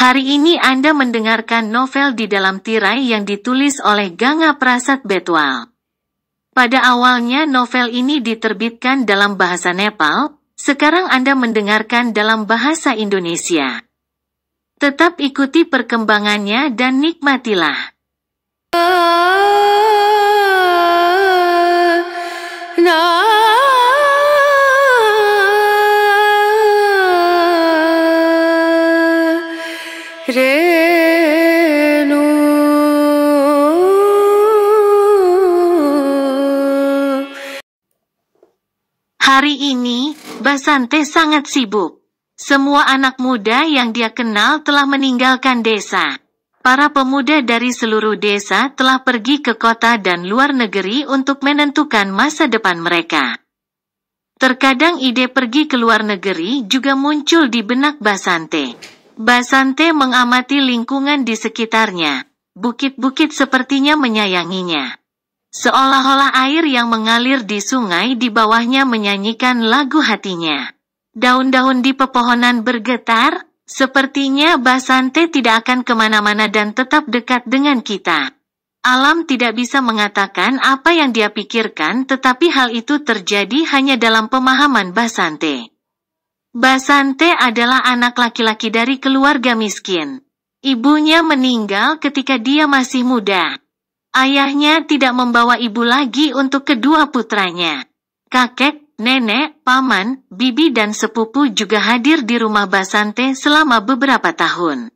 Hari ini Anda mendengarkan novel di dalam tirai yang ditulis oleh Ganga Prasad Betwal. Pada awalnya novel ini diterbitkan dalam bahasa Nepal, sekarang Anda mendengarkan dalam bahasa Indonesia. Tetap ikuti perkembangannya dan nikmatilah. Ah, nah. Hari ini, Basante sangat sibuk. Semua anak muda yang dia kenal telah meninggalkan desa. Para pemuda dari seluruh desa telah pergi ke kota dan luar negeri untuk menentukan masa depan mereka. Terkadang ide pergi ke luar negeri juga muncul di benak Basante. Basante mengamati lingkungan di sekitarnya. Bukit-bukit sepertinya menyayanginya. Seolah-olah air yang mengalir di sungai di bawahnya menyanyikan lagu hatinya. Daun-daun di pepohonan bergetar, sepertinya Basante tidak akan kemana-mana dan tetap dekat dengan kita. Alam tidak bisa mengatakan apa yang dia pikirkan tetapi hal itu terjadi hanya dalam pemahaman Basante. Basante adalah anak laki-laki dari keluarga miskin. Ibunya meninggal ketika dia masih muda. Ayahnya tidak membawa ibu lagi untuk kedua putranya. Kakek, nenek, paman, bibi dan sepupu juga hadir di rumah Basante selama beberapa tahun.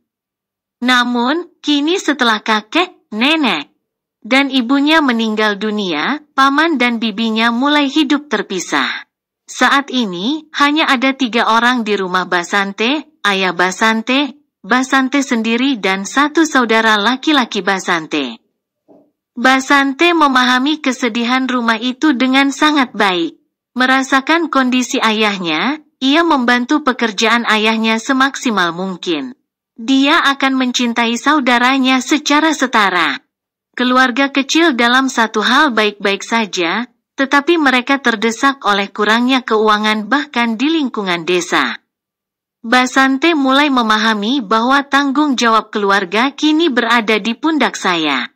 Namun, kini setelah kakek, nenek, dan ibunya meninggal dunia, paman dan bibinya mulai hidup terpisah. Saat ini, hanya ada tiga orang di rumah Basante, ayah Basante, Basante sendiri dan satu saudara laki-laki Basante. Basante memahami kesedihan rumah itu dengan sangat baik. Merasakan kondisi ayahnya, ia membantu pekerjaan ayahnya semaksimal mungkin. Dia akan mencintai saudaranya secara setara. Keluarga kecil dalam satu hal baik-baik saja, tetapi mereka terdesak oleh kurangnya keuangan bahkan di lingkungan desa. Basante mulai memahami bahwa tanggung jawab keluarga kini berada di pundak saya.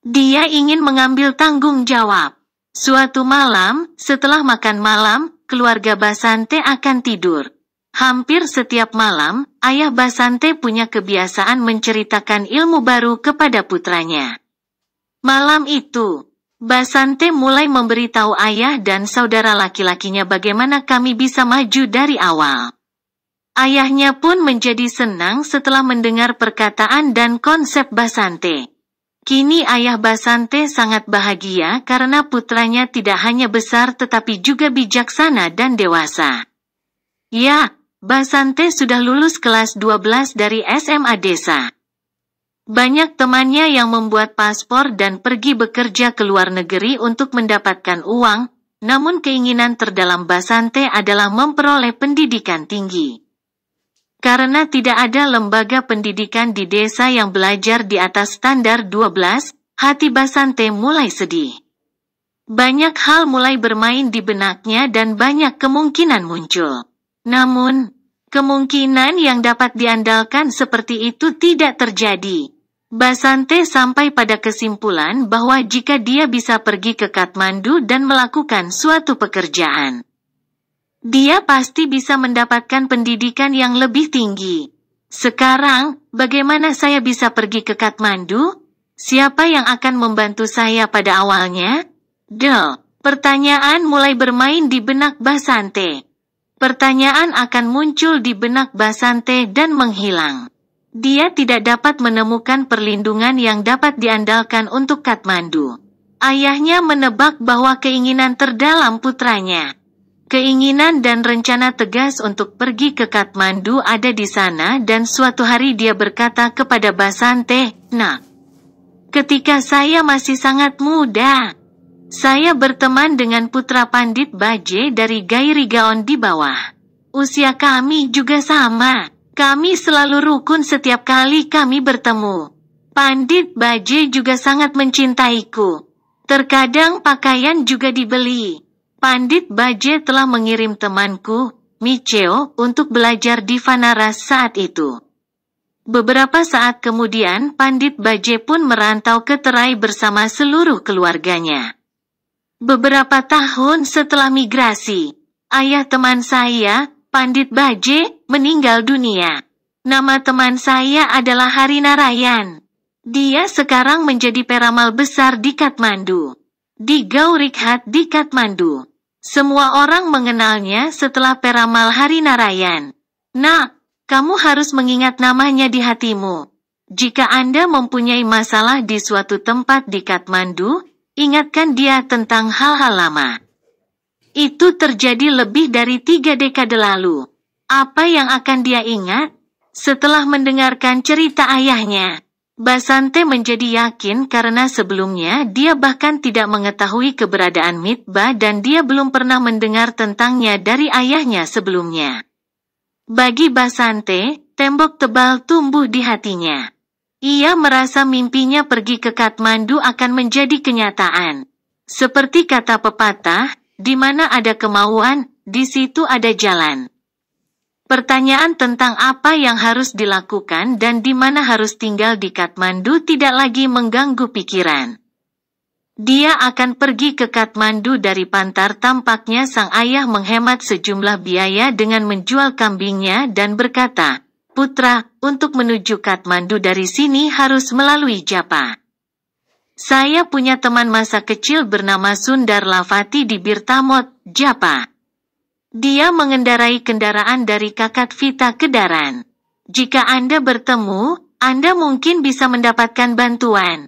Dia ingin mengambil tanggung jawab. Suatu malam, setelah makan malam, keluarga Basante akan tidur. Hampir setiap malam, ayah Basante punya kebiasaan menceritakan ilmu baru kepada putranya. Malam itu, Basante mulai memberitahu ayah dan saudara laki-lakinya bagaimana kami bisa maju dari awal. Ayahnya pun menjadi senang setelah mendengar perkataan dan konsep Basante. Kini ayah Basante sangat bahagia karena putranya tidak hanya besar tetapi juga bijaksana dan dewasa. Ya, Basante sudah lulus kelas 12 dari SMA desa. Banyak temannya yang membuat paspor dan pergi bekerja ke luar negeri untuk mendapatkan uang, namun keinginan terdalam Basante adalah memperoleh pendidikan tinggi. Karena tidak ada lembaga pendidikan di desa yang belajar di atas standar 12, hati Basante mulai sedih. Banyak hal mulai bermain di benaknya dan banyak kemungkinan muncul. Namun, kemungkinan yang dapat diandalkan seperti itu tidak terjadi. Basante sampai pada kesimpulan bahwa jika dia bisa pergi ke Kathmandu dan melakukan suatu pekerjaan, dia pasti bisa mendapatkan pendidikan yang lebih tinggi. Sekarang, bagaimana saya bisa pergi ke Kathmandu? Siapa yang akan membantu saya pada awalnya? Del, pertanyaan mulai bermain di benak Basante. Pertanyaan akan muncul di benak Basante dan menghilang. Dia tidak dapat menemukan perlindungan yang dapat diandalkan untuk Kathmandu. Ayahnya menebak bahwa keinginan terdalam putranya Keinginan dan rencana tegas untuk pergi ke Kathmandu ada di sana dan suatu hari dia berkata kepada Basante, Nak, ketika saya masih sangat muda, saya berteman dengan putra Pandit Baje dari Gairigaon di bawah. Usia kami juga sama. Kami selalu rukun setiap kali kami bertemu. Pandit Baje juga sangat mencintaiku. Terkadang pakaian juga dibeli. Pandit Baje telah mengirim temanku, Micheo, untuk belajar di Vanara saat itu. Beberapa saat kemudian, Pandit Baje pun merantau ke Terai bersama seluruh keluarganya. Beberapa tahun setelah migrasi, ayah teman saya, Pandit Baje, meninggal dunia. Nama teman saya adalah Hari Narayan. Dia sekarang menjadi peramal besar di Kathmandu. Di Gaurikhat di Kathmandu. Semua orang mengenalnya setelah Peramal Hari Narayan. Nah, kamu harus mengingat namanya di hatimu. Jika Anda mempunyai masalah di suatu tempat di Kathmandu, ingatkan dia tentang hal-hal lama. Itu terjadi lebih dari tiga dekade lalu. Apa yang akan dia ingat setelah mendengarkan cerita ayahnya? Basante menjadi yakin karena sebelumnya dia bahkan tidak mengetahui keberadaan Mitba dan dia belum pernah mendengar tentangnya dari ayahnya sebelumnya. Bagi Basante, tembok tebal tumbuh di hatinya. Ia merasa mimpinya pergi ke Kathmandu akan menjadi kenyataan. Seperti kata pepatah, di mana ada kemauan, di situ ada jalan. Pertanyaan tentang apa yang harus dilakukan dan di mana harus tinggal di Kathmandu tidak lagi mengganggu pikiran. Dia akan pergi ke Kathmandu dari Pantar tampaknya sang ayah menghemat sejumlah biaya dengan menjual kambingnya dan berkata, Putra, untuk menuju Kathmandu dari sini harus melalui Japa. Saya punya teman masa kecil bernama Sundar Lavati di Birtamot, Japa. Dia mengendarai kendaraan dari kakak Vita ke Jika Anda bertemu, Anda mungkin bisa mendapatkan bantuan.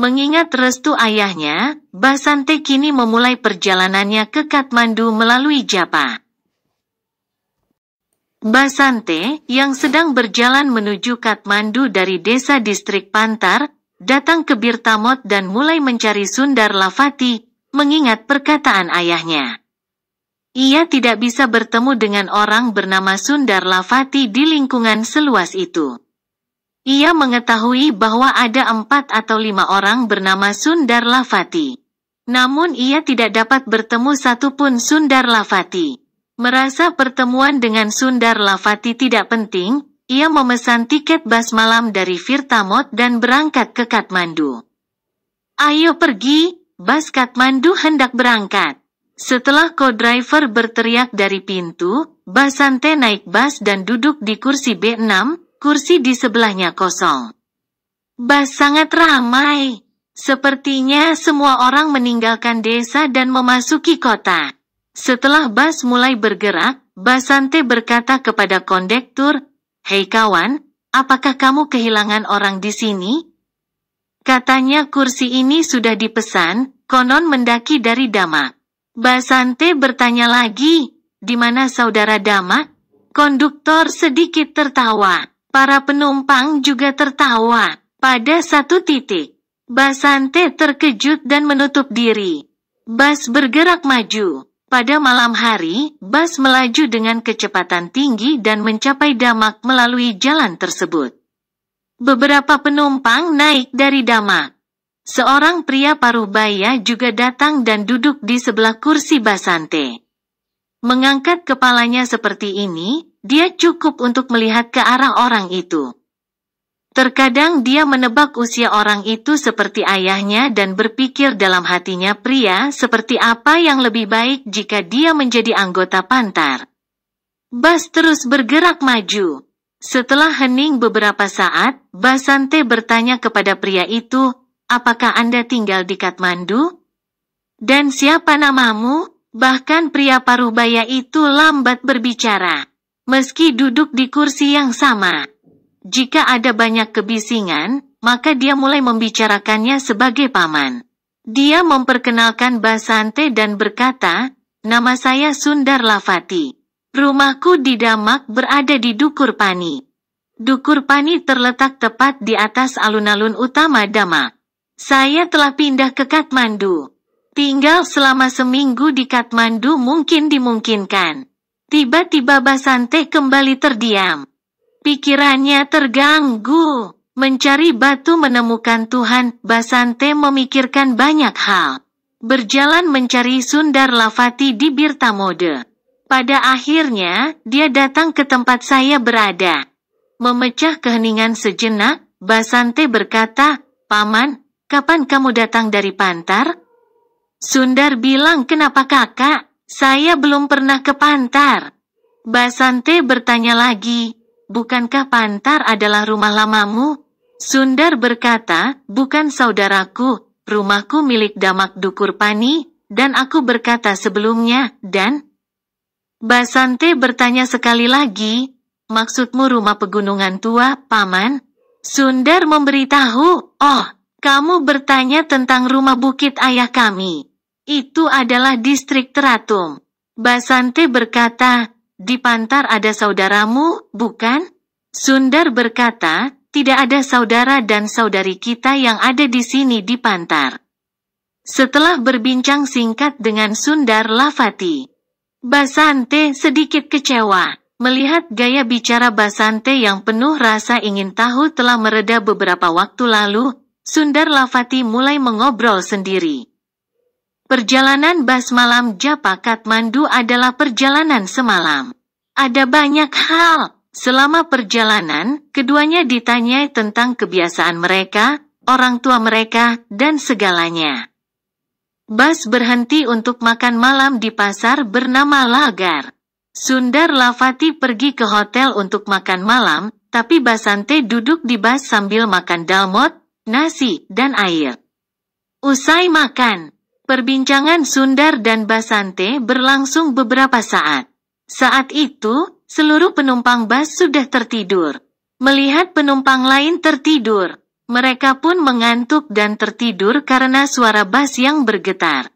Mengingat restu ayahnya, Basante kini memulai perjalanannya ke Kathmandu melalui Japa. Basante, yang sedang berjalan menuju Kathmandu dari desa distrik Pantar, datang ke Birtamot dan mulai mencari Sundar Lavati, mengingat perkataan ayahnya. Ia tidak bisa bertemu dengan orang bernama Sundar Lavati di lingkungan seluas itu. Ia mengetahui bahwa ada empat atau lima orang bernama Sundar Lavati. Namun ia tidak dapat bertemu satupun Sundar Lavati. Merasa pertemuan dengan Sundar Lavati tidak penting, ia memesan tiket bas malam dari Virtamot dan berangkat ke Kathmandu. Ayo pergi, bas Kathmandu hendak berangkat. Setelah co-driver berteriak dari pintu, Basante naik bas dan duduk di kursi B6, kursi di sebelahnya kosong. Bas sangat ramai. Sepertinya semua orang meninggalkan desa dan memasuki kota. Setelah bas mulai bergerak, Basante berkata kepada kondektur, Hei kawan, apakah kamu kehilangan orang di sini? Katanya kursi ini sudah dipesan, konon mendaki dari Damak. Basante bertanya lagi, di mana saudara Dama? Konduktor sedikit tertawa. Para penumpang juga tertawa. Pada satu titik, Basante terkejut dan menutup diri. Bas bergerak maju. Pada malam hari, bas melaju dengan kecepatan tinggi dan mencapai Damak melalui jalan tersebut. Beberapa penumpang naik dari Damak. Seorang pria paruh baya juga datang dan duduk di sebelah kursi Basante. Mengangkat kepalanya seperti ini, dia cukup untuk melihat ke arah orang itu. Terkadang dia menebak usia orang itu seperti ayahnya dan berpikir dalam hatinya pria seperti apa yang lebih baik jika dia menjadi anggota pantar. Bas terus bergerak maju. Setelah hening beberapa saat, Basante bertanya kepada pria itu, apakah Anda tinggal di Kathmandu? Dan siapa namamu? Bahkan pria paruh baya itu lambat berbicara. Meski duduk di kursi yang sama. Jika ada banyak kebisingan, maka dia mulai membicarakannya sebagai paman. Dia memperkenalkan Basante dan berkata, Nama saya Sundar Lavati. Rumahku di Damak berada di Dukurpani. Dukurpani terletak tepat di atas alun-alun utama Damak. Saya telah pindah ke Kathmandu. Tinggal selama seminggu di Kathmandu mungkin dimungkinkan. Tiba-tiba Basante kembali terdiam. Pikirannya terganggu. Mencari batu menemukan Tuhan, Basante memikirkan banyak hal. Berjalan mencari Sundar Lavati di Birtamode. Pada akhirnya, dia datang ke tempat saya berada. Memecah keheningan sejenak, Basante berkata, Paman, kapan kamu datang dari Pantar? Sundar bilang, kenapa kakak? Saya belum pernah ke Pantar. Basante bertanya lagi, bukankah Pantar adalah rumah lamamu? Sundar berkata, bukan saudaraku, rumahku milik Damak Dukur Pani, dan aku berkata sebelumnya, dan... Basante bertanya sekali lagi, maksudmu rumah pegunungan tua, paman? Sundar memberitahu, oh, kamu bertanya tentang rumah bukit ayah kami. Itu adalah distrik Teratum. Basante berkata, di Pantar ada saudaramu, bukan? Sundar berkata, tidak ada saudara dan saudari kita yang ada di sini di Pantar. Setelah berbincang singkat dengan Sundar Lavati, Basante sedikit kecewa. Melihat gaya bicara Basante yang penuh rasa ingin tahu telah mereda beberapa waktu lalu, Sundar Lavati mulai mengobrol sendiri. Perjalanan bas malam Japa Katmandu adalah perjalanan semalam. Ada banyak hal. Selama perjalanan, keduanya ditanyai tentang kebiasaan mereka, orang tua mereka, dan segalanya. Bas berhenti untuk makan malam di pasar bernama Lagar. Sundar Lavati pergi ke hotel untuk makan malam, tapi Basante duduk di bas sambil makan dalmot, nasi, dan air. Usai makan, perbincangan Sundar dan Basante berlangsung beberapa saat. Saat itu, seluruh penumpang bus sudah tertidur. Melihat penumpang lain tertidur, mereka pun mengantuk dan tertidur karena suara bus yang bergetar.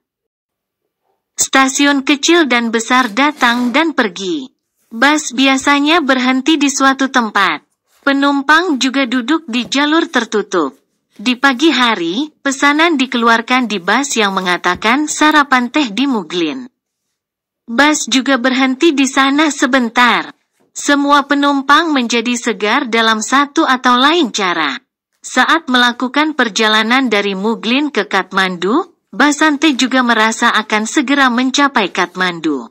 Stasiun kecil dan besar datang dan pergi. Bus biasanya berhenti di suatu tempat. Penumpang juga duduk di jalur tertutup. Di pagi hari, pesanan dikeluarkan di bus yang mengatakan sarapan teh di Muglin. Bus juga berhenti di sana sebentar. Semua penumpang menjadi segar dalam satu atau lain cara. Saat melakukan perjalanan dari Muglin ke Kathmandu, Basante juga merasa akan segera mencapai Kathmandu.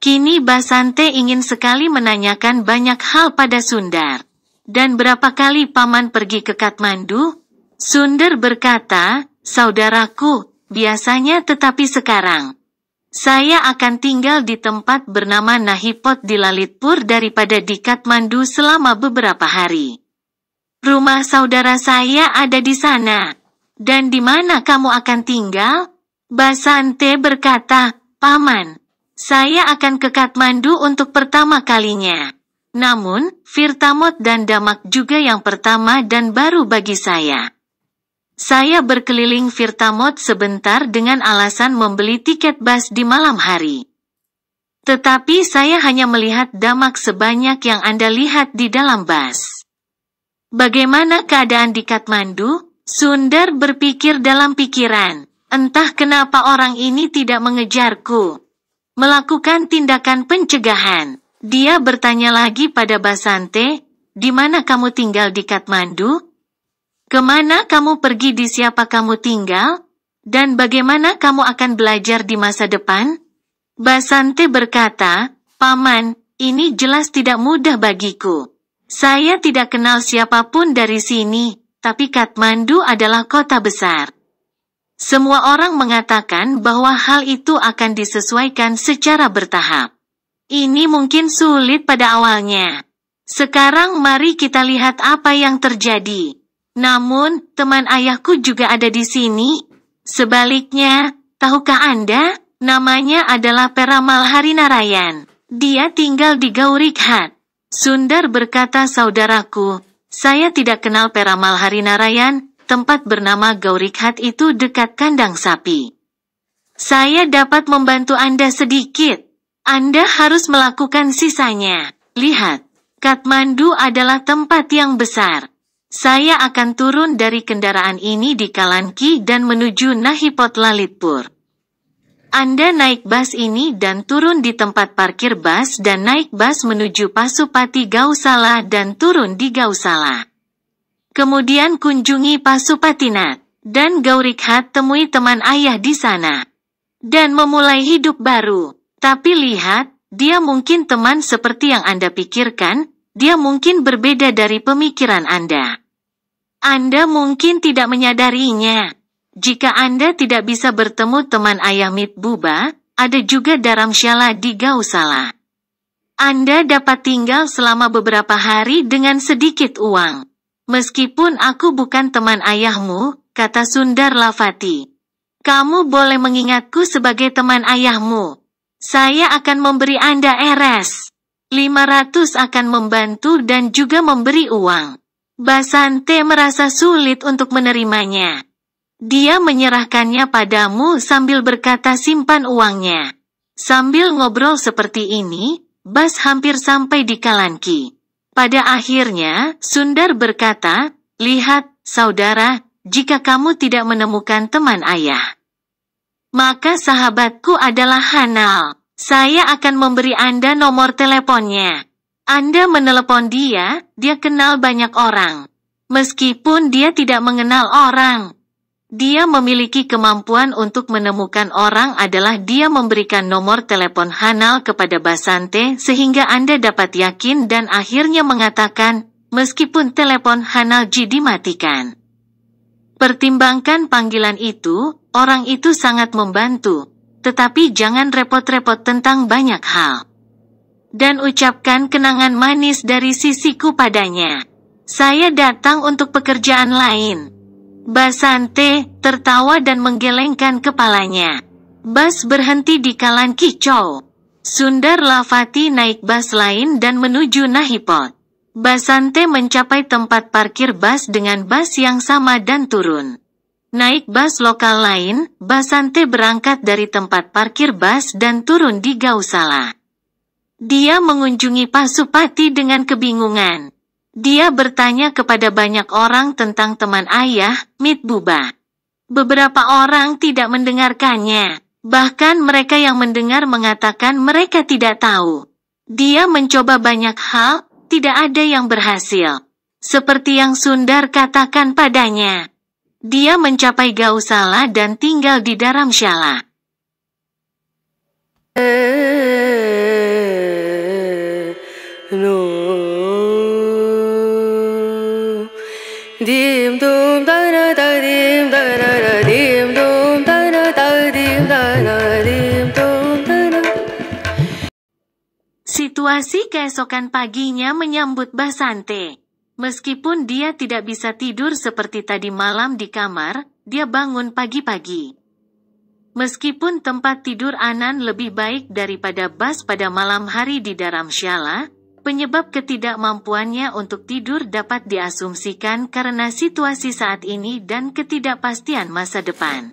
Kini Basante ingin sekali menanyakan banyak hal pada Sundar. Dan berapa kali paman pergi ke Kathmandu, Sunder berkata, Saudaraku, biasanya tetapi sekarang. Saya akan tinggal di tempat bernama Nahipot di Lalitpur daripada di Kathmandu selama beberapa hari. Rumah saudara saya ada di sana. Dan di mana kamu akan tinggal? Basante berkata, Paman, saya akan ke Kathmandu untuk pertama kalinya. Namun, Firtamot dan Damak juga yang pertama dan baru bagi saya. Saya berkeliling Virtamot sebentar dengan alasan membeli tiket bus di malam hari. Tetapi saya hanya melihat damak sebanyak yang Anda lihat di dalam bus. Bagaimana keadaan di Kathmandu? Sundar berpikir dalam pikiran, entah kenapa orang ini tidak mengejarku. Melakukan tindakan pencegahan, dia bertanya lagi pada Basante, di mana kamu tinggal di Kathmandu? Kemana kamu pergi di siapa kamu tinggal? Dan bagaimana kamu akan belajar di masa depan? Basante berkata, Paman, ini jelas tidak mudah bagiku. Saya tidak kenal siapapun dari sini, tapi Kathmandu adalah kota besar. Semua orang mengatakan bahwa hal itu akan disesuaikan secara bertahap. Ini mungkin sulit pada awalnya. Sekarang mari kita lihat apa yang terjadi. Namun, teman ayahku juga ada di sini. Sebaliknya, tahukah Anda, namanya adalah Peramal Harinarayan. Dia tinggal di Gaurikhat. Sundar berkata saudaraku, saya tidak kenal Peramal Harinarayan, tempat bernama Gaurikhat itu dekat kandang sapi. Saya dapat membantu Anda sedikit. Anda harus melakukan sisanya. Lihat, Katmandu adalah tempat yang besar. Saya akan turun dari kendaraan ini di Kalanki dan menuju Nahipot Lalitpur. Anda naik bus ini dan turun di tempat parkir bus dan naik bus menuju Pasupati Gausala dan turun di Gausala. Kemudian kunjungi Pasupatina dan Gaurikhat temui teman ayah di sana. Dan memulai hidup baru. Tapi lihat, dia mungkin teman seperti yang Anda pikirkan, dia mungkin berbeda dari pemikiran Anda. Anda mungkin tidak menyadarinya. Jika Anda tidak bisa bertemu teman ayah Mit Buba, ada juga Shala di Gausala. Anda dapat tinggal selama beberapa hari dengan sedikit uang. Meskipun aku bukan teman ayahmu, kata Sundar Lavati. Kamu boleh mengingatku sebagai teman ayahmu. Saya akan memberi Anda eres. 500 akan membantu dan juga memberi uang. Basante merasa sulit untuk menerimanya. Dia menyerahkannya padamu sambil berkata simpan uangnya. Sambil ngobrol seperti ini, Bas hampir sampai di Kalanki. Pada akhirnya, Sundar berkata, Lihat, saudara, jika kamu tidak menemukan teman ayah, maka sahabatku adalah Hanal. Saya akan memberi Anda nomor teleponnya. Anda menelepon dia, dia kenal banyak orang. Meskipun dia tidak mengenal orang, dia memiliki kemampuan untuk menemukan orang adalah dia memberikan nomor telepon Hanal kepada Basante sehingga Anda dapat yakin dan akhirnya mengatakan, meskipun telepon Hanal G dimatikan. Pertimbangkan panggilan itu, orang itu sangat membantu, tetapi jangan repot-repot tentang banyak hal dan ucapkan kenangan manis dari sisiku padanya. Saya datang untuk pekerjaan lain. Basante tertawa dan menggelengkan kepalanya. Bas berhenti di kalan kicau. Sundar Lavati naik bas lain dan menuju Nahipot. Basante mencapai tempat parkir bas dengan bas yang sama dan turun. Naik bas lokal lain, Basante berangkat dari tempat parkir bas dan turun di Gausala. Dia mengunjungi Pasupati dengan kebingungan. Dia bertanya kepada banyak orang tentang teman ayah, Mitbuba. Beberapa orang tidak mendengarkannya. Bahkan mereka yang mendengar mengatakan mereka tidak tahu. Dia mencoba banyak hal, tidak ada yang berhasil. Seperti yang Sundar katakan padanya. Dia mencapai Gausala dan tinggal di Dharamshala. Eh. Situasi keesokan paginya menyambut Basante. Meskipun dia tidak bisa tidur seperti tadi malam di kamar, dia bangun pagi-pagi. Meskipun tempat tidur Anan lebih baik daripada bas pada malam hari di Dharamshala, Penyebab ketidakmampuannya untuk tidur dapat diasumsikan karena situasi saat ini dan ketidakpastian masa depan.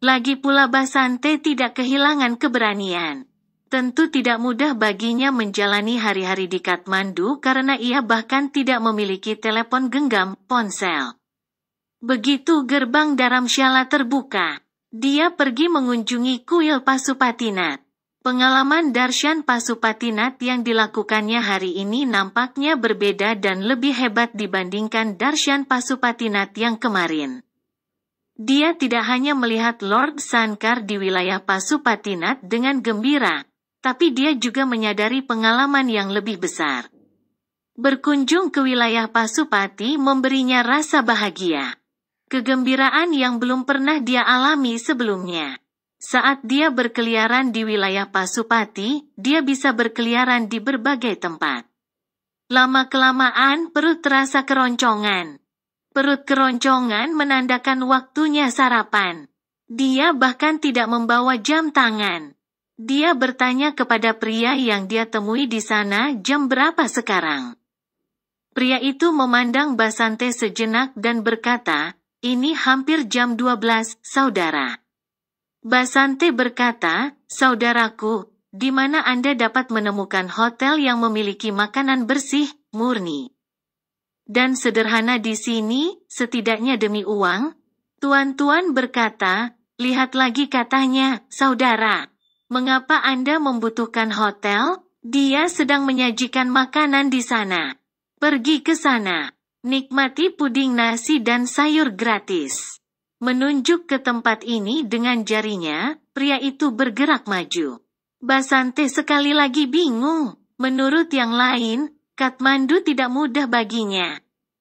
Lagi pula Basante tidak kehilangan keberanian. Tentu tidak mudah baginya menjalani hari-hari di Kathmandu karena ia bahkan tidak memiliki telepon genggam, ponsel. Begitu gerbang Dharamshala terbuka, dia pergi mengunjungi kuil Pasupatinat. Pengalaman Darshan Pasupatinat yang dilakukannya hari ini nampaknya berbeda dan lebih hebat dibandingkan Darshan Pasupatinat yang kemarin. Dia tidak hanya melihat Lord Sankar di wilayah Pasupatinat dengan gembira, tapi dia juga menyadari pengalaman yang lebih besar. Berkunjung ke wilayah Pasupati memberinya rasa bahagia. Kegembiraan yang belum pernah dia alami sebelumnya. Saat dia berkeliaran di wilayah Pasupati, dia bisa berkeliaran di berbagai tempat. Lama-kelamaan perut terasa keroncongan. Perut keroncongan menandakan waktunya sarapan. Dia bahkan tidak membawa jam tangan. Dia bertanya kepada pria yang dia temui di sana jam berapa sekarang. Pria itu memandang Basante sejenak dan berkata, ini hampir jam 12, saudara. Basante berkata, Saudaraku, di mana Anda dapat menemukan hotel yang memiliki makanan bersih, murni, dan sederhana di sini, setidaknya demi uang? Tuan-tuan berkata, lihat lagi katanya, saudara. Mengapa Anda membutuhkan hotel? Dia sedang menyajikan makanan di sana. Pergi ke sana. Nikmati puding nasi dan sayur gratis. Menunjuk ke tempat ini dengan jarinya, pria itu bergerak maju. Basante sekali lagi bingung. Menurut yang lain, Katmandu tidak mudah baginya.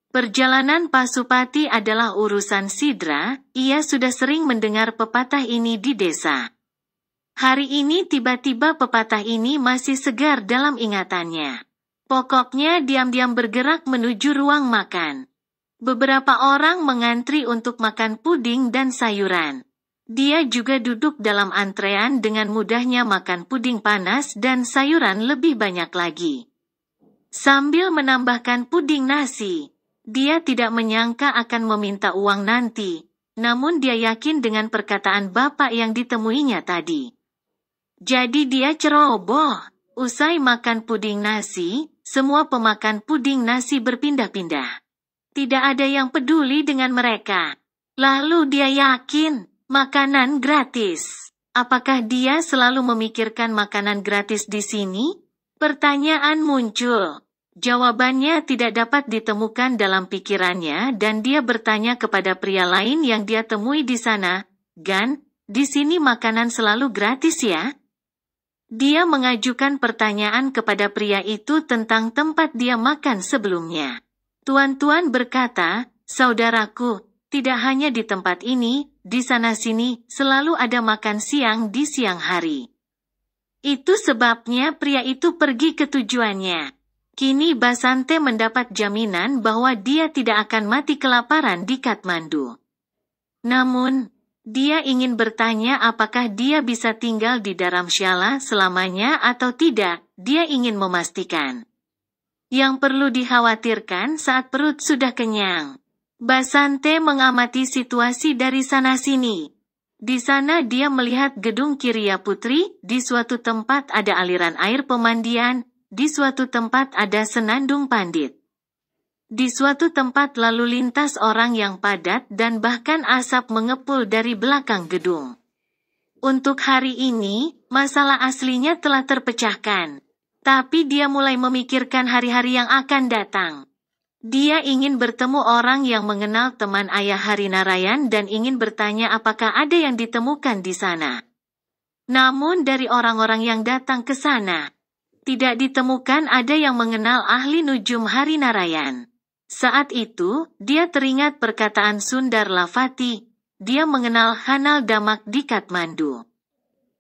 Perjalanan Pasupati adalah urusan Sidra, ia sudah sering mendengar pepatah ini di desa. Hari ini tiba-tiba pepatah ini masih segar dalam ingatannya. Pokoknya diam-diam bergerak menuju ruang makan. Beberapa orang mengantri untuk makan puding dan sayuran. Dia juga duduk dalam antrean dengan mudahnya makan puding panas dan sayuran lebih banyak lagi. Sambil menambahkan puding nasi, dia tidak menyangka akan meminta uang nanti, namun dia yakin dengan perkataan bapak yang ditemuinya tadi. Jadi dia ceroboh. Usai makan puding nasi, semua pemakan puding nasi berpindah-pindah tidak ada yang peduli dengan mereka. Lalu dia yakin, makanan gratis. Apakah dia selalu memikirkan makanan gratis di sini? Pertanyaan muncul. Jawabannya tidak dapat ditemukan dalam pikirannya dan dia bertanya kepada pria lain yang dia temui di sana, Gan, di sini makanan selalu gratis ya? Dia mengajukan pertanyaan kepada pria itu tentang tempat dia makan sebelumnya. Tuan-tuan berkata, Saudaraku, tidak hanya di tempat ini, di sana-sini, selalu ada makan siang di siang hari. Itu sebabnya pria itu pergi ke tujuannya. Kini Basante mendapat jaminan bahwa dia tidak akan mati kelaparan di Kathmandu. Namun, dia ingin bertanya apakah dia bisa tinggal di Dharamshala selamanya atau tidak, dia ingin memastikan yang perlu dikhawatirkan saat perut sudah kenyang. Basante mengamati situasi dari sana-sini. Di sana dia melihat gedung Kiria Putri, di suatu tempat ada aliran air pemandian, di suatu tempat ada senandung pandit. Di suatu tempat lalu lintas orang yang padat dan bahkan asap mengepul dari belakang gedung. Untuk hari ini, masalah aslinya telah terpecahkan. Tapi dia mulai memikirkan hari-hari yang akan datang. Dia ingin bertemu orang yang mengenal teman ayah Hari Narayan dan ingin bertanya apakah ada yang ditemukan di sana. Namun dari orang-orang yang datang ke sana, tidak ditemukan ada yang mengenal ahli Nujum Hari Narayan. Saat itu, dia teringat perkataan Sundar Lavati. dia mengenal Hanal Damak di Kathmandu.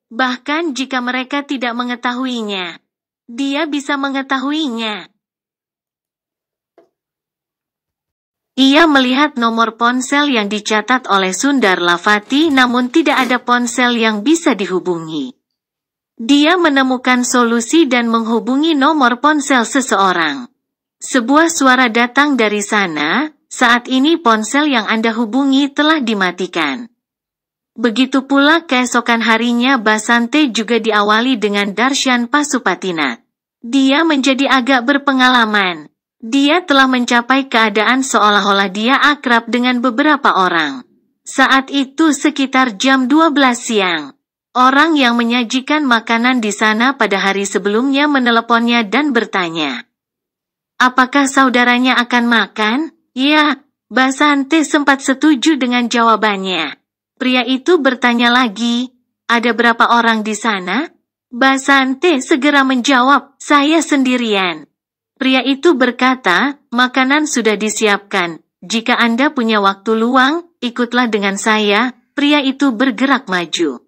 Bahkan jika mereka tidak mengetahuinya, dia bisa mengetahuinya. Ia melihat nomor ponsel yang dicatat oleh Sundar Lavati namun tidak ada ponsel yang bisa dihubungi. Dia menemukan solusi dan menghubungi nomor ponsel seseorang. Sebuah suara datang dari sana, saat ini ponsel yang Anda hubungi telah dimatikan. Begitu pula keesokan harinya Basante juga diawali dengan Darshan Pasupatina. Dia menjadi agak berpengalaman. Dia telah mencapai keadaan seolah-olah dia akrab dengan beberapa orang. Saat itu sekitar jam 12 siang. Orang yang menyajikan makanan di sana pada hari sebelumnya meneleponnya dan bertanya. Apakah saudaranya akan makan? Ya, Basante sempat setuju dengan jawabannya. Pria itu bertanya lagi, ada berapa orang di sana? Basante segera menjawab, saya sendirian. Pria itu berkata, makanan sudah disiapkan. Jika Anda punya waktu luang, ikutlah dengan saya. Pria itu bergerak maju.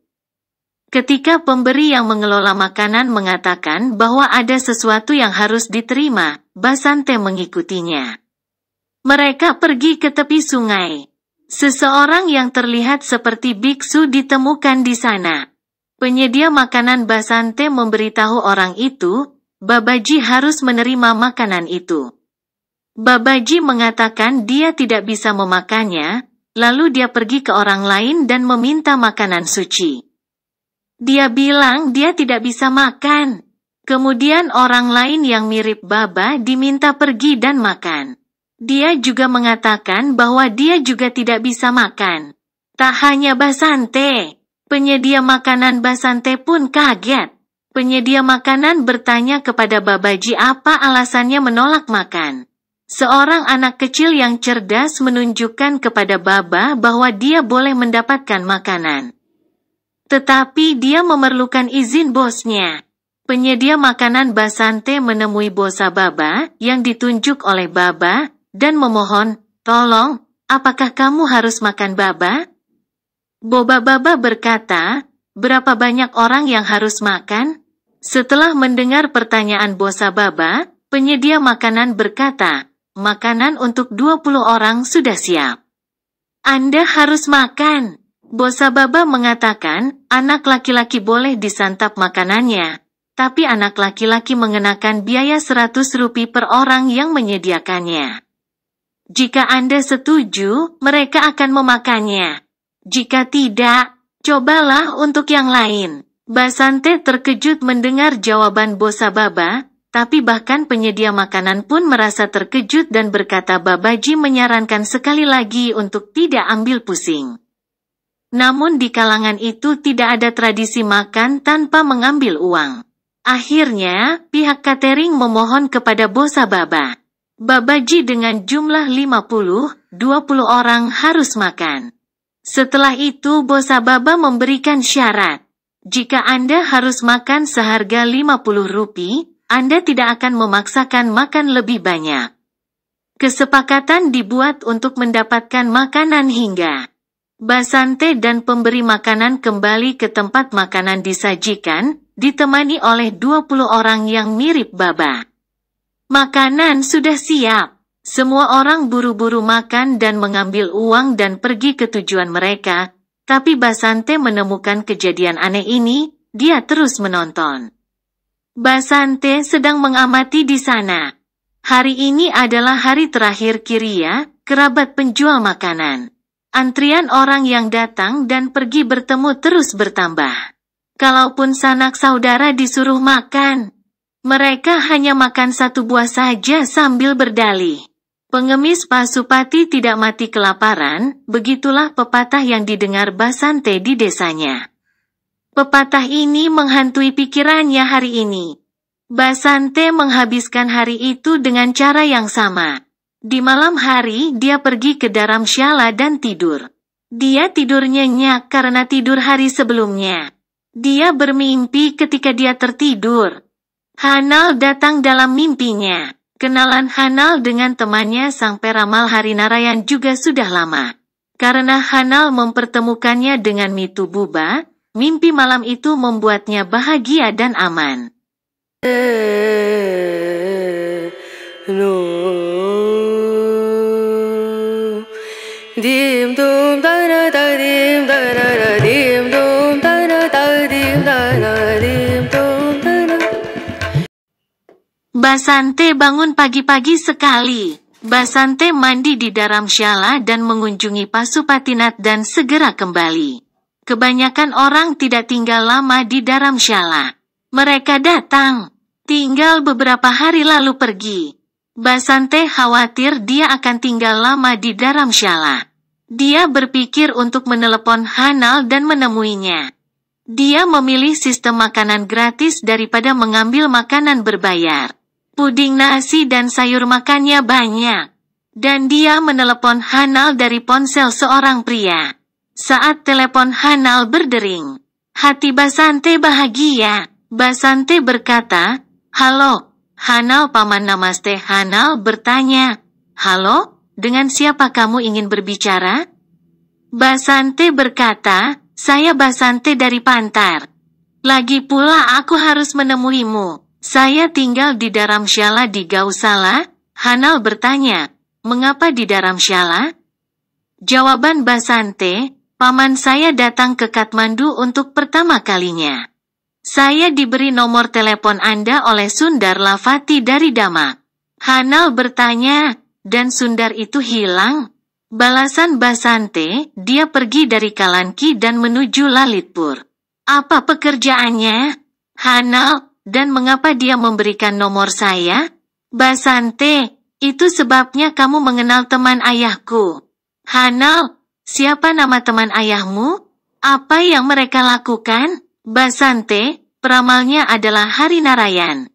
Ketika pemberi yang mengelola makanan mengatakan bahwa ada sesuatu yang harus diterima, Basante mengikutinya. Mereka pergi ke tepi sungai. Seseorang yang terlihat seperti biksu ditemukan di sana. Penyedia makanan Basante memberitahu orang itu, Babaji harus menerima makanan itu. Babaji mengatakan dia tidak bisa memakannya, lalu dia pergi ke orang lain dan meminta makanan suci. Dia bilang dia tidak bisa makan. Kemudian orang lain yang mirip Baba diminta pergi dan makan. Dia juga mengatakan bahwa dia juga tidak bisa makan. Tak hanya Basante, penyedia makanan Basante pun kaget. Penyedia makanan bertanya kepada Babaji apa alasannya menolak makan. Seorang anak kecil yang cerdas menunjukkan kepada Baba bahwa dia boleh mendapatkan makanan. Tetapi dia memerlukan izin bosnya. Penyedia makanan Basante menemui Bosa Baba yang ditunjuk oleh Baba dan memohon, Tolong, apakah kamu harus makan baba? Boba-baba berkata, berapa banyak orang yang harus makan? Setelah mendengar pertanyaan Bosa Baba, penyedia makanan berkata, makanan untuk 20 orang sudah siap. Anda harus makan. Bosa Baba mengatakan, anak laki-laki boleh disantap makanannya, tapi anak laki-laki mengenakan biaya 100 rupiah per orang yang menyediakannya. Jika Anda setuju, mereka akan memakannya. Jika tidak, cobalah untuk yang lain. Basante terkejut mendengar jawaban Bosa Baba, tapi bahkan penyedia makanan pun merasa terkejut dan berkata Babaji menyarankan sekali lagi untuk tidak ambil pusing. Namun di kalangan itu tidak ada tradisi makan tanpa mengambil uang. Akhirnya, pihak catering memohon kepada Bosa Baba. Babaji dengan jumlah 50, 20 orang harus makan. Setelah itu Bosa Baba memberikan syarat. Jika Anda harus makan seharga 50 rupi, Anda tidak akan memaksakan makan lebih banyak. Kesepakatan dibuat untuk mendapatkan makanan hingga Basante dan pemberi makanan kembali ke tempat makanan disajikan, ditemani oleh 20 orang yang mirip Baba. Makanan sudah siap. Semua orang buru-buru makan dan mengambil uang dan pergi ke tujuan mereka, tapi Basante menemukan kejadian aneh ini, dia terus menonton. Basante sedang mengamati di sana. Hari ini adalah hari terakhir Kiria, kerabat penjual makanan. Antrian orang yang datang dan pergi bertemu terus bertambah. Kalaupun sanak saudara disuruh makan, mereka hanya makan satu buah saja sambil berdalih. Pengemis Pasupati tidak mati kelaparan, begitulah pepatah yang didengar Basante di desanya. Pepatah ini menghantui pikirannya hari ini. Basante menghabiskan hari itu dengan cara yang sama. Di malam hari, dia pergi ke dalam syala dan tidur. Dia tidur nyenyak karena tidur hari sebelumnya. Dia bermimpi ketika dia tertidur, Hanal datang dalam mimpinya. Kenalan Hanal dengan temannya sang peramal Hari Narayan juga sudah lama. Karena Hanal mempertemukannya dengan Mitu Buba, mimpi malam itu membuatnya bahagia dan aman. Eh, no. Basante bangun pagi-pagi sekali. Basante mandi di syala dan mengunjungi Pasupatinat dan segera kembali. Kebanyakan orang tidak tinggal lama di syala. Mereka datang, tinggal beberapa hari lalu pergi. Basante khawatir dia akan tinggal lama di syala. Dia berpikir untuk menelepon Hanal dan menemuinya. Dia memilih sistem makanan gratis daripada mengambil makanan berbayar. Puding nasi dan sayur makannya banyak. Dan dia menelepon Hanal dari ponsel seorang pria. Saat telepon Hanal berdering, hati Basante bahagia. Basante berkata, Halo, Hanal Paman Namaste Hanal bertanya, Halo, dengan siapa kamu ingin berbicara? Basante berkata, saya Basante dari Pantar. Lagi pula aku harus menemuimu. Saya tinggal di Dharamshala di Gausala, Hanal bertanya, mengapa di Dharamshala? Jawaban Basante, paman saya datang ke Kathmandu untuk pertama kalinya. Saya diberi nomor telepon Anda oleh Sundar Lavati dari Damak. Hanal bertanya, dan Sundar itu hilang? Balasan Basante, dia pergi dari Kalanki dan menuju Lalitpur. Apa pekerjaannya? Hanal, dan mengapa dia memberikan nomor saya? Basante, itu sebabnya kamu mengenal teman ayahku. Hanal, siapa nama teman ayahmu? Apa yang mereka lakukan? Basante, peramalnya adalah Hari Narayan.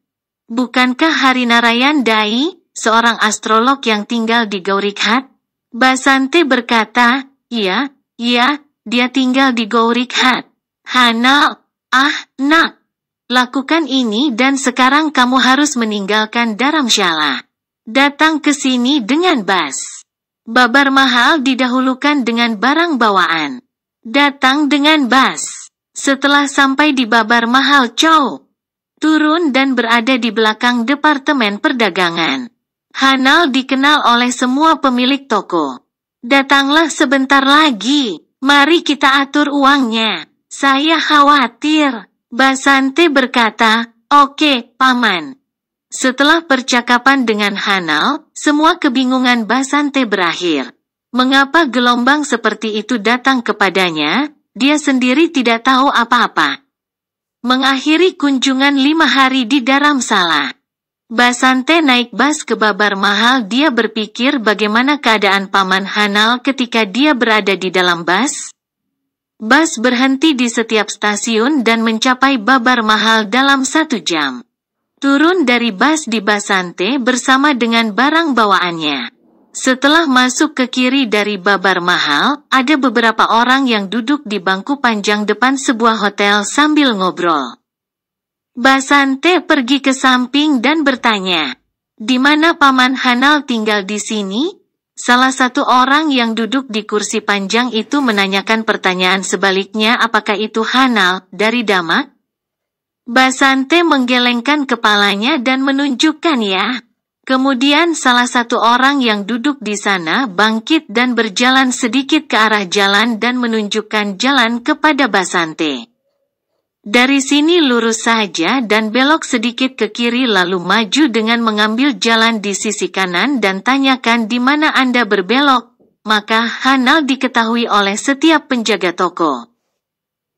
Bukankah Hari Narayan Dai, seorang astrolog yang tinggal di Gaurikhat? Basante berkata, iya, iya, dia tinggal di Gaurikhat. Hanal, ah, nak. Lakukan ini dan sekarang kamu harus meninggalkan Dharamshala. Datang ke sini dengan bas. Babar mahal didahulukan dengan barang bawaan. Datang dengan bas. Setelah sampai di babar mahal Chow, turun dan berada di belakang Departemen Perdagangan. Hanal dikenal oleh semua pemilik toko. Datanglah sebentar lagi, mari kita atur uangnya. Saya khawatir. Basante berkata, Oke, Paman. Setelah percakapan dengan Hanal, semua kebingungan Basante berakhir. Mengapa gelombang seperti itu datang kepadanya, dia sendiri tidak tahu apa-apa. Mengakhiri kunjungan lima hari di Dharamsala. Basante naik bas ke Babar Mahal dia berpikir bagaimana keadaan Paman Hanal ketika dia berada di dalam bas, Bus berhenti di setiap stasiun dan mencapai babar mahal dalam satu jam. Turun dari bus di Basante bersama dengan barang bawaannya. Setelah masuk ke kiri dari babar mahal, ada beberapa orang yang duduk di bangku panjang depan sebuah hotel sambil ngobrol. Basante pergi ke samping dan bertanya, di mana Paman Hanal tinggal di sini? Salah satu orang yang duduk di kursi panjang itu menanyakan pertanyaan sebaliknya apakah itu Hanal dari Damak? Basante menggelengkan kepalanya dan menunjukkan ya. Kemudian salah satu orang yang duduk di sana bangkit dan berjalan sedikit ke arah jalan dan menunjukkan jalan kepada Basante. Dari sini lurus saja dan belok sedikit ke kiri lalu maju dengan mengambil jalan di sisi kanan dan tanyakan di mana Anda berbelok, maka Hanal diketahui oleh setiap penjaga toko.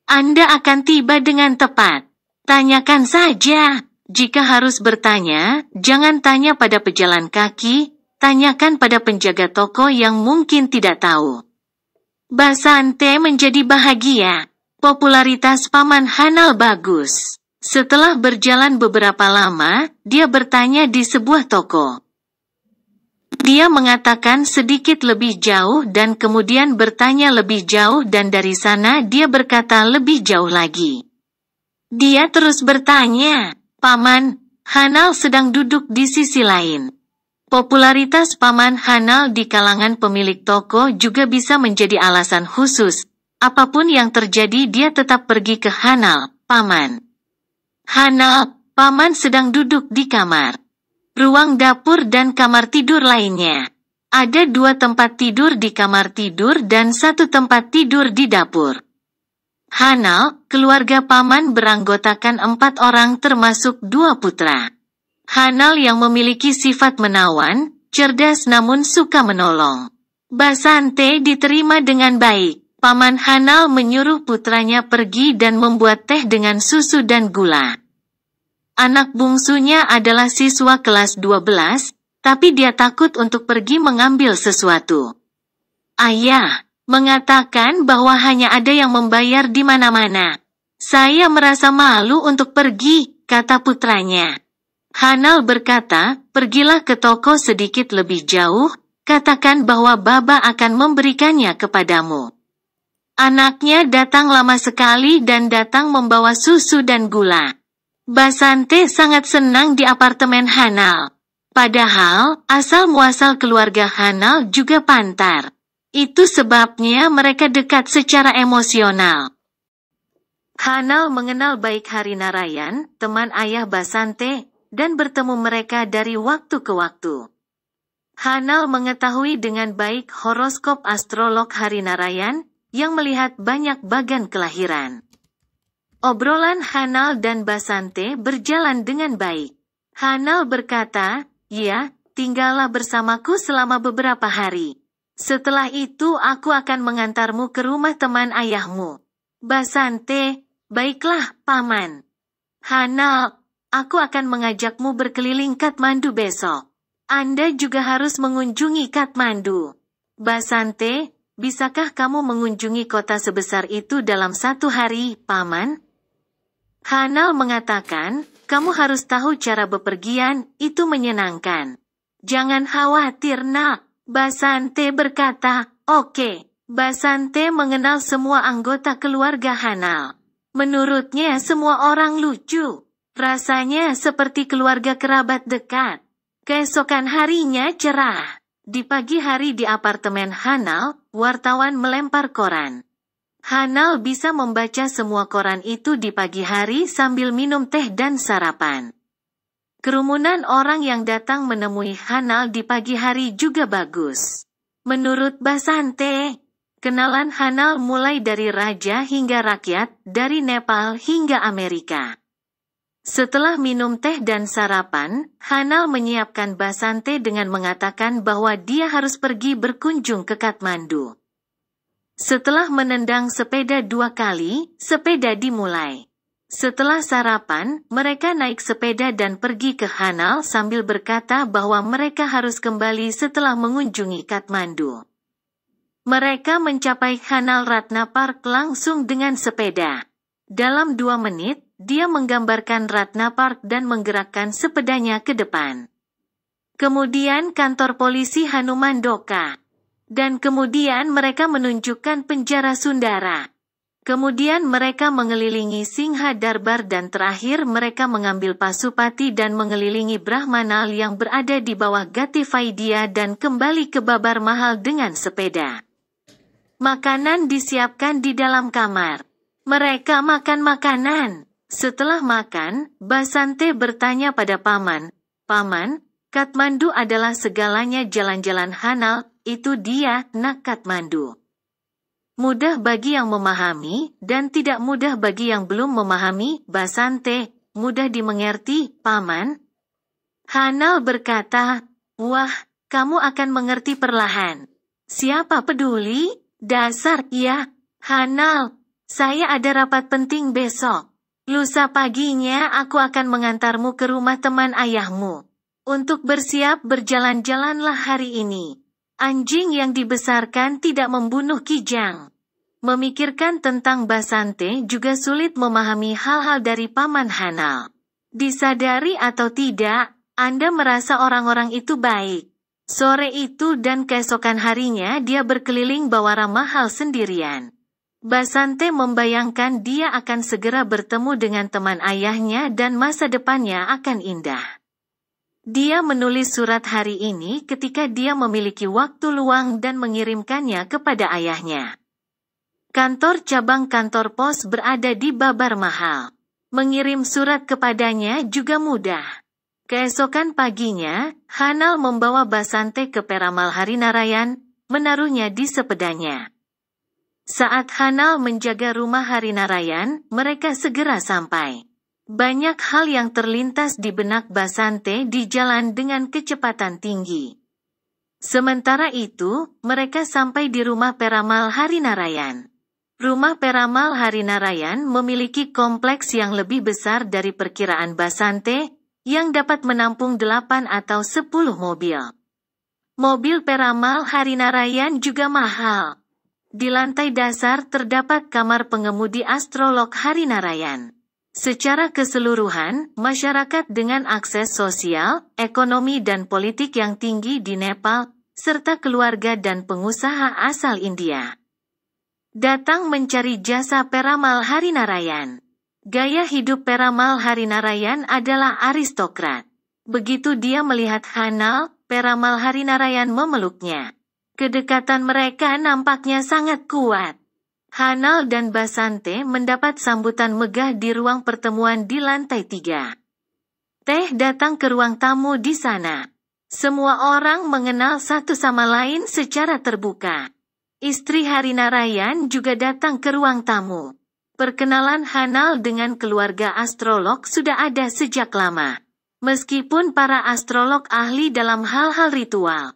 Anda akan tiba dengan tepat. Tanyakan saja. Jika harus bertanya, jangan tanya pada pejalan kaki, tanyakan pada penjaga toko yang mungkin tidak tahu. Basante menjadi bahagia popularitas Paman Hanal bagus. Setelah berjalan beberapa lama, dia bertanya di sebuah toko. Dia mengatakan sedikit lebih jauh dan kemudian bertanya lebih jauh dan dari sana dia berkata lebih jauh lagi. Dia terus bertanya, Paman, Hanal sedang duduk di sisi lain. Popularitas Paman Hanal di kalangan pemilik toko juga bisa menjadi alasan khusus Apapun yang terjadi dia tetap pergi ke Hanal, paman. Hanal, paman sedang duduk di kamar. Ruang dapur dan kamar tidur lainnya. Ada dua tempat tidur di kamar tidur dan satu tempat tidur di dapur. Hanal, keluarga paman beranggotakan empat orang termasuk dua putra. Hanal yang memiliki sifat menawan, cerdas namun suka menolong. Basante diterima dengan baik. Paman Hanal menyuruh putranya pergi dan membuat teh dengan susu dan gula. Anak bungsunya adalah siswa kelas 12, tapi dia takut untuk pergi mengambil sesuatu. Ayah mengatakan bahwa hanya ada yang membayar di mana-mana. Saya merasa malu untuk pergi, kata putranya. Hanal berkata, pergilah ke toko sedikit lebih jauh, katakan bahwa Baba akan memberikannya kepadamu. Anaknya datang lama sekali dan datang membawa susu dan gula. Basante sangat senang di apartemen Hanal. Padahal, asal-muasal keluarga Hanal juga pantar. Itu sebabnya mereka dekat secara emosional. Hanal mengenal baik Hari Narayan, teman ayah Basante, dan bertemu mereka dari waktu ke waktu. Hanal mengetahui dengan baik horoskop astrolog Hari Narayan yang melihat banyak bagan kelahiran. Obrolan Hanal dan Basante berjalan dengan baik. Hanal berkata, Ya, tinggallah bersamaku selama beberapa hari. Setelah itu aku akan mengantarmu ke rumah teman ayahmu. Basante, baiklah, paman. Hanal, aku akan mengajakmu berkeliling Katmandu besok. Anda juga harus mengunjungi Katmandu. Basante, Bisakah kamu mengunjungi kota sebesar itu dalam satu hari, Paman? Hanal mengatakan, kamu harus tahu cara bepergian, itu menyenangkan. Jangan khawatir, nak. Basante berkata, oke. Okay. Basante mengenal semua anggota keluarga Hanal. Menurutnya semua orang lucu. Rasanya seperti keluarga kerabat dekat. Keesokan harinya cerah. Di pagi hari di apartemen Hanal, wartawan melempar koran. Hanal bisa membaca semua koran itu di pagi hari sambil minum teh dan sarapan. Kerumunan orang yang datang menemui Hanal di pagi hari juga bagus. Menurut Basante, kenalan Hanal mulai dari raja hingga rakyat, dari Nepal hingga Amerika. Setelah minum teh dan sarapan, Hanal menyiapkan Basante dengan mengatakan bahwa dia harus pergi berkunjung ke Kathmandu. Setelah menendang sepeda dua kali, sepeda dimulai. Setelah sarapan, mereka naik sepeda dan pergi ke Hanal sambil berkata bahwa mereka harus kembali setelah mengunjungi Kathmandu. Mereka mencapai Hanal Ratna Park langsung dengan sepeda. Dalam dua menit, dia menggambarkan Ratna Park dan menggerakkan sepedanya ke depan. Kemudian kantor polisi Hanuman Doka. Dan kemudian mereka menunjukkan penjara Sundara. Kemudian mereka mengelilingi Singha Darbar dan terakhir mereka mengambil Pasupati dan mengelilingi Brahmanal yang berada di bawah Gati Faidia dan kembali ke Babar Mahal dengan sepeda. Makanan disiapkan di dalam kamar. Mereka makan makanan. Setelah makan, Basante bertanya pada paman, Paman, Katmandu adalah segalanya jalan-jalan Hanal, itu dia, nak Katmandu. Mudah bagi yang memahami, dan tidak mudah bagi yang belum memahami, Basante, mudah dimengerti, Paman. Hanal berkata, Wah, kamu akan mengerti perlahan. Siapa peduli? Dasar, ya, Hanal, saya ada rapat penting besok. Lusa paginya aku akan mengantarmu ke rumah teman ayahmu. Untuk bersiap berjalan-jalanlah hari ini. Anjing yang dibesarkan tidak membunuh Kijang. Memikirkan tentang Basante juga sulit memahami hal-hal dari Paman Hanal. Disadari atau tidak, Anda merasa orang-orang itu baik. Sore itu dan keesokan harinya dia berkeliling bawa ramah hal sendirian. Basante membayangkan dia akan segera bertemu dengan teman ayahnya dan masa depannya akan indah. Dia menulis surat hari ini ketika dia memiliki waktu luang dan mengirimkannya kepada ayahnya. Kantor cabang kantor pos berada di Babar Mahal. Mengirim surat kepadanya juga mudah. Keesokan paginya, Hanal membawa Basante ke Peramal Hari Narayan, menaruhnya di sepedanya. Saat Hanal menjaga rumah Hari Narayan, mereka segera sampai. Banyak hal yang terlintas di benak Basante di jalan dengan kecepatan tinggi. Sementara itu, mereka sampai di rumah Peramal Hari Narayan. Rumah Peramal Hari Narayan memiliki kompleks yang lebih besar dari perkiraan Basante, yang dapat menampung 8 atau 10 mobil. Mobil Peramal Hari Narayan juga mahal. Di lantai dasar terdapat kamar pengemudi astrolog Hari Narayan. Secara keseluruhan, masyarakat dengan akses sosial, ekonomi dan politik yang tinggi di Nepal, serta keluarga dan pengusaha asal India. Datang mencari jasa Peramal Hari Narayan. Gaya hidup Peramal Hari Narayan adalah aristokrat. Begitu dia melihat Hanal, Peramal Hari Narayan memeluknya. Kedekatan mereka nampaknya sangat kuat. Hanal dan Basante mendapat sambutan megah di ruang pertemuan di lantai tiga. Teh datang ke ruang tamu di sana. Semua orang mengenal satu sama lain secara terbuka. Istri Hari Narayan juga datang ke ruang tamu. Perkenalan Hanal dengan keluarga astrolog sudah ada sejak lama. Meskipun para astrolog ahli dalam hal-hal ritual,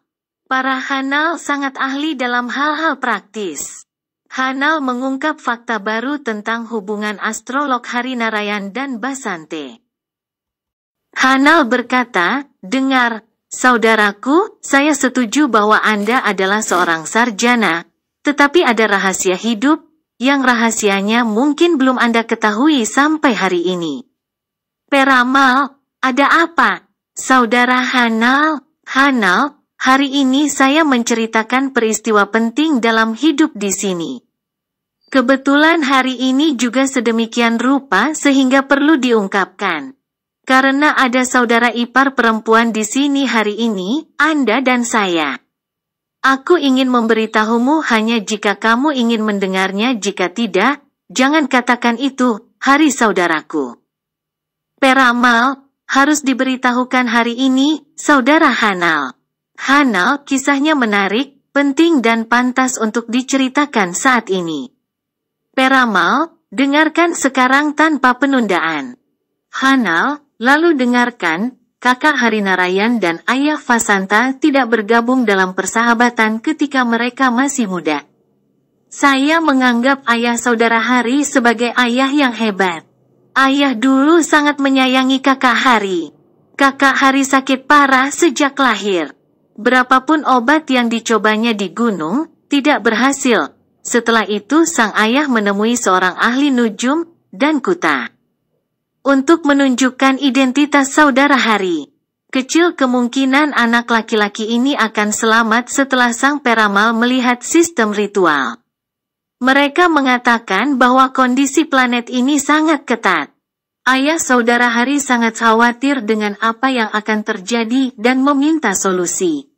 Para Hanal sangat ahli dalam hal-hal praktis. Hanal mengungkap fakta baru tentang hubungan astrolog Hari Narayan dan Basante. Hanal berkata, Dengar, saudaraku, saya setuju bahwa Anda adalah seorang sarjana, tetapi ada rahasia hidup, yang rahasianya mungkin belum Anda ketahui sampai hari ini. Peramal, ada apa? Saudara Hanal, Hanal, Hari ini saya menceritakan peristiwa penting dalam hidup di sini. Kebetulan hari ini juga sedemikian rupa sehingga perlu diungkapkan. Karena ada saudara ipar perempuan di sini hari ini, Anda dan saya. Aku ingin memberitahumu hanya jika kamu ingin mendengarnya jika tidak, jangan katakan itu, hari saudaraku. Peramal, harus diberitahukan hari ini, saudara Hanal. Hanal kisahnya menarik, penting dan pantas untuk diceritakan saat ini. Peramal, dengarkan sekarang tanpa penundaan. Hanal, lalu dengarkan, kakak Hari Narayan dan ayah Fasanta tidak bergabung dalam persahabatan ketika mereka masih muda. Saya menganggap ayah saudara Hari sebagai ayah yang hebat. Ayah dulu sangat menyayangi kakak Hari. Kakak Hari sakit parah sejak lahir. Berapapun obat yang dicobanya di gunung, tidak berhasil. Setelah itu sang ayah menemui seorang ahli nujum dan kuta. Untuk menunjukkan identitas saudara hari, kecil kemungkinan anak laki-laki ini akan selamat setelah sang peramal melihat sistem ritual. Mereka mengatakan bahwa kondisi planet ini sangat ketat. Ayah saudara Hari sangat khawatir dengan apa yang akan terjadi dan meminta solusi.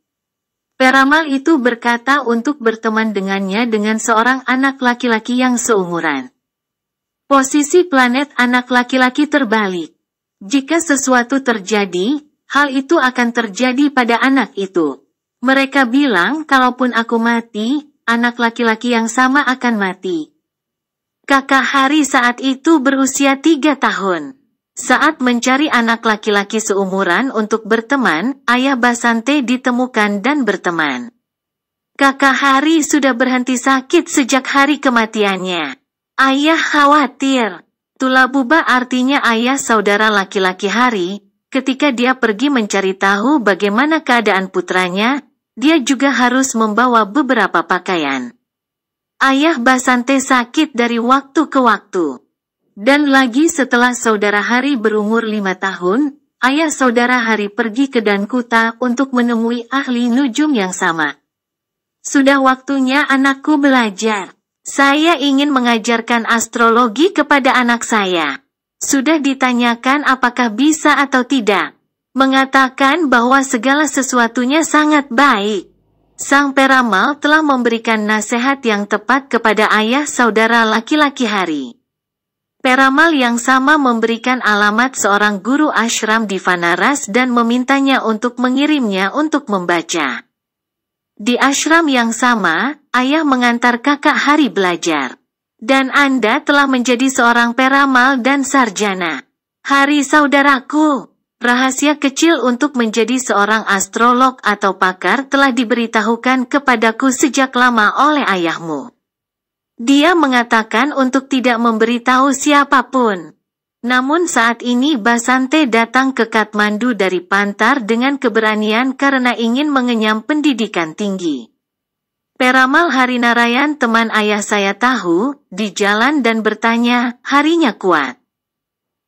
Peramal itu berkata untuk berteman dengannya dengan seorang anak laki-laki yang seumuran. Posisi planet anak laki-laki terbalik. Jika sesuatu terjadi, hal itu akan terjadi pada anak itu. Mereka bilang kalaupun aku mati, anak laki-laki yang sama akan mati. Kakak Hari saat itu berusia tiga tahun. Saat mencari anak laki-laki seumuran untuk berteman, ayah Basante ditemukan dan berteman. Kakak Hari sudah berhenti sakit sejak hari kematiannya. Ayah khawatir. Tulabuba artinya ayah saudara laki-laki Hari. Ketika dia pergi mencari tahu bagaimana keadaan putranya, dia juga harus membawa beberapa pakaian. Ayah Basante sakit dari waktu ke waktu. Dan lagi setelah saudara Hari berumur lima tahun, ayah saudara Hari pergi ke Dankuta untuk menemui ahli nujum yang sama. Sudah waktunya anakku belajar. Saya ingin mengajarkan astrologi kepada anak saya. Sudah ditanyakan apakah bisa atau tidak. Mengatakan bahwa segala sesuatunya sangat baik. Sang Peramal telah memberikan nasihat yang tepat kepada ayah saudara laki-laki hari. Peramal yang sama memberikan alamat seorang guru ashram di Vanaras dan memintanya untuk mengirimnya untuk membaca. Di ashram yang sama, ayah mengantar kakak hari belajar. Dan Anda telah menjadi seorang peramal dan sarjana. Hari saudaraku, rahasia kecil untuk menjadi seorang astrolog atau pakar telah diberitahukan kepadaku sejak lama oleh ayahmu. Dia mengatakan untuk tidak memberitahu siapapun. Namun saat ini Basante datang ke Kathmandu dari Pantar dengan keberanian karena ingin mengenyam pendidikan tinggi. Peramal Harinarayan teman ayah saya tahu, di jalan dan bertanya, harinya kuat.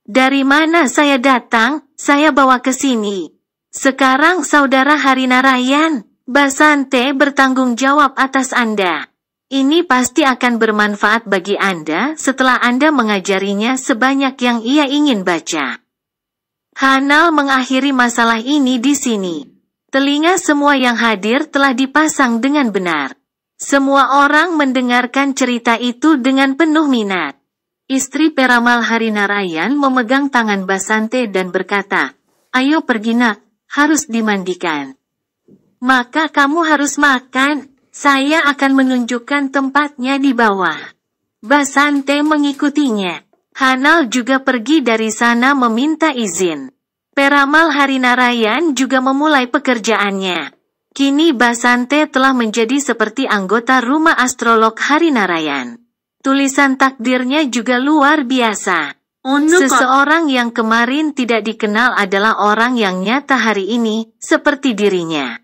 Dari mana saya datang, saya bawa ke sini. Sekarang saudara Harinarayan, Basante bertanggung jawab atas Anda. Ini pasti akan bermanfaat bagi Anda setelah Anda mengajarinya sebanyak yang ia ingin baca. Hanal mengakhiri masalah ini di sini. Telinga semua yang hadir telah dipasang dengan benar. Semua orang mendengarkan cerita itu dengan penuh minat. Istri Peramal Hari Narayan memegang tangan Basante dan berkata, Ayo pergi nak, harus dimandikan. Maka kamu harus makan. Saya akan menunjukkan tempatnya di bawah. Basante mengikutinya. Hanal juga pergi dari sana meminta izin. Peramal Hari Narayan juga memulai pekerjaannya. Kini Basante telah menjadi seperti anggota rumah astrolog Hari Narayan. Tulisan takdirnya juga luar biasa. Seseorang yang kemarin tidak dikenal adalah orang yang nyata hari ini, seperti dirinya.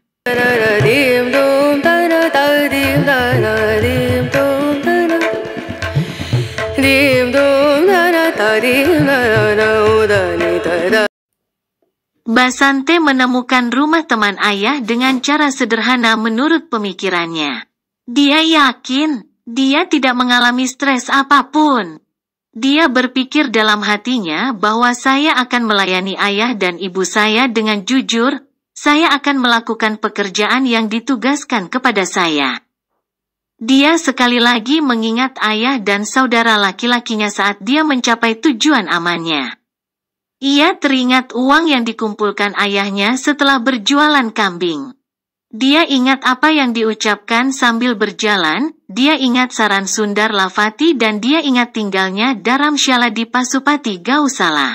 Basante menemukan rumah teman ayah dengan cara sederhana menurut pemikirannya. Dia yakin dia tidak mengalami stres apapun. Dia berpikir dalam hatinya bahwa saya akan melayani ayah dan ibu saya dengan jujur, saya akan melakukan pekerjaan yang ditugaskan kepada saya. Dia sekali lagi mengingat ayah dan saudara laki-lakinya saat dia mencapai tujuan amannya. Ia teringat uang yang dikumpulkan ayahnya setelah berjualan kambing. Dia ingat apa yang diucapkan sambil berjalan, dia ingat saran Sundar Lavati dan dia ingat tinggalnya Daramsyala di Pasupati Gausala.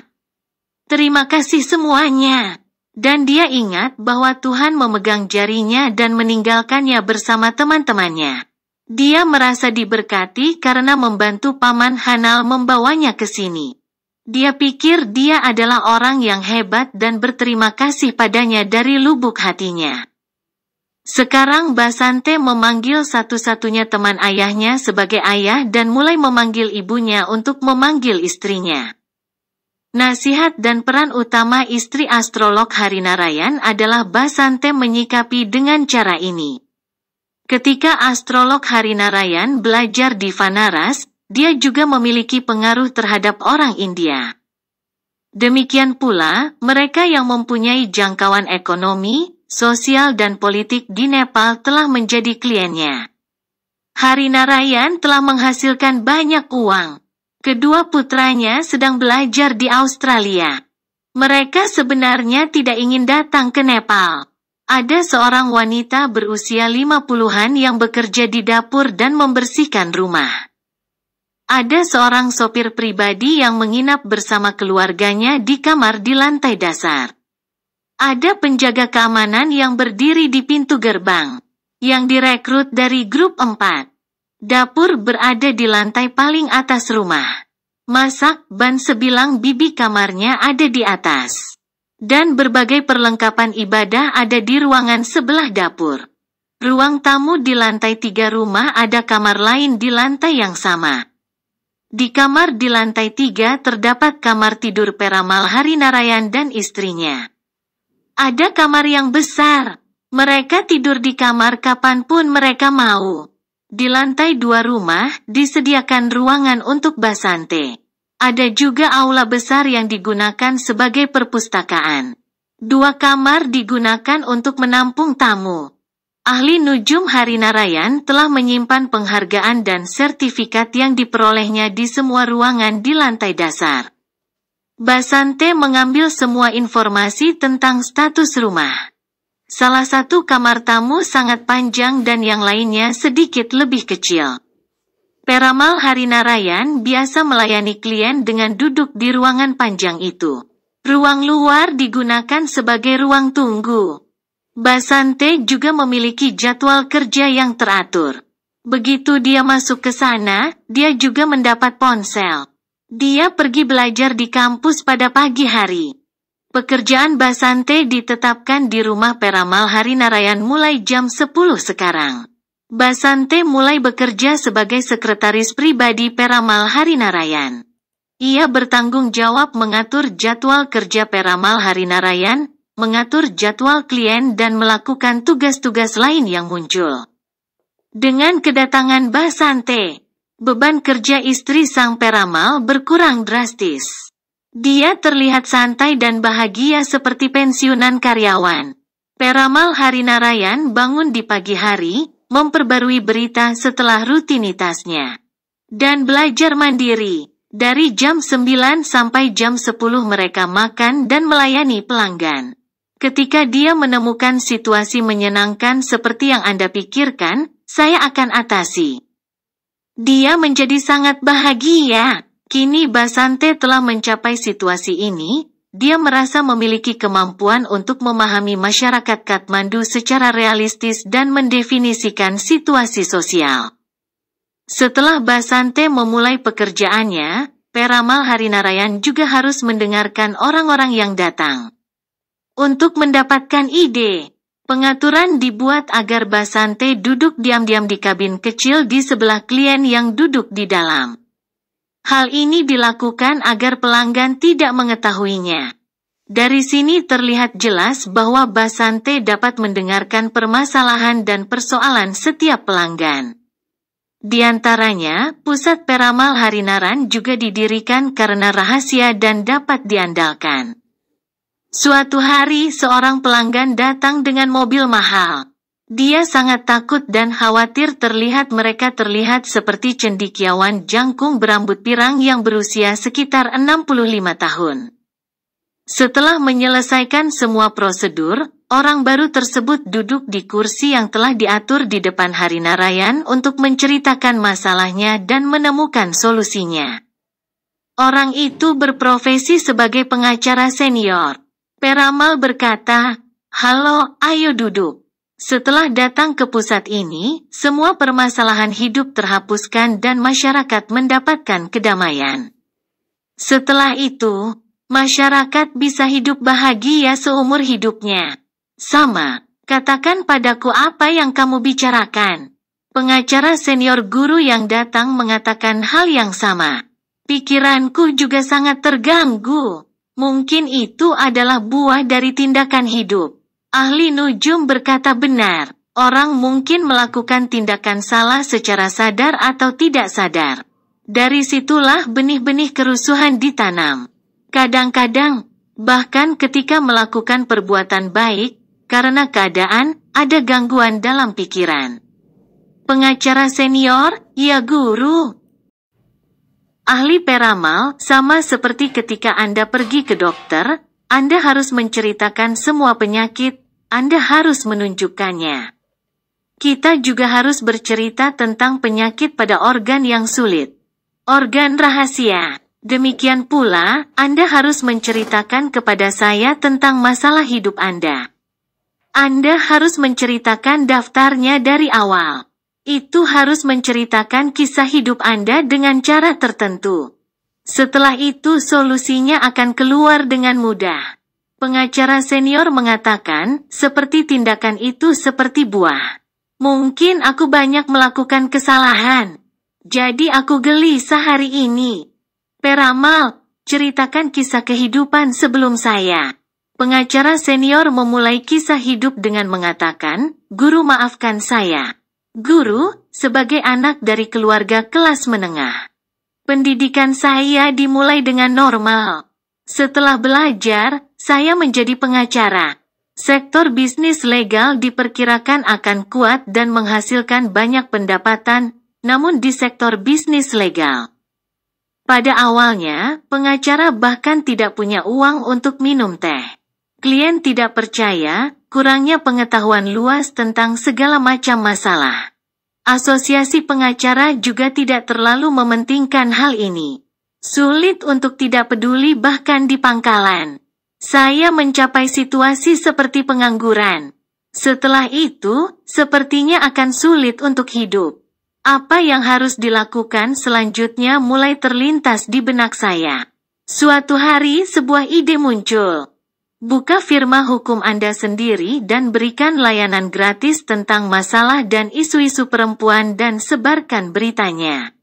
Terima kasih semuanya. Dan dia ingat bahwa Tuhan memegang jarinya dan meninggalkannya bersama teman-temannya. Dia merasa diberkati karena membantu Paman Hanal membawanya ke sini. Dia pikir dia adalah orang yang hebat dan berterima kasih padanya dari lubuk hatinya. Sekarang Basante memanggil satu-satunya teman ayahnya sebagai ayah dan mulai memanggil ibunya untuk memanggil istrinya. Nasihat dan peran utama istri astrolog Hari Narayan adalah Basante menyikapi dengan cara ini. Ketika astrolog Hari Narayan belajar di Vanaras, dia juga memiliki pengaruh terhadap orang India. Demikian pula, mereka yang mempunyai jangkauan ekonomi, sosial dan politik di Nepal telah menjadi kliennya. Hari Narayan telah menghasilkan banyak uang. Kedua putranya sedang belajar di Australia. Mereka sebenarnya tidak ingin datang ke Nepal. Ada seorang wanita berusia 50-an yang bekerja di dapur dan membersihkan rumah. Ada seorang sopir pribadi yang menginap bersama keluarganya di kamar di lantai dasar. Ada penjaga keamanan yang berdiri di pintu gerbang, yang direkrut dari grup Empat. Dapur berada di lantai paling atas rumah. Masak, ban sebilang bibi kamarnya ada di atas. Dan berbagai perlengkapan ibadah ada di ruangan sebelah dapur. Ruang tamu di lantai tiga rumah ada kamar lain di lantai yang sama. Di kamar di lantai tiga terdapat kamar tidur Peramal Hari Narayan dan istrinya. Ada kamar yang besar. Mereka tidur di kamar kapanpun mereka mau. Di lantai dua rumah, disediakan ruangan untuk Basante. Ada juga aula besar yang digunakan sebagai perpustakaan. Dua kamar digunakan untuk menampung tamu. Ahli Nujum Hari Narayan telah menyimpan penghargaan dan sertifikat yang diperolehnya di semua ruangan di lantai dasar. Basante mengambil semua informasi tentang status rumah. Salah satu kamar tamu sangat panjang dan yang lainnya sedikit lebih kecil. Peramal Harinarayan biasa melayani klien dengan duduk di ruangan panjang itu. Ruang luar digunakan sebagai ruang tunggu. Basante juga memiliki jadwal kerja yang teratur. Begitu dia masuk ke sana, dia juga mendapat ponsel. Dia pergi belajar di kampus pada pagi hari. Pekerjaan Basante ditetapkan di rumah Peramal Hari Narayan mulai jam 10 sekarang. Basante mulai bekerja sebagai sekretaris pribadi Peramal Hari Narayan. Ia bertanggung jawab mengatur jadwal kerja Peramal Hari Narayan, mengatur jadwal klien dan melakukan tugas-tugas lain yang muncul. Dengan kedatangan Basante, beban kerja istri sang Peramal berkurang drastis. Dia terlihat santai dan bahagia seperti pensiunan karyawan. Peramal Hari Narayan bangun di pagi hari, memperbarui berita setelah rutinitasnya. Dan belajar mandiri. Dari jam 9 sampai jam 10 mereka makan dan melayani pelanggan. Ketika dia menemukan situasi menyenangkan seperti yang Anda pikirkan, saya akan atasi. Dia menjadi sangat bahagia. Kini Basante telah mencapai situasi ini, dia merasa memiliki kemampuan untuk memahami masyarakat Kathmandu secara realistis dan mendefinisikan situasi sosial. Setelah Basante memulai pekerjaannya, Peramal Narayan juga harus mendengarkan orang-orang yang datang. Untuk mendapatkan ide, pengaturan dibuat agar Basante duduk diam-diam di kabin kecil di sebelah klien yang duduk di dalam. Hal ini dilakukan agar pelanggan tidak mengetahuinya. Dari sini terlihat jelas bahwa Basante dapat mendengarkan permasalahan dan persoalan setiap pelanggan. Di antaranya, pusat peramal Harinaran juga didirikan karena rahasia dan dapat diandalkan. Suatu hari, seorang pelanggan datang dengan mobil mahal. Dia sangat takut dan khawatir terlihat mereka terlihat seperti cendikiawan jangkung berambut pirang yang berusia sekitar 65 tahun. Setelah menyelesaikan semua prosedur, orang baru tersebut duduk di kursi yang telah diatur di depan hari Narayan untuk menceritakan masalahnya dan menemukan solusinya. Orang itu berprofesi sebagai pengacara senior. Peramal berkata, Halo, ayo duduk. Setelah datang ke pusat ini, semua permasalahan hidup terhapuskan dan masyarakat mendapatkan kedamaian. Setelah itu, masyarakat bisa hidup bahagia seumur hidupnya. Sama, katakan padaku apa yang kamu bicarakan. Pengacara senior guru yang datang mengatakan hal yang sama. Pikiranku juga sangat terganggu. Mungkin itu adalah buah dari tindakan hidup. Ahli nujum berkata benar, orang mungkin melakukan tindakan salah secara sadar atau tidak sadar. Dari situlah benih-benih kerusuhan ditanam. Kadang-kadang, bahkan ketika melakukan perbuatan baik, karena keadaan, ada gangguan dalam pikiran. Pengacara senior, ya guru. Ahli peramal, sama seperti ketika Anda pergi ke dokter, anda harus menceritakan semua penyakit, Anda harus menunjukkannya. Kita juga harus bercerita tentang penyakit pada organ yang sulit. Organ rahasia. Demikian pula, Anda harus menceritakan kepada saya tentang masalah hidup Anda. Anda harus menceritakan daftarnya dari awal. Itu harus menceritakan kisah hidup Anda dengan cara tertentu. Setelah itu solusinya akan keluar dengan mudah. Pengacara senior mengatakan, seperti tindakan itu seperti buah. Mungkin aku banyak melakukan kesalahan. Jadi aku gelisah hari ini. Peramal, ceritakan kisah kehidupan sebelum saya. Pengacara senior memulai kisah hidup dengan mengatakan, Guru maafkan saya. Guru, sebagai anak dari keluarga kelas menengah. Pendidikan saya dimulai dengan normal. Setelah belajar, saya menjadi pengacara. Sektor bisnis legal diperkirakan akan kuat dan menghasilkan banyak pendapatan, namun di sektor bisnis legal. Pada awalnya, pengacara bahkan tidak punya uang untuk minum teh. Klien tidak percaya, kurangnya pengetahuan luas tentang segala macam masalah. Asosiasi pengacara juga tidak terlalu mementingkan hal ini. Sulit untuk tidak peduli bahkan di pangkalan. Saya mencapai situasi seperti pengangguran. Setelah itu, sepertinya akan sulit untuk hidup. Apa yang harus dilakukan selanjutnya mulai terlintas di benak saya. Suatu hari sebuah ide muncul. Buka firma hukum Anda sendiri dan berikan layanan gratis tentang masalah dan isu-isu perempuan dan sebarkan beritanya.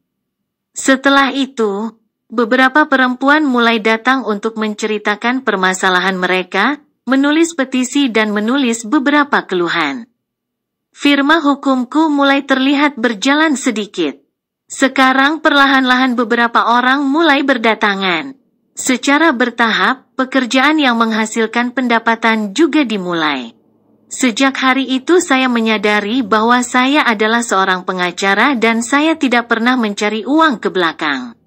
Setelah itu, beberapa perempuan mulai datang untuk menceritakan permasalahan mereka, menulis petisi dan menulis beberapa keluhan. Firma hukumku mulai terlihat berjalan sedikit. Sekarang perlahan-lahan beberapa orang mulai berdatangan. Secara bertahap, pekerjaan yang menghasilkan pendapatan juga dimulai. Sejak hari itu saya menyadari bahwa saya adalah seorang pengacara dan saya tidak pernah mencari uang ke belakang.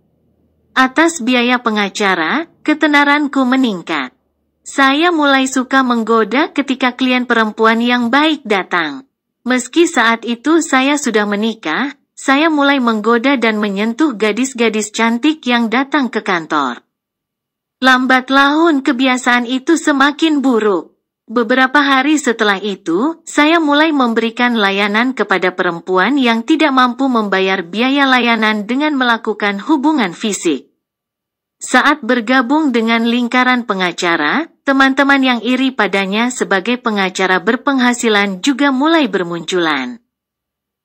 Atas biaya pengacara, ketenaranku meningkat. Saya mulai suka menggoda ketika klien perempuan yang baik datang. Meski saat itu saya sudah menikah, saya mulai menggoda dan menyentuh gadis-gadis cantik yang datang ke kantor. Lambat laun kebiasaan itu semakin buruk. Beberapa hari setelah itu, saya mulai memberikan layanan kepada perempuan yang tidak mampu membayar biaya layanan dengan melakukan hubungan fisik. Saat bergabung dengan lingkaran pengacara, teman-teman yang iri padanya sebagai pengacara berpenghasilan juga mulai bermunculan.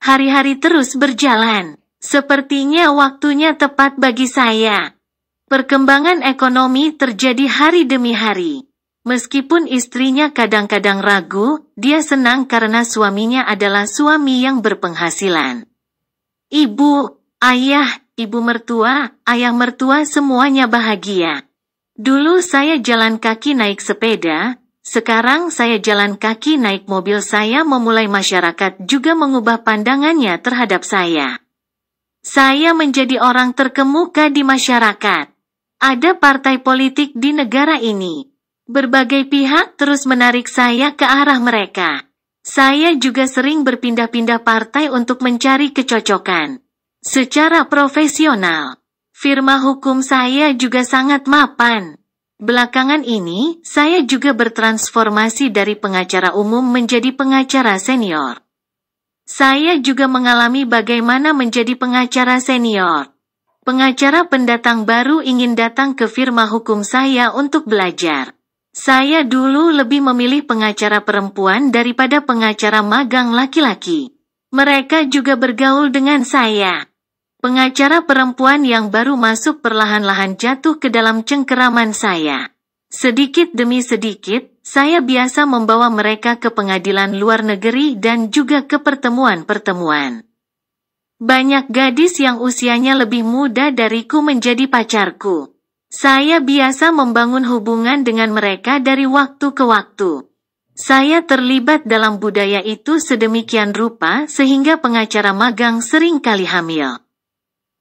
Hari-hari terus berjalan. Sepertinya waktunya tepat bagi saya. Perkembangan ekonomi terjadi hari demi hari. Meskipun istrinya kadang-kadang ragu, dia senang karena suaminya adalah suami yang berpenghasilan. Ibu, ayah, ibu mertua, ayah mertua semuanya bahagia. Dulu saya jalan kaki naik sepeda, sekarang saya jalan kaki naik mobil saya memulai masyarakat juga mengubah pandangannya terhadap saya. Saya menjadi orang terkemuka di masyarakat. Ada partai politik di negara ini. Berbagai pihak terus menarik saya ke arah mereka. Saya juga sering berpindah-pindah partai untuk mencari kecocokan. Secara profesional, firma hukum saya juga sangat mapan. Belakangan ini, saya juga bertransformasi dari pengacara umum menjadi pengacara senior. Saya juga mengalami bagaimana menjadi pengacara senior. Pengacara pendatang baru ingin datang ke firma hukum saya untuk belajar. Saya dulu lebih memilih pengacara perempuan daripada pengacara magang laki-laki. Mereka juga bergaul dengan saya. Pengacara perempuan yang baru masuk perlahan-lahan jatuh ke dalam cengkeraman saya. Sedikit demi sedikit, saya biasa membawa mereka ke pengadilan luar negeri dan juga ke pertemuan-pertemuan. Banyak gadis yang usianya lebih muda dariku menjadi pacarku. Saya biasa membangun hubungan dengan mereka dari waktu ke waktu. Saya terlibat dalam budaya itu sedemikian rupa sehingga pengacara magang sering kali hamil.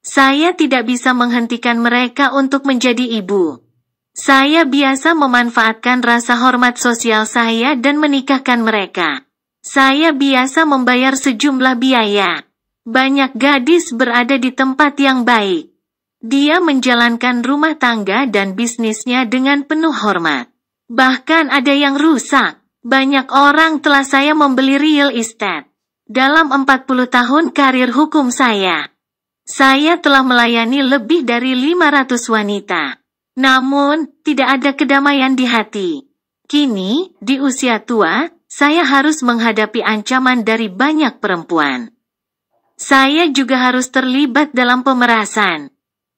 Saya tidak bisa menghentikan mereka untuk menjadi ibu. Saya biasa memanfaatkan rasa hormat sosial saya dan menikahkan mereka. Saya biasa membayar sejumlah biaya. Banyak gadis berada di tempat yang baik. Dia menjalankan rumah tangga dan bisnisnya dengan penuh hormat. Bahkan ada yang rusak. Banyak orang telah saya membeli real estate. Dalam 40 tahun karir hukum saya, saya telah melayani lebih dari 500 wanita. Namun, tidak ada kedamaian di hati. Kini, di usia tua, saya harus menghadapi ancaman dari banyak perempuan. Saya juga harus terlibat dalam pemerasan.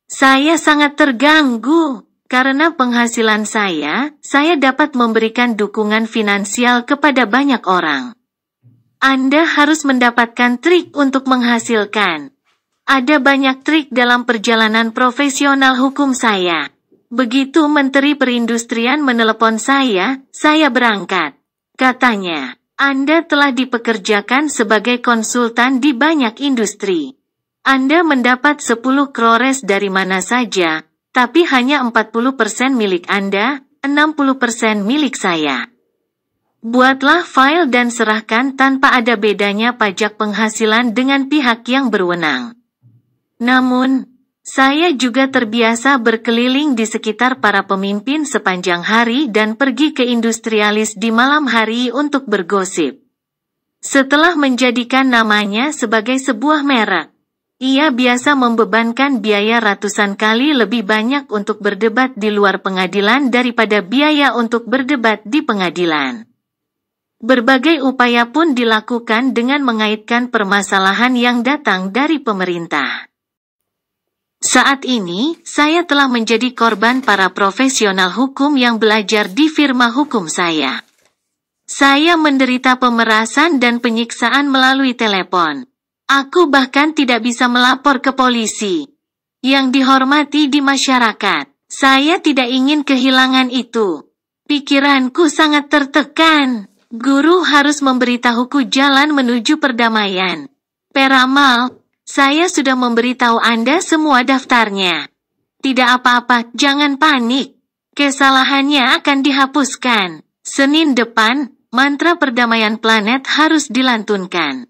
Saya sangat terganggu. Karena penghasilan saya, saya dapat memberikan dukungan finansial kepada banyak orang. Anda harus mendapatkan trik untuk menghasilkan. Ada banyak trik dalam perjalanan profesional hukum saya. Begitu Menteri Perindustrian menelepon saya, saya berangkat. Katanya. Anda telah dipekerjakan sebagai konsultan di banyak industri. Anda mendapat 10 krores dari mana saja, tapi hanya 40% milik Anda, 60% milik saya. Buatlah file dan serahkan tanpa ada bedanya pajak penghasilan dengan pihak yang berwenang. Namun, saya juga terbiasa berkeliling di sekitar para pemimpin sepanjang hari dan pergi ke industrialis di malam hari untuk bergosip. Setelah menjadikan namanya sebagai sebuah merek, ia biasa membebankan biaya ratusan kali lebih banyak untuk berdebat di luar pengadilan daripada biaya untuk berdebat di pengadilan. Berbagai upaya pun dilakukan dengan mengaitkan permasalahan yang datang dari pemerintah. Saat ini, saya telah menjadi korban para profesional hukum yang belajar di firma hukum saya. Saya menderita pemerasan dan penyiksaan melalui telepon. Aku bahkan tidak bisa melapor ke polisi. Yang dihormati di masyarakat, saya tidak ingin kehilangan itu. Pikiranku sangat tertekan. Guru harus memberitahuku jalan menuju perdamaian. Peramal, saya sudah memberitahu Anda semua daftarnya. Tidak apa-apa, jangan panik. Kesalahannya akan dihapuskan. Senin depan, mantra perdamaian planet harus dilantunkan.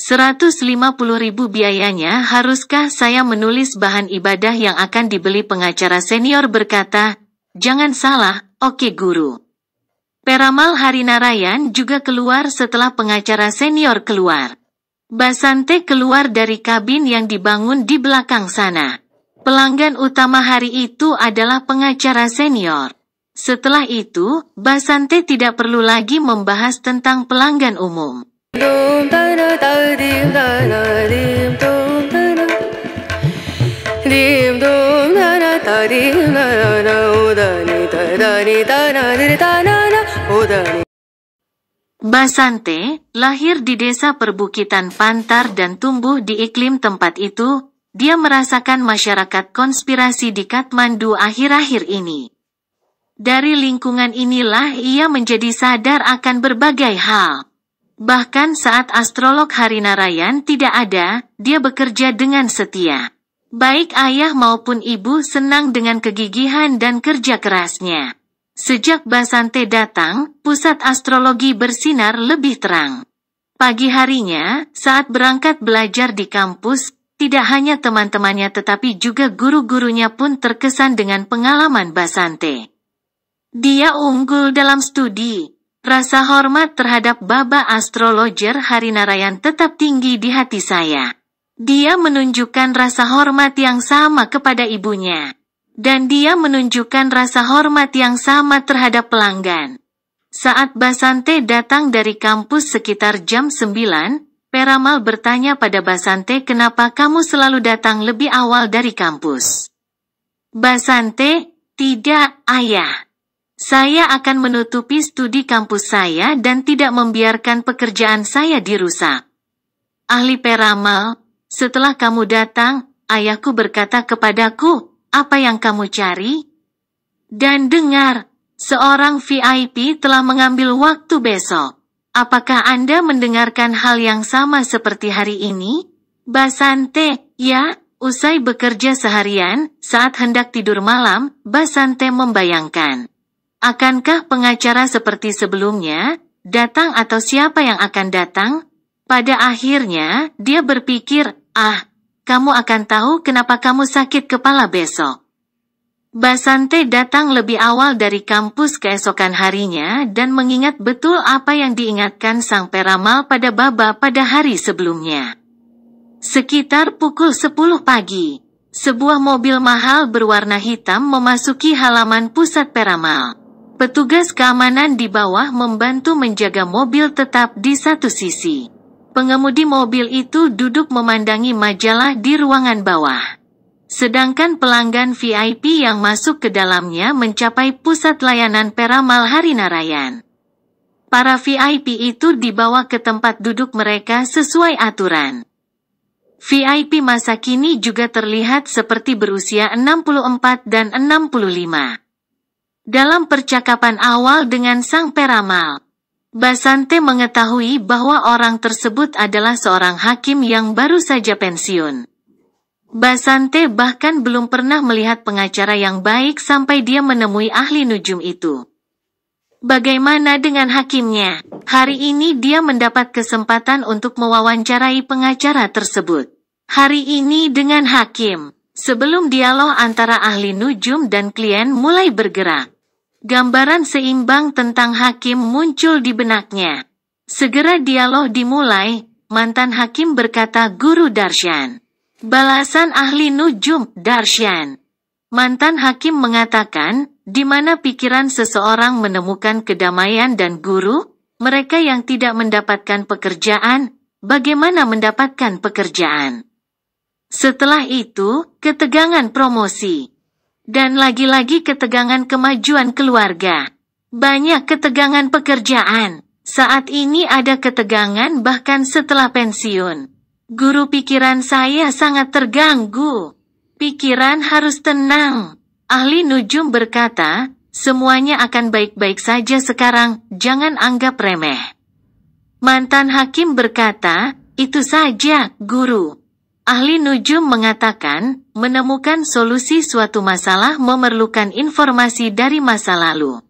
150 ribu biayanya haruskah saya menulis bahan ibadah yang akan dibeli pengacara senior berkata, Jangan salah, oke okay guru. Peramal hari Narayan juga keluar setelah pengacara senior keluar. Basante keluar dari kabin yang dibangun di belakang sana. Pelanggan utama hari itu adalah pengacara senior. Setelah itu, Basante tidak perlu lagi membahas tentang pelanggan umum. Basante, lahir di desa perbukitan Pantar dan tumbuh di iklim tempat itu, dia merasakan masyarakat konspirasi di Kathmandu akhir-akhir ini. Dari lingkungan inilah ia menjadi sadar akan berbagai hal. Bahkan saat astrolog Hari Narayan tidak ada, dia bekerja dengan setia. Baik ayah maupun ibu senang dengan kegigihan dan kerja kerasnya. Sejak Basante datang, pusat astrologi bersinar lebih terang. Pagi harinya, saat berangkat belajar di kampus, tidak hanya teman-temannya tetapi juga guru-gurunya pun terkesan dengan pengalaman Basante. Dia unggul dalam studi. Rasa hormat terhadap Baba Astrologer Hari Narayan tetap tinggi di hati saya. Dia menunjukkan rasa hormat yang sama kepada ibunya dan dia menunjukkan rasa hormat yang sama terhadap pelanggan. Saat Basante datang dari kampus sekitar jam 9, Peramal bertanya pada Basante kenapa kamu selalu datang lebih awal dari kampus. Basante, tidak, ayah. Saya akan menutupi studi kampus saya dan tidak membiarkan pekerjaan saya dirusak. Ahli Peramal, setelah kamu datang, ayahku berkata kepadaku, apa yang kamu cari? Dan dengar, seorang VIP telah mengambil waktu besok. Apakah Anda mendengarkan hal yang sama seperti hari ini? Basante, ya, usai bekerja seharian, saat hendak tidur malam, Basante membayangkan. Akankah pengacara seperti sebelumnya, datang atau siapa yang akan datang? Pada akhirnya, dia berpikir, ah, kamu akan tahu kenapa kamu sakit kepala besok. Basante datang lebih awal dari kampus keesokan harinya dan mengingat betul apa yang diingatkan sang peramal pada Baba pada hari sebelumnya. Sekitar pukul 10 pagi, sebuah mobil mahal berwarna hitam memasuki halaman pusat peramal. Petugas keamanan di bawah membantu menjaga mobil tetap di satu sisi. Pengemudi mobil itu duduk memandangi majalah di ruangan bawah. Sedangkan pelanggan VIP yang masuk ke dalamnya mencapai pusat layanan Peramal Hari Narayan. Para VIP itu dibawa ke tempat duduk mereka sesuai aturan. VIP masa kini juga terlihat seperti berusia 64 dan 65. Dalam percakapan awal dengan sang peramal, Basante mengetahui bahwa orang tersebut adalah seorang hakim yang baru saja pensiun. Basante bahkan belum pernah melihat pengacara yang baik sampai dia menemui ahli nujum itu. Bagaimana dengan hakimnya? Hari ini dia mendapat kesempatan untuk mewawancarai pengacara tersebut. Hari ini dengan hakim, sebelum dialog antara ahli nujum dan klien mulai bergerak gambaran seimbang tentang hakim muncul di benaknya. Segera dialog dimulai, mantan hakim berkata Guru Darshan. Balasan ahli nujum Darshan. Mantan hakim mengatakan, di mana pikiran seseorang menemukan kedamaian dan guru, mereka yang tidak mendapatkan pekerjaan, bagaimana mendapatkan pekerjaan? Setelah itu, ketegangan promosi. Dan lagi-lagi ketegangan kemajuan keluarga. Banyak ketegangan pekerjaan. Saat ini ada ketegangan bahkan setelah pensiun. Guru pikiran saya sangat terganggu. Pikiran harus tenang. Ahli Nujum berkata, semuanya akan baik-baik saja sekarang, jangan anggap remeh. Mantan hakim berkata, itu saja, guru ahli nujum mengatakan, menemukan solusi suatu masalah memerlukan informasi dari masa lalu.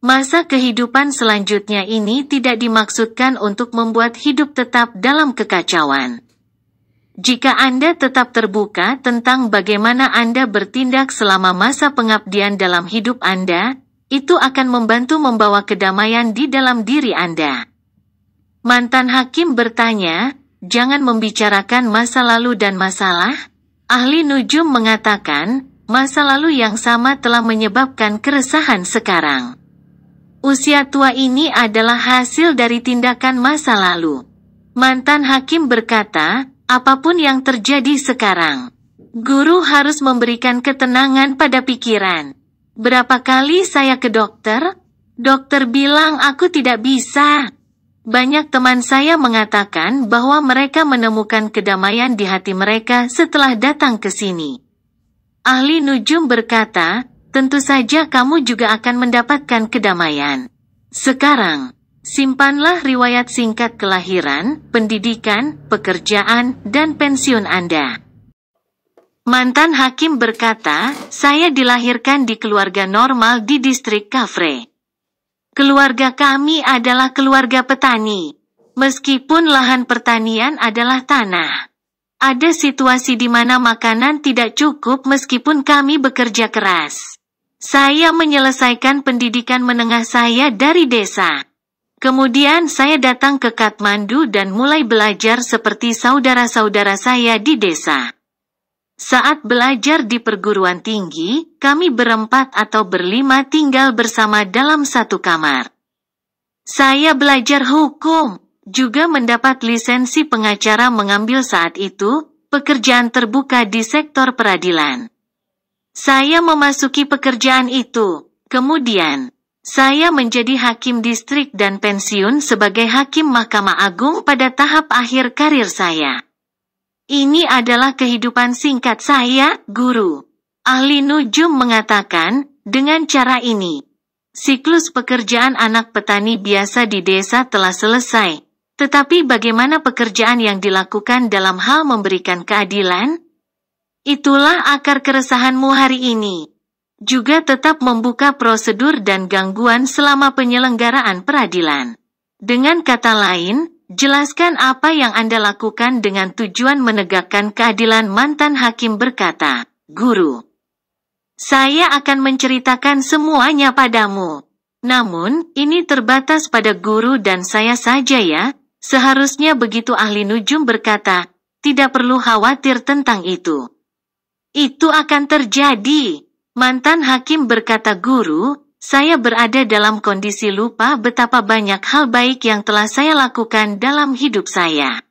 Masa kehidupan selanjutnya ini tidak dimaksudkan untuk membuat hidup tetap dalam kekacauan. Jika Anda tetap terbuka tentang bagaimana Anda bertindak selama masa pengabdian dalam hidup Anda, itu akan membantu membawa kedamaian di dalam diri Anda. Mantan hakim bertanya, jangan membicarakan masa lalu dan masalah. Ahli Nujum mengatakan, masa lalu yang sama telah menyebabkan keresahan sekarang. Usia tua ini adalah hasil dari tindakan masa lalu. Mantan hakim berkata, apapun yang terjadi sekarang, guru harus memberikan ketenangan pada pikiran. Berapa kali saya ke dokter? Dokter bilang aku tidak bisa. Banyak teman saya mengatakan bahwa mereka menemukan kedamaian di hati mereka setelah datang ke sini. Ahli Nujum berkata, tentu saja kamu juga akan mendapatkan kedamaian. Sekarang, simpanlah riwayat singkat kelahiran, pendidikan, pekerjaan, dan pensiun Anda. Mantan hakim berkata, saya dilahirkan di keluarga normal di distrik Kafre. Keluarga kami adalah keluarga petani. Meskipun lahan pertanian adalah tanah, ada situasi di mana makanan tidak cukup meskipun kami bekerja keras. Saya menyelesaikan pendidikan menengah saya dari desa. Kemudian saya datang ke Kathmandu dan mulai belajar seperti saudara-saudara saya di desa. Saat belajar di perguruan tinggi, kami berempat atau berlima tinggal bersama dalam satu kamar. Saya belajar hukum, juga mendapat lisensi pengacara mengambil saat itu, pekerjaan terbuka di sektor peradilan. Saya memasuki pekerjaan itu, kemudian saya menjadi hakim distrik dan pensiun sebagai hakim Mahkamah Agung pada tahap akhir karir saya. Ini adalah kehidupan singkat saya, guru. Ahli Nujum mengatakan, dengan cara ini, siklus pekerjaan anak petani biasa di desa telah selesai. Tetapi bagaimana pekerjaan yang dilakukan dalam hal memberikan keadilan? Itulah akar keresahanmu hari ini. Juga tetap membuka prosedur dan gangguan selama penyelenggaraan peradilan. Dengan kata lain, Jelaskan apa yang Anda lakukan dengan tujuan menegakkan keadilan mantan hakim berkata, Guru, saya akan menceritakan semuanya padamu. Namun, ini terbatas pada guru dan saya saja ya. Seharusnya begitu ahli nujum berkata, tidak perlu khawatir tentang itu. Itu akan terjadi. Mantan hakim berkata guru, saya berada dalam kondisi lupa betapa banyak hal baik yang telah saya lakukan dalam hidup saya.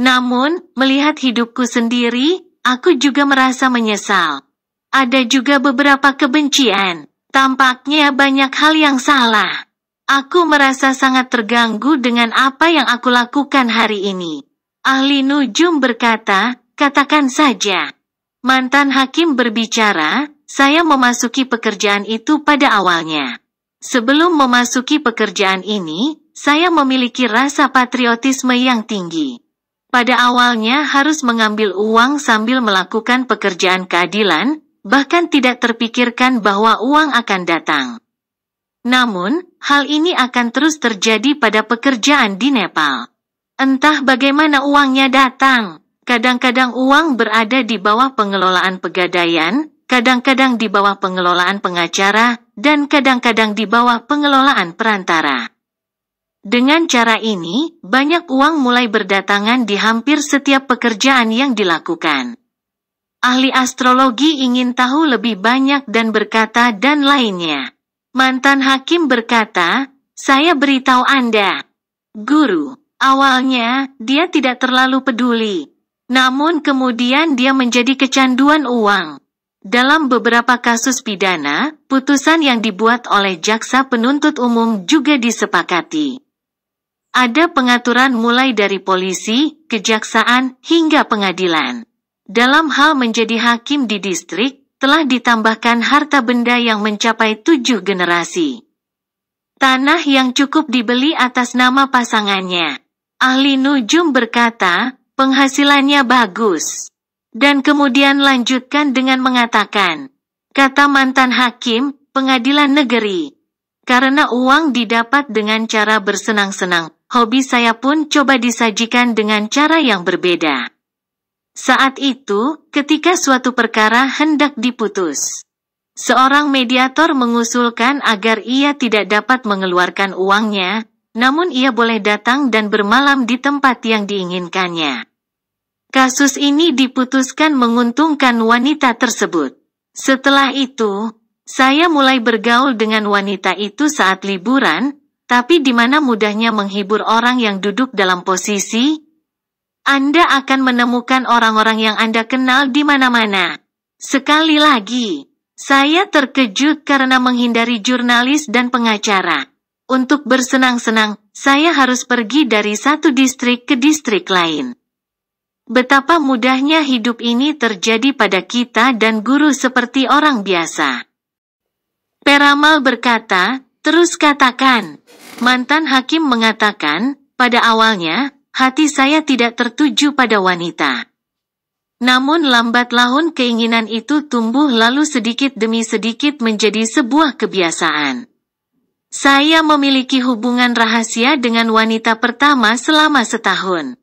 Namun, melihat hidupku sendiri, aku juga merasa menyesal. Ada juga beberapa kebencian. Tampaknya banyak hal yang salah. Aku merasa sangat terganggu dengan apa yang aku lakukan hari ini. Ahli Nujum berkata, katakan saja. Mantan hakim berbicara, saya memasuki pekerjaan itu pada awalnya. Sebelum memasuki pekerjaan ini, saya memiliki rasa patriotisme yang tinggi. Pada awalnya harus mengambil uang sambil melakukan pekerjaan keadilan, bahkan tidak terpikirkan bahwa uang akan datang. Namun, hal ini akan terus terjadi pada pekerjaan di Nepal. Entah bagaimana uangnya datang, kadang-kadang uang berada di bawah pengelolaan pegadaian, kadang-kadang di bawah pengelolaan pengacara, dan kadang-kadang di bawah pengelolaan perantara. Dengan cara ini, banyak uang mulai berdatangan di hampir setiap pekerjaan yang dilakukan. Ahli astrologi ingin tahu lebih banyak dan berkata dan lainnya. Mantan hakim berkata, saya beritahu Anda. Guru, awalnya dia tidak terlalu peduli. Namun kemudian dia menjadi kecanduan uang. Dalam beberapa kasus pidana, putusan yang dibuat oleh jaksa penuntut umum juga disepakati. Ada pengaturan mulai dari polisi, kejaksaan, hingga pengadilan. Dalam hal menjadi hakim di distrik, telah ditambahkan harta benda yang mencapai tujuh generasi. Tanah yang cukup dibeli atas nama pasangannya. Ahli Nujum berkata, penghasilannya bagus dan kemudian lanjutkan dengan mengatakan, kata mantan hakim, pengadilan negeri. Karena uang didapat dengan cara bersenang-senang, hobi saya pun coba disajikan dengan cara yang berbeda. Saat itu, ketika suatu perkara hendak diputus, seorang mediator mengusulkan agar ia tidak dapat mengeluarkan uangnya, namun ia boleh datang dan bermalam di tempat yang diinginkannya. Kasus ini diputuskan menguntungkan wanita tersebut. Setelah itu, saya mulai bergaul dengan wanita itu saat liburan, tapi di mana mudahnya menghibur orang yang duduk dalam posisi, Anda akan menemukan orang-orang yang Anda kenal di mana-mana. Sekali lagi, saya terkejut karena menghindari jurnalis dan pengacara. Untuk bersenang-senang, saya harus pergi dari satu distrik ke distrik lain. Betapa mudahnya hidup ini terjadi pada kita dan guru seperti orang biasa. Peramal berkata, terus katakan. Mantan hakim mengatakan, pada awalnya, hati saya tidak tertuju pada wanita. Namun lambat laun keinginan itu tumbuh lalu sedikit demi sedikit menjadi sebuah kebiasaan. Saya memiliki hubungan rahasia dengan wanita pertama selama setahun.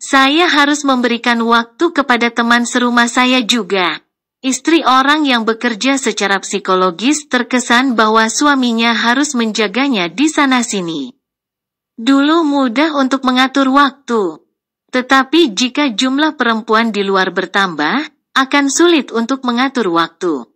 Saya harus memberikan waktu kepada teman serumah saya juga. Istri orang yang bekerja secara psikologis terkesan bahwa suaminya harus menjaganya di sana-sini. Dulu mudah untuk mengatur waktu. Tetapi jika jumlah perempuan di luar bertambah, akan sulit untuk mengatur waktu.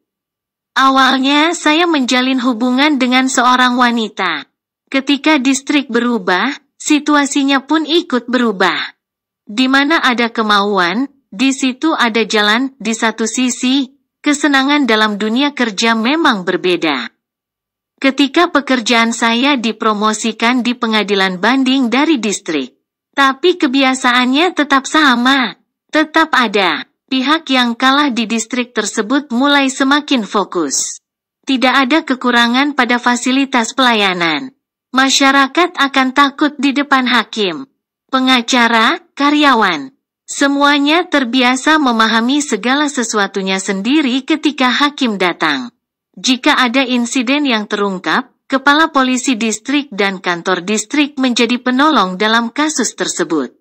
Awalnya saya menjalin hubungan dengan seorang wanita. Ketika distrik berubah, situasinya pun ikut berubah. Di mana ada kemauan, di situ ada jalan, di satu sisi, kesenangan dalam dunia kerja memang berbeda. Ketika pekerjaan saya dipromosikan di pengadilan banding dari distrik, tapi kebiasaannya tetap sama, tetap ada. Pihak yang kalah di distrik tersebut mulai semakin fokus. Tidak ada kekurangan pada fasilitas pelayanan. Masyarakat akan takut di depan hakim, pengacara, karyawan. Semuanya terbiasa memahami segala sesuatunya sendiri ketika hakim datang. Jika ada insiden yang terungkap, kepala polisi distrik dan kantor distrik menjadi penolong dalam kasus tersebut.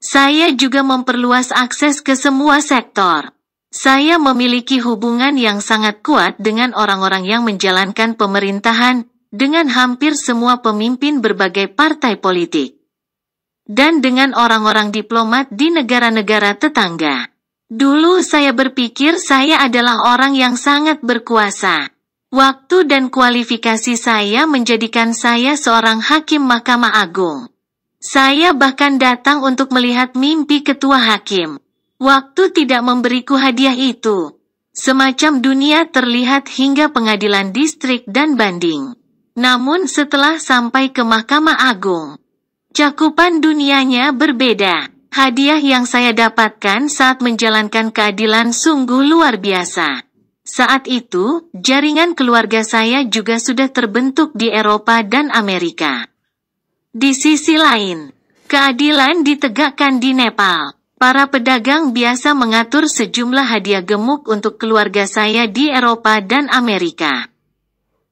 Saya juga memperluas akses ke semua sektor. Saya memiliki hubungan yang sangat kuat dengan orang-orang yang menjalankan pemerintahan, dengan hampir semua pemimpin berbagai partai politik dan dengan orang-orang diplomat di negara-negara tetangga. Dulu saya berpikir saya adalah orang yang sangat berkuasa. Waktu dan kualifikasi saya menjadikan saya seorang hakim Mahkamah Agung. Saya bahkan datang untuk melihat mimpi ketua hakim. Waktu tidak memberiku hadiah itu. Semacam dunia terlihat hingga pengadilan distrik dan banding. Namun setelah sampai ke Mahkamah Agung, Cakupan dunianya berbeda. Hadiah yang saya dapatkan saat menjalankan keadilan sungguh luar biasa. Saat itu, jaringan keluarga saya juga sudah terbentuk di Eropa dan Amerika. Di sisi lain, keadilan ditegakkan di Nepal. Para pedagang biasa mengatur sejumlah hadiah gemuk untuk keluarga saya di Eropa dan Amerika.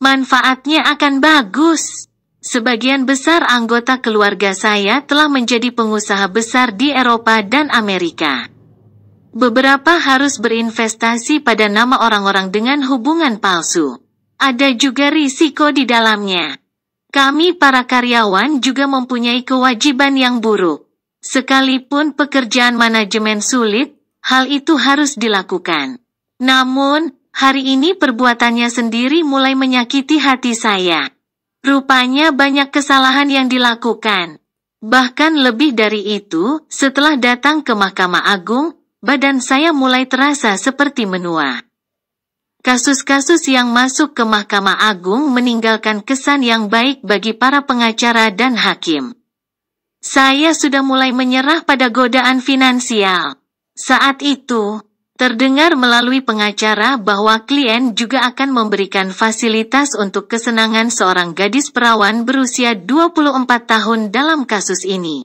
Manfaatnya akan bagus. Sebagian besar anggota keluarga saya telah menjadi pengusaha besar di Eropa dan Amerika. Beberapa harus berinvestasi pada nama orang-orang dengan hubungan palsu. Ada juga risiko di dalamnya. Kami para karyawan juga mempunyai kewajiban yang buruk. Sekalipun pekerjaan manajemen sulit, hal itu harus dilakukan. Namun, hari ini perbuatannya sendiri mulai menyakiti hati saya. Rupanya banyak kesalahan yang dilakukan. Bahkan lebih dari itu, setelah datang ke Mahkamah Agung, badan saya mulai terasa seperti menua. Kasus-kasus yang masuk ke Mahkamah Agung meninggalkan kesan yang baik bagi para pengacara dan hakim. Saya sudah mulai menyerah pada godaan finansial. Saat itu, Terdengar melalui pengacara bahwa klien juga akan memberikan fasilitas untuk kesenangan seorang gadis perawan berusia 24 tahun dalam kasus ini.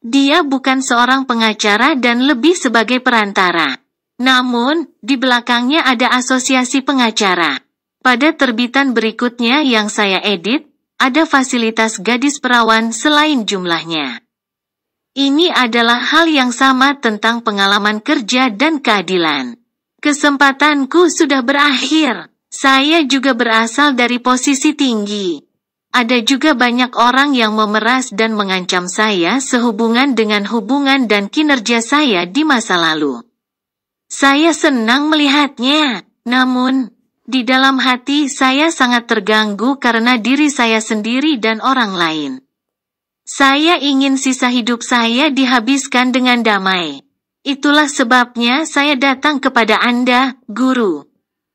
Dia bukan seorang pengacara dan lebih sebagai perantara. Namun, di belakangnya ada asosiasi pengacara. Pada terbitan berikutnya yang saya edit, ada fasilitas gadis perawan selain jumlahnya. Ini adalah hal yang sama tentang pengalaman kerja dan keadilan. Kesempatanku sudah berakhir. Saya juga berasal dari posisi tinggi. Ada juga banyak orang yang memeras dan mengancam saya sehubungan dengan hubungan dan kinerja saya di masa lalu. Saya senang melihatnya, namun di dalam hati saya sangat terganggu karena diri saya sendiri dan orang lain. Saya ingin sisa hidup saya dihabiskan dengan damai. Itulah sebabnya saya datang kepada Anda, Guru.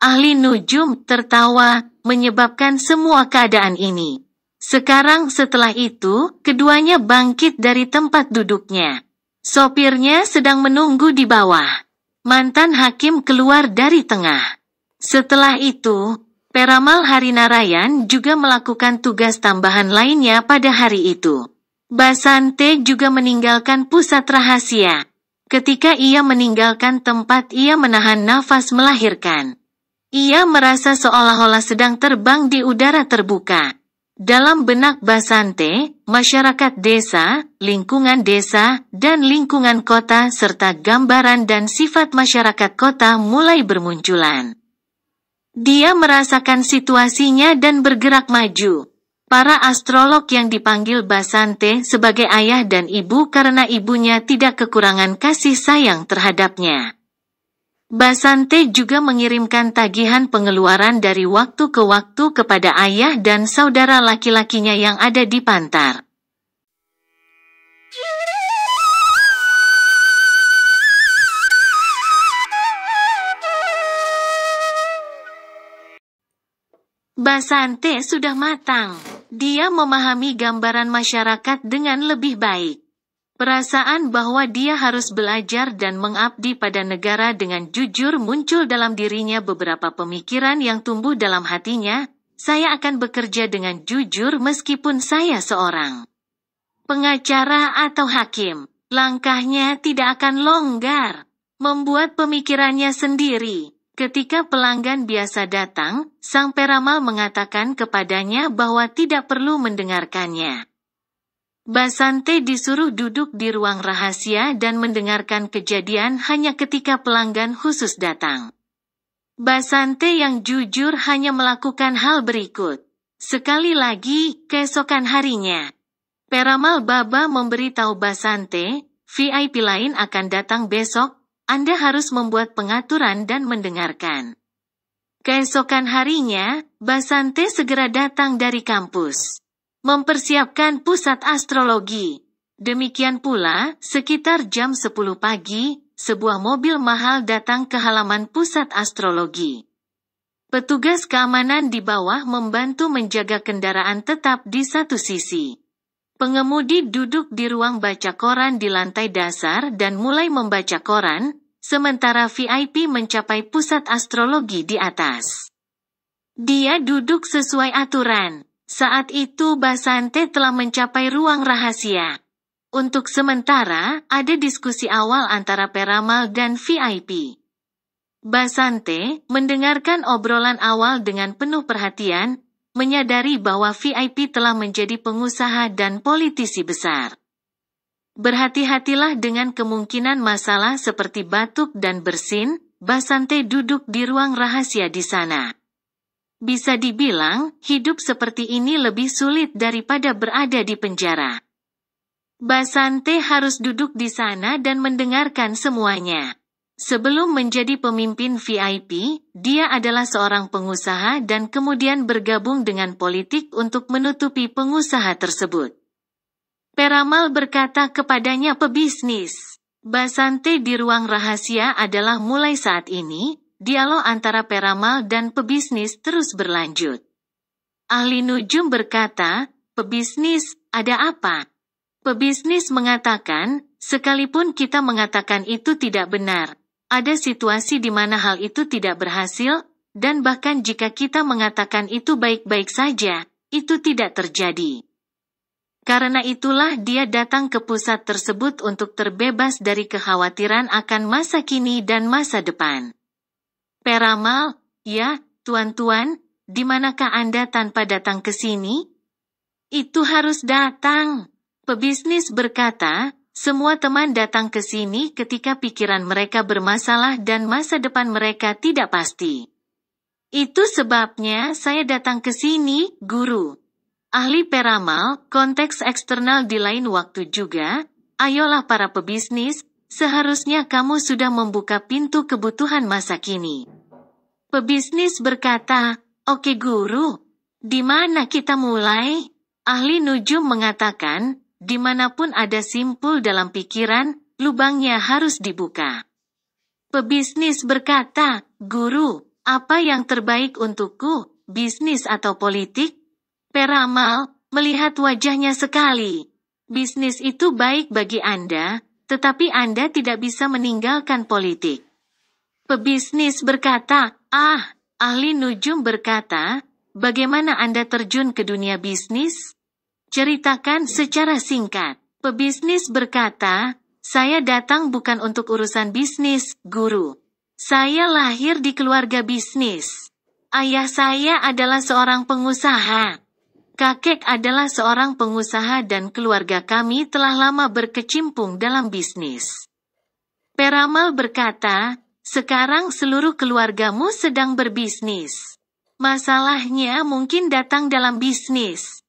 Ahli Nujum tertawa, menyebabkan semua keadaan ini. Sekarang setelah itu, keduanya bangkit dari tempat duduknya. Sopirnya sedang menunggu di bawah. Mantan hakim keluar dari tengah. Setelah itu, Peramal Harinarayan juga melakukan tugas tambahan lainnya pada hari itu. Basante juga meninggalkan pusat rahasia. Ketika ia meninggalkan tempat ia menahan nafas melahirkan. Ia merasa seolah-olah sedang terbang di udara terbuka. Dalam benak Basante, masyarakat desa, lingkungan desa, dan lingkungan kota serta gambaran dan sifat masyarakat kota mulai bermunculan. Dia merasakan situasinya dan bergerak maju. Para astrolog yang dipanggil Basante sebagai ayah dan ibu karena ibunya tidak kekurangan kasih sayang terhadapnya. Basante juga mengirimkan tagihan pengeluaran dari waktu ke waktu kepada ayah dan saudara laki-lakinya yang ada di pantar. Basante sudah matang dia memahami gambaran masyarakat dengan lebih baik. Perasaan bahwa dia harus belajar dan mengabdi pada negara dengan jujur muncul dalam dirinya beberapa pemikiran yang tumbuh dalam hatinya, saya akan bekerja dengan jujur meskipun saya seorang pengacara atau hakim. Langkahnya tidak akan longgar, membuat pemikirannya sendiri. Ketika pelanggan biasa datang, sang peramal mengatakan kepadanya bahwa tidak perlu mendengarkannya. Basante disuruh duduk di ruang rahasia dan mendengarkan kejadian hanya ketika pelanggan khusus datang. Basante yang jujur hanya melakukan hal berikut. Sekali lagi, keesokan harinya, Peramal Baba memberitahu Basante, VIP lain akan datang besok anda harus membuat pengaturan dan mendengarkan. Keesokan harinya, Basante segera datang dari kampus. Mempersiapkan pusat astrologi. Demikian pula, sekitar jam 10 pagi, sebuah mobil mahal datang ke halaman pusat astrologi. Petugas keamanan di bawah membantu menjaga kendaraan tetap di satu sisi. Pengemudi duduk di ruang baca koran di lantai dasar dan mulai membaca koran, sementara VIP mencapai pusat astrologi di atas. Dia duduk sesuai aturan. Saat itu Basante telah mencapai ruang rahasia. Untuk sementara, ada diskusi awal antara Peramal dan VIP. Basante mendengarkan obrolan awal dengan penuh perhatian, menyadari bahwa VIP telah menjadi pengusaha dan politisi besar. Berhati-hatilah dengan kemungkinan masalah seperti batuk dan bersin, Basante duduk di ruang rahasia di sana. Bisa dibilang, hidup seperti ini lebih sulit daripada berada di penjara. Basante harus duduk di sana dan mendengarkan semuanya. Sebelum menjadi pemimpin VIP, dia adalah seorang pengusaha dan kemudian bergabung dengan politik untuk menutupi pengusaha tersebut. Peramal berkata kepadanya pebisnis, Basante di ruang rahasia adalah mulai saat ini, dialog antara Peramal dan pebisnis terus berlanjut. Ahli Nujum berkata, pebisnis, ada apa? Pebisnis mengatakan, sekalipun kita mengatakan itu tidak benar, ada situasi di mana hal itu tidak berhasil, dan bahkan jika kita mengatakan itu baik-baik saja, itu tidak terjadi. Karena itulah dia datang ke pusat tersebut untuk terbebas dari kekhawatiran akan masa kini dan masa depan. Peramal, ya, tuan-tuan, di manakah Anda tanpa datang ke sini? Itu harus datang. Pebisnis berkata, semua teman datang ke sini ketika pikiran mereka bermasalah dan masa depan mereka tidak pasti. Itu sebabnya saya datang ke sini, guru. Ahli peramal, konteks eksternal di lain waktu juga, ayolah para pebisnis, seharusnya kamu sudah membuka pintu kebutuhan masa kini. Pebisnis berkata, oke okay, guru, di mana kita mulai? Ahli Nujum mengatakan, Dimanapun ada simpul dalam pikiran, lubangnya harus dibuka. Pebisnis berkata, Guru, apa yang terbaik untukku, bisnis atau politik? Peramal, melihat wajahnya sekali. Bisnis itu baik bagi Anda, tetapi Anda tidak bisa meninggalkan politik. Pebisnis berkata, ah, ahli nujum berkata, bagaimana Anda terjun ke dunia bisnis? Ceritakan secara singkat. Pebisnis berkata, saya datang bukan untuk urusan bisnis, guru. Saya lahir di keluarga bisnis. Ayah saya adalah seorang pengusaha. Kakek adalah seorang pengusaha dan keluarga kami telah lama berkecimpung dalam bisnis. Peramal berkata, sekarang seluruh keluargamu sedang berbisnis. Masalahnya mungkin datang dalam bisnis.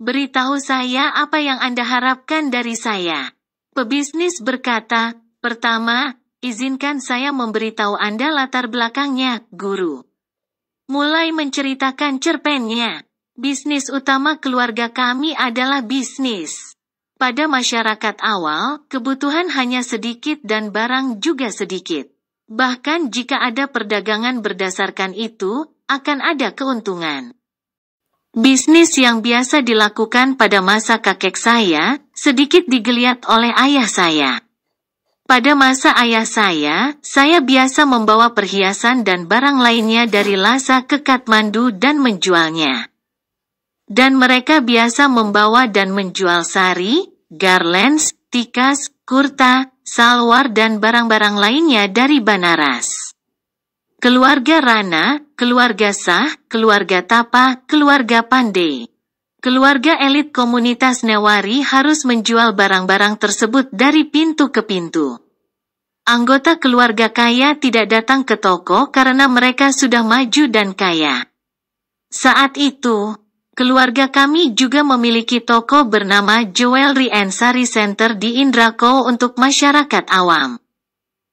Beritahu saya apa yang Anda harapkan dari saya. Pebisnis berkata, pertama, izinkan saya memberitahu Anda latar belakangnya, guru. Mulai menceritakan cerpennya. Bisnis utama keluarga kami adalah bisnis. Pada masyarakat awal, kebutuhan hanya sedikit dan barang juga sedikit. Bahkan jika ada perdagangan berdasarkan itu, akan ada keuntungan. Bisnis yang biasa dilakukan pada masa kakek saya sedikit digeliat oleh ayah saya. Pada masa ayah saya, saya biasa membawa perhiasan dan barang lainnya dari Lhasa ke Kathmandu dan menjualnya. Dan mereka biasa membawa dan menjual sari, garlands, tikas, kurta, salwar dan barang-barang lainnya dari Banaras. Keluarga Rana, keluarga Sah, keluarga Tapa, keluarga Pandey. Keluarga elit komunitas Newari harus menjual barang-barang tersebut dari pintu ke pintu. Anggota keluarga kaya tidak datang ke toko karena mereka sudah maju dan kaya. Saat itu, keluarga kami juga memiliki toko bernama Jewelry and Sari Center di Indrako untuk masyarakat awam.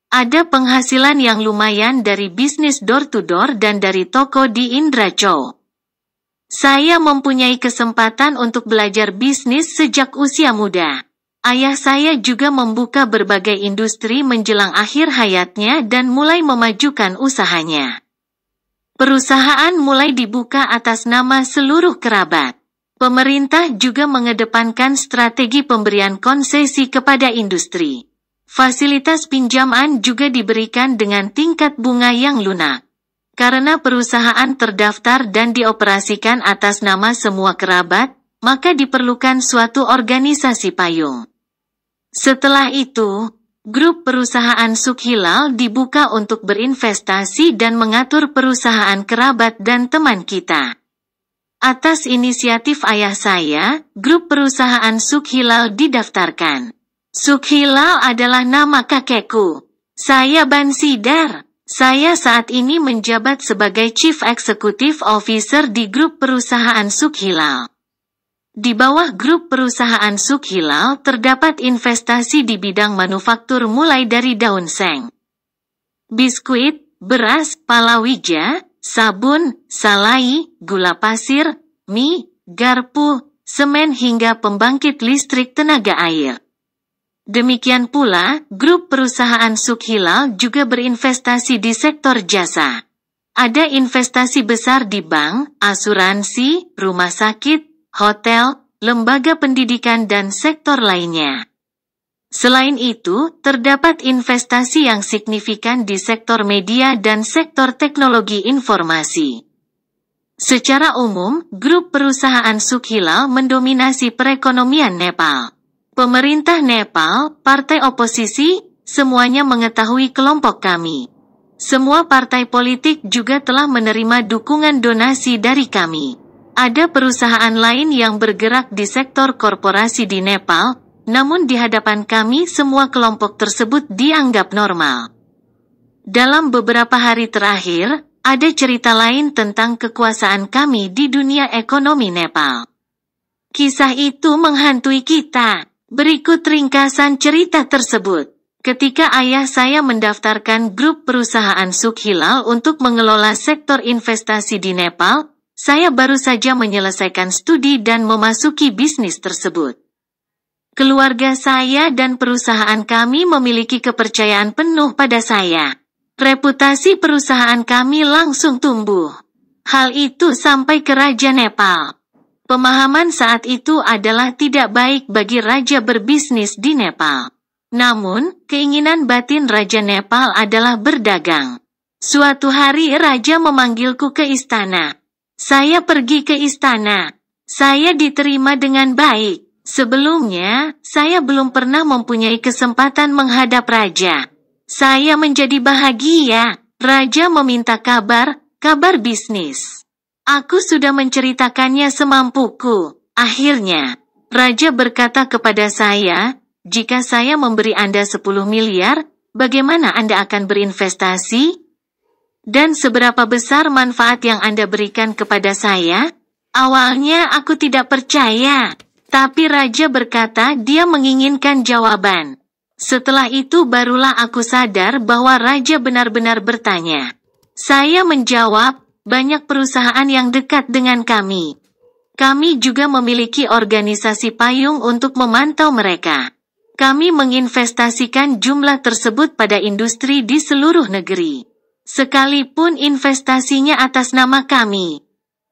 Ada penghasilan yang lumayan dari bisnis door-to-door -door dan dari toko di Indrajo. Saya mempunyai kesempatan untuk belajar bisnis sejak usia muda. Ayah saya juga membuka berbagai industri menjelang akhir hayatnya dan mulai memajukan usahanya. Perusahaan mulai dibuka atas nama seluruh kerabat. Pemerintah juga mengedepankan strategi pemberian konsesi kepada industri. Fasilitas pinjaman juga diberikan dengan tingkat bunga yang lunak. Karena perusahaan terdaftar dan dioperasikan atas nama semua kerabat, maka diperlukan suatu organisasi payung. Setelah itu, grup perusahaan Sukhilal dibuka untuk berinvestasi dan mengatur perusahaan kerabat dan teman kita. Atas inisiatif ayah saya, grup perusahaan Sukhilal didaftarkan. Sukhilal adalah nama kakekku. Saya Bansidar. Saya saat ini menjabat sebagai Chief Executive Officer di grup perusahaan Sukhilal. Di bawah grup perusahaan Sukhilal terdapat investasi di bidang manufaktur mulai dari daun seng, biskuit, beras, palawija, sabun, salai, gula pasir, mie, garpu, semen hingga pembangkit listrik tenaga air. Demikian pula, grup perusahaan Sukhilal juga berinvestasi di sektor jasa. Ada investasi besar di bank, asuransi, rumah sakit, hotel, lembaga pendidikan dan sektor lainnya. Selain itu, terdapat investasi yang signifikan di sektor media dan sektor teknologi informasi. Secara umum, grup perusahaan Sukhilal mendominasi perekonomian Nepal. Pemerintah Nepal, partai oposisi, semuanya mengetahui kelompok kami. Semua partai politik juga telah menerima dukungan donasi dari kami. Ada perusahaan lain yang bergerak di sektor korporasi di Nepal, namun di hadapan kami semua kelompok tersebut dianggap normal. Dalam beberapa hari terakhir, ada cerita lain tentang kekuasaan kami di dunia ekonomi Nepal. Kisah itu menghantui kita. Berikut ringkasan cerita tersebut. Ketika ayah saya mendaftarkan grup perusahaan Sukhilal untuk mengelola sektor investasi di Nepal, saya baru saja menyelesaikan studi dan memasuki bisnis tersebut. Keluarga saya dan perusahaan kami memiliki kepercayaan penuh pada saya. Reputasi perusahaan kami langsung tumbuh. Hal itu sampai ke Raja Nepal. Pemahaman saat itu adalah tidak baik bagi raja berbisnis di Nepal. Namun, keinginan batin Raja Nepal adalah berdagang. Suatu hari Raja memanggilku ke istana. Saya pergi ke istana. Saya diterima dengan baik. Sebelumnya, saya belum pernah mempunyai kesempatan menghadap Raja. Saya menjadi bahagia. Raja meminta kabar, kabar bisnis. Aku sudah menceritakannya semampuku. Akhirnya, Raja berkata kepada saya, jika saya memberi Anda 10 miliar, bagaimana Anda akan berinvestasi? Dan seberapa besar manfaat yang Anda berikan kepada saya? Awalnya aku tidak percaya, tapi Raja berkata dia menginginkan jawaban. Setelah itu barulah aku sadar bahwa Raja benar-benar bertanya. Saya menjawab, banyak perusahaan yang dekat dengan kami. Kami juga memiliki organisasi payung untuk memantau mereka. Kami menginvestasikan jumlah tersebut pada industri di seluruh negeri. Sekalipun investasinya atas nama kami,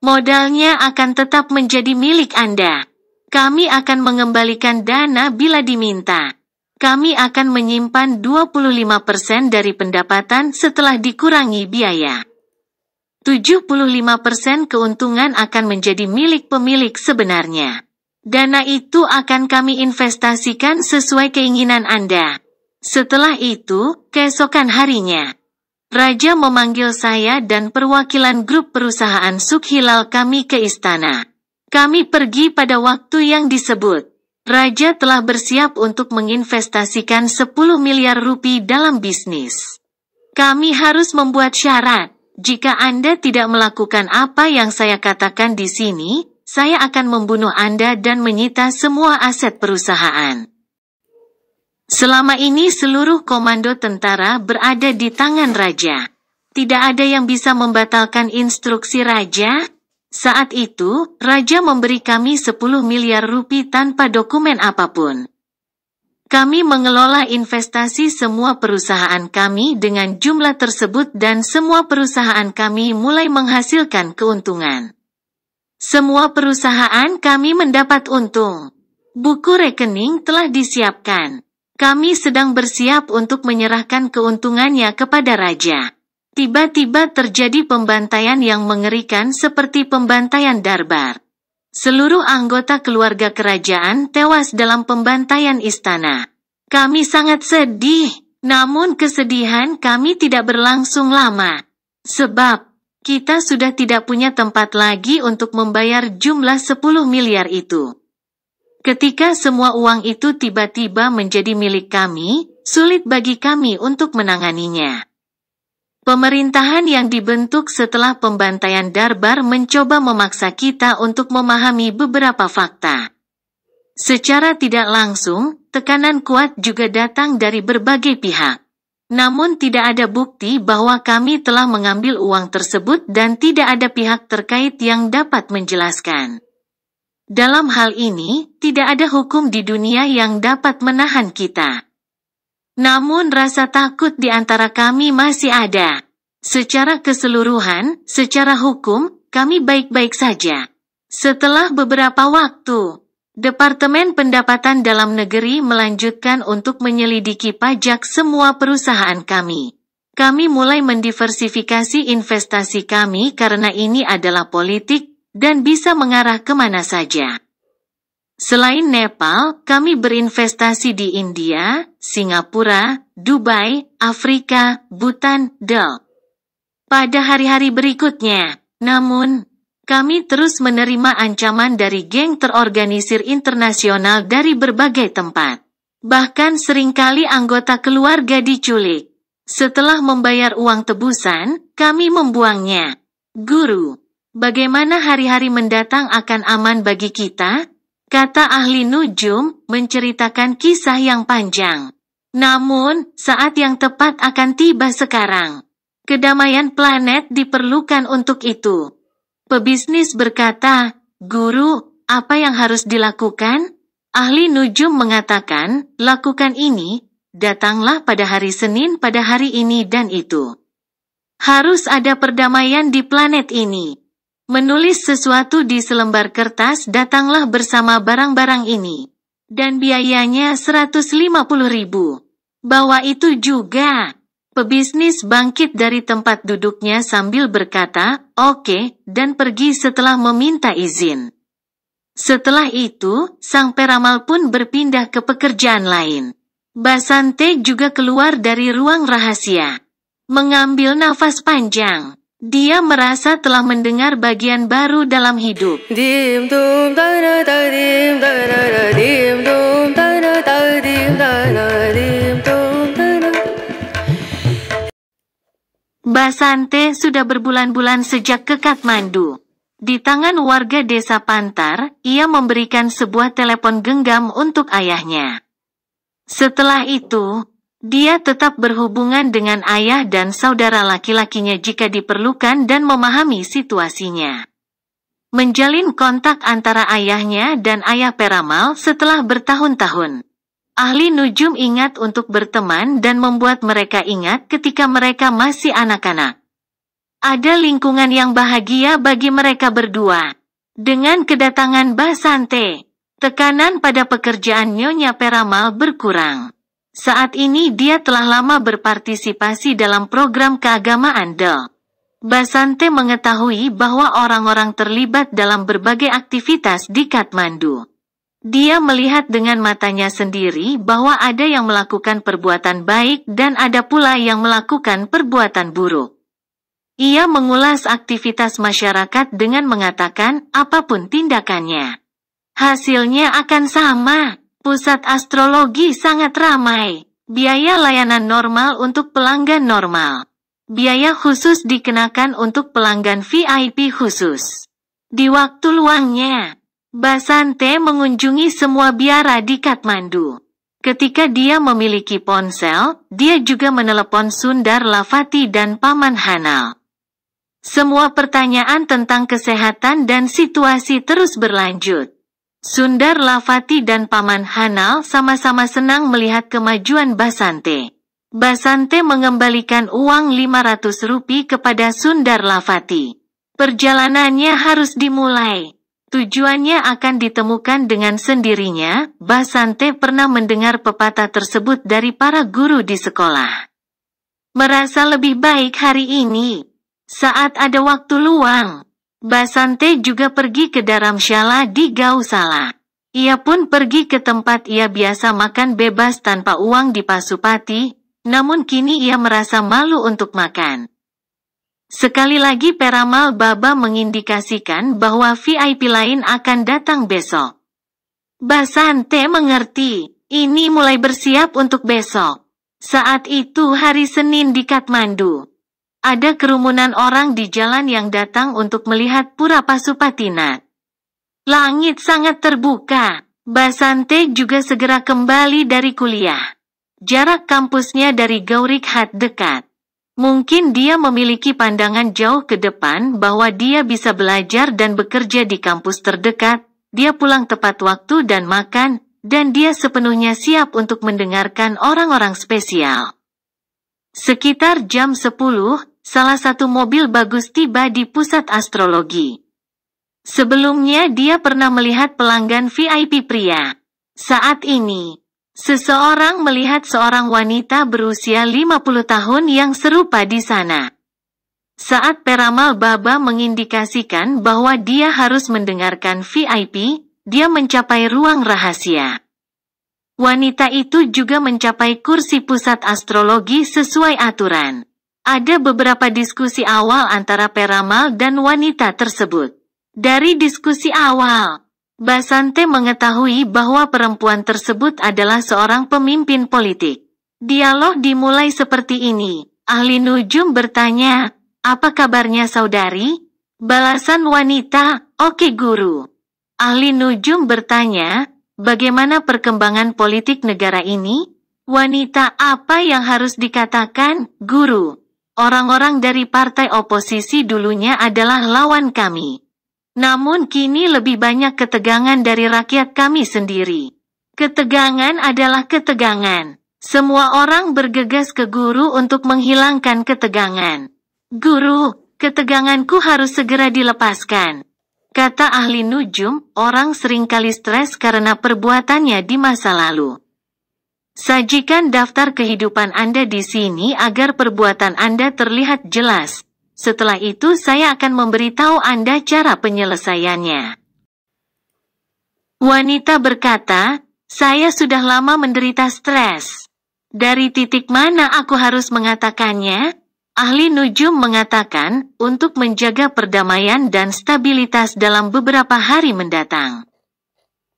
modalnya akan tetap menjadi milik Anda. Kami akan mengembalikan dana bila diminta kami akan menyimpan 25% dari pendapatan setelah dikurangi biaya. 75% keuntungan akan menjadi milik pemilik sebenarnya. Dana itu akan kami investasikan sesuai keinginan Anda. Setelah itu, keesokan harinya, Raja memanggil saya dan perwakilan grup perusahaan Sukhilal kami ke istana. Kami pergi pada waktu yang disebut. Raja telah bersiap untuk menginvestasikan 10 miliar rupiah dalam bisnis. Kami harus membuat syarat. Jika Anda tidak melakukan apa yang saya katakan di sini, saya akan membunuh Anda dan menyita semua aset perusahaan. Selama ini seluruh komando tentara berada di tangan raja. Tidak ada yang bisa membatalkan instruksi raja. Saat itu, raja memberi kami 10 miliar rupiah tanpa dokumen apapun. Kami mengelola investasi semua perusahaan kami dengan jumlah tersebut dan semua perusahaan kami mulai menghasilkan keuntungan. Semua perusahaan kami mendapat untung. Buku rekening telah disiapkan. Kami sedang bersiap untuk menyerahkan keuntungannya kepada raja. Tiba-tiba terjadi pembantaian yang mengerikan seperti pembantaian Darbar. Seluruh anggota keluarga kerajaan tewas dalam pembantaian istana. Kami sangat sedih, namun kesedihan kami tidak berlangsung lama. Sebab, kita sudah tidak punya tempat lagi untuk membayar jumlah 10 miliar itu. Ketika semua uang itu tiba-tiba menjadi milik kami, sulit bagi kami untuk menanganinya. Pemerintahan yang dibentuk setelah pembantaian Darbar mencoba memaksa kita untuk memahami beberapa fakta. Secara tidak langsung, tekanan kuat juga datang dari berbagai pihak. Namun tidak ada bukti bahwa kami telah mengambil uang tersebut dan tidak ada pihak terkait yang dapat menjelaskan. Dalam hal ini, tidak ada hukum di dunia yang dapat menahan kita. Namun rasa takut di antara kami masih ada. Secara keseluruhan, secara hukum, kami baik-baik saja. Setelah beberapa waktu, Departemen Pendapatan Dalam Negeri melanjutkan untuk menyelidiki pajak semua perusahaan kami. Kami mulai mendiversifikasi investasi kami karena ini adalah politik dan bisa mengarah kemana saja. Selain Nepal, kami berinvestasi di India, Singapura, Dubai, Afrika, Bhutan, Del. Pada hari-hari berikutnya, namun, kami terus menerima ancaman dari geng terorganisir internasional dari berbagai tempat. Bahkan seringkali anggota keluarga diculik. Setelah membayar uang tebusan, kami membuangnya. Guru, bagaimana hari-hari mendatang akan aman bagi kita? Kata ahli nujum menceritakan kisah yang panjang. Namun, saat yang tepat akan tiba sekarang. Kedamaian planet diperlukan untuk itu. Pebisnis berkata, Guru, apa yang harus dilakukan? Ahli nujum mengatakan, lakukan ini, datanglah pada hari Senin pada hari ini dan itu. Harus ada perdamaian di planet ini menulis sesuatu di selembar kertas datanglah bersama barang-barang ini. Dan biayanya 150 ribu. Bawa itu juga. Pebisnis bangkit dari tempat duduknya sambil berkata, oke, okay, dan pergi setelah meminta izin. Setelah itu, sang peramal pun berpindah ke pekerjaan lain. Basante juga keluar dari ruang rahasia. Mengambil nafas panjang. Dia merasa telah mendengar bagian baru dalam hidup. Basante sudah berbulan-bulan sejak ke Kathmandu. Di tangan warga desa Pantar, ia memberikan sebuah telepon genggam untuk ayahnya. Setelah itu, dia tetap berhubungan dengan ayah dan saudara laki-lakinya jika diperlukan dan memahami situasinya. Menjalin kontak antara ayahnya dan ayah Peramal setelah bertahun-tahun. Ahli Nujum ingat untuk berteman dan membuat mereka ingat ketika mereka masih anak-anak. Ada lingkungan yang bahagia bagi mereka berdua. Dengan kedatangan Basante, tekanan pada pekerjaan Nyonya Peramal berkurang. Saat ini dia telah lama berpartisipasi dalam program keagamaan Del. Basante mengetahui bahwa orang-orang terlibat dalam berbagai aktivitas di Kathmandu. Dia melihat dengan matanya sendiri bahwa ada yang melakukan perbuatan baik dan ada pula yang melakukan perbuatan buruk. Ia mengulas aktivitas masyarakat dengan mengatakan apapun tindakannya. Hasilnya akan sama. Pusat astrologi sangat ramai. Biaya layanan normal untuk pelanggan normal. Biaya khusus dikenakan untuk pelanggan VIP khusus. Di waktu luangnya, Basante mengunjungi semua biara di Kathmandu. Ketika dia memiliki ponsel, dia juga menelepon Sundar Lavati dan Paman Hanal. Semua pertanyaan tentang kesehatan dan situasi terus berlanjut. Sundar Lavati dan Paman Hanal sama-sama senang melihat kemajuan Basante. Basante mengembalikan uang 500 rupi kepada Sundar Lavati. Perjalanannya harus dimulai. Tujuannya akan ditemukan dengan sendirinya, Basante pernah mendengar pepatah tersebut dari para guru di sekolah. Merasa lebih baik hari ini, saat ada waktu luang, Basante juga pergi ke Dharamsala di Gausala. Ia pun pergi ke tempat ia biasa makan bebas tanpa uang di Pasupati, namun kini ia merasa malu untuk makan. Sekali lagi Peramal Baba mengindikasikan bahwa VIP lain akan datang besok. Basante mengerti, ini mulai bersiap untuk besok. Saat itu hari Senin di Kathmandu. Ada kerumunan orang di jalan yang datang untuk melihat Pura Pasupatina. Langit sangat terbuka. Basante juga segera kembali dari kuliah. Jarak kampusnya dari Gaurikhat dekat. Mungkin dia memiliki pandangan jauh ke depan bahwa dia bisa belajar dan bekerja di kampus terdekat, dia pulang tepat waktu dan makan, dan dia sepenuhnya siap untuk mendengarkan orang-orang spesial. Sekitar jam 10, salah satu mobil bagus tiba di pusat astrologi. Sebelumnya dia pernah melihat pelanggan VIP pria. Saat ini, seseorang melihat seorang wanita berusia 50 tahun yang serupa di sana. Saat Peramal Baba mengindikasikan bahwa dia harus mendengarkan VIP, dia mencapai ruang rahasia. Wanita itu juga mencapai kursi pusat astrologi sesuai aturan. Ada beberapa diskusi awal antara Peramal dan wanita tersebut. Dari diskusi awal, Basante mengetahui bahwa perempuan tersebut adalah seorang pemimpin politik. Dialog dimulai seperti ini. Ahli Nujum bertanya, apa kabarnya saudari? Balasan wanita, oke okay guru. Ahli Nujum bertanya, bagaimana perkembangan politik negara ini? Wanita apa yang harus dikatakan, guru? Orang-orang dari partai oposisi dulunya adalah lawan kami. Namun kini lebih banyak ketegangan dari rakyat kami sendiri. Ketegangan adalah ketegangan. Semua orang bergegas ke guru untuk menghilangkan ketegangan. Guru, keteganganku harus segera dilepaskan. Kata ahli Nujum, orang seringkali stres karena perbuatannya di masa lalu. Sajikan daftar kehidupan Anda di sini agar perbuatan Anda terlihat jelas. Setelah itu saya akan memberitahu Anda cara penyelesaiannya. Wanita berkata, saya sudah lama menderita stres. Dari titik mana aku harus mengatakannya? Ahli Nujum mengatakan, untuk menjaga perdamaian dan stabilitas dalam beberapa hari mendatang.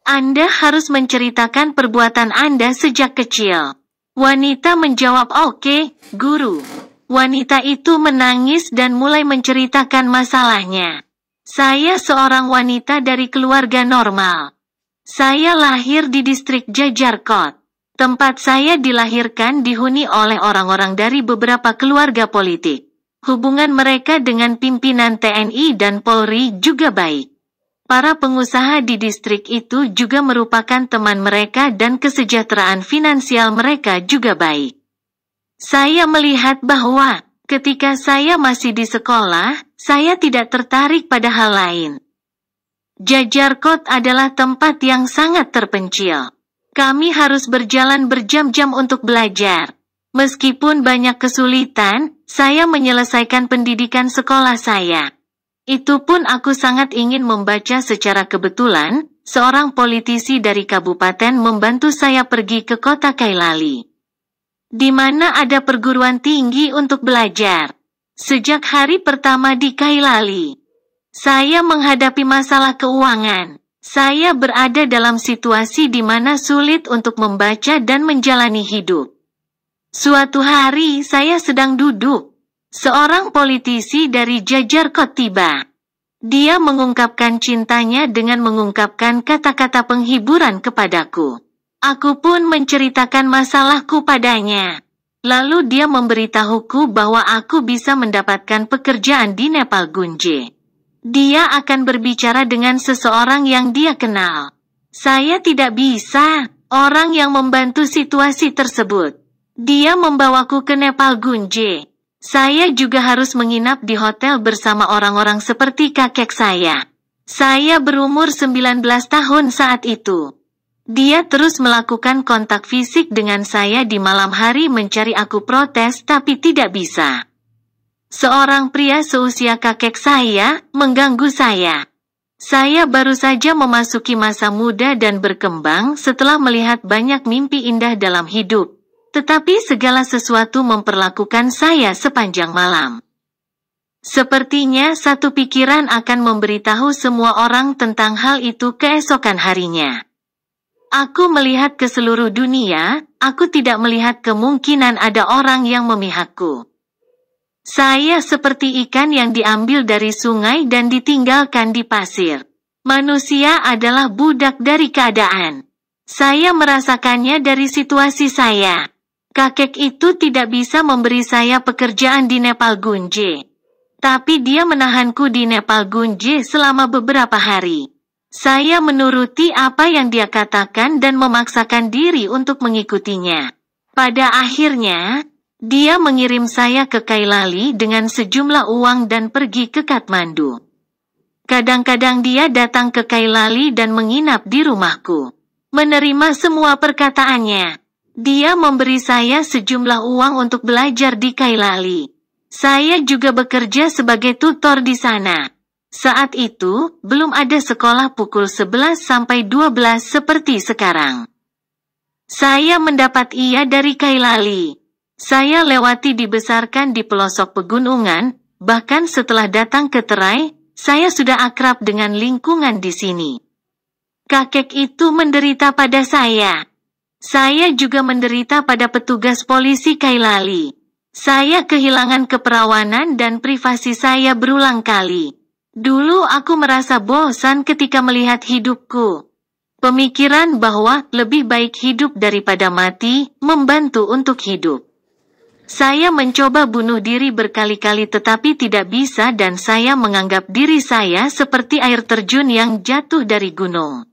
Anda harus menceritakan perbuatan Anda sejak kecil. Wanita menjawab, "Oke, okay, guru." Wanita itu menangis dan mulai menceritakan masalahnya. Saya seorang wanita dari keluarga normal. Saya lahir di distrik Jajarkot. Tempat saya dilahirkan dihuni oleh orang-orang dari beberapa keluarga politik. Hubungan mereka dengan pimpinan TNI dan Polri juga baik. Para pengusaha di distrik itu juga merupakan teman mereka dan kesejahteraan finansial mereka juga baik. Saya melihat bahwa ketika saya masih di sekolah, saya tidak tertarik pada hal lain. Jajar kot adalah tempat yang sangat terpencil. Kami harus berjalan berjam-jam untuk belajar. Meskipun banyak kesulitan, saya menyelesaikan pendidikan sekolah saya. Itu pun aku sangat ingin membaca secara kebetulan, seorang politisi dari kabupaten membantu saya pergi ke kota Kailali. Di mana ada perguruan tinggi untuk belajar. Sejak hari pertama di Kailali, saya menghadapi masalah keuangan. Saya berada dalam situasi di mana sulit untuk membaca dan menjalani hidup. Suatu hari saya sedang duduk, seorang politisi dari Jajar Kotiba. Dia mengungkapkan cintanya dengan mengungkapkan kata-kata penghiburan kepadaku. Aku pun menceritakan masalahku padanya. Lalu dia memberitahuku bahwa aku bisa mendapatkan pekerjaan di Nepal Gunje. Dia akan berbicara dengan seseorang yang dia kenal. Saya tidak bisa, orang yang membantu situasi tersebut. Dia membawaku ke Nepal Gunje. Saya juga harus menginap di hotel bersama orang-orang seperti kakek saya. Saya berumur 19 tahun saat itu. Dia terus melakukan kontak fisik dengan saya di malam hari mencari aku protes tapi tidak bisa. Seorang pria seusia kakek saya mengganggu saya. Saya baru saja memasuki masa muda dan berkembang setelah melihat banyak mimpi indah dalam hidup. Tetapi segala sesuatu memperlakukan saya sepanjang malam. Sepertinya satu pikiran akan memberitahu semua orang tentang hal itu keesokan harinya. Aku melihat ke seluruh dunia, aku tidak melihat kemungkinan ada orang yang memihakku. Saya seperti ikan yang diambil dari sungai dan ditinggalkan di pasir. Manusia adalah budak dari keadaan. Saya merasakannya dari situasi saya. Kakek itu tidak bisa memberi saya pekerjaan di Nepal Gunje. Tapi dia menahanku di Nepal Gunje selama beberapa hari. Saya menuruti apa yang dia katakan dan memaksakan diri untuk mengikutinya. Pada akhirnya, dia mengirim saya ke Kailali dengan sejumlah uang dan pergi ke Kathmandu. Kadang-kadang dia datang ke Kailali dan menginap di rumahku. Menerima semua perkataannya. Dia memberi saya sejumlah uang untuk belajar di Kailali. Saya juga bekerja sebagai tutor di sana. Saat itu, belum ada sekolah pukul 11 sampai 12 seperti sekarang. Saya mendapat ia dari Kailali. Saya lewati dibesarkan di pelosok pegunungan, bahkan setelah datang ke Terai, saya sudah akrab dengan lingkungan di sini. Kakek itu menderita pada saya. Saya juga menderita pada petugas polisi Kailali. Saya kehilangan keperawanan dan privasi saya berulang kali. Dulu aku merasa bosan ketika melihat hidupku. Pemikiran bahwa lebih baik hidup daripada mati membantu untuk hidup. Saya mencoba bunuh diri berkali-kali tetapi tidak bisa dan saya menganggap diri saya seperti air terjun yang jatuh dari gunung.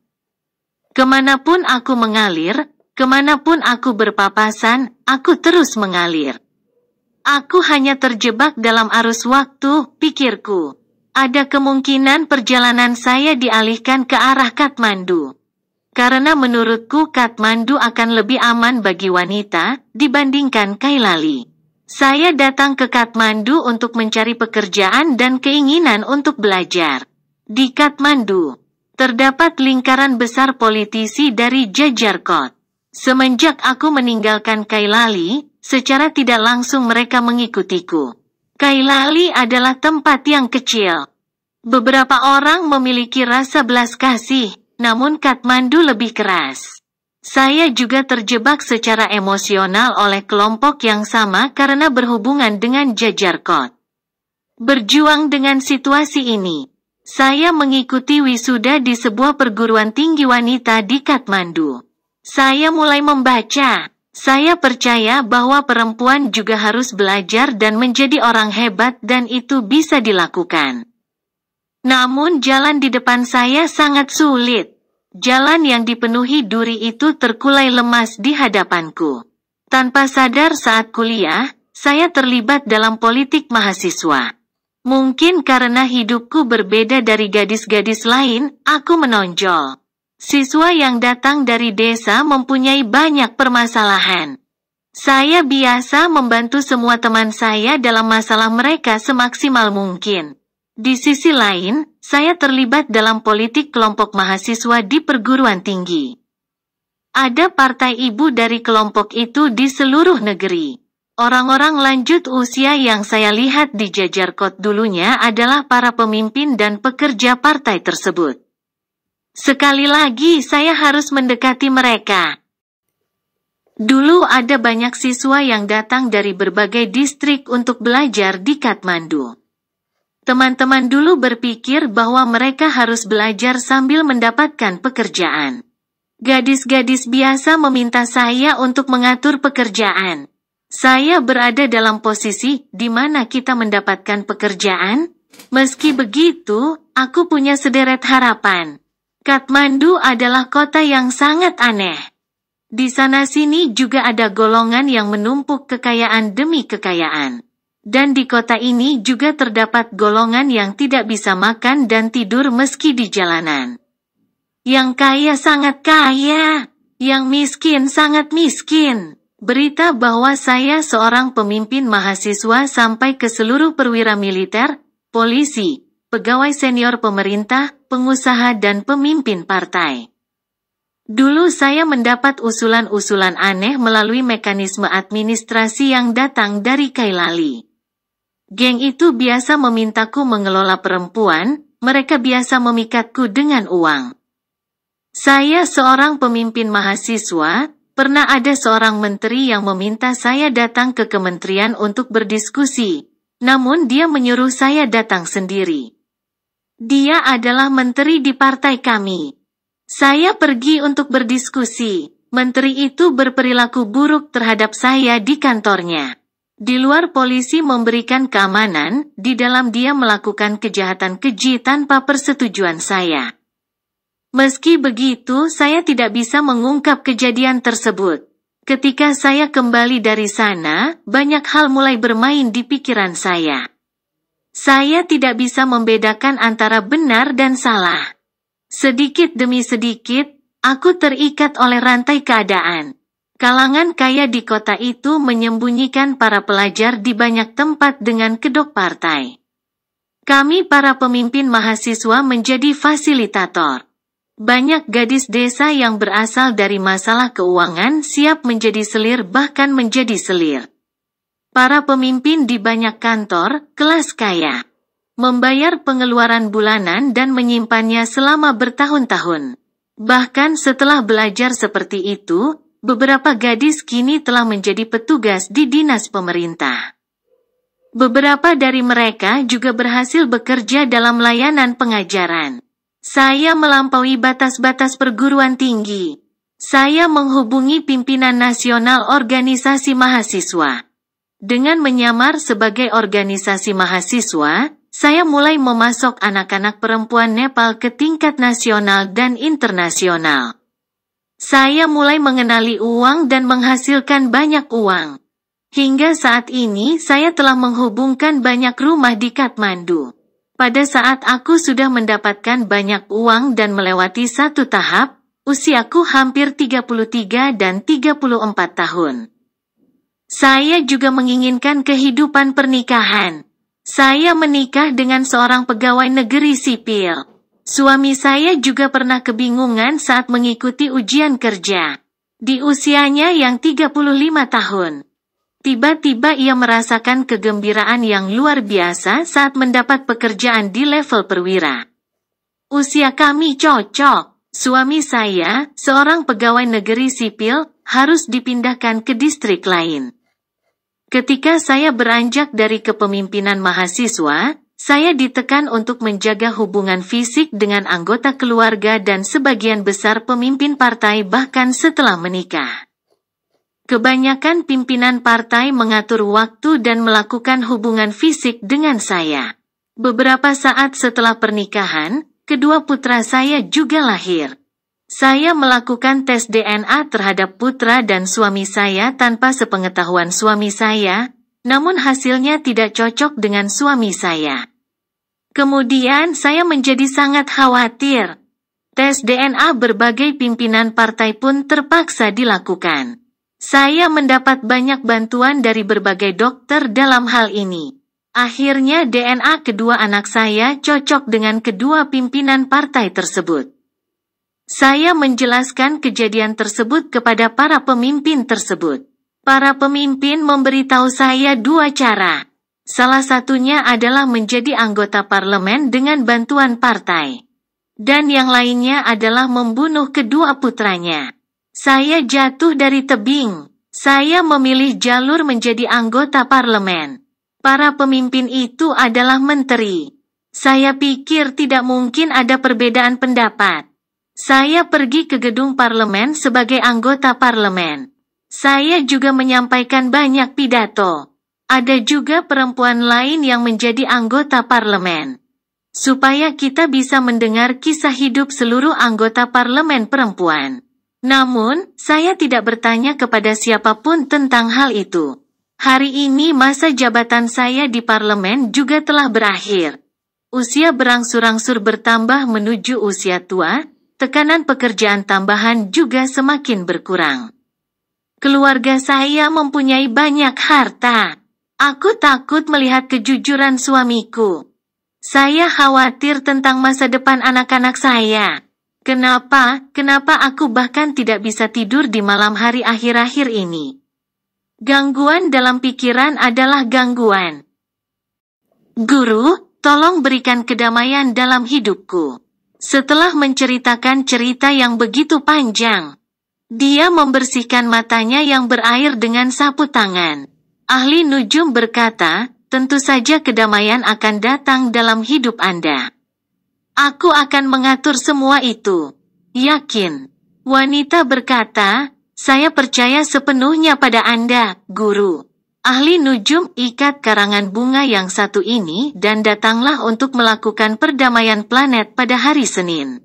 Kemanapun aku mengalir, Kemanapun aku berpapasan, aku terus mengalir. Aku hanya terjebak dalam arus waktu, pikirku. Ada kemungkinan perjalanan saya dialihkan ke arah Kathmandu. Karena menurutku Kathmandu akan lebih aman bagi wanita dibandingkan Kailali. Saya datang ke Kathmandu untuk mencari pekerjaan dan keinginan untuk belajar. Di Kathmandu, terdapat lingkaran besar politisi dari Jajarkot. Semenjak aku meninggalkan Kailali, secara tidak langsung mereka mengikutiku. Kailali adalah tempat yang kecil. Beberapa orang memiliki rasa belas kasih, namun Katmandu lebih keras. Saya juga terjebak secara emosional oleh kelompok yang sama karena berhubungan dengan Jajar Kot. Berjuang dengan situasi ini, saya mengikuti wisuda di sebuah perguruan tinggi wanita di Katmandu. Saya mulai membaca. Saya percaya bahwa perempuan juga harus belajar dan menjadi orang hebat dan itu bisa dilakukan. Namun jalan di depan saya sangat sulit. Jalan yang dipenuhi duri itu terkulai lemas di hadapanku. Tanpa sadar saat kuliah, saya terlibat dalam politik mahasiswa. Mungkin karena hidupku berbeda dari gadis-gadis lain, aku menonjol. Siswa yang datang dari desa mempunyai banyak permasalahan. Saya biasa membantu semua teman saya dalam masalah mereka semaksimal mungkin. Di sisi lain, saya terlibat dalam politik kelompok mahasiswa di perguruan tinggi. Ada partai ibu dari kelompok itu di seluruh negeri. Orang-orang lanjut usia yang saya lihat di jajar kot dulunya adalah para pemimpin dan pekerja partai tersebut. Sekali lagi saya harus mendekati mereka. Dulu ada banyak siswa yang datang dari berbagai distrik untuk belajar di Kathmandu. Teman-teman dulu berpikir bahwa mereka harus belajar sambil mendapatkan pekerjaan. Gadis-gadis biasa meminta saya untuk mengatur pekerjaan. Saya berada dalam posisi di mana kita mendapatkan pekerjaan. Meski begitu, aku punya sederet harapan. Kathmandu adalah kota yang sangat aneh. Di sana-sini juga ada golongan yang menumpuk kekayaan demi kekayaan. Dan di kota ini juga terdapat golongan yang tidak bisa makan dan tidur meski di jalanan. Yang kaya sangat kaya, yang miskin sangat miskin. Berita bahwa saya seorang pemimpin mahasiswa sampai ke seluruh perwira militer, polisi, pegawai senior pemerintah, pengusaha dan pemimpin partai. Dulu saya mendapat usulan-usulan aneh melalui mekanisme administrasi yang datang dari Kailali. Geng itu biasa memintaku mengelola perempuan, mereka biasa memikatku dengan uang. Saya seorang pemimpin mahasiswa, pernah ada seorang menteri yang meminta saya datang ke kementerian untuk berdiskusi, namun dia menyuruh saya datang sendiri. Dia adalah menteri di partai kami. Saya pergi untuk berdiskusi. Menteri itu berperilaku buruk terhadap saya di kantornya. Di luar polisi memberikan keamanan, di dalam dia melakukan kejahatan keji tanpa persetujuan saya. Meski begitu, saya tidak bisa mengungkap kejadian tersebut. Ketika saya kembali dari sana, banyak hal mulai bermain di pikiran saya. Saya tidak bisa membedakan antara benar dan salah. Sedikit demi sedikit, aku terikat oleh rantai keadaan. Kalangan kaya di kota itu menyembunyikan para pelajar di banyak tempat dengan kedok partai. Kami para pemimpin mahasiswa menjadi fasilitator. Banyak gadis desa yang berasal dari masalah keuangan siap menjadi selir bahkan menjadi selir. Para pemimpin di banyak kantor, kelas kaya, membayar pengeluaran bulanan dan menyimpannya selama bertahun-tahun. Bahkan setelah belajar seperti itu, beberapa gadis kini telah menjadi petugas di dinas pemerintah. Beberapa dari mereka juga berhasil bekerja dalam layanan pengajaran. Saya melampaui batas-batas perguruan tinggi. Saya menghubungi pimpinan nasional organisasi mahasiswa. Dengan menyamar sebagai organisasi mahasiswa, saya mulai memasok anak-anak perempuan Nepal ke tingkat nasional dan internasional. Saya mulai mengenali uang dan menghasilkan banyak uang. Hingga saat ini saya telah menghubungkan banyak rumah di Kathmandu. Pada saat aku sudah mendapatkan banyak uang dan melewati satu tahap, usiaku hampir 33 dan 34 tahun. Saya juga menginginkan kehidupan pernikahan. Saya menikah dengan seorang pegawai negeri sipil. Suami saya juga pernah kebingungan saat mengikuti ujian kerja. Di usianya yang 35 tahun. Tiba-tiba ia merasakan kegembiraan yang luar biasa saat mendapat pekerjaan di level perwira. Usia kami cocok. Suami saya, seorang pegawai negeri sipil, harus dipindahkan ke distrik lain. Ketika saya beranjak dari kepemimpinan mahasiswa, saya ditekan untuk menjaga hubungan fisik dengan anggota keluarga dan sebagian besar pemimpin partai bahkan setelah menikah. Kebanyakan pimpinan partai mengatur waktu dan melakukan hubungan fisik dengan saya. Beberapa saat setelah pernikahan, kedua putra saya juga lahir. Saya melakukan tes DNA terhadap putra dan suami saya tanpa sepengetahuan suami saya, namun hasilnya tidak cocok dengan suami saya. Kemudian saya menjadi sangat khawatir. Tes DNA berbagai pimpinan partai pun terpaksa dilakukan. Saya mendapat banyak bantuan dari berbagai dokter dalam hal ini. Akhirnya DNA kedua anak saya cocok dengan kedua pimpinan partai tersebut. Saya menjelaskan kejadian tersebut kepada para pemimpin tersebut. Para pemimpin memberitahu saya dua cara. Salah satunya adalah menjadi anggota parlemen dengan bantuan partai. Dan yang lainnya adalah membunuh kedua putranya. Saya jatuh dari tebing. Saya memilih jalur menjadi anggota parlemen. Para pemimpin itu adalah menteri. Saya pikir tidak mungkin ada perbedaan pendapat. Saya pergi ke gedung parlemen sebagai anggota parlemen. Saya juga menyampaikan banyak pidato. Ada juga perempuan lain yang menjadi anggota parlemen. Supaya kita bisa mendengar kisah hidup seluruh anggota parlemen perempuan. Namun, saya tidak bertanya kepada siapapun tentang hal itu. Hari ini masa jabatan saya di parlemen juga telah berakhir. Usia berangsur-angsur bertambah menuju usia tua, tekanan pekerjaan tambahan juga semakin berkurang. Keluarga saya mempunyai banyak harta. Aku takut melihat kejujuran suamiku. Saya khawatir tentang masa depan anak-anak saya. Kenapa, kenapa aku bahkan tidak bisa tidur di malam hari akhir-akhir ini? Gangguan dalam pikiran adalah gangguan. Guru, tolong berikan kedamaian dalam hidupku. Setelah menceritakan cerita yang begitu panjang, dia membersihkan matanya yang berair dengan sapu tangan. Ahli Nujum berkata, tentu saja kedamaian akan datang dalam hidup Anda. Aku akan mengatur semua itu. Yakin. Wanita berkata, saya percaya sepenuhnya pada Anda, guru. Ahli Nujum ikat karangan bunga yang satu ini dan datanglah untuk melakukan perdamaian planet pada hari Senin.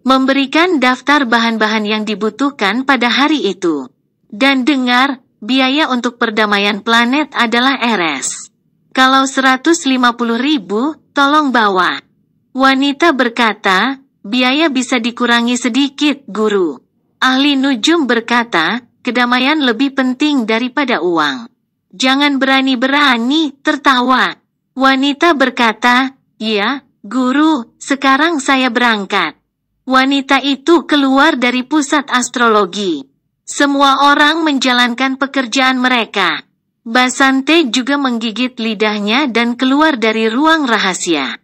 Memberikan daftar bahan-bahan yang dibutuhkan pada hari itu. Dan dengar, biaya untuk perdamaian planet adalah RS. Kalau 150 ribu, tolong bawa. Wanita berkata, biaya bisa dikurangi sedikit, guru. Ahli Nujum berkata, Kedamaian lebih penting daripada uang. Jangan berani-berani tertawa. Wanita berkata, "Ya, guru, sekarang saya berangkat." Wanita itu keluar dari pusat astrologi. Semua orang menjalankan pekerjaan mereka. Basante juga menggigit lidahnya dan keluar dari ruang rahasia.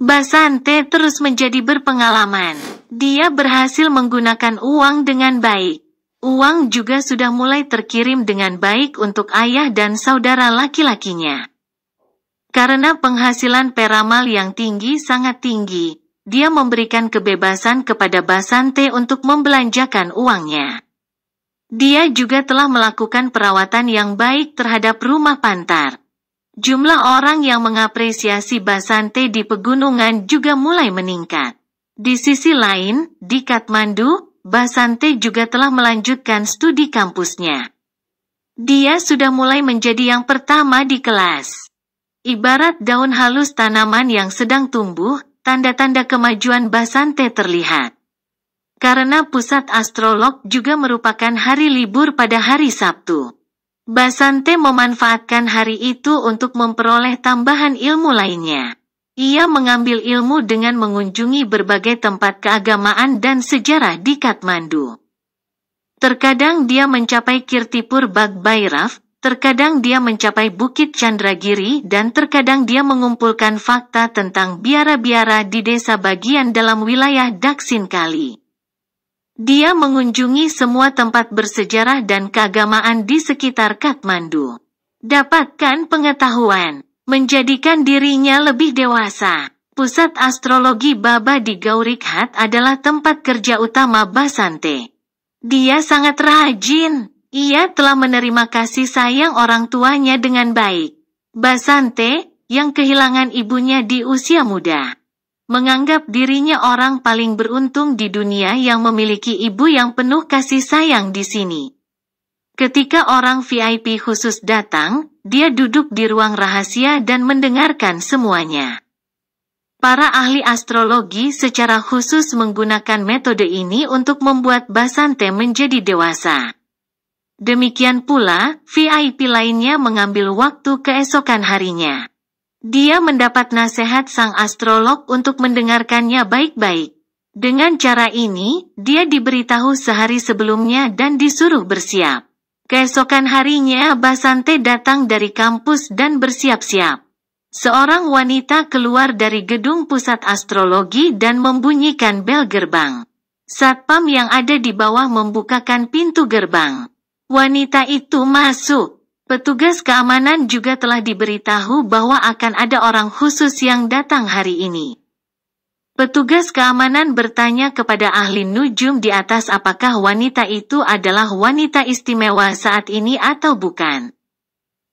Basante terus menjadi berpengalaman. Dia berhasil menggunakan uang dengan baik. Uang juga sudah mulai terkirim dengan baik untuk ayah dan saudara laki-lakinya. Karena penghasilan Peramal yang tinggi sangat tinggi, dia memberikan kebebasan kepada Basante untuk membelanjakan uangnya. Dia juga telah melakukan perawatan yang baik terhadap rumah pantar. Jumlah orang yang mengapresiasi Basante di pegunungan juga mulai meningkat. Di sisi lain, di Kathmandu, Basante juga telah melanjutkan studi kampusnya. Dia sudah mulai menjadi yang pertama di kelas. Ibarat daun halus tanaman yang sedang tumbuh, tanda-tanda kemajuan Basante terlihat karena pusat astrolog juga merupakan hari libur pada hari Sabtu. Basante memanfaatkan hari itu untuk memperoleh tambahan ilmu lainnya. Ia mengambil ilmu dengan mengunjungi berbagai tempat keagamaan dan sejarah di Kathmandu. Terkadang dia mencapai Kirtipur Bagbairav, terkadang dia mencapai Bukit Chandragiri dan terkadang dia mengumpulkan fakta tentang biara-biara di desa bagian dalam wilayah Daksin Kali. Dia mengunjungi semua tempat bersejarah dan keagamaan di sekitar Kathmandu. Dapatkan pengetahuan, menjadikan dirinya lebih dewasa. Pusat astrologi Baba di Gaurikhat adalah tempat kerja utama Basante. Dia sangat rajin. Ia telah menerima kasih sayang orang tuanya dengan baik. Basante, yang kehilangan ibunya di usia muda, menganggap dirinya orang paling beruntung di dunia yang memiliki ibu yang penuh kasih sayang di sini. Ketika orang VIP khusus datang, dia duduk di ruang rahasia dan mendengarkan semuanya. Para ahli astrologi secara khusus menggunakan metode ini untuk membuat Basante menjadi dewasa. Demikian pula, VIP lainnya mengambil waktu keesokan harinya. Dia mendapat nasihat sang astrolog untuk mendengarkannya baik-baik. Dengan cara ini, dia diberitahu sehari sebelumnya dan disuruh bersiap. Keesokan harinya Basante datang dari kampus dan bersiap-siap. Seorang wanita keluar dari gedung pusat astrologi dan membunyikan bel gerbang. Satpam yang ada di bawah membukakan pintu gerbang. Wanita itu masuk. Petugas keamanan juga telah diberitahu bahwa akan ada orang khusus yang datang hari ini. Petugas keamanan bertanya kepada ahli nujum di atas apakah wanita itu adalah wanita istimewa saat ini atau bukan.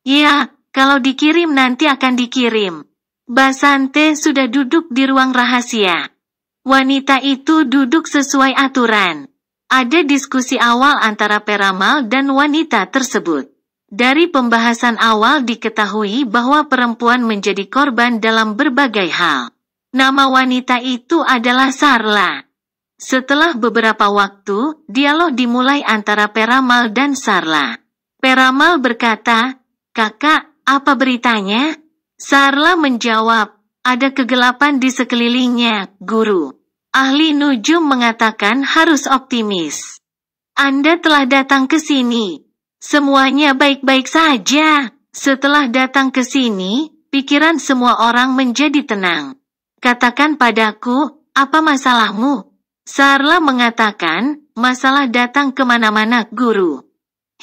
Ya, kalau dikirim nanti akan dikirim. Basante sudah duduk di ruang rahasia. Wanita itu duduk sesuai aturan. Ada diskusi awal antara Peramal dan wanita tersebut. Dari pembahasan awal diketahui bahwa perempuan menjadi korban dalam berbagai hal. Nama wanita itu adalah Sarla. Setelah beberapa waktu, dialog dimulai antara Peramal dan Sarla. Peramal berkata, Kakak, apa beritanya? Sarla menjawab, ada kegelapan di sekelilingnya, guru. Ahli Nujum mengatakan harus optimis. Anda telah datang ke sini. Semuanya baik-baik saja. Setelah datang ke sini, pikiran semua orang menjadi tenang. Katakan padaku, apa masalahmu? Sarla mengatakan, masalah datang kemana-mana, guru.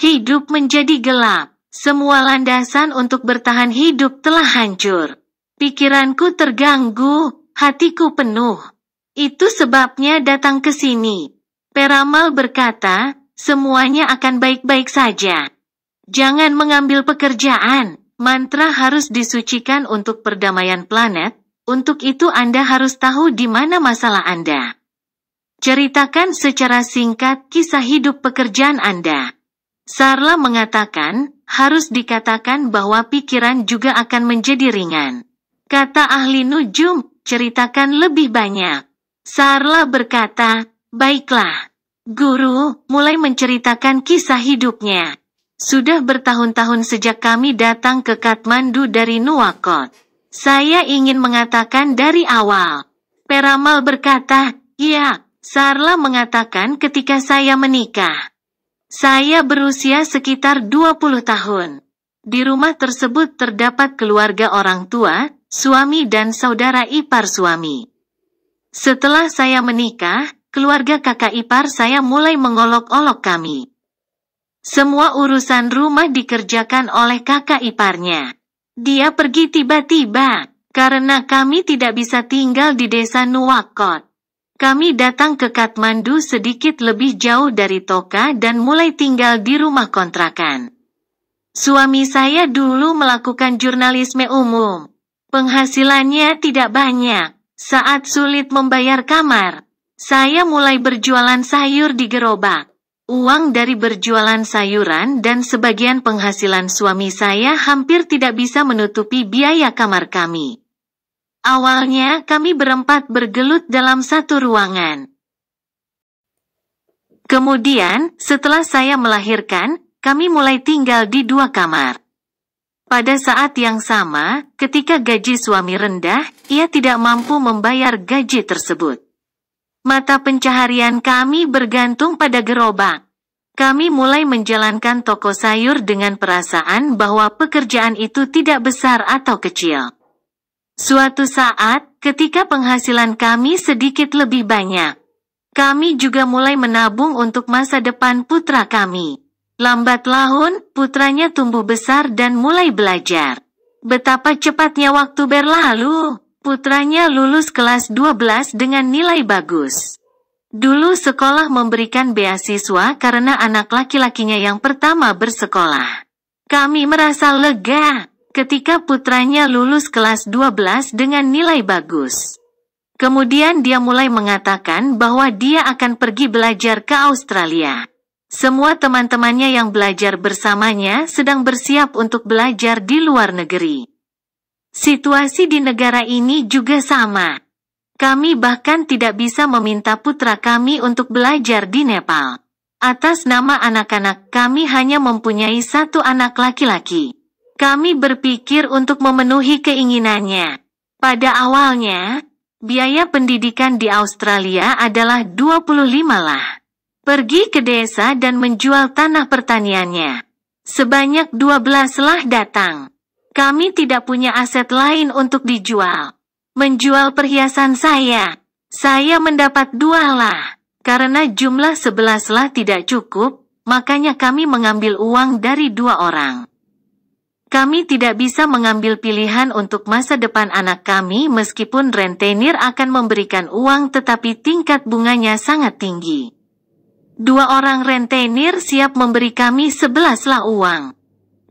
Hidup menjadi gelap. Semua landasan untuk bertahan hidup telah hancur. Pikiranku terganggu, hatiku penuh. Itu sebabnya datang ke sini. Peramal berkata, Semuanya akan baik-baik saja. Jangan mengambil pekerjaan. Mantra harus disucikan untuk perdamaian planet. Untuk itu Anda harus tahu di mana masalah Anda. Ceritakan secara singkat kisah hidup pekerjaan Anda. Sarla mengatakan, harus dikatakan bahwa pikiran juga akan menjadi ringan. Kata ahli Nujum, ceritakan lebih banyak. Sarla berkata, baiklah. Guru mulai menceritakan kisah hidupnya. Sudah bertahun-tahun sejak kami datang ke Kathmandu dari Nuwakot. Saya ingin mengatakan dari awal. Peramal berkata, ya, Sarla mengatakan ketika saya menikah. Saya berusia sekitar 20 tahun. Di rumah tersebut terdapat keluarga orang tua, suami dan saudara ipar suami. Setelah saya menikah, keluarga kakak ipar saya mulai mengolok-olok kami. Semua urusan rumah dikerjakan oleh kakak iparnya. Dia pergi tiba-tiba, karena kami tidak bisa tinggal di desa Nuwakot. Kami datang ke Kathmandu sedikit lebih jauh dari Toka dan mulai tinggal di rumah kontrakan. Suami saya dulu melakukan jurnalisme umum. Penghasilannya tidak banyak, saat sulit membayar kamar. Saya mulai berjualan sayur di gerobak. Uang dari berjualan sayuran dan sebagian penghasilan suami saya hampir tidak bisa menutupi biaya kamar kami. Awalnya kami berempat bergelut dalam satu ruangan. Kemudian, setelah saya melahirkan, kami mulai tinggal di dua kamar. Pada saat yang sama, ketika gaji suami rendah, ia tidak mampu membayar gaji tersebut. Mata pencaharian kami bergantung pada gerobak. Kami mulai menjalankan toko sayur dengan perasaan bahwa pekerjaan itu tidak besar atau kecil. Suatu saat, ketika penghasilan kami sedikit lebih banyak, kami juga mulai menabung untuk masa depan putra kami. Lambat laun, putranya tumbuh besar dan mulai belajar. Betapa cepatnya waktu berlalu. Putranya lulus kelas 12 dengan nilai bagus. Dulu sekolah memberikan beasiswa karena anak laki-lakinya yang pertama bersekolah. Kami merasa lega ketika putranya lulus kelas 12 dengan nilai bagus. Kemudian dia mulai mengatakan bahwa dia akan pergi belajar ke Australia. Semua teman-temannya yang belajar bersamanya sedang bersiap untuk belajar di luar negeri. Situasi di negara ini juga sama. Kami bahkan tidak bisa meminta putra kami untuk belajar di Nepal. Atas nama anak-anak, kami hanya mempunyai satu anak laki-laki. Kami berpikir untuk memenuhi keinginannya. Pada awalnya, biaya pendidikan di Australia adalah 25 lah. Pergi ke desa dan menjual tanah pertaniannya. Sebanyak 12 lah datang. Kami tidak punya aset lain untuk dijual. Menjual perhiasan saya. Saya mendapat dua lah. Karena jumlah sebelas lah tidak cukup, makanya kami mengambil uang dari dua orang. Kami tidak bisa mengambil pilihan untuk masa depan anak kami meskipun rentenir akan memberikan uang tetapi tingkat bunganya sangat tinggi. Dua orang rentenir siap memberi kami sebelas lah uang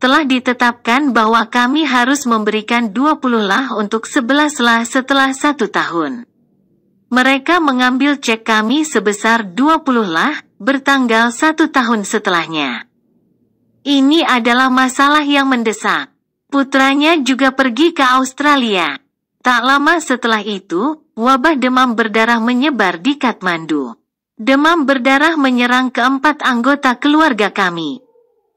telah ditetapkan bahwa kami harus memberikan 20 lah untuk 11 lah setelah satu tahun. Mereka mengambil cek kami sebesar 20 lah bertanggal satu tahun setelahnya. Ini adalah masalah yang mendesak. Putranya juga pergi ke Australia. Tak lama setelah itu, wabah demam berdarah menyebar di Kathmandu. Demam berdarah menyerang keempat anggota keluarga kami.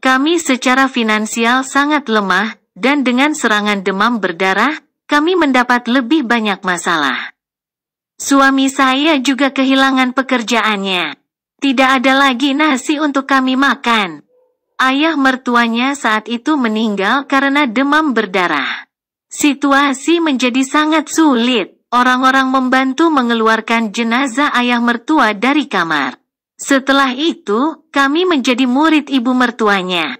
Kami secara finansial sangat lemah, dan dengan serangan demam berdarah, kami mendapat lebih banyak masalah. Suami saya juga kehilangan pekerjaannya. Tidak ada lagi nasi untuk kami makan. Ayah mertuanya saat itu meninggal karena demam berdarah. Situasi menjadi sangat sulit. Orang-orang membantu mengeluarkan jenazah ayah mertua dari kamar. Setelah itu, kami menjadi murid ibu mertuanya.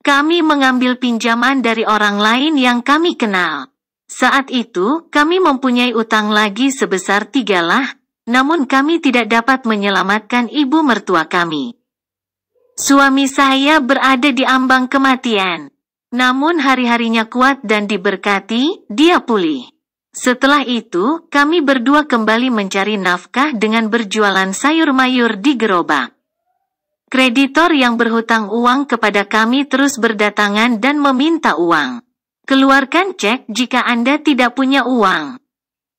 Kami mengambil pinjaman dari orang lain yang kami kenal. Saat itu, kami mempunyai utang lagi sebesar tiga lah, namun kami tidak dapat menyelamatkan ibu mertua kami. Suami saya berada di ambang kematian. Namun hari-harinya kuat dan diberkati, dia pulih. Setelah itu, kami berdua kembali mencari nafkah dengan berjualan sayur-mayur di gerobak. Kreditor yang berhutang uang kepada kami terus berdatangan dan meminta uang. Keluarkan cek jika Anda tidak punya uang.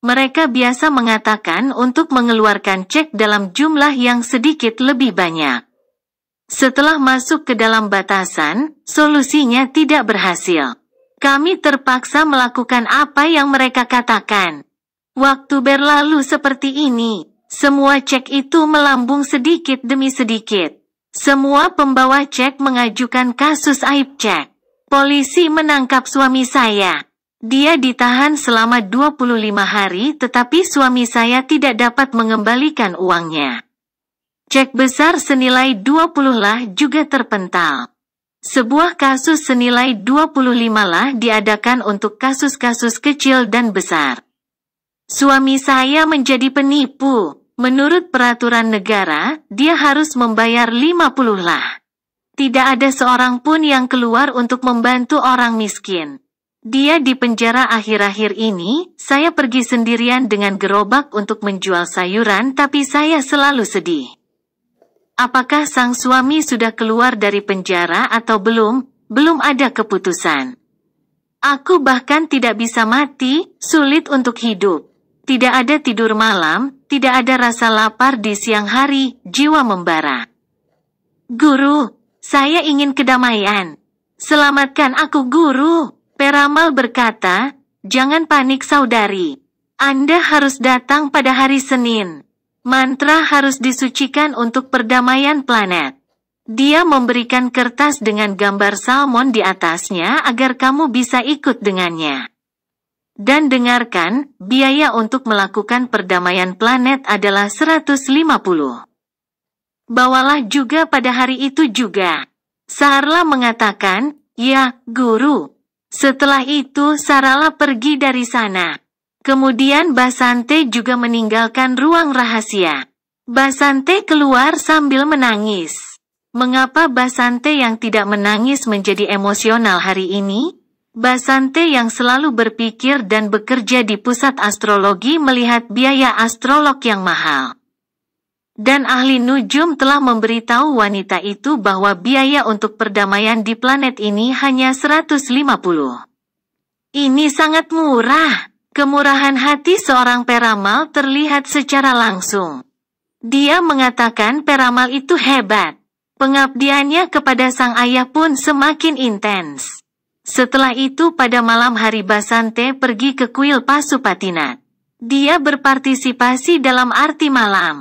Mereka biasa mengatakan untuk mengeluarkan cek dalam jumlah yang sedikit lebih banyak. Setelah masuk ke dalam batasan, solusinya tidak berhasil. Kami terpaksa melakukan apa yang mereka katakan. Waktu berlalu seperti ini, semua cek itu melambung sedikit demi sedikit. Semua pembawa cek mengajukan kasus aib cek. Polisi menangkap suami saya. Dia ditahan selama 25 hari tetapi suami saya tidak dapat mengembalikan uangnya. Cek besar senilai 20 lah juga terpental. Sebuah kasus senilai 25 lah diadakan untuk kasus-kasus kecil dan besar. Suami saya menjadi penipu. Menurut peraturan negara, dia harus membayar 50 lah. Tidak ada seorang pun yang keluar untuk membantu orang miskin. Dia di penjara akhir-akhir ini, saya pergi sendirian dengan gerobak untuk menjual sayuran tapi saya selalu sedih. Apakah sang suami sudah keluar dari penjara atau belum? Belum ada keputusan. Aku bahkan tidak bisa mati, sulit untuk hidup. Tidak ada tidur malam, tidak ada rasa lapar di siang hari, jiwa membara. Guru, saya ingin kedamaian. Selamatkan aku guru. Peramal berkata, jangan panik saudari. Anda harus datang pada hari Senin. Mantra harus disucikan untuk perdamaian planet. Dia memberikan kertas dengan gambar salmon di atasnya agar kamu bisa ikut dengannya. Dan dengarkan, biaya untuk melakukan perdamaian planet adalah 150. Bawalah juga pada hari itu juga. Sarla mengatakan, ya, guru. Setelah itu Sarala pergi dari sana. Kemudian Basante juga meninggalkan ruang rahasia. Basante keluar sambil menangis. Mengapa Basante yang tidak menangis menjadi emosional hari ini? Basante yang selalu berpikir dan bekerja di pusat astrologi melihat biaya astrolog yang mahal. Dan ahli nujum telah memberitahu wanita itu bahwa biaya untuk perdamaian di planet ini hanya 150. Ini sangat murah. Kemurahan hati seorang peramal terlihat secara langsung. Dia mengatakan peramal itu hebat. Pengabdiannya kepada sang ayah pun semakin intens. Setelah itu pada malam hari Basante pergi ke kuil Pasupatina. Dia berpartisipasi dalam arti malam.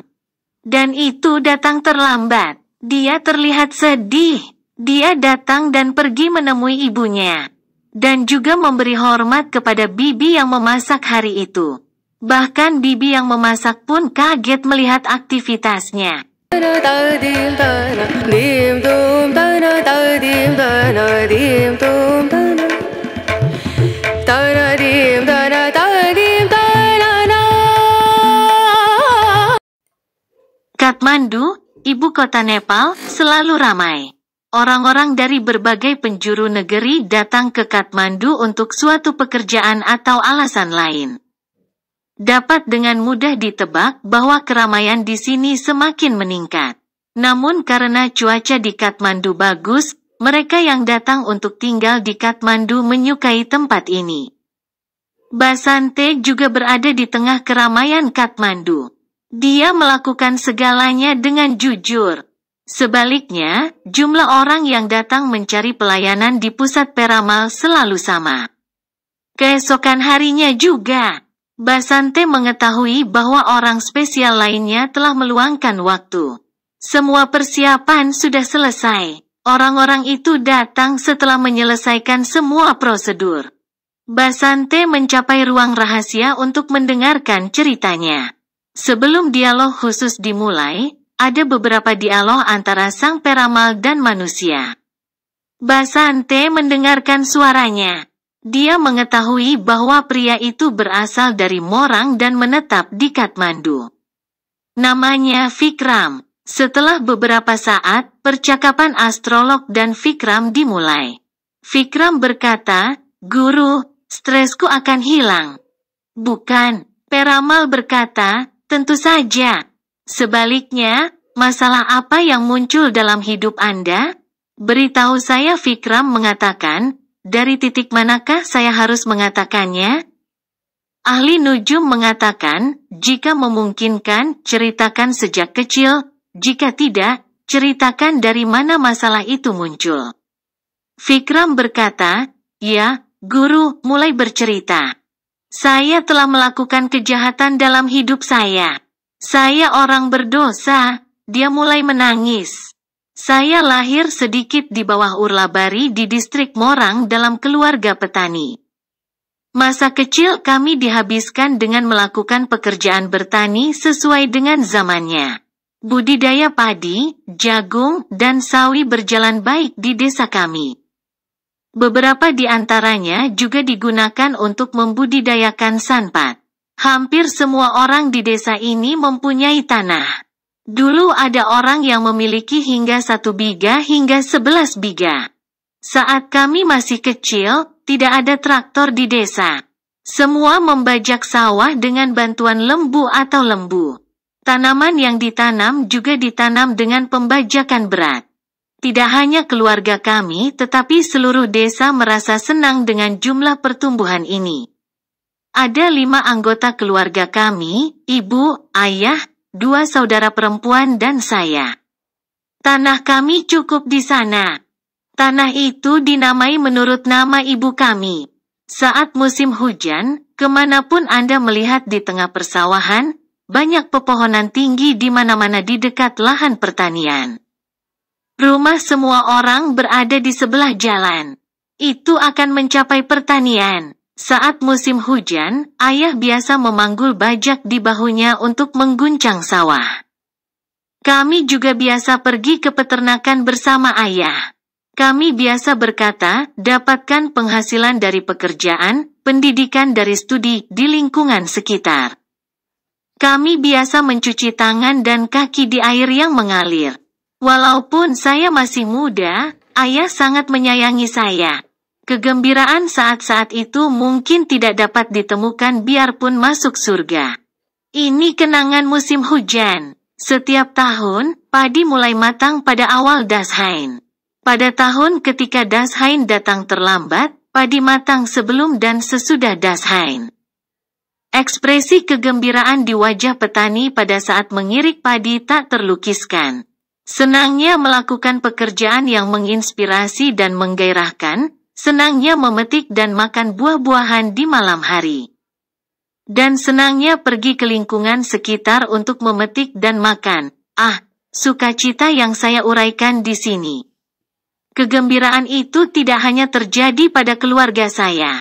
Dan itu datang terlambat. Dia terlihat sedih. Dia datang dan pergi menemui ibunya dan juga memberi hormat kepada bibi yang memasak hari itu. Bahkan bibi yang memasak pun kaget melihat aktivitasnya. Katmandu, ibu kota Nepal, selalu ramai. Orang-orang dari berbagai penjuru negeri datang ke Kathmandu untuk suatu pekerjaan atau alasan lain. Dapat dengan mudah ditebak bahwa keramaian di sini semakin meningkat. Namun karena cuaca di Kathmandu bagus, mereka yang datang untuk tinggal di Kathmandu menyukai tempat ini. Basante juga berada di tengah keramaian Kathmandu. Dia melakukan segalanya dengan jujur. Sebaliknya, jumlah orang yang datang mencari pelayanan di pusat Peramal selalu sama. Keesokan harinya juga, Basante mengetahui bahwa orang spesial lainnya telah meluangkan waktu. Semua persiapan sudah selesai. Orang-orang itu datang setelah menyelesaikan semua prosedur. Basante mencapai ruang rahasia untuk mendengarkan ceritanya. Sebelum dialog khusus dimulai, ada beberapa dialog antara sang peramal dan manusia. Basante mendengarkan suaranya. Dia mengetahui bahwa pria itu berasal dari Morang dan menetap di Kathmandu. Namanya Vikram. Setelah beberapa saat, percakapan astrolog dan Vikram dimulai. Vikram berkata, Guru, stresku akan hilang. Bukan, Peramal berkata, tentu saja, Sebaliknya, masalah apa yang muncul dalam hidup Anda? Beritahu saya Vikram mengatakan, dari titik manakah saya harus mengatakannya? Ahli Nujum mengatakan, jika memungkinkan, ceritakan sejak kecil, jika tidak, ceritakan dari mana masalah itu muncul. Vikram berkata, ya, guru, mulai bercerita. Saya telah melakukan kejahatan dalam hidup saya. Saya orang berdosa, dia mulai menangis. Saya lahir sedikit di bawah Urlabari di distrik Morang dalam keluarga petani. Masa kecil kami dihabiskan dengan melakukan pekerjaan bertani sesuai dengan zamannya. Budidaya padi, jagung, dan sawi berjalan baik di desa kami. Beberapa di antaranya juga digunakan untuk membudidayakan sanpat. Hampir semua orang di desa ini mempunyai tanah. Dulu ada orang yang memiliki hingga satu biga hingga sebelas biga. Saat kami masih kecil, tidak ada traktor di desa. Semua membajak sawah dengan bantuan lembu atau lembu. Tanaman yang ditanam juga ditanam dengan pembajakan berat. Tidak hanya keluarga kami, tetapi seluruh desa merasa senang dengan jumlah pertumbuhan ini. Ada lima anggota keluarga kami, ibu, ayah, dua saudara perempuan dan saya. Tanah kami cukup di sana. Tanah itu dinamai menurut nama ibu kami. Saat musim hujan, kemanapun Anda melihat di tengah persawahan, banyak pepohonan tinggi di mana-mana di dekat lahan pertanian. Rumah semua orang berada di sebelah jalan. Itu akan mencapai pertanian. Saat musim hujan, ayah biasa memanggul bajak di bahunya untuk mengguncang sawah. Kami juga biasa pergi ke peternakan bersama ayah. Kami biasa berkata, dapatkan penghasilan dari pekerjaan, pendidikan dari studi di lingkungan sekitar. Kami biasa mencuci tangan dan kaki di air yang mengalir. Walaupun saya masih muda, ayah sangat menyayangi saya. Kegembiraan saat-saat itu mungkin tidak dapat ditemukan biarpun masuk surga. Ini kenangan musim hujan. Setiap tahun, padi mulai matang pada awal Dashain. Pada tahun ketika Dashain datang terlambat, padi matang sebelum dan sesudah Dashain. Ekspresi kegembiraan di wajah petani pada saat mengirik padi tak terlukiskan. Senangnya melakukan pekerjaan yang menginspirasi dan menggairahkan, senangnya memetik dan makan buah-buahan di malam hari. Dan senangnya pergi ke lingkungan sekitar untuk memetik dan makan. Ah, sukacita yang saya uraikan di sini. Kegembiraan itu tidak hanya terjadi pada keluarga saya.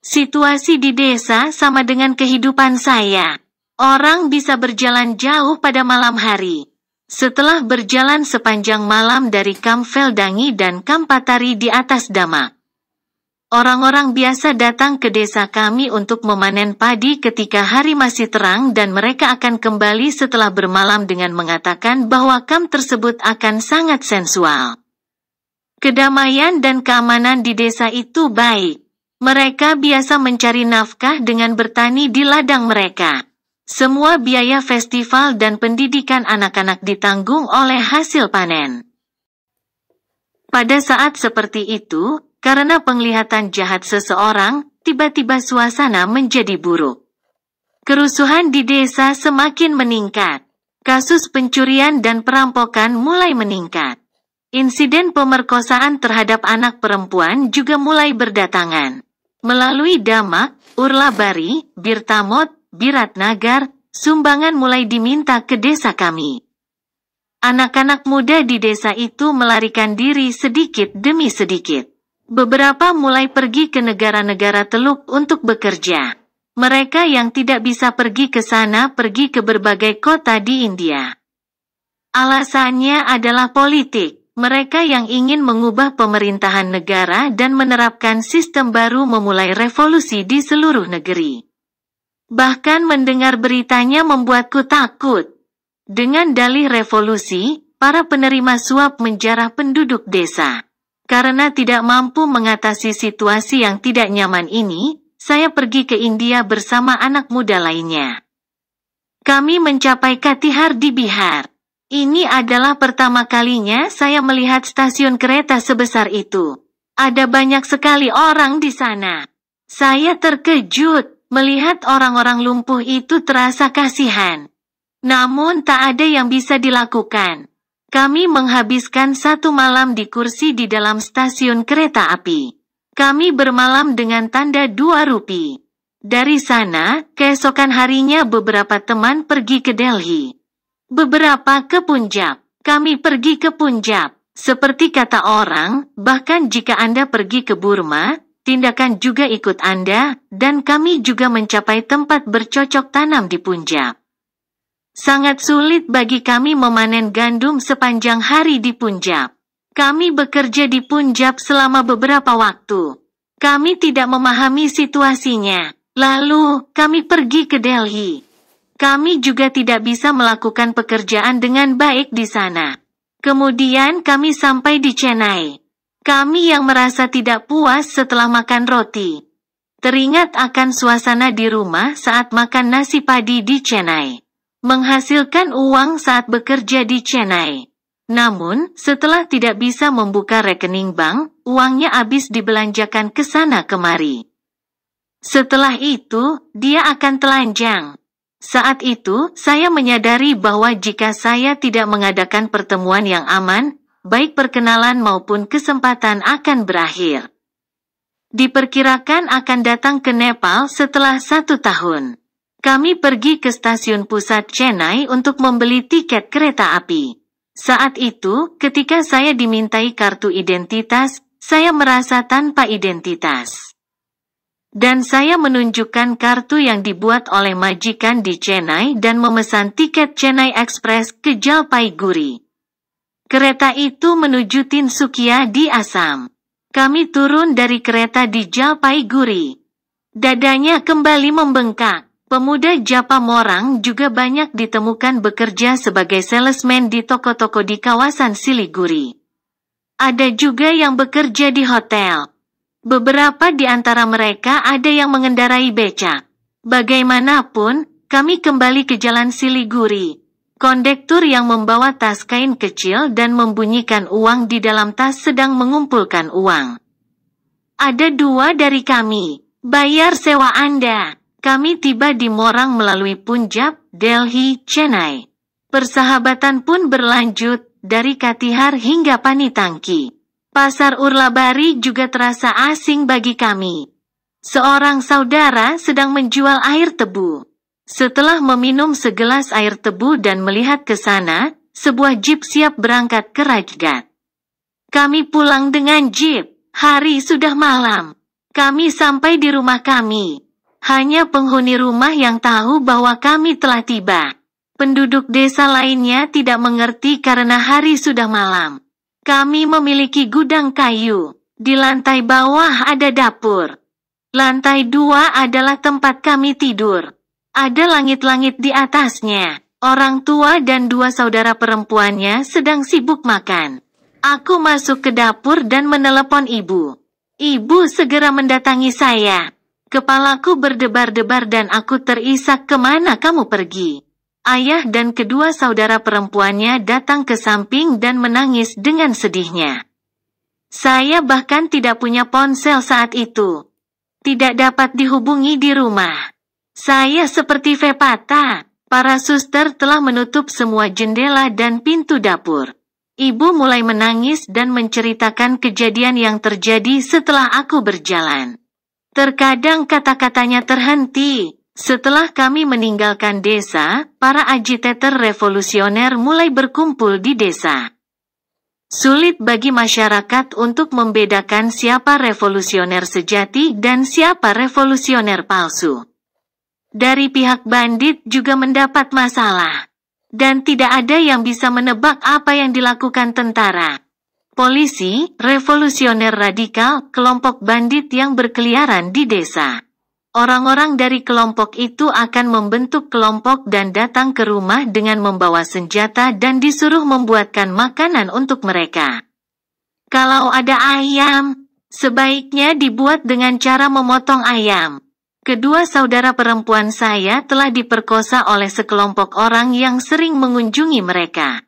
Situasi di desa sama dengan kehidupan saya. Orang bisa berjalan jauh pada malam hari. Setelah berjalan sepanjang malam dari Kamp Feldangi dan Kampatari di atas Damak. Orang-orang biasa datang ke desa kami untuk memanen padi ketika hari masih terang dan mereka akan kembali setelah bermalam dengan mengatakan bahwa kam tersebut akan sangat sensual. Kedamaian dan keamanan di desa itu baik. Mereka biasa mencari nafkah dengan bertani di ladang mereka. Semua biaya festival dan pendidikan anak-anak ditanggung oleh hasil panen. Pada saat seperti itu, karena penglihatan jahat seseorang, tiba-tiba suasana menjadi buruk. Kerusuhan di desa semakin meningkat. Kasus pencurian dan perampokan mulai meningkat. Insiden pemerkosaan terhadap anak perempuan juga mulai berdatangan. Melalui Damak, Urlabari, Birtamot, Biratnagar, sumbangan mulai diminta ke desa kami. Anak-anak muda di desa itu melarikan diri sedikit demi sedikit. Beberapa mulai pergi ke negara-negara teluk untuk bekerja. Mereka yang tidak bisa pergi ke sana pergi ke berbagai kota di India. Alasannya adalah politik. Mereka yang ingin mengubah pemerintahan negara dan menerapkan sistem baru memulai revolusi di seluruh negeri. Bahkan mendengar beritanya membuatku takut. Dengan dalih revolusi, para penerima suap menjarah penduduk desa. Karena tidak mampu mengatasi situasi yang tidak nyaman ini, saya pergi ke India bersama anak muda lainnya. Kami mencapai Katihar di Bihar. Ini adalah pertama kalinya saya melihat stasiun kereta sebesar itu. Ada banyak sekali orang di sana. Saya terkejut melihat orang-orang lumpuh itu terasa kasihan. Namun tak ada yang bisa dilakukan. Kami menghabiskan satu malam di kursi di dalam stasiun kereta api. Kami bermalam dengan tanda dua rupi. Dari sana, keesokan harinya beberapa teman pergi ke Delhi. Beberapa ke Punjab. Kami pergi ke Punjab. Seperti kata orang, bahkan jika Anda pergi ke Burma, tindakan juga ikut Anda, dan kami juga mencapai tempat bercocok tanam di Punjab. Sangat sulit bagi kami memanen gandum sepanjang hari di Punjab. Kami bekerja di Punjab selama beberapa waktu. Kami tidak memahami situasinya. Lalu, kami pergi ke Delhi. Kami juga tidak bisa melakukan pekerjaan dengan baik di sana. Kemudian kami sampai di Chennai. Kami yang merasa tidak puas setelah makan roti. Teringat akan suasana di rumah saat makan nasi padi di Chennai menghasilkan uang saat bekerja di Chennai. Namun, setelah tidak bisa membuka rekening bank, uangnya habis dibelanjakan ke sana kemari. Setelah itu, dia akan telanjang. Saat itu, saya menyadari bahwa jika saya tidak mengadakan pertemuan yang aman, baik perkenalan maupun kesempatan akan berakhir. Diperkirakan akan datang ke Nepal setelah satu tahun. Kami pergi ke stasiun pusat Chennai untuk membeli tiket kereta api. Saat itu, ketika saya dimintai kartu identitas, saya merasa tanpa identitas. Dan saya menunjukkan kartu yang dibuat oleh majikan di Chennai dan memesan tiket Chennai Express ke Jalpaiguri. Kereta itu menuju Tinsukia di Asam. Kami turun dari kereta di Jalpaiguri. Dadanya kembali membengkak. Pemuda Japa Morang juga banyak ditemukan bekerja sebagai salesman di toko-toko di kawasan Siliguri. Ada juga yang bekerja di hotel. Beberapa di antara mereka ada yang mengendarai becak. Bagaimanapun, kami kembali ke jalan Siliguri. Kondektur yang membawa tas kain kecil dan membunyikan uang di dalam tas sedang mengumpulkan uang. Ada dua dari kami. Bayar sewa Anda. Kami tiba di Morang melalui Punjab, Delhi, Chennai. Persahabatan pun berlanjut, dari Katihar hingga Panitangki. Pasar Urlabari juga terasa asing bagi kami. Seorang saudara sedang menjual air tebu. Setelah meminum segelas air tebu dan melihat ke sana, sebuah jeep siap berangkat ke Rajgat. Kami pulang dengan jeep. Hari sudah malam. Kami sampai di rumah kami. Hanya penghuni rumah yang tahu bahwa kami telah tiba. Penduduk desa lainnya tidak mengerti karena hari sudah malam. Kami memiliki gudang kayu. Di lantai bawah ada dapur. Lantai dua adalah tempat kami tidur. Ada langit-langit di atasnya. Orang tua dan dua saudara perempuannya sedang sibuk makan. Aku masuk ke dapur dan menelepon ibu. Ibu segera mendatangi saya. Kepalaku berdebar-debar dan aku terisak kemana kamu pergi. Ayah dan kedua saudara perempuannya datang ke samping dan menangis dengan sedihnya. Saya bahkan tidak punya ponsel saat itu. Tidak dapat dihubungi di rumah. Saya seperti Vepata. Para suster telah menutup semua jendela dan pintu dapur. Ibu mulai menangis dan menceritakan kejadian yang terjadi setelah aku berjalan. Terkadang kata-katanya terhenti. Setelah kami meninggalkan desa, para agitator revolusioner mulai berkumpul di desa. Sulit bagi masyarakat untuk membedakan siapa revolusioner sejati dan siapa revolusioner palsu. Dari pihak bandit juga mendapat masalah. Dan tidak ada yang bisa menebak apa yang dilakukan tentara polisi, revolusioner radikal, kelompok bandit yang berkeliaran di desa. Orang-orang dari kelompok itu akan membentuk kelompok dan datang ke rumah dengan membawa senjata dan disuruh membuatkan makanan untuk mereka. Kalau ada ayam, sebaiknya dibuat dengan cara memotong ayam. Kedua saudara perempuan saya telah diperkosa oleh sekelompok orang yang sering mengunjungi mereka.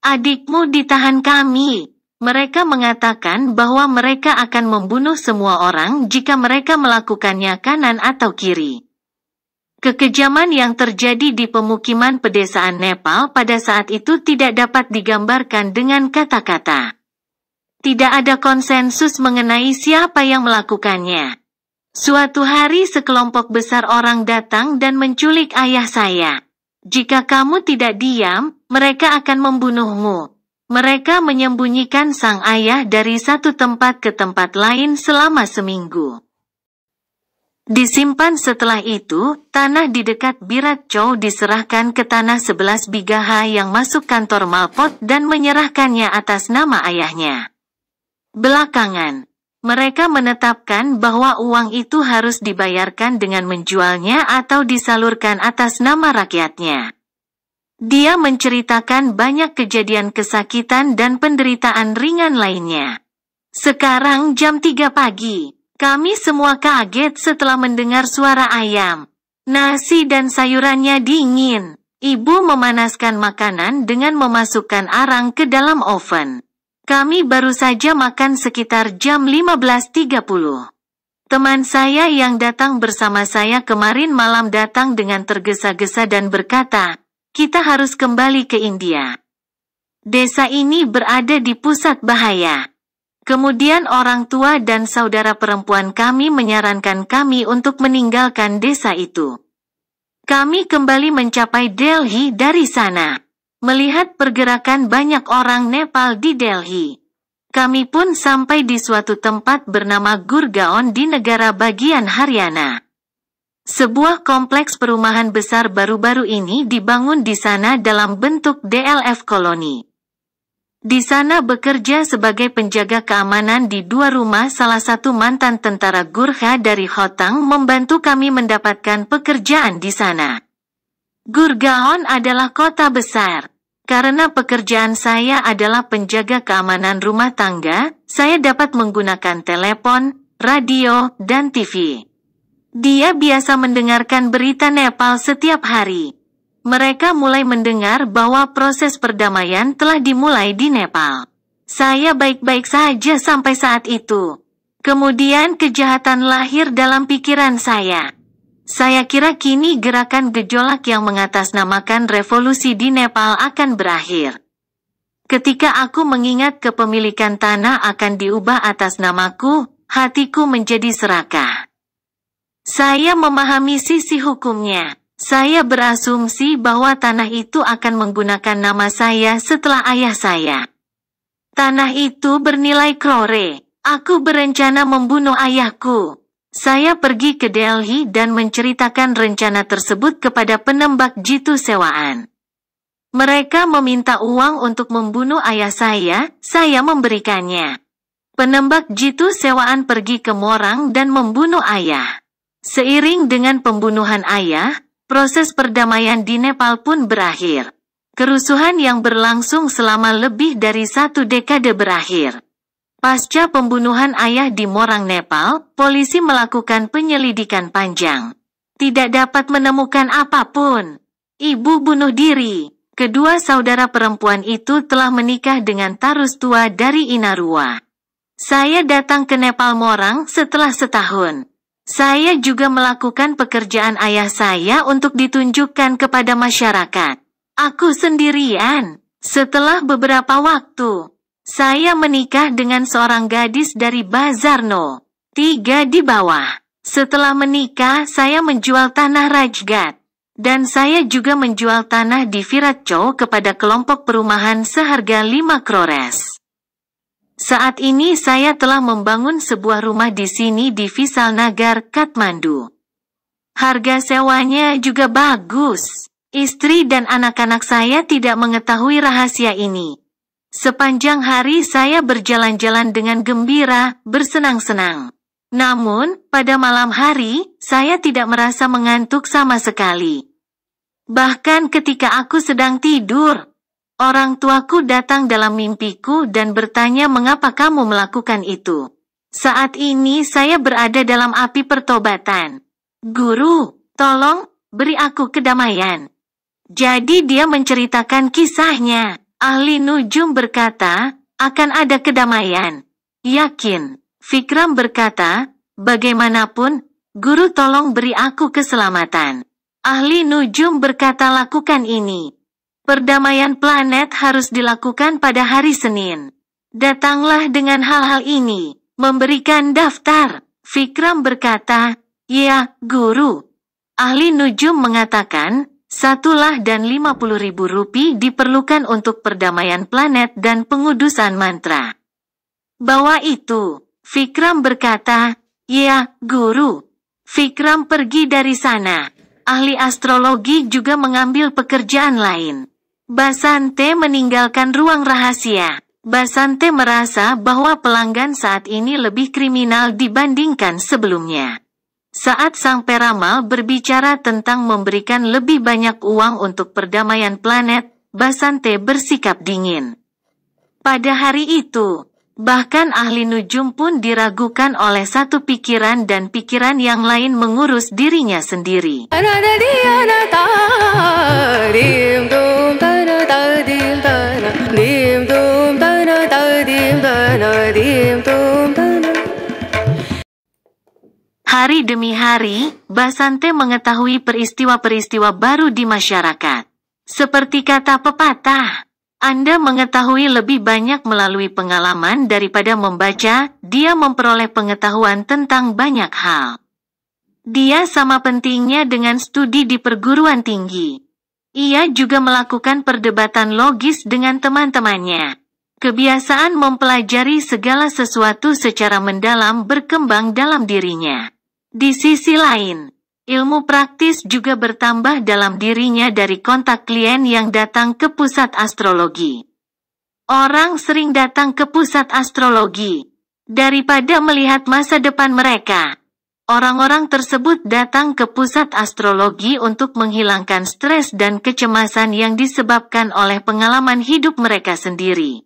Adikmu ditahan kami, mereka mengatakan bahwa mereka akan membunuh semua orang jika mereka melakukannya kanan atau kiri. Kekejaman yang terjadi di pemukiman pedesaan Nepal pada saat itu tidak dapat digambarkan dengan kata-kata. Tidak ada konsensus mengenai siapa yang melakukannya. Suatu hari sekelompok besar orang datang dan menculik ayah saya. Jika kamu tidak diam, mereka akan membunuhmu. Mereka menyembunyikan sang ayah dari satu tempat ke tempat lain selama seminggu. Disimpan setelah itu, tanah di dekat Birat Chow diserahkan ke tanah sebelas bigaha yang masuk kantor Malpot dan menyerahkannya atas nama ayahnya. Belakangan, mereka menetapkan bahwa uang itu harus dibayarkan dengan menjualnya atau disalurkan atas nama rakyatnya. Dia menceritakan banyak kejadian kesakitan dan penderitaan ringan lainnya. Sekarang jam 3 pagi, kami semua kaget setelah mendengar suara ayam. Nasi dan sayurannya dingin. Ibu memanaskan makanan dengan memasukkan arang ke dalam oven. Kami baru saja makan sekitar jam 15.30. Teman saya yang datang bersama saya kemarin malam datang dengan tergesa-gesa dan berkata, kita harus kembali ke India. Desa ini berada di pusat bahaya. Kemudian orang tua dan saudara perempuan kami menyarankan kami untuk meninggalkan desa itu. Kami kembali mencapai Delhi dari sana. Melihat pergerakan banyak orang Nepal di Delhi. Kami pun sampai di suatu tempat bernama Gurgaon di negara bagian Haryana. Sebuah kompleks perumahan besar baru-baru ini dibangun di sana dalam bentuk DLF koloni. Di sana bekerja sebagai penjaga keamanan di dua rumah salah satu mantan tentara Gurkha dari Hotang membantu kami mendapatkan pekerjaan di sana. Gurgaon adalah kota besar. Karena pekerjaan saya adalah penjaga keamanan rumah tangga, saya dapat menggunakan telepon, radio, dan TV. Dia biasa mendengarkan berita Nepal setiap hari. Mereka mulai mendengar bahwa proses perdamaian telah dimulai di Nepal. Saya baik-baik saja sampai saat itu. Kemudian kejahatan lahir dalam pikiran saya. Saya kira kini gerakan gejolak yang mengatasnamakan revolusi di Nepal akan berakhir. Ketika aku mengingat kepemilikan tanah akan diubah atas namaku, hatiku menjadi serakah. Saya memahami sisi hukumnya. Saya berasumsi bahwa tanah itu akan menggunakan nama saya setelah ayah saya. Tanah itu bernilai krore. Aku berencana membunuh ayahku. Saya pergi ke Delhi dan menceritakan rencana tersebut kepada penembak jitu sewaan. Mereka meminta uang untuk membunuh ayah saya, saya memberikannya. Penembak jitu sewaan pergi ke Morang dan membunuh ayah. Seiring dengan pembunuhan ayah, proses perdamaian di Nepal pun berakhir. Kerusuhan yang berlangsung selama lebih dari satu dekade berakhir. Pasca pembunuhan ayah di Morang Nepal, polisi melakukan penyelidikan panjang. Tidak dapat menemukan apapun. Ibu bunuh diri. Kedua saudara perempuan itu telah menikah dengan tarus tua dari Inarua. Saya datang ke Nepal Morang setelah setahun. Saya juga melakukan pekerjaan ayah saya untuk ditunjukkan kepada masyarakat. Aku sendirian. Setelah beberapa waktu, saya menikah dengan seorang gadis dari Bazarno. Tiga di bawah. Setelah menikah, saya menjual tanah Rajgat. Dan saya juga menjual tanah di Viracho kepada kelompok perumahan seharga lima krores. Saat ini saya telah membangun sebuah rumah di sini di Visal Nagar, Kathmandu. Harga sewanya juga bagus. Istri dan anak-anak saya tidak mengetahui rahasia ini. Sepanjang hari saya berjalan-jalan dengan gembira, bersenang-senang. Namun, pada malam hari, saya tidak merasa mengantuk sama sekali. Bahkan ketika aku sedang tidur, Orang tuaku datang dalam mimpiku dan bertanya mengapa kamu melakukan itu. Saat ini saya berada dalam api pertobatan. Guru, tolong, beri aku kedamaian. Jadi dia menceritakan kisahnya. Ahli Nujum berkata, akan ada kedamaian. Yakin, Fikram berkata, bagaimanapun, guru tolong beri aku keselamatan. Ahli Nujum berkata lakukan ini. Perdamaian planet harus dilakukan pada hari Senin. Datanglah dengan hal-hal ini, memberikan daftar. Vikram berkata, Ya, Guru. Ahli Nujum mengatakan, satulah dan lima puluh ribu rupi diperlukan untuk perdamaian planet dan pengudusan mantra. Bawa itu, Vikram berkata, Ya, Guru. Vikram pergi dari sana. Ahli astrologi juga mengambil pekerjaan lain. Basante meninggalkan ruang rahasia. Basante merasa bahwa pelanggan saat ini lebih kriminal dibandingkan sebelumnya. Saat sang peramal berbicara tentang memberikan lebih banyak uang untuk perdamaian planet, Basante bersikap dingin. Pada hari itu, bahkan ahli nujum pun diragukan oleh satu pikiran dan pikiran yang lain mengurus dirinya sendiri. Hari demi hari, Basante mengetahui peristiwa-peristiwa baru di masyarakat. Seperti kata pepatah, Anda mengetahui lebih banyak melalui pengalaman daripada membaca, dia memperoleh pengetahuan tentang banyak hal. Dia sama pentingnya dengan studi di perguruan tinggi. Ia juga melakukan perdebatan logis dengan teman-temannya. Kebiasaan mempelajari segala sesuatu secara mendalam berkembang dalam dirinya. Di sisi lain, ilmu praktis juga bertambah dalam dirinya dari kontak klien yang datang ke pusat astrologi. Orang sering datang ke pusat astrologi daripada melihat masa depan mereka. Orang-orang tersebut datang ke pusat astrologi untuk menghilangkan stres dan kecemasan yang disebabkan oleh pengalaman hidup mereka sendiri.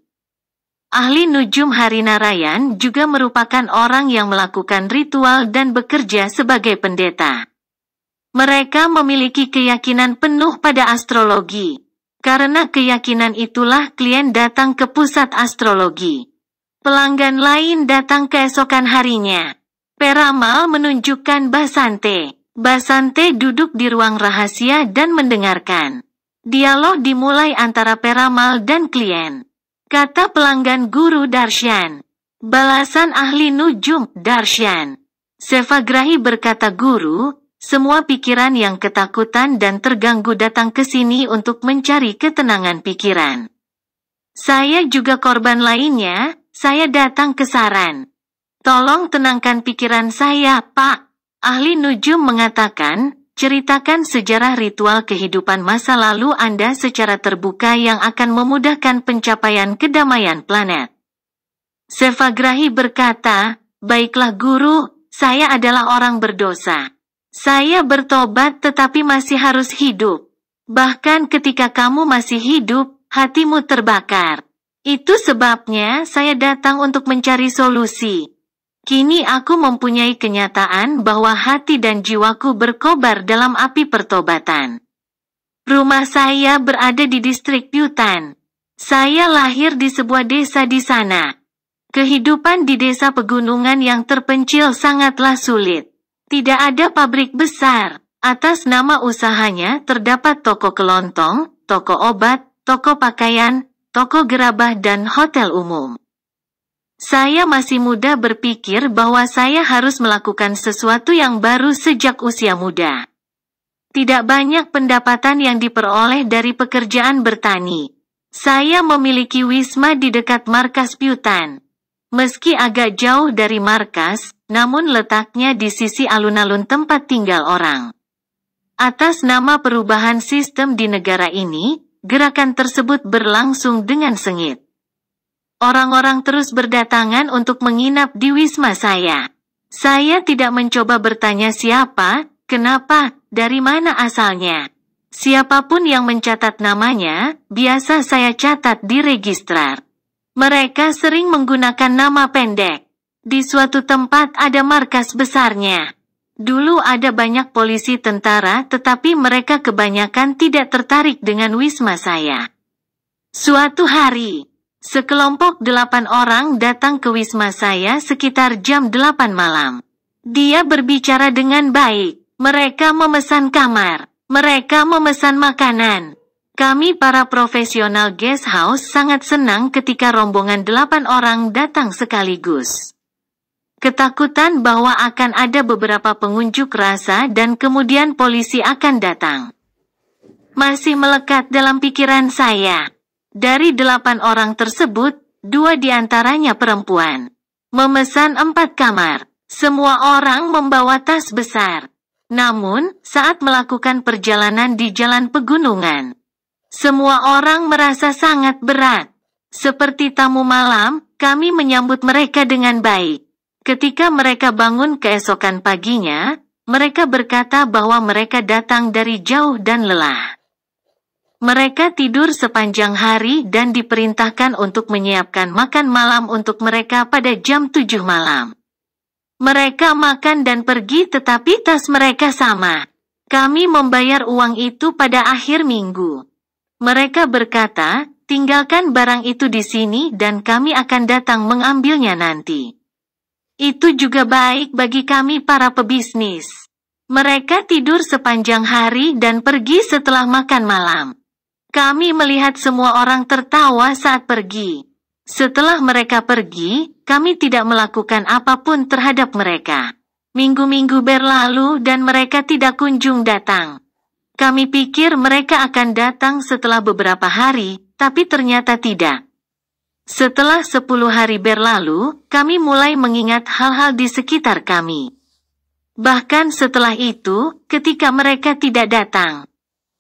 Ahli Nujum Hari Narayan juga merupakan orang yang melakukan ritual dan bekerja sebagai pendeta. Mereka memiliki keyakinan penuh pada astrologi. Karena keyakinan itulah klien datang ke pusat astrologi. Pelanggan lain datang keesokan harinya. Peramal menunjukkan Basante. Basante duduk di ruang rahasia dan mendengarkan. Dialog dimulai antara Peramal dan klien. Kata pelanggan guru Darshan. Balasan ahli Nujum Darshan. Sevagrahi berkata guru, semua pikiran yang ketakutan dan terganggu datang ke sini untuk mencari ketenangan pikiran. Saya juga korban lainnya, saya datang ke saran. Tolong tenangkan pikiran saya, Pak. Ahli Nujum mengatakan, ceritakan sejarah ritual kehidupan masa lalu Anda secara terbuka yang akan memudahkan pencapaian kedamaian planet. Sevagrahi berkata, Baiklah guru, saya adalah orang berdosa. Saya bertobat tetapi masih harus hidup. Bahkan ketika kamu masih hidup, hatimu terbakar. Itu sebabnya saya datang untuk mencari solusi. Kini aku mempunyai kenyataan bahwa hati dan jiwaku berkobar dalam api pertobatan. Rumah saya berada di distrik Yutan. Saya lahir di sebuah desa di sana. Kehidupan di desa pegunungan yang terpencil sangatlah sulit. Tidak ada pabrik besar. Atas nama usahanya terdapat toko kelontong, toko obat, toko pakaian, toko gerabah dan hotel umum. Saya masih muda berpikir bahwa saya harus melakukan sesuatu yang baru sejak usia muda. Tidak banyak pendapatan yang diperoleh dari pekerjaan bertani. Saya memiliki wisma di dekat markas Piutan. Meski agak jauh dari markas, namun letaknya di sisi alun-alun tempat tinggal orang. Atas nama perubahan sistem di negara ini, gerakan tersebut berlangsung dengan sengit. Orang-orang terus berdatangan untuk menginap di wisma saya. Saya tidak mencoba bertanya siapa, kenapa, dari mana asalnya. Siapapun yang mencatat namanya, biasa saya catat di registrar. Mereka sering menggunakan nama pendek. Di suatu tempat ada markas besarnya. Dulu ada banyak polisi tentara, tetapi mereka kebanyakan tidak tertarik dengan wisma saya. Suatu hari, Sekelompok delapan orang datang ke wisma saya sekitar jam delapan malam. Dia berbicara dengan baik. Mereka memesan kamar. Mereka memesan makanan. Kami para profesional guest house sangat senang ketika rombongan delapan orang datang sekaligus. Ketakutan bahwa akan ada beberapa pengunjuk rasa dan kemudian polisi akan datang. Masih melekat dalam pikiran saya. Dari delapan orang tersebut, dua diantaranya perempuan. Memesan empat kamar. Semua orang membawa tas besar. Namun, saat melakukan perjalanan di jalan pegunungan, semua orang merasa sangat berat. Seperti tamu malam, kami menyambut mereka dengan baik. Ketika mereka bangun keesokan paginya, mereka berkata bahwa mereka datang dari jauh dan lelah. Mereka tidur sepanjang hari dan diperintahkan untuk menyiapkan makan malam untuk mereka pada jam 7 malam. Mereka makan dan pergi tetapi tas mereka sama. Kami membayar uang itu pada akhir minggu. Mereka berkata, tinggalkan barang itu di sini dan kami akan datang mengambilnya nanti. Itu juga baik bagi kami para pebisnis. Mereka tidur sepanjang hari dan pergi setelah makan malam. Kami melihat semua orang tertawa saat pergi. Setelah mereka pergi, kami tidak melakukan apapun terhadap mereka. Minggu-minggu berlalu dan mereka tidak kunjung datang. Kami pikir mereka akan datang setelah beberapa hari, tapi ternyata tidak. Setelah sepuluh hari berlalu, kami mulai mengingat hal-hal di sekitar kami. Bahkan setelah itu, ketika mereka tidak datang,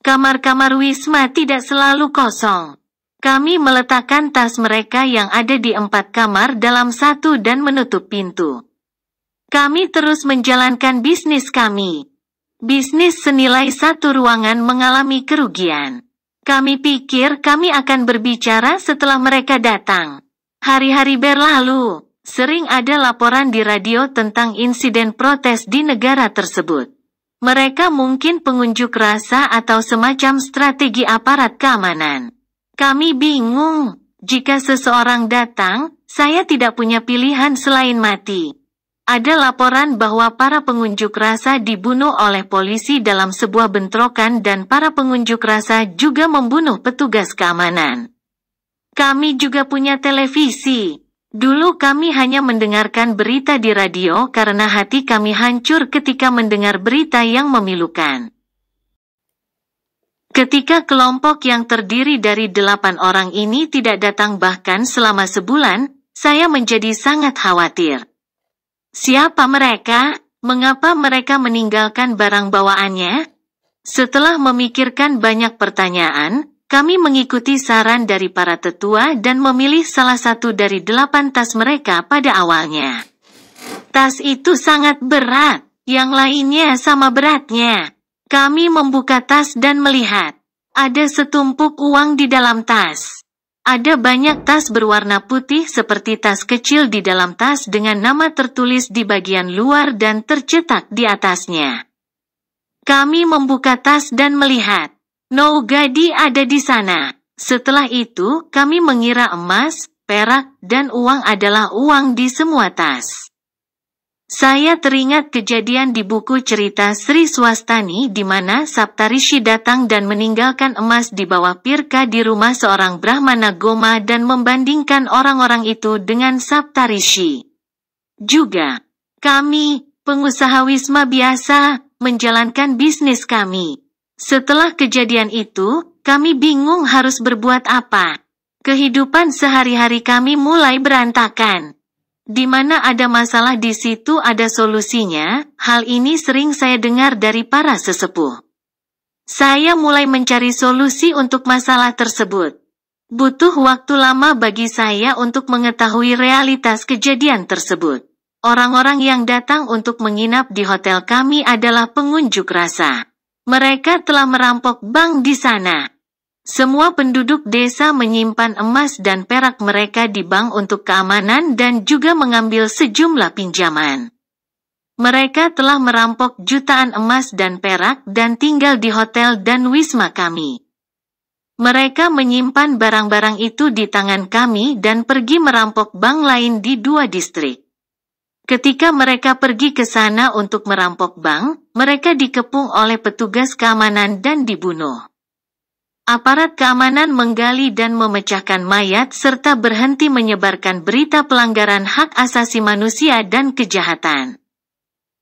Kamar-kamar Wisma tidak selalu kosong. Kami meletakkan tas mereka yang ada di empat kamar dalam satu dan menutup pintu. Kami terus menjalankan bisnis kami. Bisnis senilai satu ruangan mengalami kerugian. Kami pikir kami akan berbicara setelah mereka datang. Hari-hari berlalu, sering ada laporan di radio tentang insiden protes di negara tersebut. Mereka mungkin pengunjuk rasa atau semacam strategi aparat keamanan. Kami bingung. Jika seseorang datang, saya tidak punya pilihan selain mati. Ada laporan bahwa para pengunjuk rasa dibunuh oleh polisi dalam sebuah bentrokan dan para pengunjuk rasa juga membunuh petugas keamanan. Kami juga punya televisi. Dulu kami hanya mendengarkan berita di radio karena hati kami hancur ketika mendengar berita yang memilukan. Ketika kelompok yang terdiri dari delapan orang ini tidak datang bahkan selama sebulan, saya menjadi sangat khawatir. Siapa mereka? Mengapa mereka meninggalkan barang bawaannya? Setelah memikirkan banyak pertanyaan, kami mengikuti saran dari para tetua dan memilih salah satu dari delapan tas mereka pada awalnya. Tas itu sangat berat, yang lainnya sama beratnya. Kami membuka tas dan melihat, ada setumpuk uang di dalam tas. Ada banyak tas berwarna putih seperti tas kecil di dalam tas dengan nama tertulis di bagian luar dan tercetak di atasnya. Kami membuka tas dan melihat, Nougadi ada di sana. Setelah itu, kami mengira emas, perak, dan uang adalah uang di semua tas. Saya teringat kejadian di buku cerita Sri Swastani di mana Saptarishi datang dan meninggalkan emas di bawah pirka di rumah seorang Brahmana Goma dan membandingkan orang-orang itu dengan Saptarishi. Juga, kami, pengusaha Wisma biasa, menjalankan bisnis kami. Setelah kejadian itu, kami bingung harus berbuat apa. Kehidupan sehari-hari kami mulai berantakan. Di mana ada masalah di situ ada solusinya, hal ini sering saya dengar dari para sesepuh. Saya mulai mencari solusi untuk masalah tersebut. Butuh waktu lama bagi saya untuk mengetahui realitas kejadian tersebut. Orang-orang yang datang untuk menginap di hotel kami adalah pengunjuk rasa. Mereka telah merampok bank di sana. Semua penduduk desa menyimpan emas dan perak mereka di bank untuk keamanan dan juga mengambil sejumlah pinjaman. Mereka telah merampok jutaan emas dan perak dan tinggal di hotel dan wisma kami. Mereka menyimpan barang-barang itu di tangan kami dan pergi merampok bank lain di dua distrik. Ketika mereka pergi ke sana untuk merampok bank, mereka dikepung oleh petugas keamanan dan dibunuh. Aparat keamanan menggali dan memecahkan mayat serta berhenti menyebarkan berita pelanggaran hak asasi manusia dan kejahatan.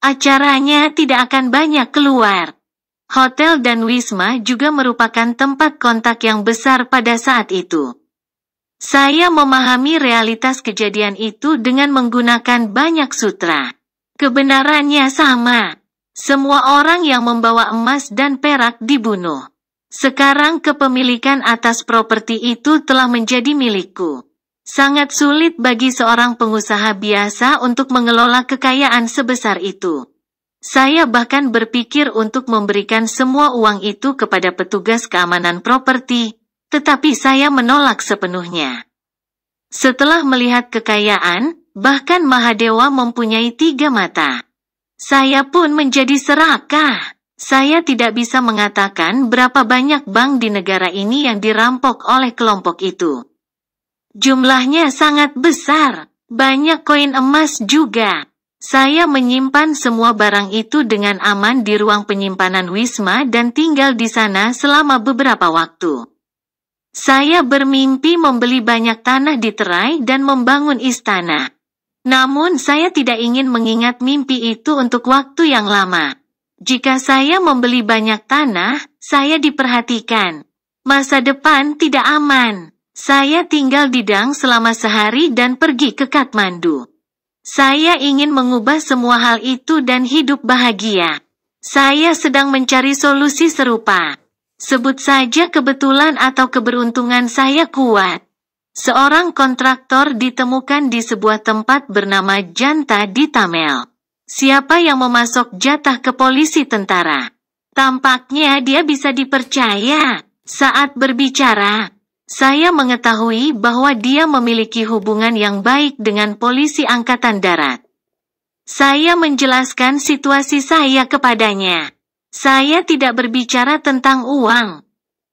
Acaranya tidak akan banyak keluar. Hotel dan wisma juga merupakan tempat kontak yang besar pada saat itu. Saya memahami realitas kejadian itu dengan menggunakan banyak sutra. Kebenarannya sama. Semua orang yang membawa emas dan perak dibunuh. Sekarang kepemilikan atas properti itu telah menjadi milikku. Sangat sulit bagi seorang pengusaha biasa untuk mengelola kekayaan sebesar itu. Saya bahkan berpikir untuk memberikan semua uang itu kepada petugas keamanan properti, tetapi saya menolak sepenuhnya. Setelah melihat kekayaan, bahkan Mahadewa mempunyai tiga mata. Saya pun menjadi serakah. Saya tidak bisa mengatakan berapa banyak bank di negara ini yang dirampok oleh kelompok itu. Jumlahnya sangat besar, banyak koin emas juga. Saya menyimpan semua barang itu dengan aman di ruang penyimpanan Wisma dan tinggal di sana selama beberapa waktu. Saya bermimpi membeli banyak tanah di terai dan membangun istana. Namun saya tidak ingin mengingat mimpi itu untuk waktu yang lama. Jika saya membeli banyak tanah, saya diperhatikan. Masa depan tidak aman. Saya tinggal di Dang selama sehari dan pergi ke Kathmandu. Saya ingin mengubah semua hal itu dan hidup bahagia. Saya sedang mencari solusi serupa. Sebut saja kebetulan atau keberuntungan saya kuat. Seorang kontraktor ditemukan di sebuah tempat bernama Janta di Tamel. Siapa yang memasok jatah ke polisi tentara? Tampaknya dia bisa dipercaya. Saat berbicara, saya mengetahui bahwa dia memiliki hubungan yang baik dengan polisi angkatan darat. Saya menjelaskan situasi saya kepadanya. Saya tidak berbicara tentang uang.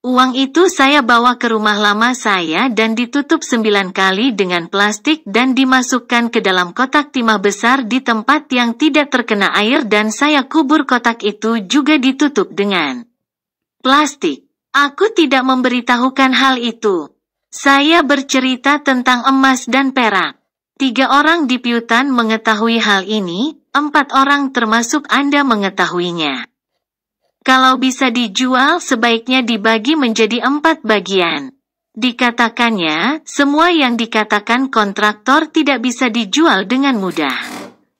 Uang itu saya bawa ke rumah lama saya dan ditutup sembilan kali dengan plastik dan dimasukkan ke dalam kotak timah besar di tempat yang tidak terkena air dan saya kubur kotak itu juga ditutup dengan plastik. Aku tidak memberitahukan hal itu. Saya bercerita tentang emas dan perak. Tiga orang di Piutan mengetahui hal ini, empat orang termasuk Anda mengetahuinya. Kalau bisa dijual sebaiknya dibagi menjadi empat bagian. Dikatakannya, semua yang dikatakan kontraktor tidak bisa dijual dengan mudah.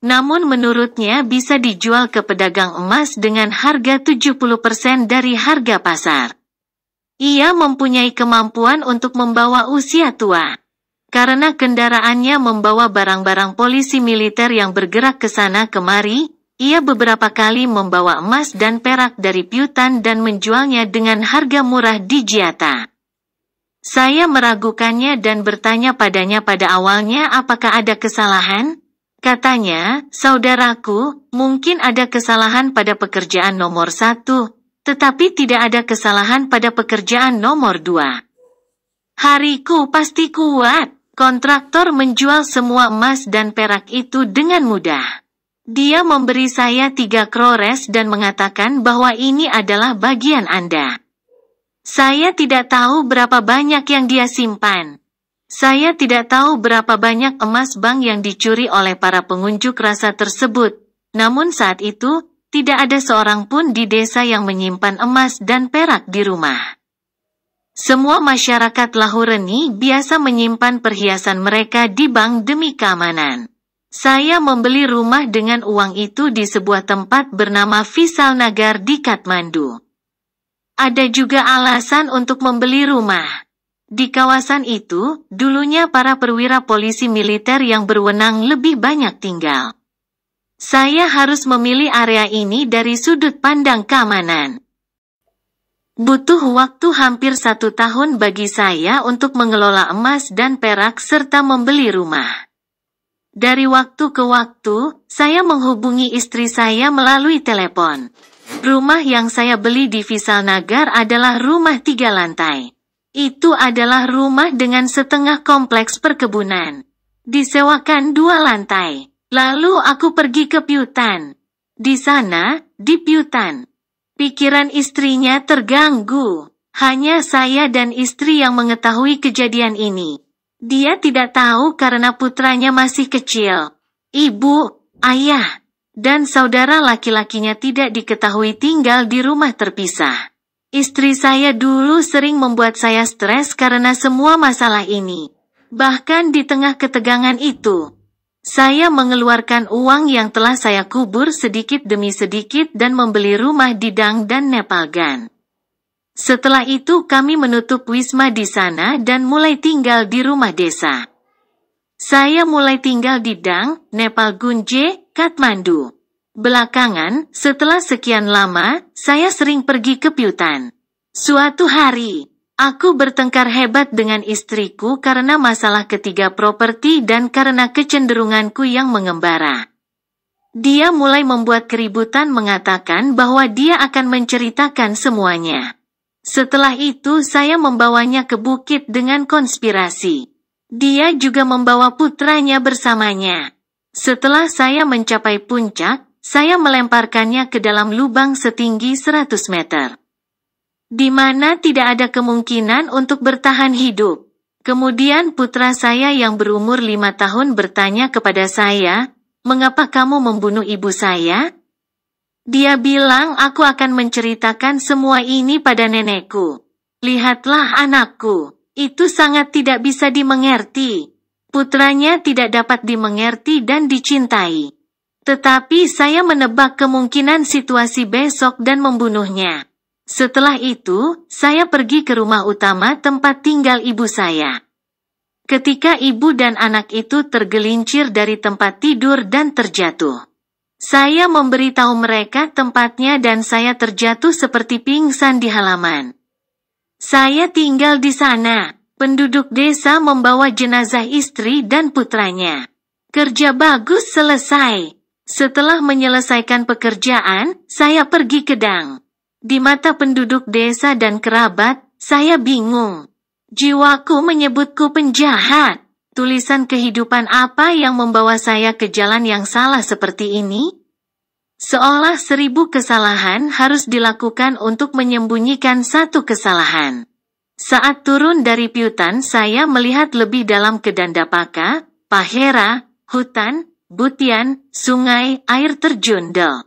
Namun menurutnya bisa dijual ke pedagang emas dengan harga 70% dari harga pasar. Ia mempunyai kemampuan untuk membawa usia tua. Karena kendaraannya membawa barang-barang polisi militer yang bergerak ke sana kemari, ia beberapa kali membawa emas dan perak dari Piutan dan menjualnya dengan harga murah di Jiata. Saya meragukannya dan bertanya padanya pada awalnya apakah ada kesalahan? Katanya, saudaraku, mungkin ada kesalahan pada pekerjaan nomor satu, tetapi tidak ada kesalahan pada pekerjaan nomor dua. Hariku pasti kuat. Kontraktor menjual semua emas dan perak itu dengan mudah. Dia memberi saya tiga krores dan mengatakan bahwa ini adalah bagian Anda. Saya tidak tahu berapa banyak yang dia simpan. Saya tidak tahu berapa banyak emas bank yang dicuri oleh para pengunjuk rasa tersebut. Namun saat itu, tidak ada seorang pun di desa yang menyimpan emas dan perak di rumah. Semua masyarakat Lahoreni biasa menyimpan perhiasan mereka di bank demi keamanan. Saya membeli rumah dengan uang itu di sebuah tempat bernama Visal Nagar di Kathmandu. Ada juga alasan untuk membeli rumah. Di kawasan itu, dulunya para perwira polisi militer yang berwenang lebih banyak tinggal. Saya harus memilih area ini dari sudut pandang keamanan. Butuh waktu hampir satu tahun bagi saya untuk mengelola emas dan perak serta membeli rumah. Dari waktu ke waktu, saya menghubungi istri saya melalui telepon. Rumah yang saya beli di Visal Nagar adalah rumah tiga lantai. Itu adalah rumah dengan setengah kompleks perkebunan. Disewakan dua lantai. Lalu aku pergi ke Piutan. Di sana, di Piutan. Pikiran istrinya terganggu. Hanya saya dan istri yang mengetahui kejadian ini. Dia tidak tahu karena putranya masih kecil. Ibu, ayah, dan saudara laki-lakinya tidak diketahui tinggal di rumah terpisah. Istri saya dulu sering membuat saya stres karena semua masalah ini. Bahkan di tengah ketegangan itu, saya mengeluarkan uang yang telah saya kubur sedikit demi sedikit dan membeli rumah di Dang dan Nepalgan. Setelah itu kami menutup wisma di sana dan mulai tinggal di rumah desa. Saya mulai tinggal di Dang, Nepal Gunje, Kathmandu. Belakangan, setelah sekian lama, saya sering pergi ke Piutan. Suatu hari, aku bertengkar hebat dengan istriku karena masalah ketiga properti dan karena kecenderunganku yang mengembara. Dia mulai membuat keributan mengatakan bahwa dia akan menceritakan semuanya. Setelah itu saya membawanya ke bukit dengan konspirasi. Dia juga membawa putranya bersamanya. Setelah saya mencapai puncak, saya melemparkannya ke dalam lubang setinggi 100 meter. Di mana tidak ada kemungkinan untuk bertahan hidup. Kemudian putra saya yang berumur lima tahun bertanya kepada saya, Mengapa kamu membunuh ibu saya? Dia bilang aku akan menceritakan semua ini pada nenekku. Lihatlah anakku, itu sangat tidak bisa dimengerti. Putranya tidak dapat dimengerti dan dicintai. Tetapi saya menebak kemungkinan situasi besok dan membunuhnya. Setelah itu, saya pergi ke rumah utama tempat tinggal ibu saya. Ketika ibu dan anak itu tergelincir dari tempat tidur dan terjatuh. Saya memberitahu mereka tempatnya dan saya terjatuh seperti pingsan di halaman. Saya tinggal di sana. Penduduk desa membawa jenazah istri dan putranya. Kerja bagus selesai. Setelah menyelesaikan pekerjaan, saya pergi ke Dang. Di mata penduduk desa dan kerabat, saya bingung. Jiwaku menyebutku penjahat. Tulisan kehidupan apa yang membawa saya ke jalan yang salah seperti ini? Seolah seribu kesalahan harus dilakukan untuk menyembunyikan satu kesalahan. Saat turun dari piutan saya melihat lebih dalam ke Dandapaka, Pahera, hutan, butian, sungai, air terjun del.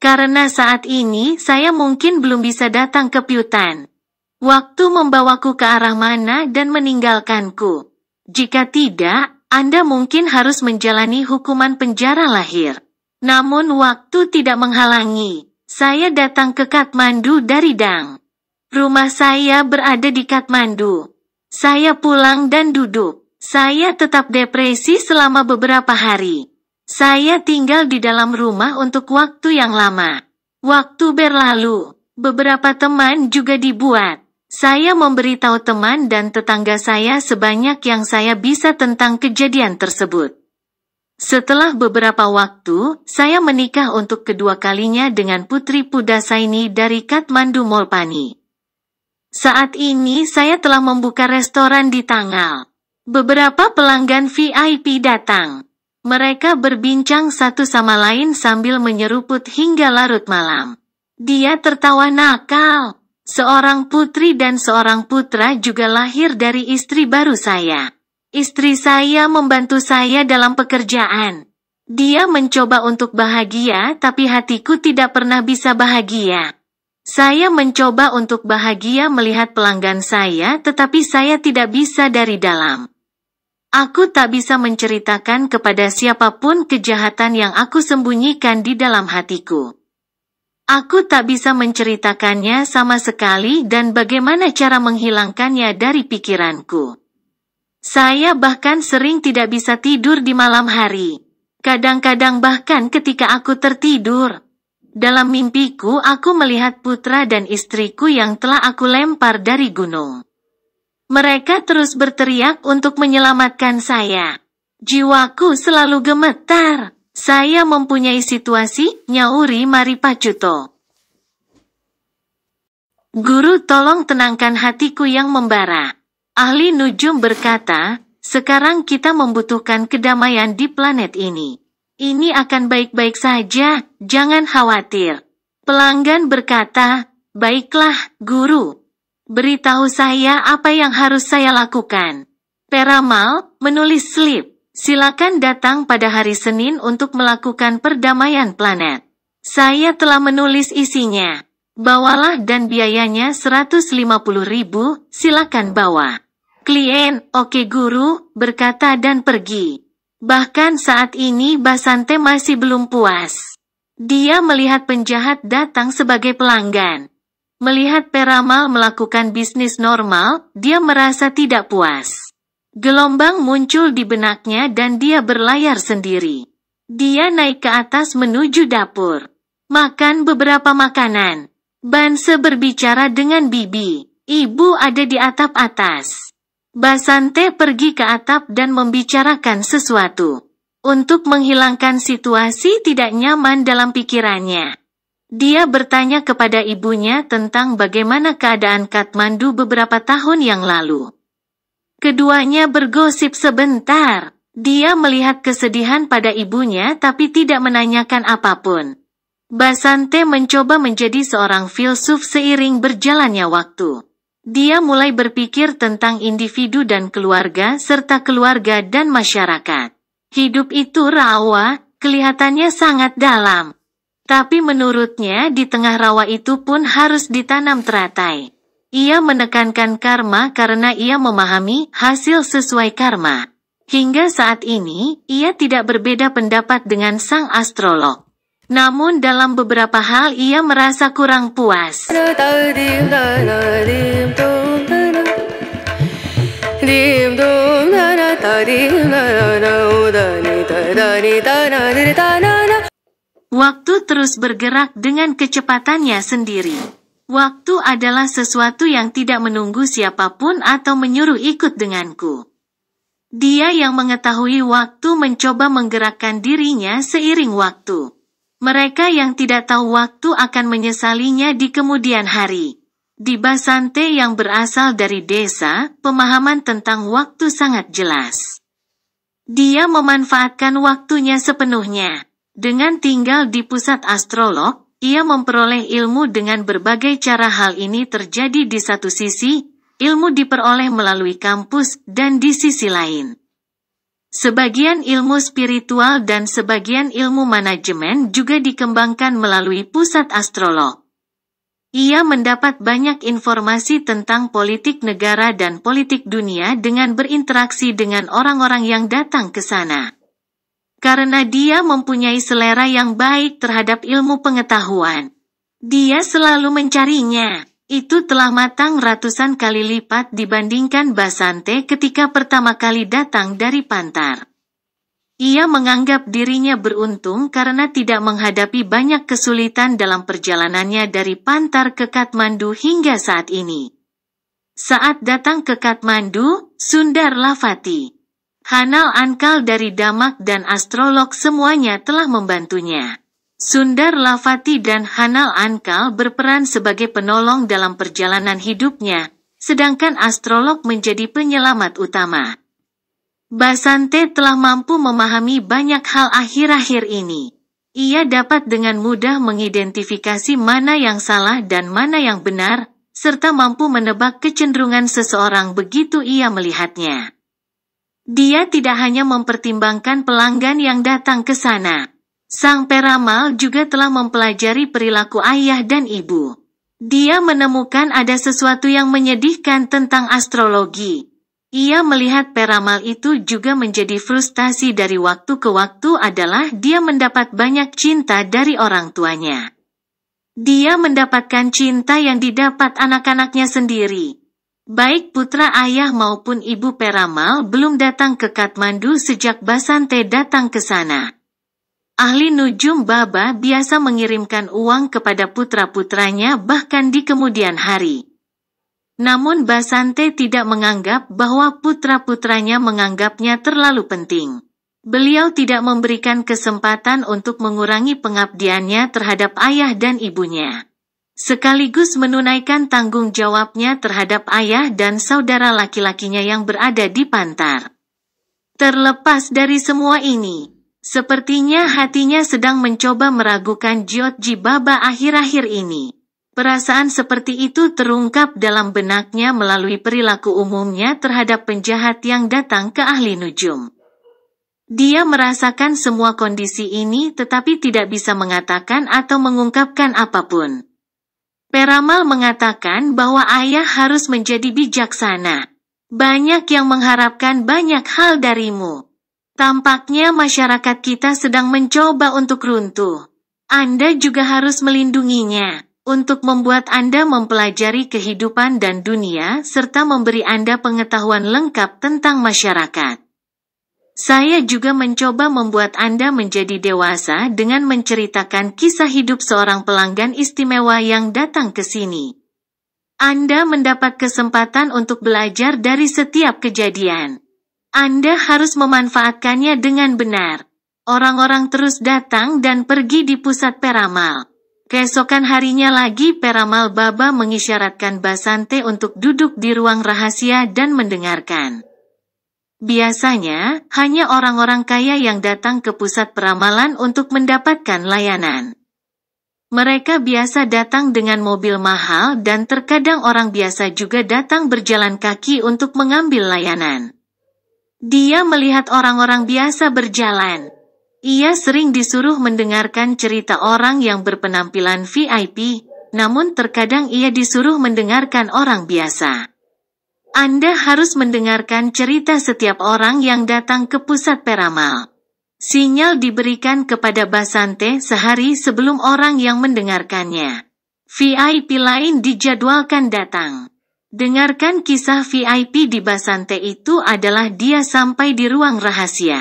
Karena saat ini saya mungkin belum bisa datang ke piutan. Waktu membawaku ke arah mana dan meninggalkanku. Jika tidak, Anda mungkin harus menjalani hukuman penjara lahir. Namun waktu tidak menghalangi. Saya datang ke Kathmandu dari Dang. Rumah saya berada di Kathmandu. Saya pulang dan duduk. Saya tetap depresi selama beberapa hari. Saya tinggal di dalam rumah untuk waktu yang lama. Waktu berlalu, beberapa teman juga dibuat. Saya memberitahu teman dan tetangga saya sebanyak yang saya bisa tentang kejadian tersebut. Setelah beberapa waktu, saya menikah untuk kedua kalinya dengan Putri Pudasaini dari Kathmandu Molpani. Saat ini saya telah membuka restoran di tanggal. Beberapa pelanggan VIP datang. Mereka berbincang satu sama lain sambil menyeruput hingga larut malam. Dia tertawa nakal. Seorang putri dan seorang putra juga lahir dari istri baru saya. Istri saya membantu saya dalam pekerjaan. Dia mencoba untuk bahagia, tapi hatiku tidak pernah bisa bahagia. Saya mencoba untuk bahagia melihat pelanggan saya, tetapi saya tidak bisa dari dalam. Aku tak bisa menceritakan kepada siapapun kejahatan yang aku sembunyikan di dalam hatiku. Aku tak bisa menceritakannya sama sekali dan bagaimana cara menghilangkannya dari pikiranku. Saya bahkan sering tidak bisa tidur di malam hari. Kadang-kadang bahkan ketika aku tertidur. Dalam mimpiku aku melihat putra dan istriku yang telah aku lempar dari gunung. Mereka terus berteriak untuk menyelamatkan saya. Jiwaku selalu gemetar. Saya mempunyai situasi, Nyauri Maripacuto. Guru tolong tenangkan hatiku yang membara. Ahli Nujum berkata, sekarang kita membutuhkan kedamaian di planet ini. Ini akan baik-baik saja, jangan khawatir. Pelanggan berkata, baiklah, guru. Beritahu saya apa yang harus saya lakukan. Peramal, menulis slip. Silakan datang pada hari Senin untuk melakukan perdamaian planet. Saya telah menulis isinya. Bawalah dan biayanya 150 ribu, silakan bawa. Klien, oke okay guru, berkata dan pergi. Bahkan saat ini Basante masih belum puas. Dia melihat penjahat datang sebagai pelanggan. Melihat Peramal melakukan bisnis normal, dia merasa tidak puas. Gelombang muncul di benaknya dan dia berlayar sendiri. Dia naik ke atas menuju dapur. Makan beberapa makanan. Banse berbicara dengan Bibi. Ibu ada di atap atas. Basante pergi ke atap dan membicarakan sesuatu. Untuk menghilangkan situasi tidak nyaman dalam pikirannya. Dia bertanya kepada ibunya tentang bagaimana keadaan Katmandu beberapa tahun yang lalu. Keduanya bergosip sebentar. Dia melihat kesedihan pada ibunya tapi tidak menanyakan apapun. Basante mencoba menjadi seorang filsuf seiring berjalannya waktu. Dia mulai berpikir tentang individu dan keluarga serta keluarga dan masyarakat. Hidup itu rawa, kelihatannya sangat dalam. Tapi menurutnya di tengah rawa itu pun harus ditanam teratai. Ia menekankan karma karena ia memahami hasil sesuai karma. Hingga saat ini, ia tidak berbeda pendapat dengan sang astrolog. Namun dalam beberapa hal ia merasa kurang puas. Waktu terus bergerak dengan kecepatannya sendiri. Waktu adalah sesuatu yang tidak menunggu siapapun atau menyuruh ikut denganku. Dia yang mengetahui waktu mencoba menggerakkan dirinya seiring waktu. Mereka yang tidak tahu waktu akan menyesalinya di kemudian hari. Di Basante yang berasal dari desa, pemahaman tentang waktu sangat jelas. Dia memanfaatkan waktunya sepenuhnya. Dengan tinggal di pusat astrolog, ia memperoleh ilmu dengan berbagai cara hal ini terjadi di satu sisi, ilmu diperoleh melalui kampus, dan di sisi lain. Sebagian ilmu spiritual dan sebagian ilmu manajemen juga dikembangkan melalui pusat astrolog. Ia mendapat banyak informasi tentang politik negara dan politik dunia dengan berinteraksi dengan orang-orang yang datang ke sana karena dia mempunyai selera yang baik terhadap ilmu pengetahuan. Dia selalu mencarinya. Itu telah matang ratusan kali lipat dibandingkan Basante ketika pertama kali datang dari Pantar. Ia menganggap dirinya beruntung karena tidak menghadapi banyak kesulitan dalam perjalanannya dari Pantar ke Kathmandu hingga saat ini. Saat datang ke Kathmandu, Sundar Lafati Hanal Ankal dari Damak dan astrolog semuanya telah membantunya. Sundar Lavati dan Hanal Ankal berperan sebagai penolong dalam perjalanan hidupnya, sedangkan astrolog menjadi penyelamat utama. Basante telah mampu memahami banyak hal akhir-akhir ini. Ia dapat dengan mudah mengidentifikasi mana yang salah dan mana yang benar, serta mampu menebak kecenderungan seseorang begitu ia melihatnya. Dia tidak hanya mempertimbangkan pelanggan yang datang ke sana. Sang peramal juga telah mempelajari perilaku ayah dan ibu. Dia menemukan ada sesuatu yang menyedihkan tentang astrologi. Ia melihat peramal itu juga menjadi frustasi dari waktu ke waktu adalah dia mendapat banyak cinta dari orang tuanya. Dia mendapatkan cinta yang didapat anak-anaknya sendiri. Baik putra ayah maupun ibu Peramal belum datang ke Kathmandu sejak Basante datang ke sana. Ahli Nujum Baba biasa mengirimkan uang kepada putra-putranya bahkan di kemudian hari. Namun Basante tidak menganggap bahwa putra-putranya menganggapnya terlalu penting. Beliau tidak memberikan kesempatan untuk mengurangi pengabdiannya terhadap ayah dan ibunya sekaligus menunaikan tanggung jawabnya terhadap ayah dan saudara laki-lakinya yang berada di pantar. Terlepas dari semua ini, sepertinya hatinya sedang mencoba meragukan Giotji Baba akhir-akhir ini. Perasaan seperti itu terungkap dalam benaknya melalui perilaku umumnya terhadap penjahat yang datang ke ahli nujum. Dia merasakan semua kondisi ini tetapi tidak bisa mengatakan atau mengungkapkan apapun. Peramal mengatakan bahwa ayah harus menjadi bijaksana. Banyak yang mengharapkan banyak hal darimu. Tampaknya masyarakat kita sedang mencoba untuk runtuh. Anda juga harus melindunginya untuk membuat Anda mempelajari kehidupan dan dunia serta memberi Anda pengetahuan lengkap tentang masyarakat. Saya juga mencoba membuat Anda menjadi dewasa dengan menceritakan kisah hidup seorang pelanggan istimewa yang datang ke sini. Anda mendapat kesempatan untuk belajar dari setiap kejadian. Anda harus memanfaatkannya dengan benar. Orang-orang terus datang dan pergi di pusat Peramal. Keesokan harinya lagi Peramal Baba mengisyaratkan Basante untuk duduk di ruang rahasia dan mendengarkan. Biasanya, hanya orang-orang kaya yang datang ke pusat peramalan untuk mendapatkan layanan. Mereka biasa datang dengan mobil mahal dan terkadang orang biasa juga datang berjalan kaki untuk mengambil layanan. Dia melihat orang-orang biasa berjalan. Ia sering disuruh mendengarkan cerita orang yang berpenampilan VIP, namun terkadang ia disuruh mendengarkan orang biasa. Anda harus mendengarkan cerita setiap orang yang datang ke pusat peramal. Sinyal diberikan kepada Basante sehari sebelum orang yang mendengarkannya. VIP lain dijadwalkan datang. Dengarkan kisah VIP di Basante itu adalah dia sampai di ruang rahasia.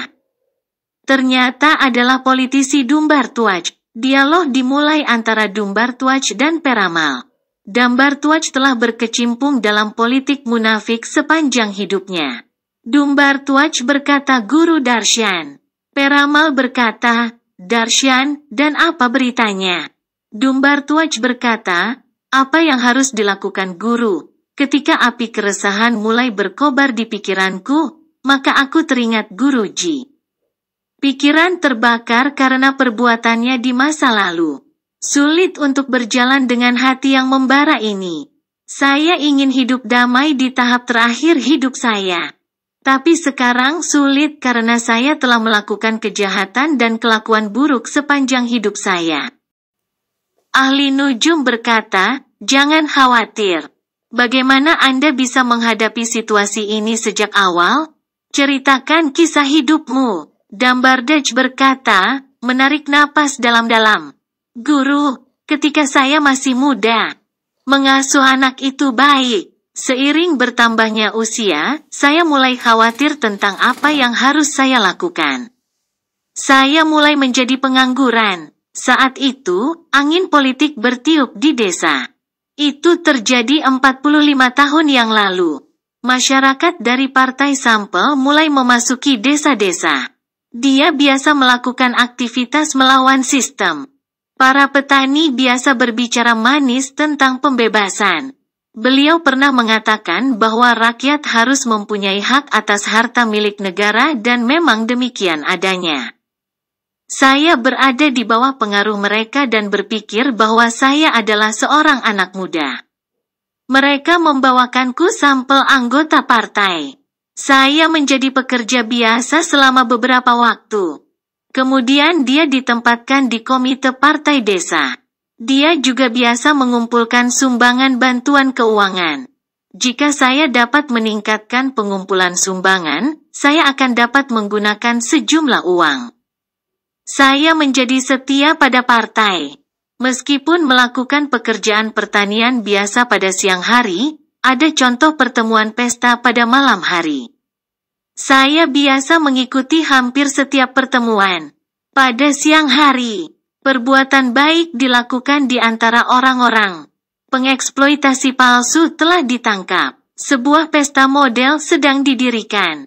Ternyata adalah politisi Dumbar Tuaj. Dialog dimulai antara Dumbar Tuaj dan Peramal. Dambar Tuaj telah berkecimpung dalam politik munafik sepanjang hidupnya. Dumbar Tuaj berkata Guru Darshan. Peramal berkata, Darshan, dan apa beritanya? Dumbar Tuaj berkata, apa yang harus dilakukan guru? Ketika api keresahan mulai berkobar di pikiranku, maka aku teringat Guruji. Pikiran terbakar karena perbuatannya di masa lalu. Sulit untuk berjalan dengan hati yang membara ini. Saya ingin hidup damai di tahap terakhir hidup saya. Tapi sekarang sulit karena saya telah melakukan kejahatan dan kelakuan buruk sepanjang hidup saya. Ahli Nujum berkata, jangan khawatir. Bagaimana Anda bisa menghadapi situasi ini sejak awal? Ceritakan kisah hidupmu. Dambardaj berkata, menarik napas dalam-dalam. Guru, ketika saya masih muda, mengasuh anak itu baik. Seiring bertambahnya usia, saya mulai khawatir tentang apa yang harus saya lakukan. Saya mulai menjadi pengangguran. Saat itu, angin politik bertiup di desa. Itu terjadi 45 tahun yang lalu. Masyarakat dari Partai Sampel mulai memasuki desa-desa. Dia biasa melakukan aktivitas melawan sistem. Para petani biasa berbicara manis tentang pembebasan. Beliau pernah mengatakan bahwa rakyat harus mempunyai hak atas harta milik negara dan memang demikian adanya. Saya berada di bawah pengaruh mereka dan berpikir bahwa saya adalah seorang anak muda. Mereka membawakanku sampel anggota partai. Saya menjadi pekerja biasa selama beberapa waktu. Kemudian dia ditempatkan di komite partai desa. Dia juga biasa mengumpulkan sumbangan bantuan keuangan. Jika saya dapat meningkatkan pengumpulan sumbangan, saya akan dapat menggunakan sejumlah uang. Saya menjadi setia pada partai. Meskipun melakukan pekerjaan pertanian biasa pada siang hari, ada contoh pertemuan pesta pada malam hari. Saya biasa mengikuti hampir setiap pertemuan. Pada siang hari, perbuatan baik dilakukan di antara orang-orang. Pengeksploitasi palsu telah ditangkap. Sebuah pesta model sedang didirikan.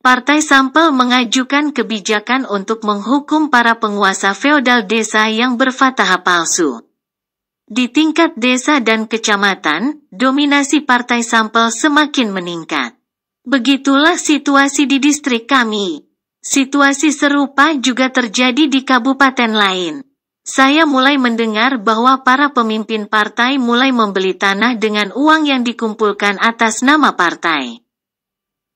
Partai Sampel mengajukan kebijakan untuk menghukum para penguasa feodal desa yang berfataha palsu. Di tingkat desa dan kecamatan, dominasi Partai Sampel semakin meningkat. Begitulah situasi di distrik kami. Situasi serupa juga terjadi di kabupaten lain. Saya mulai mendengar bahwa para pemimpin partai mulai membeli tanah dengan uang yang dikumpulkan atas nama partai.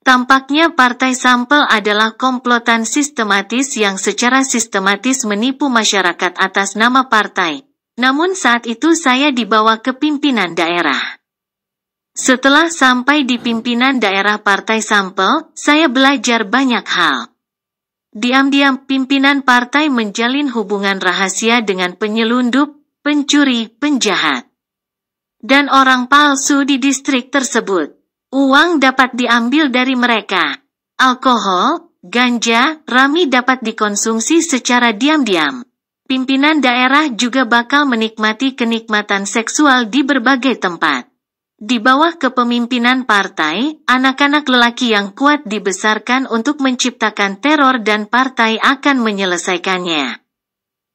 Tampaknya partai sampel adalah komplotan sistematis yang secara sistematis menipu masyarakat atas nama partai. Namun saat itu saya dibawa ke pimpinan daerah. Setelah sampai di pimpinan daerah partai sampel, saya belajar banyak hal. Diam-diam pimpinan partai menjalin hubungan rahasia dengan penyelundup, pencuri, penjahat, dan orang palsu di distrik tersebut. Uang dapat diambil dari mereka. Alkohol, ganja, rami dapat dikonsumsi secara diam-diam. Pimpinan daerah juga bakal menikmati kenikmatan seksual di berbagai tempat. Di bawah kepemimpinan partai, anak-anak lelaki yang kuat dibesarkan untuk menciptakan teror dan partai akan menyelesaikannya.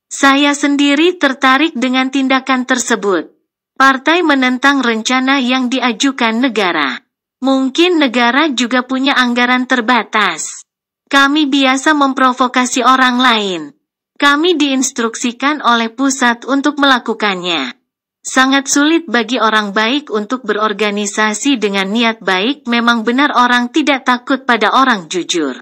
Saya sendiri tertarik dengan tindakan tersebut. Partai menentang rencana yang diajukan negara. Mungkin negara juga punya anggaran terbatas. Kami biasa memprovokasi orang lain. Kami diinstruksikan oleh pusat untuk melakukannya. Sangat sulit bagi orang baik untuk berorganisasi dengan niat baik. Memang benar orang tidak takut pada orang jujur.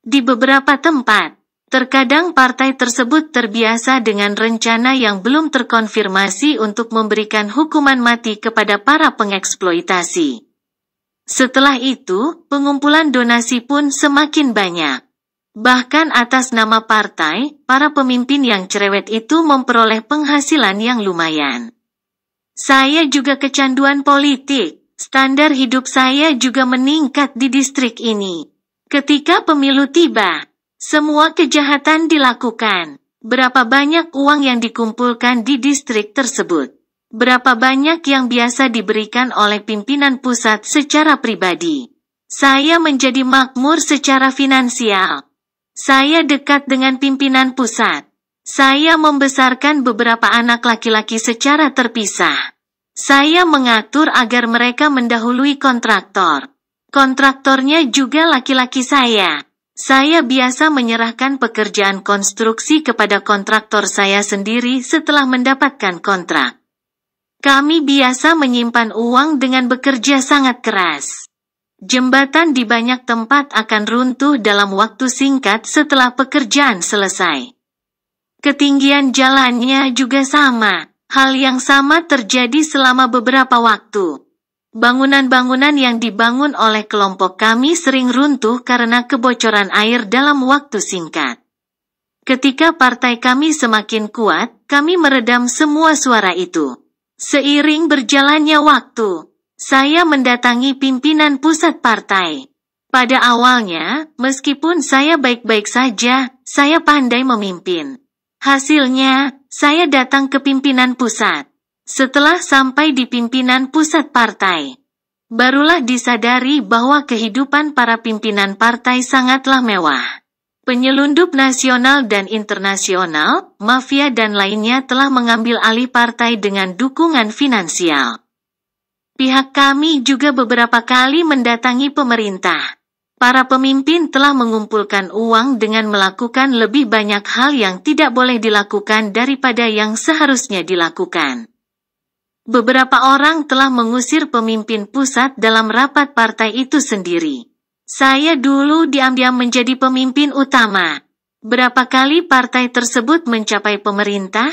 Di beberapa tempat, terkadang partai tersebut terbiasa dengan rencana yang belum terkonfirmasi untuk memberikan hukuman mati kepada para pengeksploitasi. Setelah itu, pengumpulan donasi pun semakin banyak. Bahkan atas nama partai, para pemimpin yang cerewet itu memperoleh penghasilan yang lumayan. Saya juga kecanduan politik. Standar hidup saya juga meningkat di distrik ini. Ketika pemilu tiba, semua kejahatan dilakukan. Berapa banyak uang yang dikumpulkan di distrik tersebut? Berapa banyak yang biasa diberikan oleh pimpinan pusat secara pribadi? Saya menjadi makmur secara finansial. Saya dekat dengan pimpinan pusat. Saya membesarkan beberapa anak laki-laki secara terpisah. Saya mengatur agar mereka mendahului kontraktor. Kontraktornya juga laki-laki saya. Saya biasa menyerahkan pekerjaan konstruksi kepada kontraktor saya sendiri setelah mendapatkan kontrak. Kami biasa menyimpan uang dengan bekerja sangat keras. Jembatan di banyak tempat akan runtuh dalam waktu singkat setelah pekerjaan selesai. Ketinggian jalannya juga sama. Hal yang sama terjadi selama beberapa waktu. Bangunan-bangunan yang dibangun oleh kelompok kami sering runtuh karena kebocoran air dalam waktu singkat. Ketika partai kami semakin kuat, kami meredam semua suara itu. Seiring berjalannya waktu, saya mendatangi pimpinan pusat partai. Pada awalnya, meskipun saya baik-baik saja, saya pandai memimpin. Hasilnya, saya datang ke pimpinan pusat. Setelah sampai di pimpinan pusat partai, barulah disadari bahwa kehidupan para pimpinan partai sangatlah mewah. Penyelundup nasional dan internasional, mafia dan lainnya telah mengambil alih partai dengan dukungan finansial. Pihak kami juga beberapa kali mendatangi pemerintah. Para pemimpin telah mengumpulkan uang dengan melakukan lebih banyak hal yang tidak boleh dilakukan daripada yang seharusnya dilakukan. Beberapa orang telah mengusir pemimpin pusat dalam rapat partai itu sendiri. Saya dulu diam-diam menjadi pemimpin utama. Berapa kali partai tersebut mencapai pemerintah?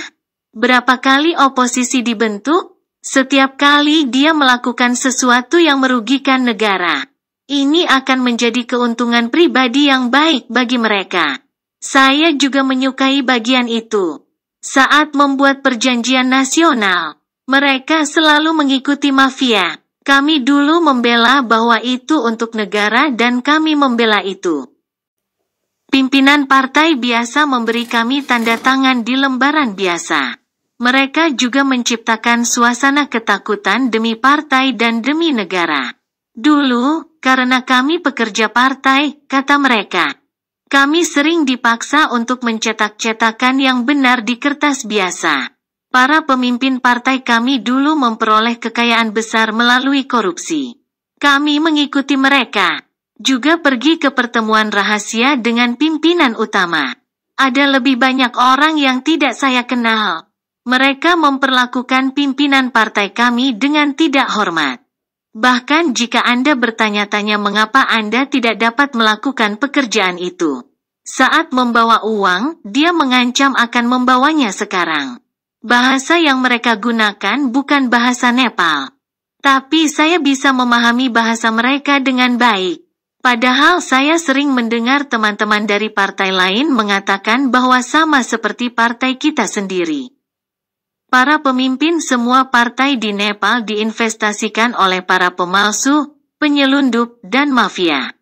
Berapa kali oposisi dibentuk? Setiap kali dia melakukan sesuatu yang merugikan negara, ini akan menjadi keuntungan pribadi yang baik bagi mereka. Saya juga menyukai bagian itu. Saat membuat perjanjian nasional, mereka selalu mengikuti mafia. Kami dulu membela bahwa itu untuk negara dan kami membela itu. Pimpinan partai biasa memberi kami tanda tangan di lembaran biasa. Mereka juga menciptakan suasana ketakutan demi partai dan demi negara. Dulu, karena kami pekerja partai, kata mereka, kami sering dipaksa untuk mencetak cetakan yang benar di kertas biasa. Para pemimpin partai kami dulu memperoleh kekayaan besar melalui korupsi. Kami mengikuti mereka, juga pergi ke pertemuan rahasia dengan pimpinan utama. Ada lebih banyak orang yang tidak saya kenal. Mereka memperlakukan pimpinan partai kami dengan tidak hormat. Bahkan jika Anda bertanya-tanya mengapa Anda tidak dapat melakukan pekerjaan itu. Saat membawa uang, dia mengancam akan membawanya sekarang. Bahasa yang mereka gunakan bukan bahasa Nepal. Tapi saya bisa memahami bahasa mereka dengan baik. Padahal saya sering mendengar teman-teman dari partai lain mengatakan bahwa sama seperti partai kita sendiri. Para pemimpin semua partai di Nepal diinvestasikan oleh para pemalsu, penyelundup, dan mafia.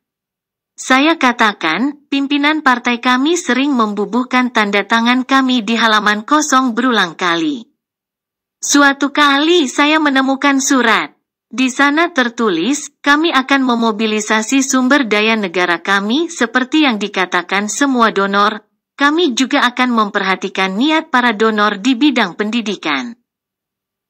Saya katakan, pimpinan partai kami sering membubuhkan tanda tangan kami di halaman kosong berulang kali. Suatu kali saya menemukan surat. Di sana tertulis, kami akan memobilisasi sumber daya negara kami seperti yang dikatakan semua donor, kami juga akan memperhatikan niat para donor di bidang pendidikan.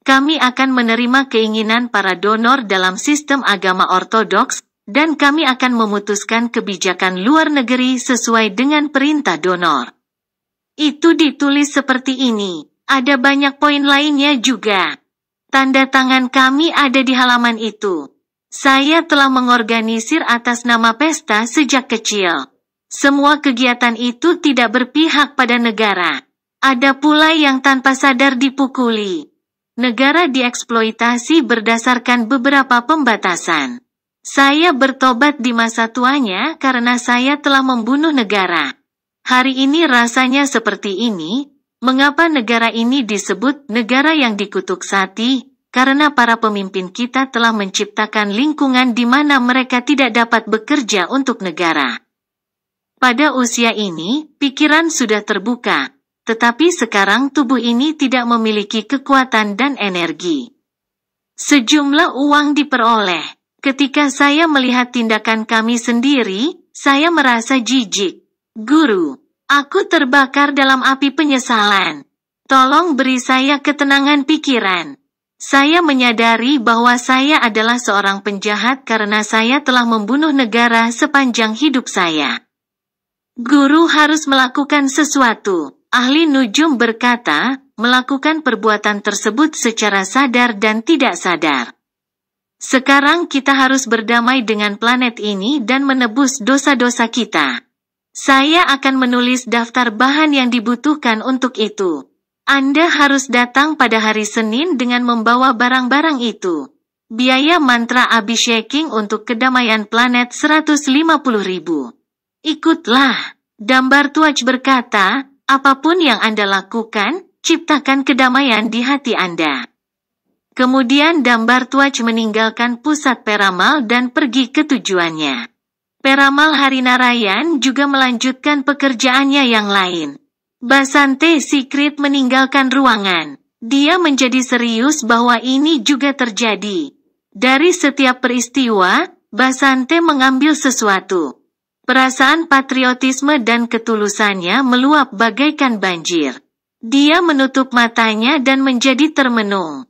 Kami akan menerima keinginan para donor dalam sistem agama ortodoks, dan kami akan memutuskan kebijakan luar negeri sesuai dengan perintah donor. Itu ditulis seperti ini. Ada banyak poin lainnya juga. Tanda tangan kami ada di halaman itu. Saya telah mengorganisir atas nama pesta sejak kecil. Semua kegiatan itu tidak berpihak pada negara. Ada pula yang tanpa sadar dipukuli. Negara dieksploitasi berdasarkan beberapa pembatasan. Saya bertobat di masa tuanya karena saya telah membunuh negara. Hari ini rasanya seperti ini, mengapa negara ini disebut negara yang dikutuk sati, karena para pemimpin kita telah menciptakan lingkungan di mana mereka tidak dapat bekerja untuk negara. Pada usia ini, pikiran sudah terbuka, tetapi sekarang tubuh ini tidak memiliki kekuatan dan energi. Sejumlah uang diperoleh. Ketika saya melihat tindakan kami sendiri, saya merasa jijik. Guru, aku terbakar dalam api penyesalan. Tolong beri saya ketenangan pikiran. Saya menyadari bahwa saya adalah seorang penjahat karena saya telah membunuh negara sepanjang hidup saya. Guru harus melakukan sesuatu. Ahli nujum berkata, melakukan perbuatan tersebut secara sadar dan tidak sadar. Sekarang kita harus berdamai dengan planet ini dan menebus dosa-dosa kita. Saya akan menulis daftar bahan yang dibutuhkan untuk itu. Anda harus datang pada hari Senin dengan membawa barang-barang itu. Biaya mantra Abisheking untuk kedamaian planet 150 ribu. Ikutlah. Dambar Tuaj berkata, apapun yang Anda lakukan, ciptakan kedamaian di hati Anda. Kemudian Dambar Tuaj meninggalkan pusat Peramal dan pergi ke tujuannya. Peramal Harinarayan juga melanjutkan pekerjaannya yang lain. Basante Secret meninggalkan ruangan. Dia menjadi serius bahwa ini juga terjadi. Dari setiap peristiwa, Basante mengambil sesuatu. Perasaan patriotisme dan ketulusannya meluap bagaikan banjir. Dia menutup matanya dan menjadi termenung.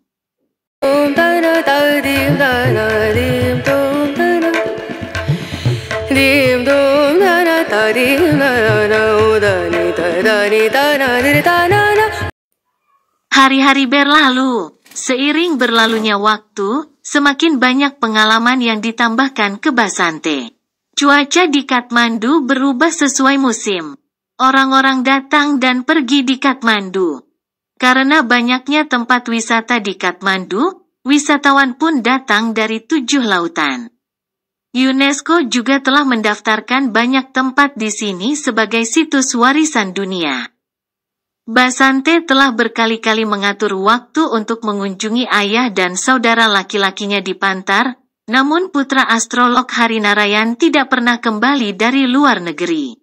Hari-hari berlalu, seiring berlalunya waktu, semakin banyak pengalaman yang ditambahkan ke Basante. Cuaca di Kathmandu berubah sesuai musim. Orang-orang datang dan pergi di Kathmandu. Karena banyaknya tempat wisata di Kathmandu, wisatawan pun datang dari tujuh lautan. UNESCO juga telah mendaftarkan banyak tempat di sini sebagai situs warisan dunia. Basante telah berkali-kali mengatur waktu untuk mengunjungi ayah dan saudara laki-lakinya di Pantar, namun putra astrolog Hari Narayan tidak pernah kembali dari luar negeri.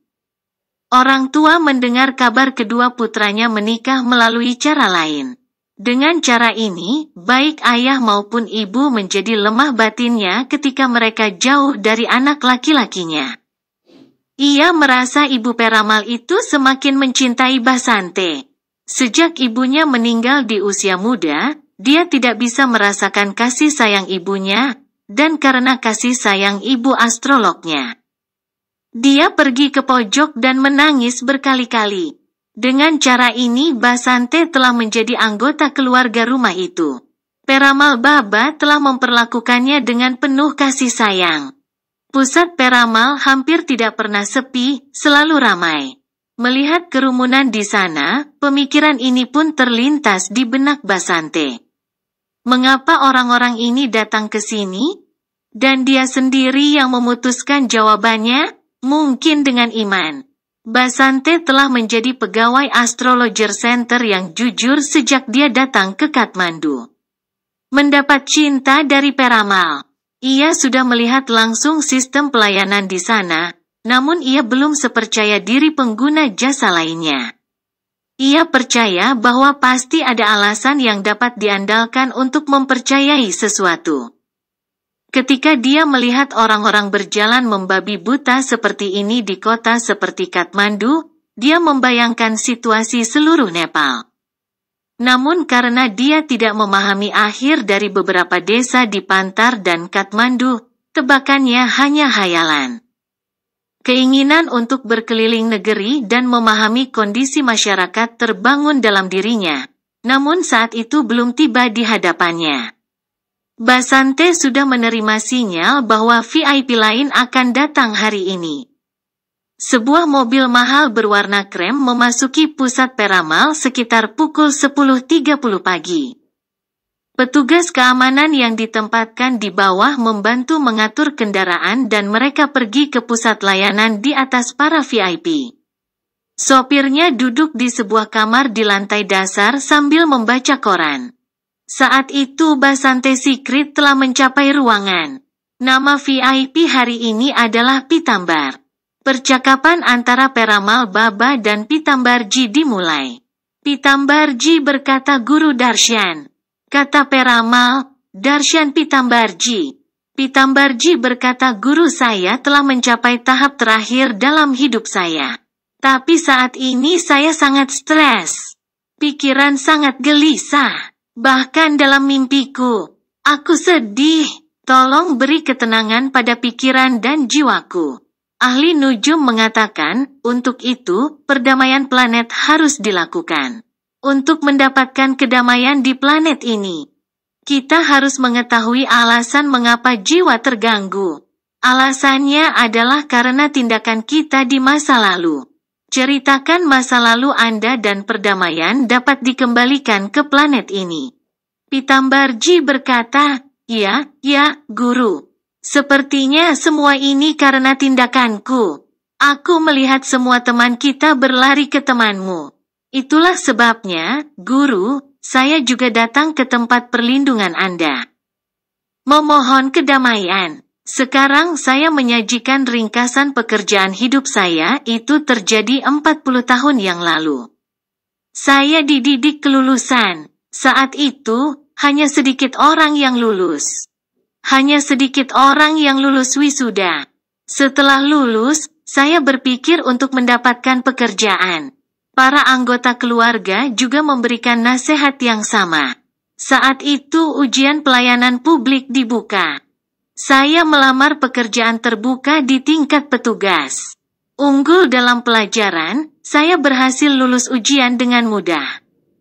Orang tua mendengar kabar kedua putranya menikah melalui cara lain. Dengan cara ini, baik ayah maupun ibu menjadi lemah batinnya ketika mereka jauh dari anak laki-lakinya. Ia merasa ibu Peramal itu semakin mencintai Basante. Sejak ibunya meninggal di usia muda, dia tidak bisa merasakan kasih sayang ibunya, dan karena kasih sayang ibu astrolognya. Dia pergi ke pojok dan menangis berkali-kali. Dengan cara ini Basante telah menjadi anggota keluarga rumah itu. Peramal Baba telah memperlakukannya dengan penuh kasih sayang. Pusat Peramal hampir tidak pernah sepi, selalu ramai. Melihat kerumunan di sana, pemikiran ini pun terlintas di benak Basante. Mengapa orang-orang ini datang ke sini? Dan dia sendiri yang memutuskan jawabannya, mungkin dengan iman. Basante telah menjadi pegawai Astrologer Center yang jujur sejak dia datang ke Kathmandu. Mendapat cinta dari Peramal. Ia sudah melihat langsung sistem pelayanan di sana, namun ia belum sepercaya diri pengguna jasa lainnya. Ia percaya bahwa pasti ada alasan yang dapat diandalkan untuk mempercayai sesuatu. Ketika dia melihat orang-orang berjalan membabi buta seperti ini di kota seperti Kathmandu, dia membayangkan situasi seluruh Nepal. Namun karena dia tidak memahami akhir dari beberapa desa di Pantar dan Kathmandu, tebakannya hanya hayalan. Keinginan untuk berkeliling negeri dan memahami kondisi masyarakat terbangun dalam dirinya. Namun saat itu belum tiba di hadapannya. Basante sudah menerima sinyal bahwa VIP lain akan datang hari ini. Sebuah mobil mahal berwarna krem memasuki pusat Peramal sekitar pukul 10.30 pagi. Petugas keamanan yang ditempatkan di bawah membantu mengatur kendaraan dan mereka pergi ke pusat layanan di atas para VIP. Sopirnya duduk di sebuah kamar di lantai dasar sambil membaca koran. Saat itu Basante Secret telah mencapai ruangan. Nama VIP hari ini adalah Pitambar. Percakapan antara Peramal Baba dan Pitambarji dimulai. Pitambarji berkata Guru Darshan, Kata Peramal, Darshan Pitambarji. Pitambarji berkata guru saya telah mencapai tahap terakhir dalam hidup saya. Tapi saat ini saya sangat stres. Pikiran sangat gelisah. Bahkan dalam mimpiku, aku sedih. Tolong beri ketenangan pada pikiran dan jiwaku. Ahli Nujum mengatakan, untuk itu, perdamaian planet harus dilakukan. Untuk mendapatkan kedamaian di planet ini, kita harus mengetahui alasan mengapa jiwa terganggu. Alasannya adalah karena tindakan kita di masa lalu. Ceritakan masa lalu Anda dan perdamaian dapat dikembalikan ke planet ini. Pitambarji berkata, Ya, ya, guru. Sepertinya semua ini karena tindakanku. Aku melihat semua teman kita berlari ke temanmu. Itulah sebabnya, guru, saya juga datang ke tempat perlindungan Anda. Memohon kedamaian. Sekarang saya menyajikan ringkasan pekerjaan hidup saya, itu terjadi 40 tahun yang lalu. Saya dididik kelulusan. Saat itu, hanya sedikit orang yang lulus. Hanya sedikit orang yang lulus wisuda. Setelah lulus, saya berpikir untuk mendapatkan pekerjaan. Para anggota keluarga juga memberikan nasihat yang sama. Saat itu ujian pelayanan publik dibuka. Saya melamar pekerjaan terbuka di tingkat petugas. Unggul dalam pelajaran, saya berhasil lulus ujian dengan mudah.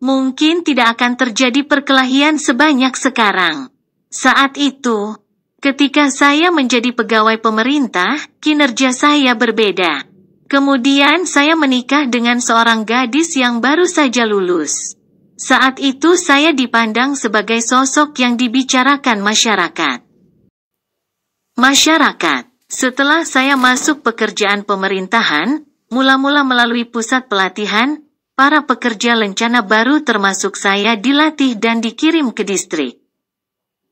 Mungkin tidak akan terjadi perkelahian sebanyak sekarang. Saat itu, ketika saya menjadi pegawai pemerintah, kinerja saya berbeda. Kemudian saya menikah dengan seorang gadis yang baru saja lulus. Saat itu saya dipandang sebagai sosok yang dibicarakan masyarakat. Masyarakat, setelah saya masuk pekerjaan pemerintahan, mula-mula melalui pusat pelatihan, para pekerja lencana baru termasuk saya dilatih dan dikirim ke distrik.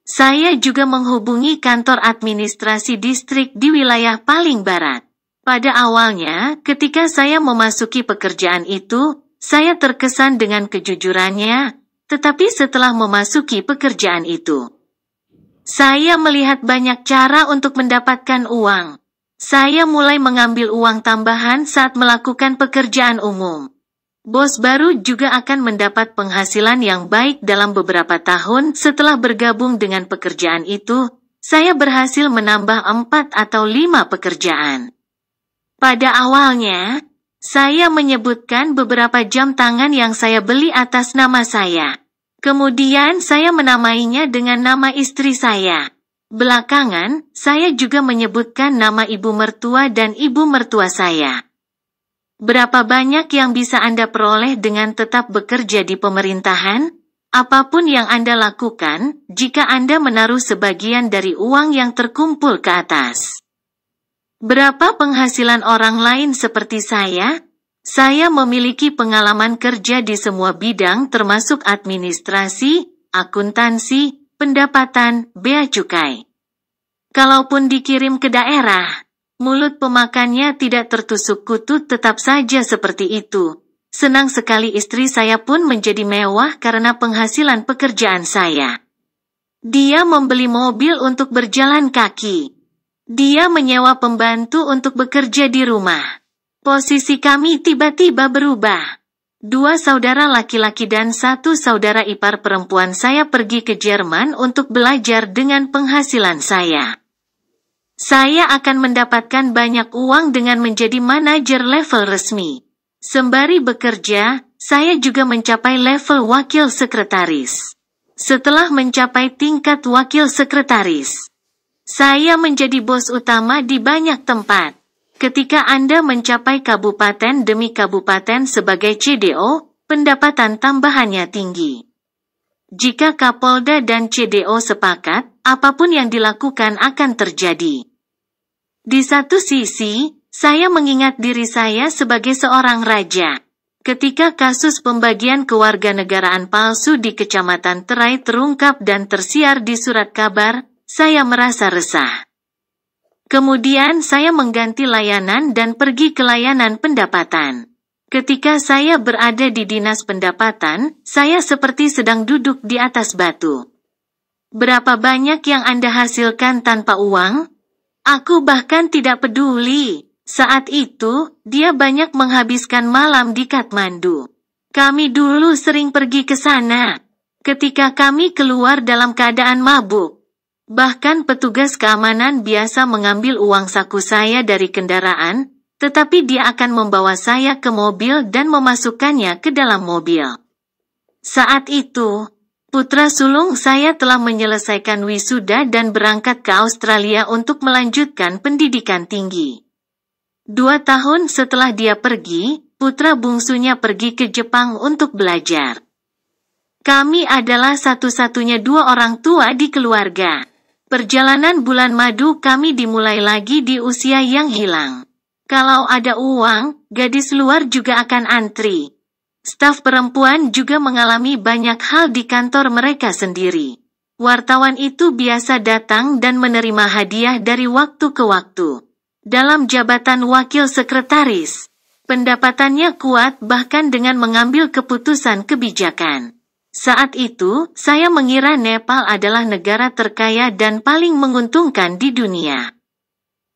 Saya juga menghubungi kantor administrasi distrik di wilayah paling barat. Pada awalnya, ketika saya memasuki pekerjaan itu, saya terkesan dengan kejujurannya, tetapi setelah memasuki pekerjaan itu, saya melihat banyak cara untuk mendapatkan uang. Saya mulai mengambil uang tambahan saat melakukan pekerjaan umum. Bos baru juga akan mendapat penghasilan yang baik dalam beberapa tahun setelah bergabung dengan pekerjaan itu. Saya berhasil menambah empat atau lima pekerjaan. Pada awalnya, saya menyebutkan beberapa jam tangan yang saya beli atas nama saya. Kemudian saya menamainya dengan nama istri saya. Belakangan, saya juga menyebutkan nama ibu mertua dan ibu mertua saya. Berapa banyak yang bisa Anda peroleh dengan tetap bekerja di pemerintahan? Apapun yang Anda lakukan, jika Anda menaruh sebagian dari uang yang terkumpul ke atas. Berapa penghasilan orang lain seperti saya? Saya memiliki pengalaman kerja di semua bidang termasuk administrasi, akuntansi, pendapatan, bea cukai. Kalaupun dikirim ke daerah, mulut pemakannya tidak tertusuk kutu tetap saja seperti itu. Senang sekali istri saya pun menjadi mewah karena penghasilan pekerjaan saya. Dia membeli mobil untuk berjalan kaki. Dia menyewa pembantu untuk bekerja di rumah. Posisi kami tiba-tiba berubah. Dua saudara laki-laki dan satu saudara ipar perempuan saya pergi ke Jerman untuk belajar dengan penghasilan saya. Saya akan mendapatkan banyak uang dengan menjadi manajer level resmi. Sembari bekerja, saya juga mencapai level wakil sekretaris. Setelah mencapai tingkat wakil sekretaris, saya menjadi bos utama di banyak tempat. Ketika Anda mencapai kabupaten demi kabupaten sebagai CDO, pendapatan tambahannya tinggi. Jika Kapolda dan CDO sepakat, apapun yang dilakukan akan terjadi. Di satu sisi, saya mengingat diri saya sebagai seorang raja. Ketika kasus pembagian kewarganegaraan palsu di Kecamatan Terai terungkap dan tersiar di surat kabar, saya merasa resah. Kemudian saya mengganti layanan dan pergi ke layanan pendapatan. Ketika saya berada di dinas pendapatan, saya seperti sedang duduk di atas batu. Berapa banyak yang Anda hasilkan tanpa uang? Aku bahkan tidak peduli. Saat itu, dia banyak menghabiskan malam di Kathmandu. Kami dulu sering pergi ke sana. Ketika kami keluar dalam keadaan mabuk, Bahkan petugas keamanan biasa mengambil uang saku saya dari kendaraan, tetapi dia akan membawa saya ke mobil dan memasukkannya ke dalam mobil. Saat itu, putra sulung saya telah menyelesaikan wisuda dan berangkat ke Australia untuk melanjutkan pendidikan tinggi. Dua tahun setelah dia pergi, putra bungsunya pergi ke Jepang untuk belajar. Kami adalah satu-satunya dua orang tua di keluarga. Perjalanan bulan madu kami dimulai lagi di usia yang hilang. Kalau ada uang, gadis luar juga akan antri. Staf perempuan juga mengalami banyak hal di kantor mereka sendiri. Wartawan itu biasa datang dan menerima hadiah dari waktu ke waktu. Dalam jabatan wakil sekretaris, pendapatannya kuat bahkan dengan mengambil keputusan kebijakan. Saat itu, saya mengira Nepal adalah negara terkaya dan paling menguntungkan di dunia.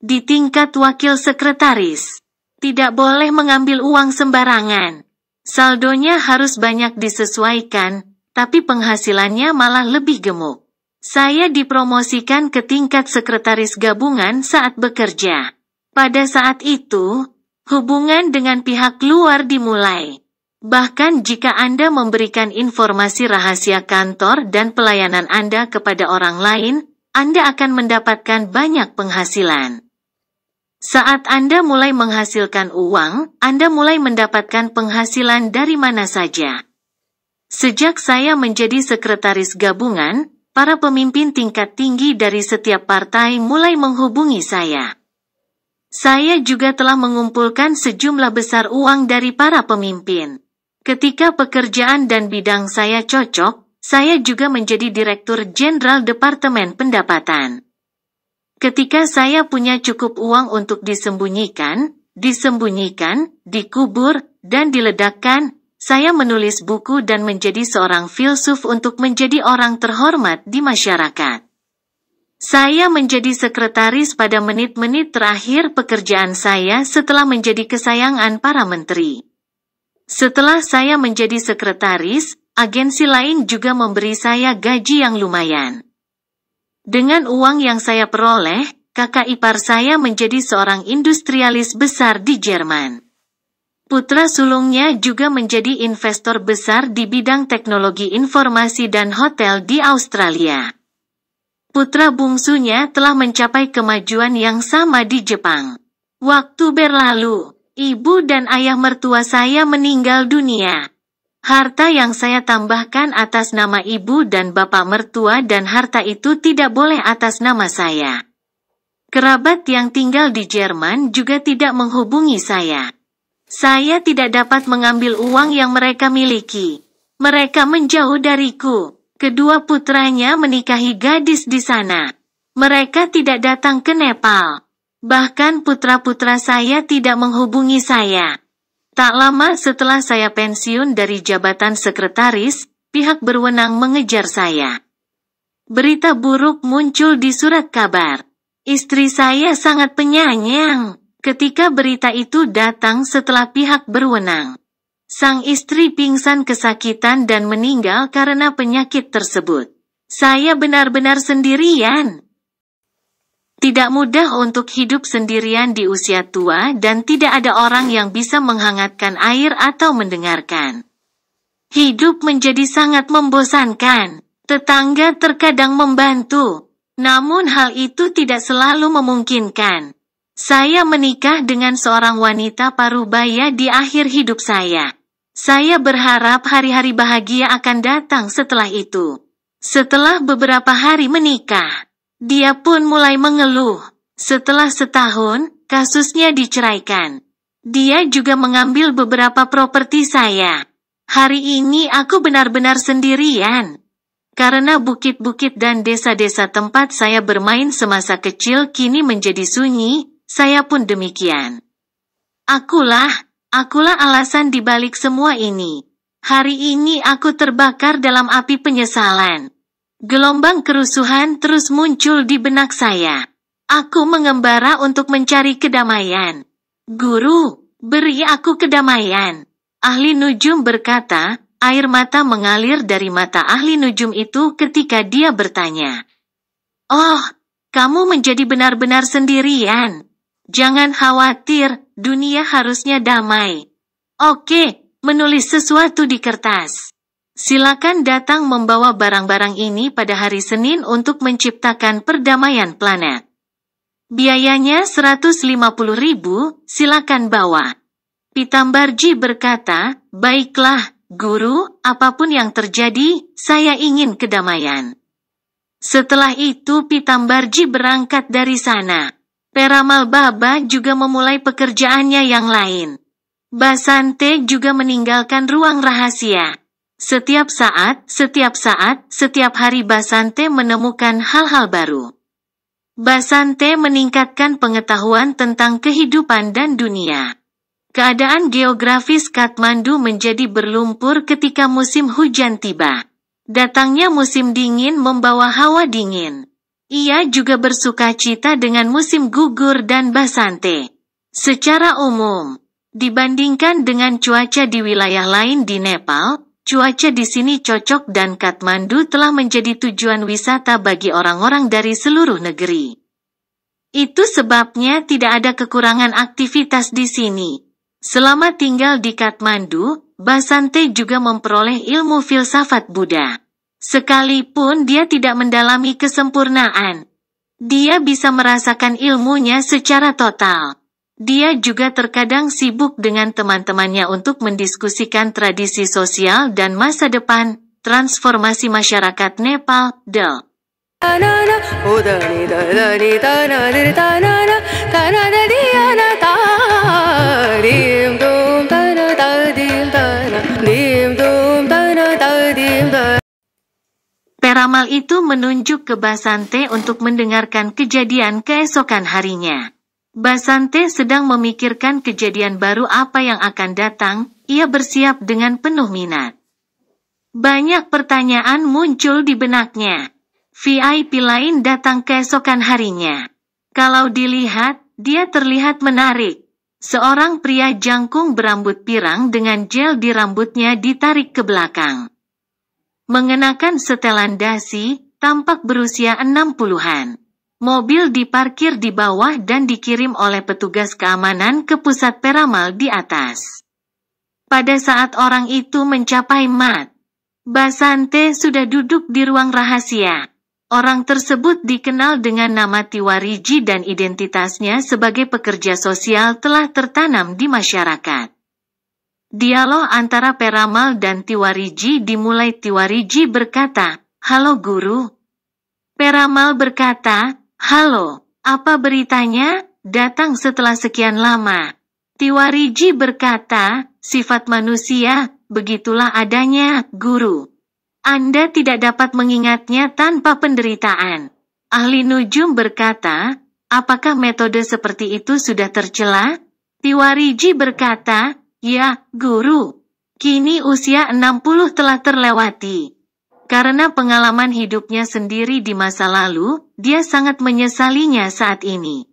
Di tingkat wakil sekretaris, tidak boleh mengambil uang sembarangan. Saldonya harus banyak disesuaikan, tapi penghasilannya malah lebih gemuk. Saya dipromosikan ke tingkat sekretaris gabungan saat bekerja. Pada saat itu, hubungan dengan pihak luar dimulai. Bahkan jika Anda memberikan informasi rahasia kantor dan pelayanan Anda kepada orang lain, Anda akan mendapatkan banyak penghasilan. Saat Anda mulai menghasilkan uang, Anda mulai mendapatkan penghasilan dari mana saja. Sejak saya menjadi sekretaris gabungan, para pemimpin tingkat tinggi dari setiap partai mulai menghubungi saya. Saya juga telah mengumpulkan sejumlah besar uang dari para pemimpin. Ketika pekerjaan dan bidang saya cocok, saya juga menjadi Direktur Jenderal Departemen Pendapatan. Ketika saya punya cukup uang untuk disembunyikan, disembunyikan, dikubur, dan diledakkan, saya menulis buku dan menjadi seorang filsuf untuk menjadi orang terhormat di masyarakat. Saya menjadi sekretaris pada menit-menit terakhir pekerjaan saya setelah menjadi kesayangan para menteri. Setelah saya menjadi sekretaris, agensi lain juga memberi saya gaji yang lumayan. Dengan uang yang saya peroleh, kakak ipar saya menjadi seorang industrialis besar di Jerman. Putra sulungnya juga menjadi investor besar di bidang teknologi informasi dan hotel di Australia. Putra bungsunya telah mencapai kemajuan yang sama di Jepang. Waktu berlalu, ibu dan ayah mertua saya meninggal dunia. Harta yang saya tambahkan atas nama ibu dan bapak mertua dan harta itu tidak boleh atas nama saya. Kerabat yang tinggal di Jerman juga tidak menghubungi saya. Saya tidak dapat mengambil uang yang mereka miliki. Mereka menjauh dariku. Kedua putranya menikahi gadis di sana. Mereka tidak datang ke Nepal. Bahkan putra-putra saya tidak menghubungi saya. Tak lama setelah saya pensiun dari jabatan sekretaris, pihak berwenang mengejar saya. Berita buruk muncul di surat kabar. Istri saya sangat penyayang ketika berita itu datang setelah pihak berwenang. Sang istri pingsan kesakitan dan meninggal karena penyakit tersebut. Saya benar-benar sendirian. Tidak mudah untuk hidup sendirian di usia tua dan tidak ada orang yang bisa menghangatkan air atau mendengarkan. Hidup menjadi sangat membosankan. Tetangga terkadang membantu, namun hal itu tidak selalu memungkinkan. Saya menikah dengan seorang wanita parubaya di akhir hidup saya. Saya berharap hari-hari bahagia akan datang setelah itu. Setelah beberapa hari menikah, dia pun mulai mengeluh. Setelah setahun, kasusnya diceraikan. Dia juga mengambil beberapa properti saya. Hari ini aku benar-benar sendirian. Karena bukit-bukit dan desa-desa tempat saya bermain semasa kecil kini menjadi sunyi, saya pun demikian. Akulah, akulah alasan dibalik semua ini. Hari ini aku terbakar dalam api penyesalan. Gelombang kerusuhan terus muncul di benak saya. Aku mengembara untuk mencari kedamaian. Guru, beri aku kedamaian. Ahli Nujum berkata, air mata mengalir dari mata Ahli Nujum itu ketika dia bertanya. Oh, kamu menjadi benar-benar sendirian. Jangan khawatir, dunia harusnya damai. Oke, menulis sesuatu di kertas. Silakan datang membawa barang-barang ini pada hari Senin untuk menciptakan perdamaian planet. Biayanya 150.000, silakan bawa. Pitambarji berkata, "Baiklah, guru, apapun yang terjadi, saya ingin kedamaian." Setelah itu Pitambarji berangkat dari sana. Peramal Baba juga memulai pekerjaannya yang lain. Basante juga meninggalkan ruang rahasia. Setiap saat, setiap saat, setiap hari Basante menemukan hal-hal baru. Basante meningkatkan pengetahuan tentang kehidupan dan dunia. Keadaan geografis Kathmandu menjadi berlumpur ketika musim hujan tiba. Datangnya musim dingin membawa hawa dingin. Ia juga bersuka cita dengan musim gugur dan basante. Secara umum, dibandingkan dengan cuaca di wilayah lain di Nepal, Cuaca di sini cocok dan Kathmandu telah menjadi tujuan wisata bagi orang-orang dari seluruh negeri. Itu sebabnya tidak ada kekurangan aktivitas di sini. Selama tinggal di Kathmandu, Basante juga memperoleh ilmu filsafat Buddha. Sekalipun dia tidak mendalami kesempurnaan, dia bisa merasakan ilmunya secara total. Dia juga terkadang sibuk dengan teman-temannya untuk mendiskusikan tradisi sosial dan masa depan, transformasi masyarakat Nepal, Del. Peramal itu menunjuk ke Basante untuk mendengarkan kejadian keesokan harinya. Basante sedang memikirkan kejadian baru apa yang akan datang, ia bersiap dengan penuh minat. Banyak pertanyaan muncul di benaknya. VIP lain datang keesokan harinya. Kalau dilihat, dia terlihat menarik. Seorang pria jangkung berambut pirang dengan gel di rambutnya ditarik ke belakang. Mengenakan setelan dasi, tampak berusia enam puluhan. Mobil diparkir di bawah dan dikirim oleh petugas keamanan ke pusat peramal di atas. Pada saat orang itu mencapai mat, Basante sudah duduk di ruang rahasia. Orang tersebut dikenal dengan nama Tiwariji dan identitasnya sebagai pekerja sosial telah tertanam di masyarakat. Dialog antara Peramal dan Tiwariji dimulai Tiwariji berkata, Halo guru. Peramal berkata, Halo, apa beritanya? Datang setelah sekian lama. Tiwariji berkata, sifat manusia, begitulah adanya, guru. Anda tidak dapat mengingatnya tanpa penderitaan. Ahli Nujum berkata, apakah metode seperti itu sudah tercela? Tiwariji berkata, ya, guru. Kini usia 60 telah terlewati. Karena pengalaman hidupnya sendiri di masa lalu, dia sangat menyesalinya saat ini.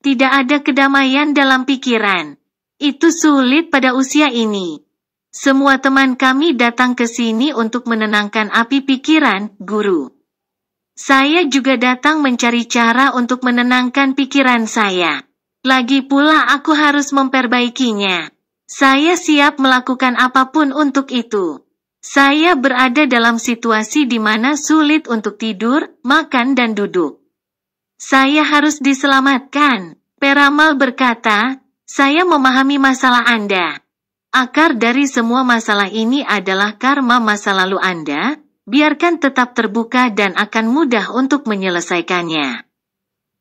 Tidak ada kedamaian dalam pikiran. Itu sulit pada usia ini. Semua teman kami datang ke sini untuk menenangkan api pikiran, guru. Saya juga datang mencari cara untuk menenangkan pikiran saya. Lagi pula aku harus memperbaikinya. Saya siap melakukan apapun untuk itu. Saya berada dalam situasi di mana sulit untuk tidur, makan dan duduk. Saya harus diselamatkan. Peramal berkata, saya memahami masalah Anda. Akar dari semua masalah ini adalah karma masa lalu Anda, biarkan tetap terbuka dan akan mudah untuk menyelesaikannya.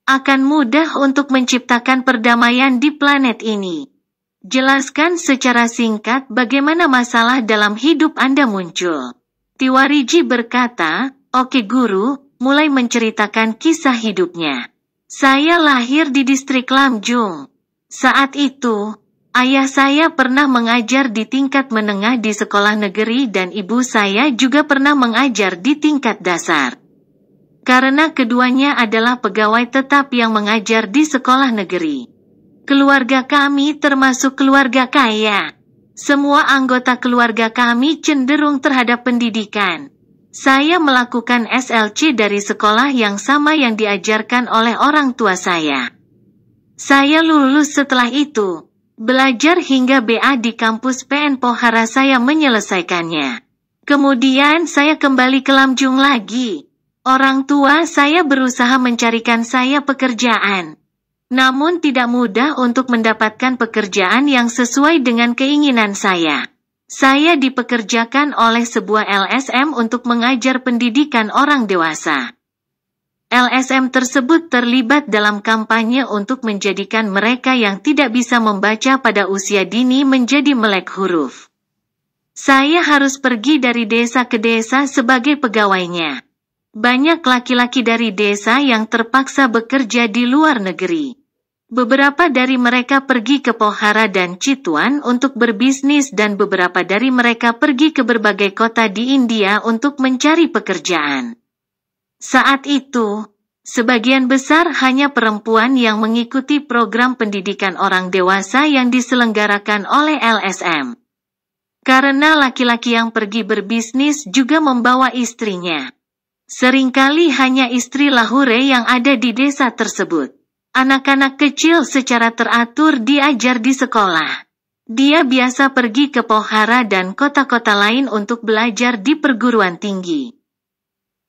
Akan mudah untuk menciptakan perdamaian di planet ini. Jelaskan secara singkat bagaimana masalah dalam hidup Anda muncul. Tiwariji berkata, Oke guru, mulai menceritakan kisah hidupnya. Saya lahir di distrik Lamjung. Saat itu, ayah saya pernah mengajar di tingkat menengah di sekolah negeri dan ibu saya juga pernah mengajar di tingkat dasar. Karena keduanya adalah pegawai tetap yang mengajar di sekolah negeri. Keluarga kami termasuk keluarga kaya. Semua anggota keluarga kami cenderung terhadap pendidikan. Saya melakukan SLC dari sekolah yang sama yang diajarkan oleh orang tua saya. Saya lulus setelah itu, belajar hingga BA di kampus PN Pohara saya menyelesaikannya. Kemudian saya kembali ke Lamjung lagi. Orang tua saya berusaha mencarikan saya pekerjaan. Namun tidak mudah untuk mendapatkan pekerjaan yang sesuai dengan keinginan saya. Saya dipekerjakan oleh sebuah LSM untuk mengajar pendidikan orang dewasa. LSM tersebut terlibat dalam kampanye untuk menjadikan mereka yang tidak bisa membaca pada usia dini menjadi melek huruf. Saya harus pergi dari desa ke desa sebagai pegawainya. Banyak laki-laki dari desa yang terpaksa bekerja di luar negeri. Beberapa dari mereka pergi ke Pohara dan Chitwan untuk berbisnis dan beberapa dari mereka pergi ke berbagai kota di India untuk mencari pekerjaan. Saat itu, sebagian besar hanya perempuan yang mengikuti program pendidikan orang dewasa yang diselenggarakan oleh LSM. Karena laki-laki yang pergi berbisnis juga membawa istrinya. Seringkali hanya istri Lahure yang ada di desa tersebut. Anak-anak kecil secara teratur diajar di sekolah. Dia biasa pergi ke Pohara dan kota-kota lain untuk belajar di perguruan tinggi.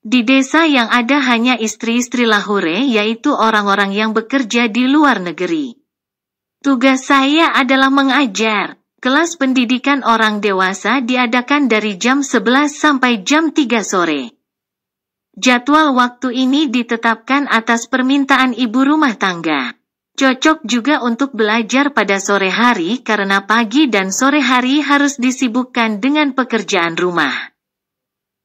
Di desa yang ada hanya istri-istri Lahure yaitu orang-orang yang bekerja di luar negeri. Tugas saya adalah mengajar. Kelas pendidikan orang dewasa diadakan dari jam 11 sampai jam 3 sore. Jadwal waktu ini ditetapkan atas permintaan ibu rumah tangga. Cocok juga untuk belajar pada sore hari karena pagi dan sore hari harus disibukkan dengan pekerjaan rumah.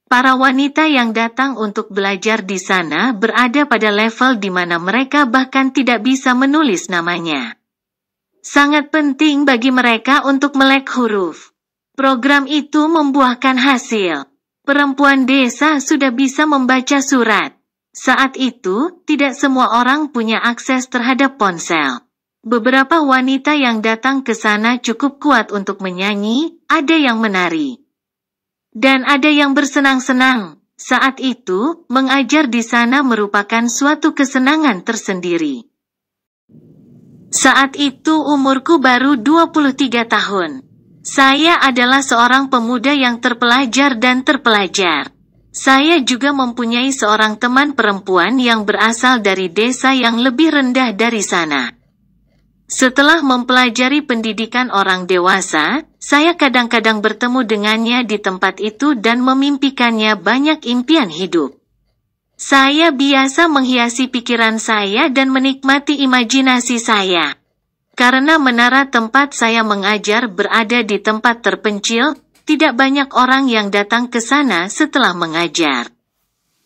Para wanita yang datang untuk belajar di sana berada pada level di mana mereka bahkan tidak bisa menulis namanya. Sangat penting bagi mereka untuk melek huruf. Program itu membuahkan hasil. Perempuan desa sudah bisa membaca surat. Saat itu, tidak semua orang punya akses terhadap ponsel. Beberapa wanita yang datang ke sana cukup kuat untuk menyanyi, ada yang menari. Dan ada yang bersenang-senang. Saat itu, mengajar di sana merupakan suatu kesenangan tersendiri. Saat itu umurku baru 23 tahun. Saya adalah seorang pemuda yang terpelajar dan terpelajar. Saya juga mempunyai seorang teman perempuan yang berasal dari desa yang lebih rendah dari sana. Setelah mempelajari pendidikan orang dewasa, saya kadang-kadang bertemu dengannya di tempat itu dan memimpikannya banyak impian hidup. Saya biasa menghiasi pikiran saya dan menikmati imajinasi saya. Karena menara tempat saya mengajar berada di tempat terpencil, tidak banyak orang yang datang ke sana setelah mengajar.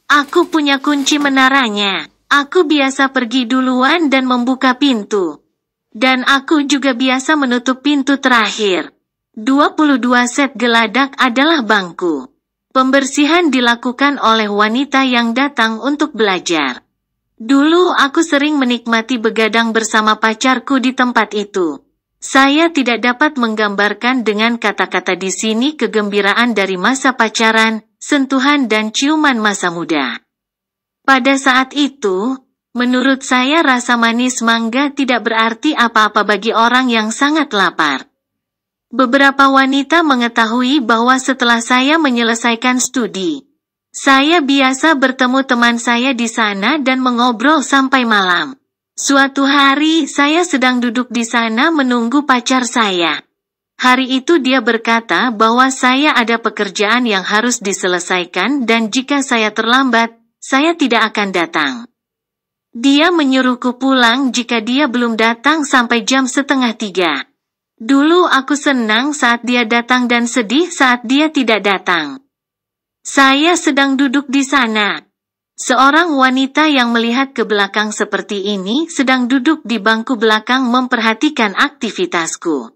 Aku punya kunci menaranya. Aku biasa pergi duluan dan membuka pintu. Dan aku juga biasa menutup pintu terakhir. 22 set geladak adalah bangku. Pembersihan dilakukan oleh wanita yang datang untuk belajar. Dulu aku sering menikmati begadang bersama pacarku di tempat itu. Saya tidak dapat menggambarkan dengan kata-kata di sini kegembiraan dari masa pacaran, sentuhan dan ciuman masa muda. Pada saat itu, menurut saya rasa manis mangga tidak berarti apa-apa bagi orang yang sangat lapar. Beberapa wanita mengetahui bahwa setelah saya menyelesaikan studi, saya biasa bertemu teman saya di sana dan mengobrol sampai malam. Suatu hari, saya sedang duduk di sana menunggu pacar saya. Hari itu dia berkata bahwa saya ada pekerjaan yang harus diselesaikan dan jika saya terlambat, saya tidak akan datang. Dia menyuruhku pulang jika dia belum datang sampai jam setengah tiga. Dulu aku senang saat dia datang dan sedih saat dia tidak datang. Saya sedang duduk di sana. Seorang wanita yang melihat ke belakang seperti ini sedang duduk di bangku belakang memperhatikan aktivitasku.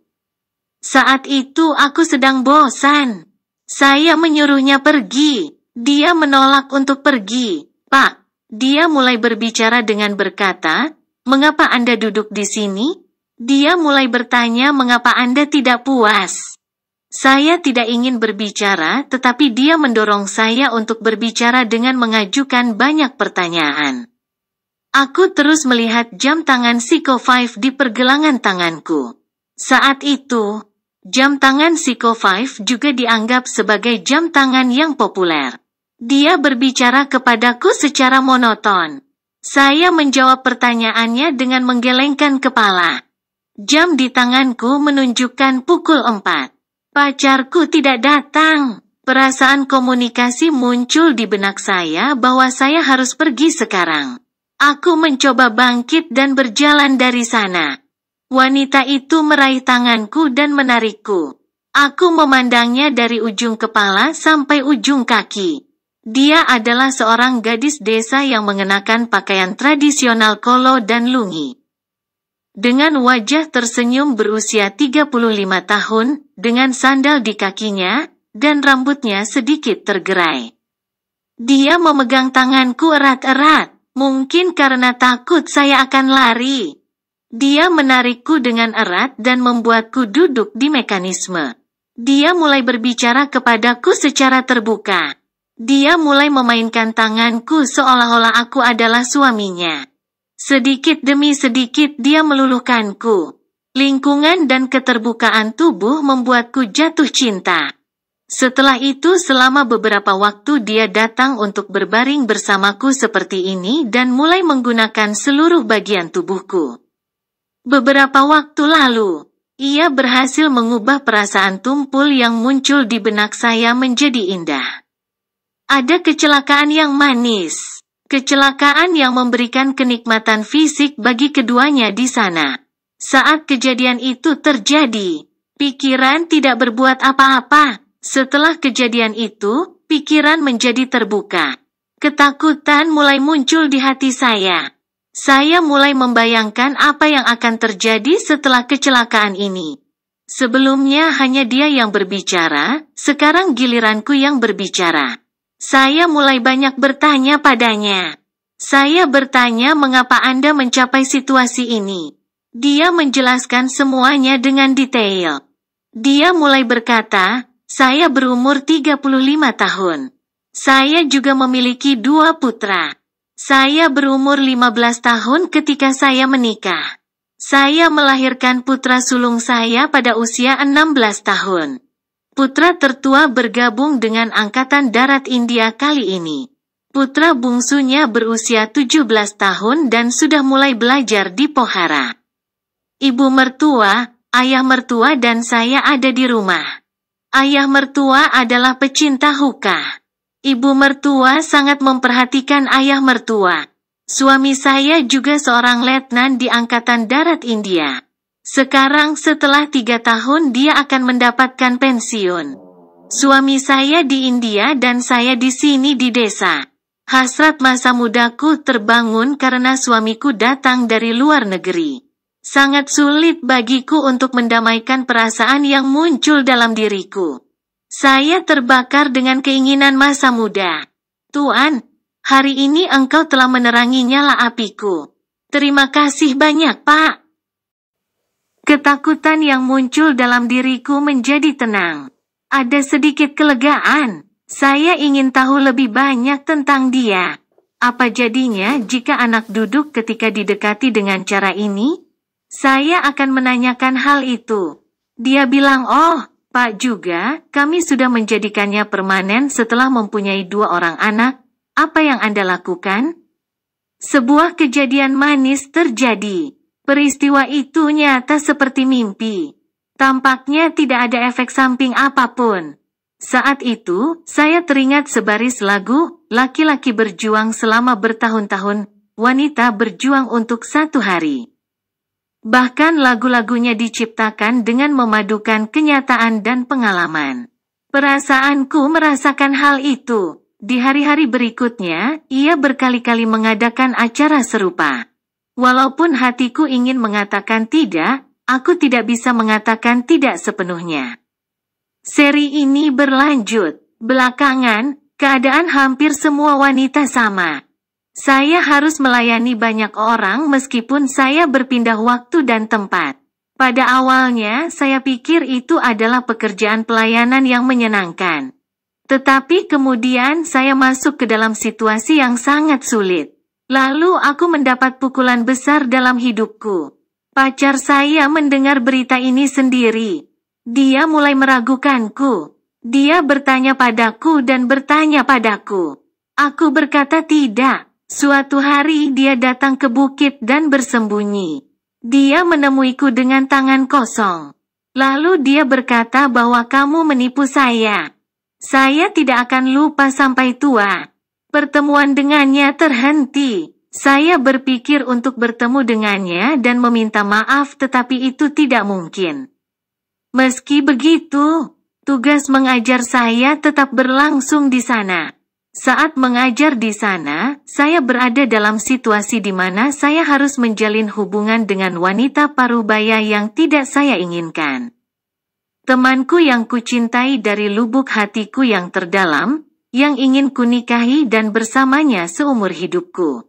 Saat itu aku sedang bosan. Saya menyuruhnya pergi. Dia menolak untuk pergi. Pak, dia mulai berbicara dengan berkata, Mengapa Anda duduk di sini? Dia mulai bertanya mengapa Anda tidak puas. Saya tidak ingin berbicara, tetapi dia mendorong saya untuk berbicara dengan mengajukan banyak pertanyaan. Aku terus melihat jam tangan Siko 5 di pergelangan tanganku. Saat itu, jam tangan Siko 5 juga dianggap sebagai jam tangan yang populer. Dia berbicara kepadaku secara monoton. Saya menjawab pertanyaannya dengan menggelengkan kepala. Jam di tanganku menunjukkan pukul 4. Pacarku tidak datang. Perasaan komunikasi muncul di benak saya bahwa saya harus pergi sekarang. Aku mencoba bangkit dan berjalan dari sana. Wanita itu meraih tanganku dan menarikku. Aku memandangnya dari ujung kepala sampai ujung kaki. Dia adalah seorang gadis desa yang mengenakan pakaian tradisional kolo dan lungi. Dengan wajah tersenyum berusia 35 tahun, dengan sandal di kakinya, dan rambutnya sedikit tergerai. Dia memegang tanganku erat-erat, mungkin karena takut saya akan lari. Dia menarikku dengan erat dan membuatku duduk di mekanisme. Dia mulai berbicara kepadaku secara terbuka. Dia mulai memainkan tanganku seolah-olah aku adalah suaminya. Sedikit demi sedikit dia meluluhkanku. Lingkungan dan keterbukaan tubuh membuatku jatuh cinta. Setelah itu selama beberapa waktu dia datang untuk berbaring bersamaku seperti ini dan mulai menggunakan seluruh bagian tubuhku. Beberapa waktu lalu, ia berhasil mengubah perasaan tumpul yang muncul di benak saya menjadi indah. Ada kecelakaan yang manis. Kecelakaan yang memberikan kenikmatan fisik bagi keduanya di sana. Saat kejadian itu terjadi, pikiran tidak berbuat apa-apa. Setelah kejadian itu, pikiran menjadi terbuka. Ketakutan mulai muncul di hati saya. Saya mulai membayangkan apa yang akan terjadi setelah kecelakaan ini. Sebelumnya hanya dia yang berbicara, sekarang giliranku yang berbicara. Saya mulai banyak bertanya padanya. Saya bertanya mengapa Anda mencapai situasi ini. Dia menjelaskan semuanya dengan detail. Dia mulai berkata, saya berumur 35 tahun. Saya juga memiliki dua putra. Saya berumur 15 tahun ketika saya menikah. Saya melahirkan putra sulung saya pada usia 16 tahun. Putra tertua bergabung dengan Angkatan Darat India kali ini. Putra bungsunya berusia 17 tahun dan sudah mulai belajar di Pohara. Ibu mertua, ayah mertua dan saya ada di rumah. Ayah mertua adalah pecinta hukah. Ibu mertua sangat memperhatikan ayah mertua. Suami saya juga seorang letnan di Angkatan Darat India. Sekarang setelah tiga tahun dia akan mendapatkan pensiun. Suami saya di India dan saya di sini di desa. Hasrat masa mudaku terbangun karena suamiku datang dari luar negeri. Sangat sulit bagiku untuk mendamaikan perasaan yang muncul dalam diriku. Saya terbakar dengan keinginan masa muda. Tuan, hari ini engkau telah menerangi nyala apiku. Terima kasih banyak, Pak. Ketakutan yang muncul dalam diriku menjadi tenang. Ada sedikit kelegaan. Saya ingin tahu lebih banyak tentang dia. Apa jadinya jika anak duduk ketika didekati dengan cara ini? Saya akan menanyakan hal itu. Dia bilang, oh, Pak juga, kami sudah menjadikannya permanen setelah mempunyai dua orang anak. Apa yang Anda lakukan? Sebuah kejadian manis terjadi. Peristiwa itu nyata seperti mimpi. Tampaknya tidak ada efek samping apapun. Saat itu, saya teringat sebaris lagu, laki-laki berjuang selama bertahun-tahun, wanita berjuang untuk satu hari. Bahkan lagu-lagunya diciptakan dengan memadukan kenyataan dan pengalaman. Perasaanku merasakan hal itu. Di hari-hari berikutnya, ia berkali-kali mengadakan acara serupa. Walaupun hatiku ingin mengatakan tidak, aku tidak bisa mengatakan tidak sepenuhnya. Seri ini berlanjut. Belakangan, keadaan hampir semua wanita sama. Saya harus melayani banyak orang meskipun saya berpindah waktu dan tempat. Pada awalnya, saya pikir itu adalah pekerjaan pelayanan yang menyenangkan. Tetapi kemudian saya masuk ke dalam situasi yang sangat sulit. Lalu aku mendapat pukulan besar dalam hidupku. Pacar saya mendengar berita ini sendiri. Dia mulai meragukanku. Dia bertanya padaku dan bertanya padaku. Aku berkata tidak. Suatu hari dia datang ke bukit dan bersembunyi. Dia menemuiku dengan tangan kosong. Lalu dia berkata bahwa kamu menipu saya. Saya tidak akan lupa sampai tua. Pertemuan dengannya terhenti. Saya berpikir untuk bertemu dengannya dan meminta maaf tetapi itu tidak mungkin. Meski begitu, tugas mengajar saya tetap berlangsung di sana. Saat mengajar di sana, saya berada dalam situasi di mana saya harus menjalin hubungan dengan wanita parubaya yang tidak saya inginkan. Temanku yang kucintai dari lubuk hatiku yang terdalam, yang ingin kunikahi dan bersamanya seumur hidupku.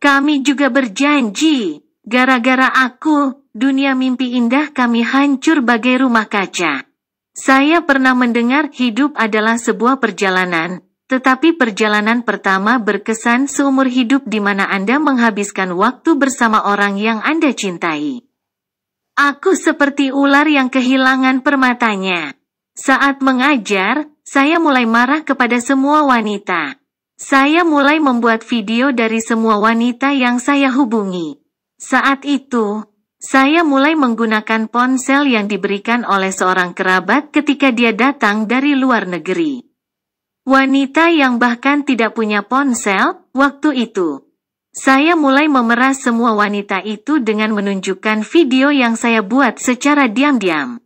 Kami juga berjanji, gara-gara aku, dunia mimpi indah kami hancur bagai rumah kaca. Saya pernah mendengar hidup adalah sebuah perjalanan, tetapi perjalanan pertama berkesan seumur hidup di mana Anda menghabiskan waktu bersama orang yang Anda cintai. Aku seperti ular yang kehilangan permatanya. Saat mengajar, saya mulai marah kepada semua wanita. Saya mulai membuat video dari semua wanita yang saya hubungi. Saat itu, saya mulai menggunakan ponsel yang diberikan oleh seorang kerabat ketika dia datang dari luar negeri. Wanita yang bahkan tidak punya ponsel, waktu itu. Saya mulai memeras semua wanita itu dengan menunjukkan video yang saya buat secara diam-diam.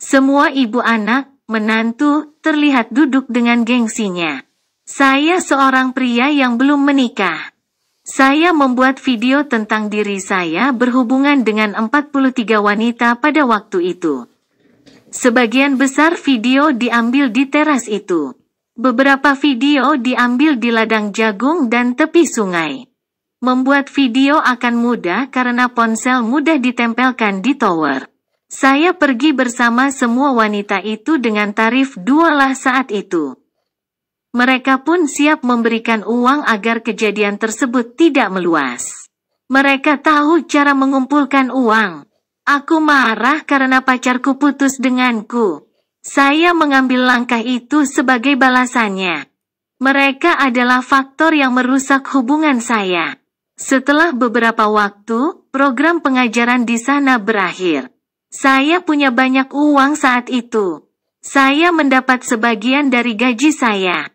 Semua ibu anak, menantu, terlihat duduk dengan gengsinya. Saya seorang pria yang belum menikah. Saya membuat video tentang diri saya berhubungan dengan 43 wanita pada waktu itu. Sebagian besar video diambil di teras itu. Beberapa video diambil di ladang jagung dan tepi sungai. Membuat video akan mudah karena ponsel mudah ditempelkan di tower. Saya pergi bersama semua wanita itu dengan tarif dua lah saat itu. Mereka pun siap memberikan uang agar kejadian tersebut tidak meluas. Mereka tahu cara mengumpulkan uang. Aku marah karena pacarku putus denganku. Saya mengambil langkah itu sebagai balasannya. Mereka adalah faktor yang merusak hubungan saya. Setelah beberapa waktu, program pengajaran di sana berakhir. Saya punya banyak uang saat itu. Saya mendapat sebagian dari gaji saya.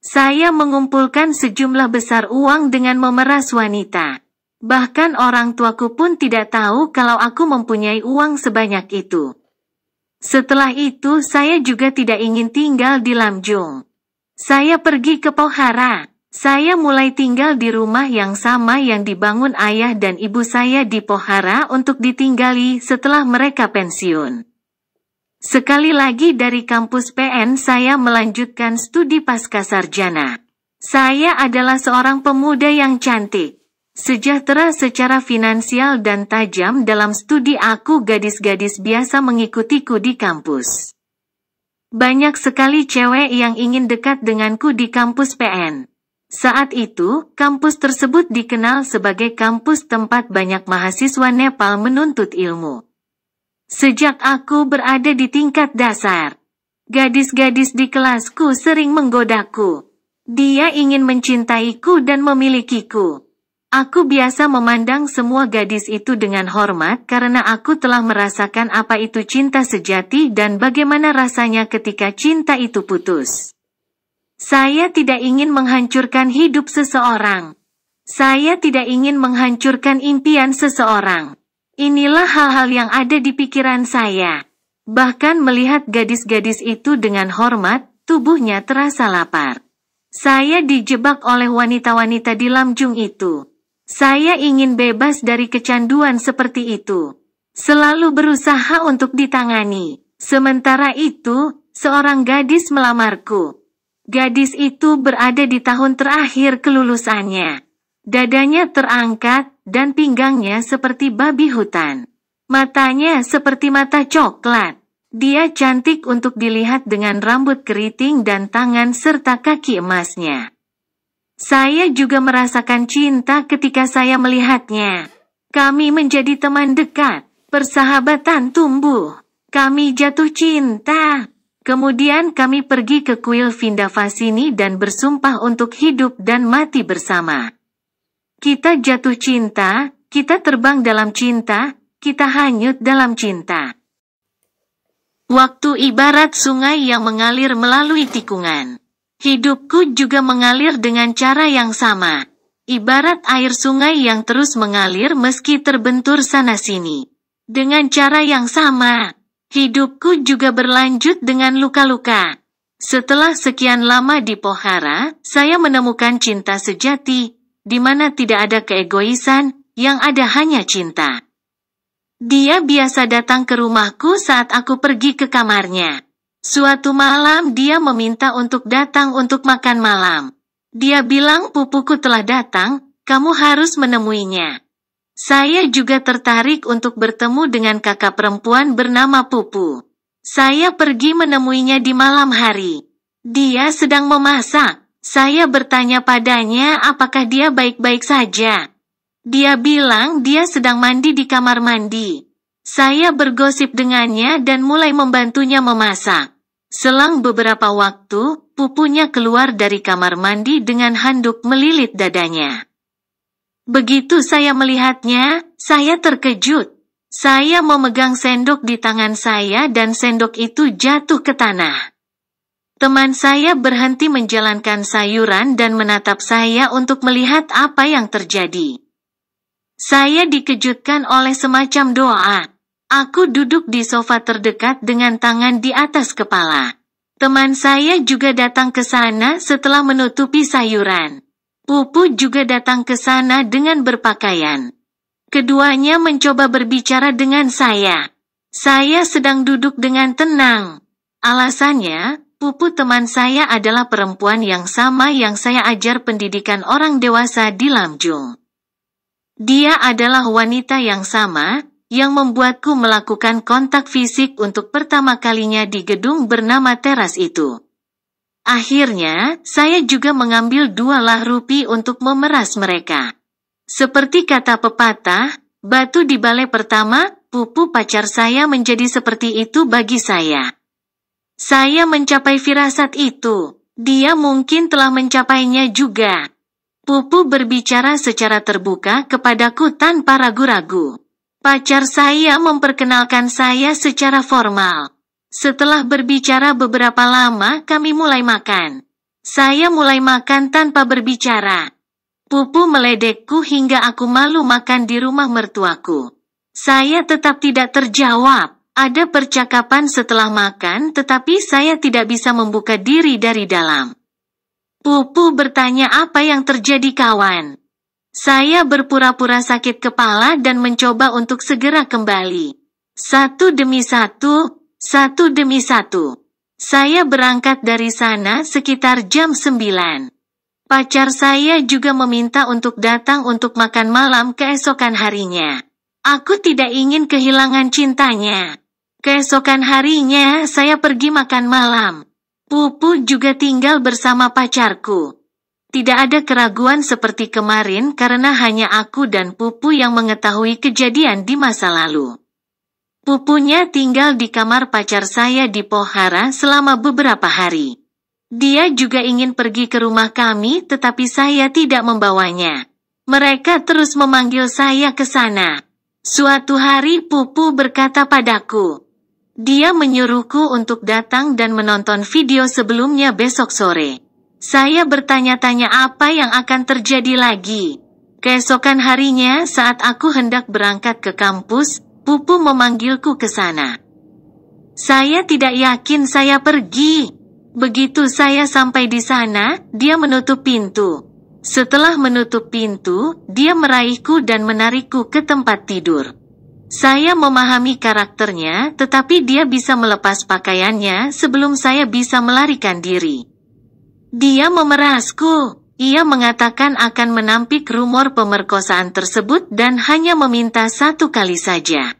Saya mengumpulkan sejumlah besar uang dengan memeras wanita. Bahkan orang tuaku pun tidak tahu kalau aku mempunyai uang sebanyak itu. Setelah itu saya juga tidak ingin tinggal di Lamjung. Saya pergi ke Pohara. Saya mulai tinggal di rumah yang sama yang dibangun ayah dan ibu saya di Pohara untuk ditinggali setelah mereka pensiun. Sekali lagi dari kampus PN saya melanjutkan studi pasca sarjana. Saya adalah seorang pemuda yang cantik, sejahtera secara finansial dan tajam dalam studi aku gadis-gadis biasa mengikutiku di kampus. Banyak sekali cewek yang ingin dekat denganku di kampus PN. Saat itu, kampus tersebut dikenal sebagai kampus tempat banyak mahasiswa Nepal menuntut ilmu. Sejak aku berada di tingkat dasar, gadis-gadis di kelasku sering menggodaku. Dia ingin mencintaiku dan memilikiku. Aku biasa memandang semua gadis itu dengan hormat karena aku telah merasakan apa itu cinta sejati dan bagaimana rasanya ketika cinta itu putus. Saya tidak ingin menghancurkan hidup seseorang. Saya tidak ingin menghancurkan impian seseorang. Inilah hal-hal yang ada di pikiran saya. Bahkan melihat gadis-gadis itu dengan hormat, tubuhnya terasa lapar. Saya dijebak oleh wanita-wanita di Lamjung itu. Saya ingin bebas dari kecanduan seperti itu. Selalu berusaha untuk ditangani. Sementara itu, seorang gadis melamarku. Gadis itu berada di tahun terakhir kelulusannya. Dadanya terangkat dan pinggangnya seperti babi hutan. Matanya seperti mata coklat. Dia cantik untuk dilihat dengan rambut keriting dan tangan serta kaki emasnya. Saya juga merasakan cinta ketika saya melihatnya. Kami menjadi teman dekat, persahabatan tumbuh. Kami jatuh cinta. Kemudian kami pergi ke kuil Vindavasini dan bersumpah untuk hidup dan mati bersama. Kita jatuh cinta, kita terbang dalam cinta, kita hanyut dalam cinta. Waktu ibarat sungai yang mengalir melalui tikungan. Hidupku juga mengalir dengan cara yang sama. Ibarat air sungai yang terus mengalir meski terbentur sana-sini. Dengan cara yang sama, Hidupku juga berlanjut dengan luka-luka. Setelah sekian lama di Pohara, saya menemukan cinta sejati, di mana tidak ada keegoisan, yang ada hanya cinta. Dia biasa datang ke rumahku saat aku pergi ke kamarnya. Suatu malam dia meminta untuk datang untuk makan malam. Dia bilang pupuku telah datang, kamu harus menemuinya. Saya juga tertarik untuk bertemu dengan kakak perempuan bernama Pupu. Saya pergi menemuinya di malam hari. Dia sedang memasak. Saya bertanya padanya apakah dia baik-baik saja. Dia bilang dia sedang mandi di kamar mandi. Saya bergosip dengannya dan mulai membantunya memasak. Selang beberapa waktu, pupunya keluar dari kamar mandi dengan handuk melilit dadanya. Begitu saya melihatnya, saya terkejut. Saya memegang sendok di tangan saya dan sendok itu jatuh ke tanah. Teman saya berhenti menjalankan sayuran dan menatap saya untuk melihat apa yang terjadi. Saya dikejutkan oleh semacam doa. Aku duduk di sofa terdekat dengan tangan di atas kepala. Teman saya juga datang ke sana setelah menutupi sayuran. Pupu juga datang ke sana dengan berpakaian. Keduanya mencoba berbicara dengan saya. Saya sedang duduk dengan tenang. Alasannya, Pupu teman saya adalah perempuan yang sama yang saya ajar pendidikan orang dewasa di Lamjung. Dia adalah wanita yang sama, yang membuatku melakukan kontak fisik untuk pertama kalinya di gedung bernama teras itu. Akhirnya, saya juga mengambil dua lah rupi untuk memeras mereka. Seperti kata pepatah, batu di balai pertama, pupu pacar saya menjadi seperti itu bagi saya. Saya mencapai firasat itu. Dia mungkin telah mencapainya juga. Pupu berbicara secara terbuka kepadaku tanpa ragu-ragu. Pacar saya memperkenalkan saya secara formal. Setelah berbicara beberapa lama, kami mulai makan. Saya mulai makan tanpa berbicara. Pupu meledekku hingga aku malu makan di rumah mertuaku. Saya tetap tidak terjawab. Ada percakapan setelah makan, tetapi saya tidak bisa membuka diri dari dalam. Pupu bertanya apa yang terjadi kawan. Saya berpura-pura sakit kepala dan mencoba untuk segera kembali. Satu demi satu, satu demi satu. Saya berangkat dari sana sekitar jam sembilan. Pacar saya juga meminta untuk datang untuk makan malam keesokan harinya. Aku tidak ingin kehilangan cintanya. Keesokan harinya saya pergi makan malam. Pupu juga tinggal bersama pacarku. Tidak ada keraguan seperti kemarin karena hanya aku dan Pupu yang mengetahui kejadian di masa lalu. Pupunya tinggal di kamar pacar saya di Pohara selama beberapa hari. Dia juga ingin pergi ke rumah kami tetapi saya tidak membawanya. Mereka terus memanggil saya ke sana. Suatu hari Pupu berkata padaku. Dia menyuruhku untuk datang dan menonton video sebelumnya besok sore. Saya bertanya-tanya apa yang akan terjadi lagi. Keesokan harinya saat aku hendak berangkat ke kampus, Pupu memanggilku ke sana. Saya tidak yakin saya pergi. Begitu saya sampai di sana, dia menutup pintu. Setelah menutup pintu, dia meraihku dan menarikku ke tempat tidur. Saya memahami karakternya, tetapi dia bisa melepas pakaiannya sebelum saya bisa melarikan diri. Dia memerasku. Ia mengatakan akan menampik rumor pemerkosaan tersebut dan hanya meminta satu kali saja.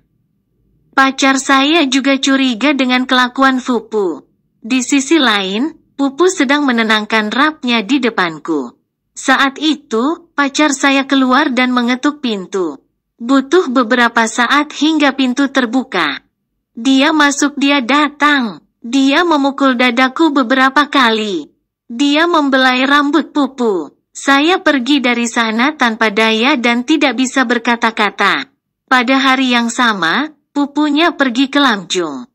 Pacar saya juga curiga dengan kelakuan Fupu. Di sisi lain, Pupu sedang menenangkan rapnya di depanku. Saat itu, pacar saya keluar dan mengetuk pintu. Butuh beberapa saat hingga pintu terbuka. Dia masuk dia datang. Dia memukul dadaku beberapa kali. Dia membelai rambut Pupu. Saya pergi dari sana tanpa daya dan tidak bisa berkata-kata. Pada hari yang sama, Pupunya pergi ke Lamjung.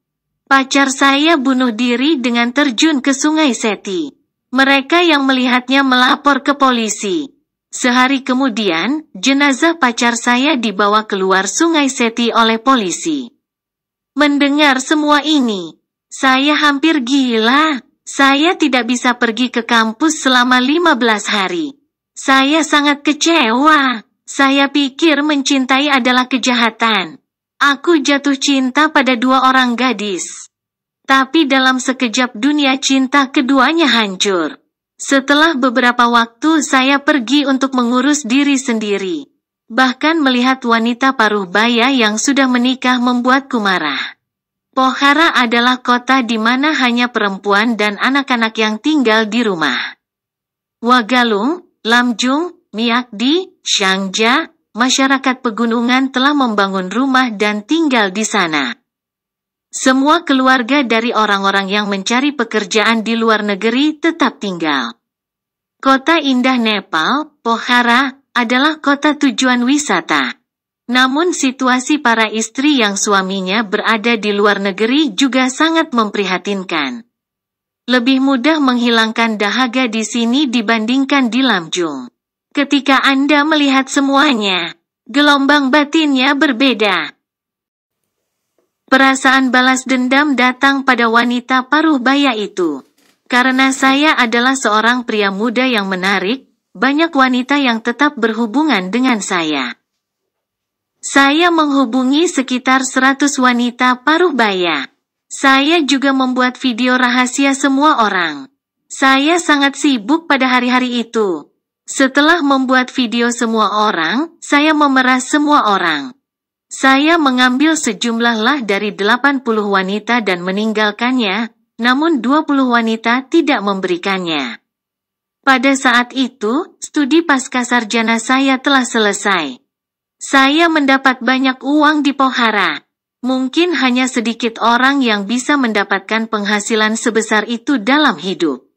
Pacar saya bunuh diri dengan terjun ke Sungai Seti. Mereka yang melihatnya melapor ke polisi. Sehari kemudian, jenazah pacar saya dibawa keluar Sungai Seti oleh polisi. Mendengar semua ini, saya hampir gila. Saya tidak bisa pergi ke kampus selama 15 hari. Saya sangat kecewa. Saya pikir mencintai adalah kejahatan. Aku jatuh cinta pada dua orang gadis. Tapi dalam sekejap dunia cinta keduanya hancur. Setelah beberapa waktu saya pergi untuk mengurus diri sendiri. Bahkan melihat wanita paruh baya yang sudah menikah membuatku marah. Pohara adalah kota di mana hanya perempuan dan anak-anak yang tinggal di rumah. Wagalung, Lamjung, Miakdi, Shangja, masyarakat pegunungan telah membangun rumah dan tinggal di sana. Semua keluarga dari orang-orang yang mencari pekerjaan di luar negeri tetap tinggal. Kota indah Nepal, Pokhara, adalah kota tujuan wisata. Namun situasi para istri yang suaminya berada di luar negeri juga sangat memprihatinkan. Lebih mudah menghilangkan dahaga di sini dibandingkan di Lamjung. Ketika Anda melihat semuanya, gelombang batinnya berbeda. Perasaan balas dendam datang pada wanita paruh baya itu. Karena saya adalah seorang pria muda yang menarik, banyak wanita yang tetap berhubungan dengan saya. Saya menghubungi sekitar 100 wanita paruh baya. Saya juga membuat video rahasia semua orang. Saya sangat sibuk pada hari-hari itu. Setelah membuat video semua orang, saya memeras semua orang. Saya mengambil sejumlah lah dari 80 wanita dan meninggalkannya, namun 20 wanita tidak memberikannya. Pada saat itu, studi pasca sarjana saya telah selesai. Saya mendapat banyak uang di Pohara. Mungkin hanya sedikit orang yang bisa mendapatkan penghasilan sebesar itu dalam hidup.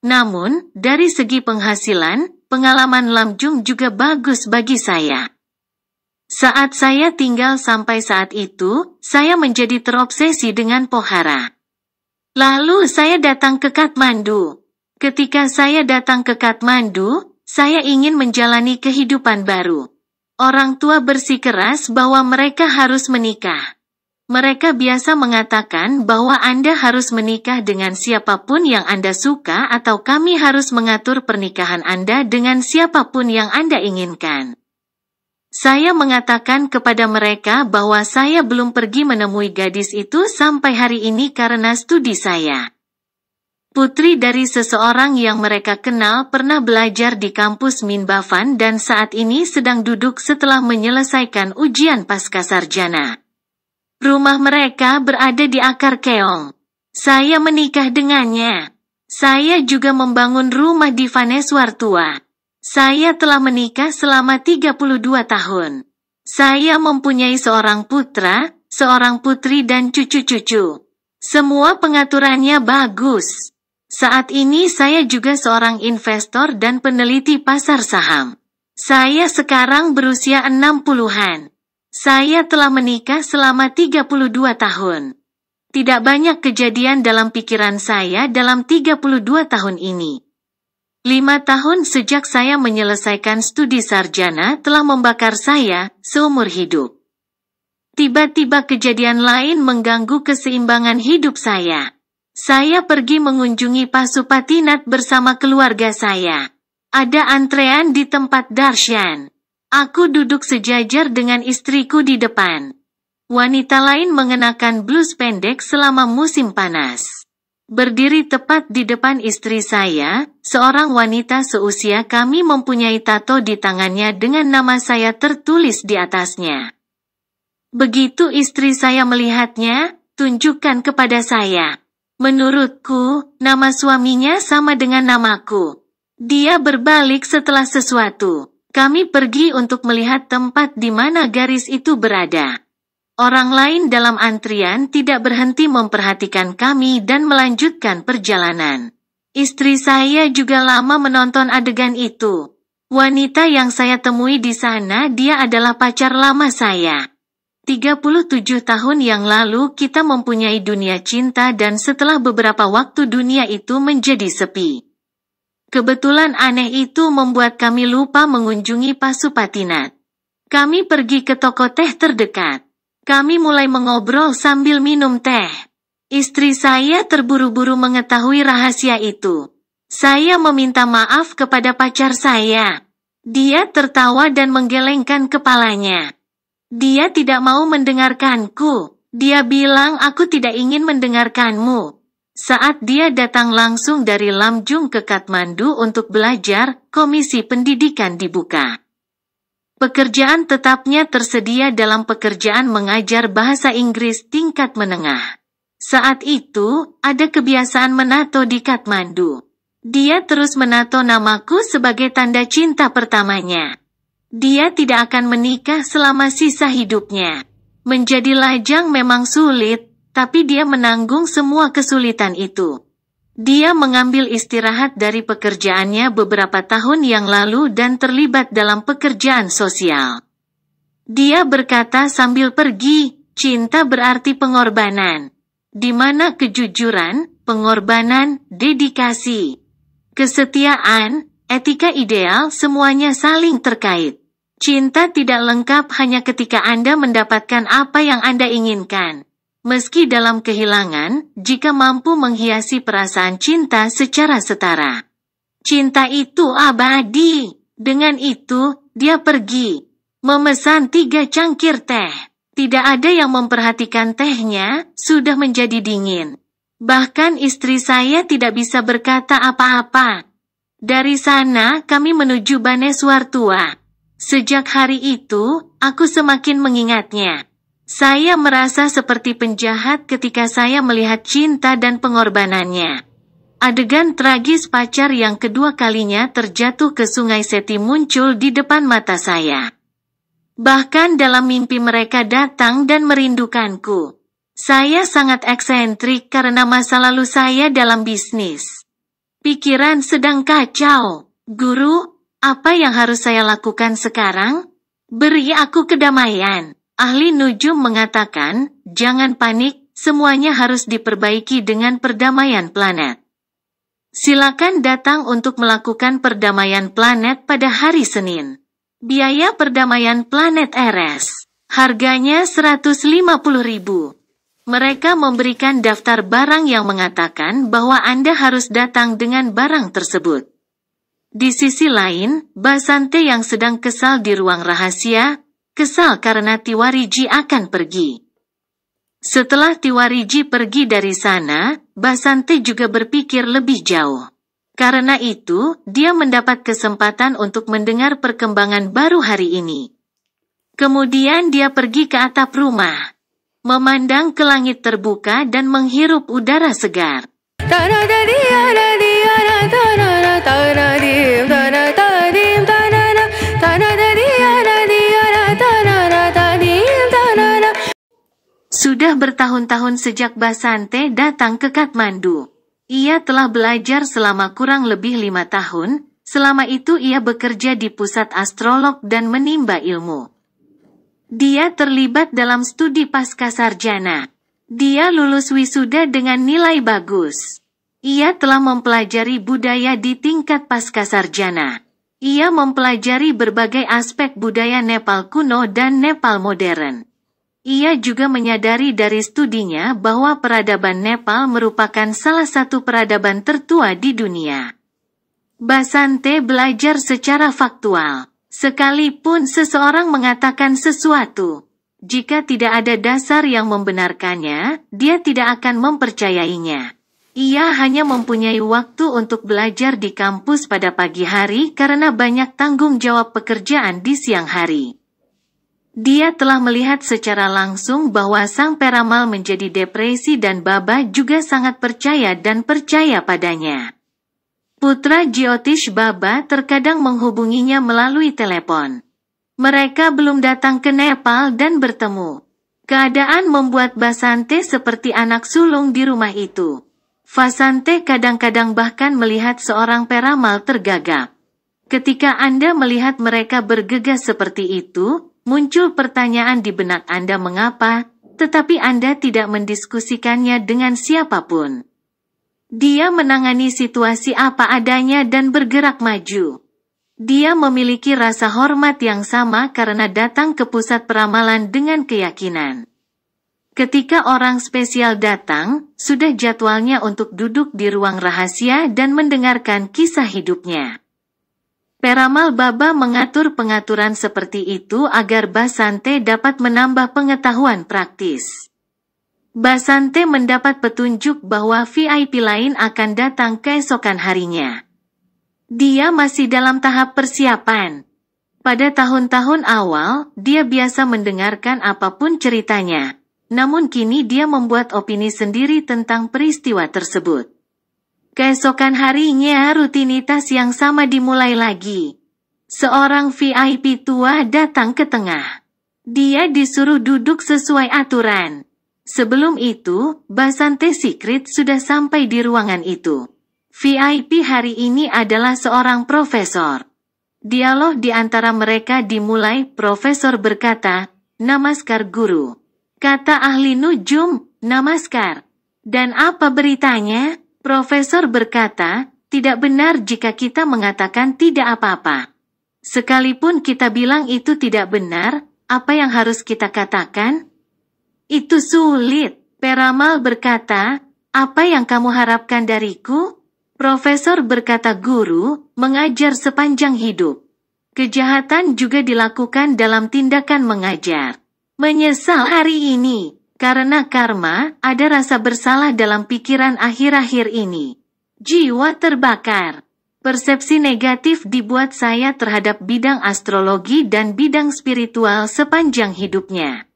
Namun, dari segi penghasilan, pengalaman Lam Jung juga bagus bagi saya. Saat saya tinggal sampai saat itu, saya menjadi terobsesi dengan Pohara. Lalu saya datang ke Kathmandu. Ketika saya datang ke Kathmandu, saya ingin menjalani kehidupan baru. Orang tua bersikeras bahwa mereka harus menikah. Mereka biasa mengatakan bahwa Anda harus menikah dengan siapapun yang Anda suka atau kami harus mengatur pernikahan Anda dengan siapapun yang Anda inginkan. Saya mengatakan kepada mereka bahwa saya belum pergi menemui gadis itu sampai hari ini karena studi saya. Putri dari seseorang yang mereka kenal pernah belajar di kampus Minbavan dan saat ini sedang duduk setelah menyelesaikan ujian pasca sarjana. Rumah mereka berada di akar keong. Saya menikah dengannya. Saya juga membangun rumah di tua. Saya telah menikah selama 32 tahun. Saya mempunyai seorang putra, seorang putri dan cucu-cucu. Semua pengaturannya bagus. Saat ini saya juga seorang investor dan peneliti pasar saham. Saya sekarang berusia 60-an. Saya telah menikah selama 32 tahun. Tidak banyak kejadian dalam pikiran saya dalam 32 tahun ini. Lima tahun sejak saya menyelesaikan studi sarjana telah membakar saya seumur hidup. Tiba-tiba kejadian lain mengganggu keseimbangan hidup saya. Saya pergi mengunjungi Pasupatinat bersama keluarga saya. Ada antrean di tempat Darshan. Aku duduk sejajar dengan istriku di depan. Wanita lain mengenakan blus pendek selama musim panas. Berdiri tepat di depan istri saya, seorang wanita seusia kami mempunyai tato di tangannya dengan nama saya tertulis di atasnya. Begitu istri saya melihatnya, tunjukkan kepada saya. Menurutku, nama suaminya sama dengan namaku. Dia berbalik setelah sesuatu. Kami pergi untuk melihat tempat di mana garis itu berada. Orang lain dalam antrian tidak berhenti memperhatikan kami dan melanjutkan perjalanan. Istri saya juga lama menonton adegan itu. Wanita yang saya temui di sana dia adalah pacar lama saya. 37 tahun yang lalu kita mempunyai dunia cinta dan setelah beberapa waktu dunia itu menjadi sepi. Kebetulan aneh itu membuat kami lupa mengunjungi Pasupatinat. Kami pergi ke toko teh terdekat. Kami mulai mengobrol sambil minum teh. Istri saya terburu-buru mengetahui rahasia itu. Saya meminta maaf kepada pacar saya. Dia tertawa dan menggelengkan kepalanya. Dia tidak mau mendengarkanku. Dia bilang aku tidak ingin mendengarkanmu. Saat dia datang langsung dari Lamjung ke Kathmandu untuk belajar, komisi pendidikan dibuka. Pekerjaan tetapnya tersedia dalam pekerjaan mengajar bahasa Inggris tingkat menengah. Saat itu, ada kebiasaan menato di Kathmandu. Dia terus menato namaku sebagai tanda cinta pertamanya. Dia tidak akan menikah selama sisa hidupnya. Menjadi lajang memang sulit, tapi dia menanggung semua kesulitan itu. Dia mengambil istirahat dari pekerjaannya beberapa tahun yang lalu dan terlibat dalam pekerjaan sosial. Dia berkata sambil pergi, cinta berarti pengorbanan. Di mana kejujuran, pengorbanan, dedikasi, kesetiaan, etika ideal semuanya saling terkait. Cinta tidak lengkap hanya ketika Anda mendapatkan apa yang Anda inginkan. Meski dalam kehilangan, jika mampu menghiasi perasaan cinta secara setara. Cinta itu abadi. Dengan itu, dia pergi. Memesan tiga cangkir teh. Tidak ada yang memperhatikan tehnya, sudah menjadi dingin. Bahkan istri saya tidak bisa berkata apa-apa. Dari sana, kami menuju Baneswar tua. Sejak hari itu, aku semakin mengingatnya. Saya merasa seperti penjahat ketika saya melihat cinta dan pengorbanannya. Adegan tragis pacar yang kedua kalinya terjatuh ke sungai Seti muncul di depan mata saya. Bahkan dalam mimpi mereka datang dan merindukanku. Saya sangat eksentrik karena masa lalu saya dalam bisnis. Pikiran sedang kacau. Guru, apa yang harus saya lakukan sekarang? Beri aku kedamaian. Ahli Nujum mengatakan, jangan panik, semuanya harus diperbaiki dengan perdamaian planet. Silakan datang untuk melakukan perdamaian planet pada hari Senin. Biaya perdamaian planet RS. Harganya 150.000. Mereka memberikan daftar barang yang mengatakan bahwa Anda harus datang dengan barang tersebut. Di sisi lain, Basante yang sedang kesal di ruang rahasia, kesal karena Tiwariji akan pergi. Setelah Tiwariji pergi dari sana, Basante juga berpikir lebih jauh. Karena itu, dia mendapat kesempatan untuk mendengar perkembangan baru hari ini. Kemudian dia pergi ke atap rumah, memandang ke langit terbuka dan menghirup udara segar. Sudah bertahun-tahun sejak Basante datang ke Kathmandu. Ia telah belajar selama kurang lebih lima tahun, selama itu ia bekerja di pusat astrolog dan menimba ilmu. Dia terlibat dalam studi pasca sarjana. Dia lulus wisuda dengan nilai bagus. Ia telah mempelajari budaya di tingkat pasca sarjana. Ia mempelajari berbagai aspek budaya Nepal kuno dan Nepal modern. Ia juga menyadari dari studinya bahwa peradaban Nepal merupakan salah satu peradaban tertua di dunia. Basante belajar secara faktual. Sekalipun seseorang mengatakan sesuatu, jika tidak ada dasar yang membenarkannya, dia tidak akan mempercayainya. Ia hanya mempunyai waktu untuk belajar di kampus pada pagi hari karena banyak tanggung jawab pekerjaan di siang hari. Dia telah melihat secara langsung bahwa sang peramal menjadi depresi dan Baba juga sangat percaya dan percaya padanya. Putra Jyotish Baba terkadang menghubunginya melalui telepon. Mereka belum datang ke Nepal dan bertemu. Keadaan membuat Basante seperti anak sulung di rumah itu. Fasante kadang-kadang bahkan melihat seorang peramal tergagap. Ketika Anda melihat mereka bergegas seperti itu, muncul pertanyaan di benak Anda mengapa, tetapi Anda tidak mendiskusikannya dengan siapapun. Dia menangani situasi apa adanya dan bergerak maju. Dia memiliki rasa hormat yang sama karena datang ke pusat peramalan dengan keyakinan. Ketika orang spesial datang, sudah jadwalnya untuk duduk di ruang rahasia dan mendengarkan kisah hidupnya. Peramal Baba mengatur pengaturan seperti itu agar Basante dapat menambah pengetahuan praktis. Basante mendapat petunjuk bahwa VIP lain akan datang keesokan harinya. Dia masih dalam tahap persiapan. Pada tahun-tahun awal, dia biasa mendengarkan apapun ceritanya. Namun kini dia membuat opini sendiri tentang peristiwa tersebut. Keesokan harinya rutinitas yang sama dimulai lagi. Seorang VIP tua datang ke tengah. Dia disuruh duduk sesuai aturan. Sebelum itu, Basante Secret sudah sampai di ruangan itu. VIP hari ini adalah seorang profesor. Dialog di antara mereka dimulai, profesor berkata, Namaskar guru. Kata ahli nujum, Namaskar. Dan apa beritanya? Profesor berkata, tidak benar jika kita mengatakan tidak apa-apa. Sekalipun kita bilang itu tidak benar, apa yang harus kita katakan? Itu sulit. Peramal berkata, apa yang kamu harapkan dariku? Profesor berkata guru, mengajar sepanjang hidup. Kejahatan juga dilakukan dalam tindakan mengajar. Menyesal hari ini, karena karma, ada rasa bersalah dalam pikiran akhir-akhir ini. Jiwa terbakar. Persepsi negatif dibuat saya terhadap bidang astrologi dan bidang spiritual sepanjang hidupnya.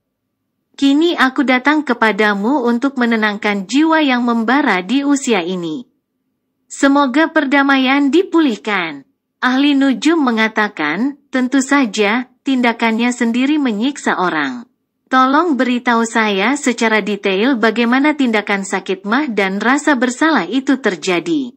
Kini aku datang kepadamu untuk menenangkan jiwa yang membara di usia ini. Semoga perdamaian dipulihkan. Ahli Nujum mengatakan, tentu saja, tindakannya sendiri menyiksa orang. Tolong beritahu saya secara detail bagaimana tindakan sakit mah dan rasa bersalah itu terjadi.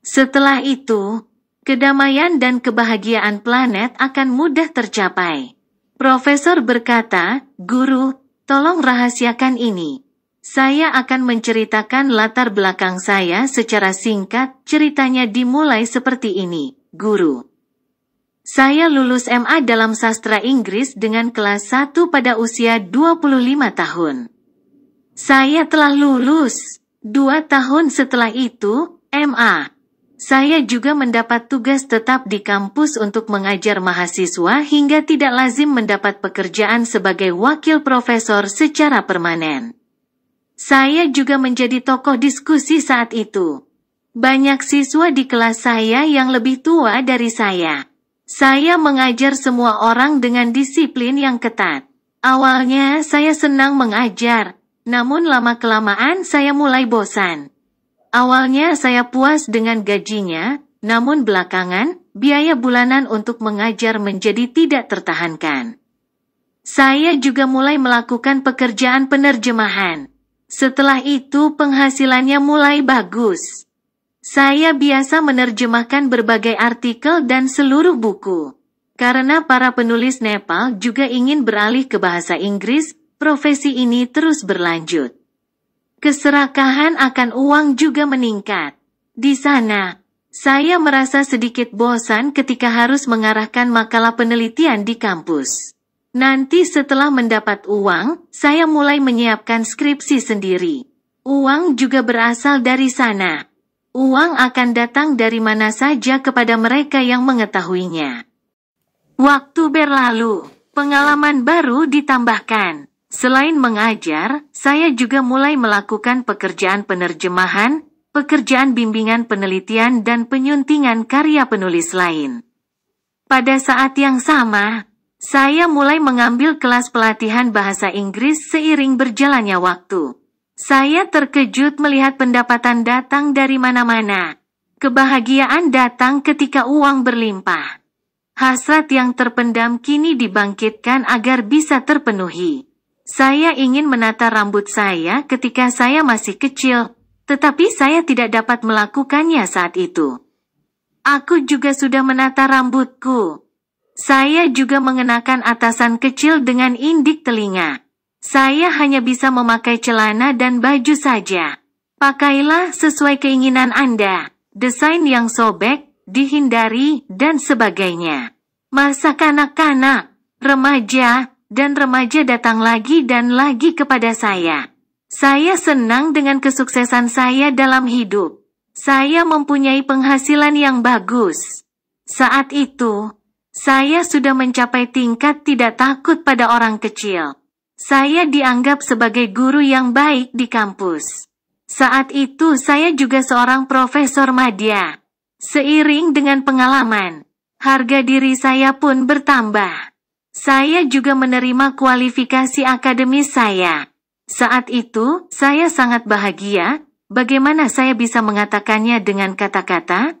Setelah itu, kedamaian dan kebahagiaan planet akan mudah tercapai. Profesor berkata, Guru, tolong rahasiakan ini. Saya akan menceritakan latar belakang saya secara singkat, ceritanya dimulai seperti ini, Guru. Saya lulus MA dalam sastra Inggris dengan kelas 1 pada usia 25 tahun. Saya telah lulus. Dua tahun setelah itu, MA. Saya juga mendapat tugas tetap di kampus untuk mengajar mahasiswa hingga tidak lazim mendapat pekerjaan sebagai wakil profesor secara permanen. Saya juga menjadi tokoh diskusi saat itu. Banyak siswa di kelas saya yang lebih tua dari saya. Saya mengajar semua orang dengan disiplin yang ketat. Awalnya saya senang mengajar, namun lama-kelamaan saya mulai bosan. Awalnya saya puas dengan gajinya, namun belakangan biaya bulanan untuk mengajar menjadi tidak tertahankan. Saya juga mulai melakukan pekerjaan penerjemahan. Setelah itu penghasilannya mulai bagus. Saya biasa menerjemahkan berbagai artikel dan seluruh buku. Karena para penulis Nepal juga ingin beralih ke bahasa Inggris, profesi ini terus berlanjut. Keserakahan akan uang juga meningkat. Di sana, saya merasa sedikit bosan ketika harus mengarahkan makalah penelitian di kampus. Nanti setelah mendapat uang, saya mulai menyiapkan skripsi sendiri. Uang juga berasal dari sana uang akan datang dari mana saja kepada mereka yang mengetahuinya. Waktu berlalu, pengalaman baru ditambahkan. Selain mengajar, saya juga mulai melakukan pekerjaan penerjemahan, pekerjaan bimbingan penelitian dan penyuntingan karya penulis lain. Pada saat yang sama, saya mulai mengambil kelas pelatihan bahasa Inggris seiring berjalannya waktu. Saya terkejut melihat pendapatan datang dari mana-mana. Kebahagiaan datang ketika uang berlimpah. Hasrat yang terpendam kini dibangkitkan agar bisa terpenuhi. Saya ingin menata rambut saya ketika saya masih kecil, tetapi saya tidak dapat melakukannya saat itu. Aku juga sudah menata rambutku. Saya juga mengenakan atasan kecil dengan indik telinga. Saya hanya bisa memakai celana dan baju saja. Pakailah sesuai keinginan Anda. Desain yang sobek, dihindari, dan sebagainya. Masa kanak-kanak, remaja, dan remaja datang lagi dan lagi kepada saya. Saya senang dengan kesuksesan saya dalam hidup. Saya mempunyai penghasilan yang bagus. Saat itu, saya sudah mencapai tingkat tidak takut pada orang kecil. Saya dianggap sebagai guru yang baik di kampus. Saat itu saya juga seorang profesor madya. Seiring dengan pengalaman, harga diri saya pun bertambah. Saya juga menerima kualifikasi akademis saya. Saat itu, saya sangat bahagia. Bagaimana saya bisa mengatakannya dengan kata-kata?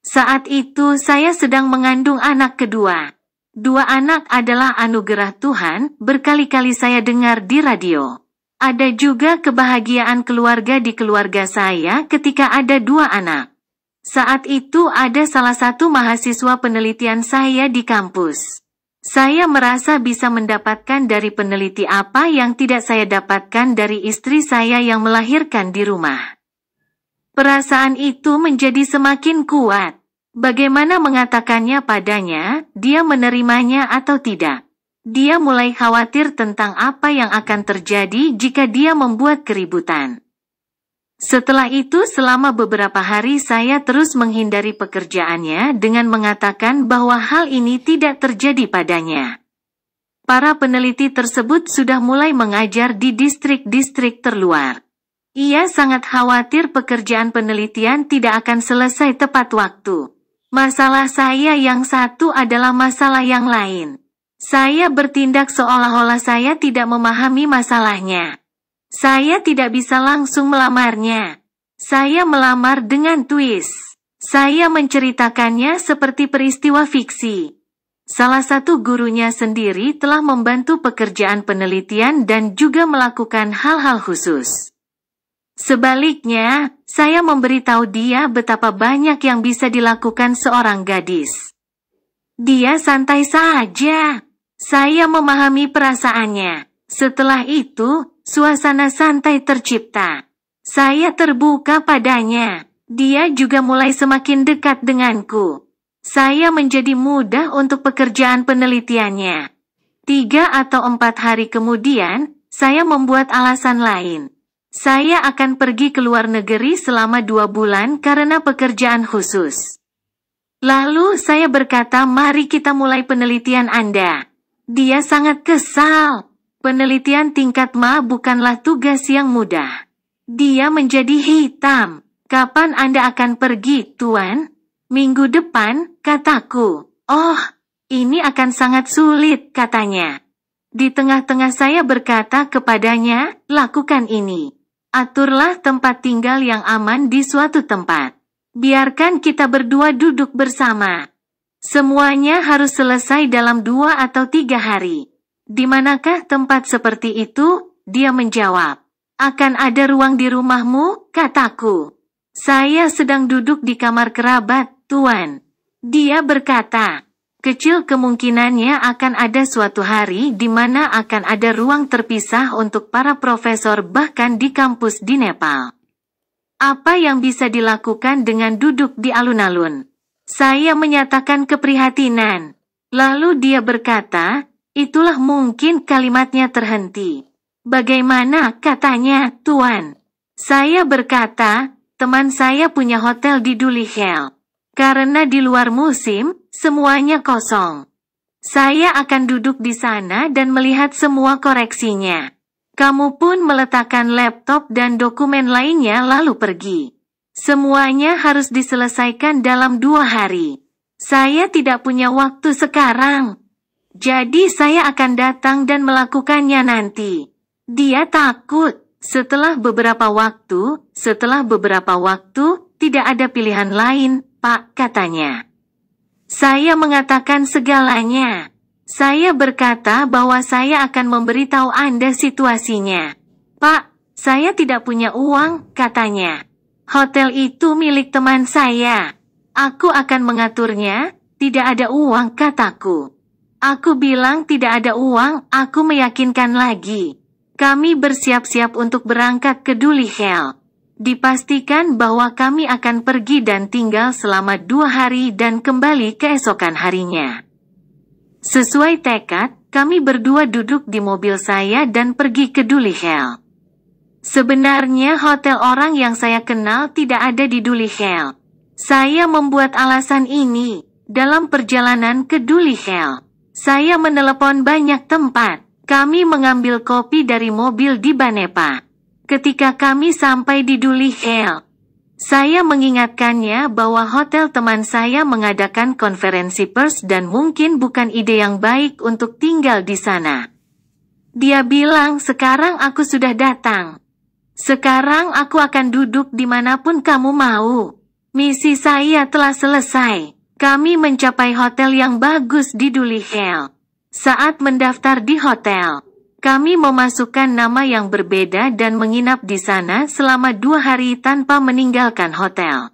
Saat itu saya sedang mengandung anak kedua. Dua anak adalah anugerah Tuhan, berkali-kali saya dengar di radio. Ada juga kebahagiaan keluarga di keluarga saya ketika ada dua anak. Saat itu ada salah satu mahasiswa penelitian saya di kampus. Saya merasa bisa mendapatkan dari peneliti apa yang tidak saya dapatkan dari istri saya yang melahirkan di rumah. Perasaan itu menjadi semakin kuat. Bagaimana mengatakannya padanya, dia menerimanya atau tidak? Dia mulai khawatir tentang apa yang akan terjadi jika dia membuat keributan. Setelah itu selama beberapa hari saya terus menghindari pekerjaannya dengan mengatakan bahwa hal ini tidak terjadi padanya. Para peneliti tersebut sudah mulai mengajar di distrik-distrik terluar. Ia sangat khawatir pekerjaan penelitian tidak akan selesai tepat waktu. Masalah saya yang satu adalah masalah yang lain. Saya bertindak seolah-olah saya tidak memahami masalahnya. Saya tidak bisa langsung melamarnya. Saya melamar dengan twist. Saya menceritakannya seperti peristiwa fiksi. Salah satu gurunya sendiri telah membantu pekerjaan penelitian dan juga melakukan hal-hal khusus. Sebaliknya, saya memberitahu dia betapa banyak yang bisa dilakukan seorang gadis. Dia santai saja. Saya memahami perasaannya. Setelah itu, suasana santai tercipta. Saya terbuka padanya. Dia juga mulai semakin dekat denganku. Saya menjadi mudah untuk pekerjaan penelitiannya. Tiga atau empat hari kemudian, saya membuat alasan lain. Saya akan pergi ke luar negeri selama dua bulan karena pekerjaan khusus. Lalu saya berkata mari kita mulai penelitian Anda. Dia sangat kesal. Penelitian tingkat ma bukanlah tugas yang mudah. Dia menjadi hitam. Kapan Anda akan pergi, Tuan? Minggu depan, kataku. Oh, ini akan sangat sulit, katanya. Di tengah-tengah saya berkata kepadanya, lakukan ini. Aturlah tempat tinggal yang aman di suatu tempat. Biarkan kita berdua duduk bersama. Semuanya harus selesai dalam dua atau tiga hari. Di manakah tempat seperti itu? Dia menjawab. Akan ada ruang di rumahmu, kataku. Saya sedang duduk di kamar kerabat, Tuan. Dia berkata. Kecil kemungkinannya akan ada suatu hari di mana akan ada ruang terpisah untuk para profesor bahkan di kampus di Nepal. Apa yang bisa dilakukan dengan duduk di alun-alun? Saya menyatakan keprihatinan. Lalu dia berkata, itulah mungkin kalimatnya terhenti. Bagaimana katanya, Tuan? Saya berkata, teman saya punya hotel di Dulihel. Karena di luar musim, semuanya kosong. Saya akan duduk di sana dan melihat semua koreksinya. Kamu pun meletakkan laptop dan dokumen lainnya lalu pergi. Semuanya harus diselesaikan dalam dua hari. Saya tidak punya waktu sekarang. Jadi saya akan datang dan melakukannya nanti. Dia takut. Setelah beberapa waktu, setelah beberapa waktu, tidak ada pilihan lain, Pak, katanya. Saya mengatakan segalanya. Saya berkata bahwa saya akan memberitahu Anda situasinya. Pak, saya tidak punya uang, katanya. Hotel itu milik teman saya. Aku akan mengaturnya, tidak ada uang, kataku. Aku bilang tidak ada uang, aku meyakinkan lagi. Kami bersiap-siap untuk berangkat ke Duli Dulihel. Dipastikan bahwa kami akan pergi dan tinggal selama dua hari dan kembali keesokan harinya. Sesuai tekad, kami berdua duduk di mobil saya dan pergi ke Duli Hell. Sebenarnya hotel orang yang saya kenal tidak ada di Duli Hell. Saya membuat alasan ini dalam perjalanan ke Duli Hell. Saya menelepon banyak tempat. Kami mengambil kopi dari mobil di Banepa ketika kami sampai di Duli Hill. Saya mengingatkannya bahwa hotel teman saya mengadakan konferensi pers dan mungkin bukan ide yang baik untuk tinggal di sana. Dia bilang sekarang aku sudah datang. Sekarang aku akan duduk di dimanapun kamu mau. Misi saya telah selesai. Kami mencapai hotel yang bagus di Duli Hill. Saat mendaftar di hotel, kami memasukkan nama yang berbeda dan menginap di sana selama dua hari tanpa meninggalkan hotel.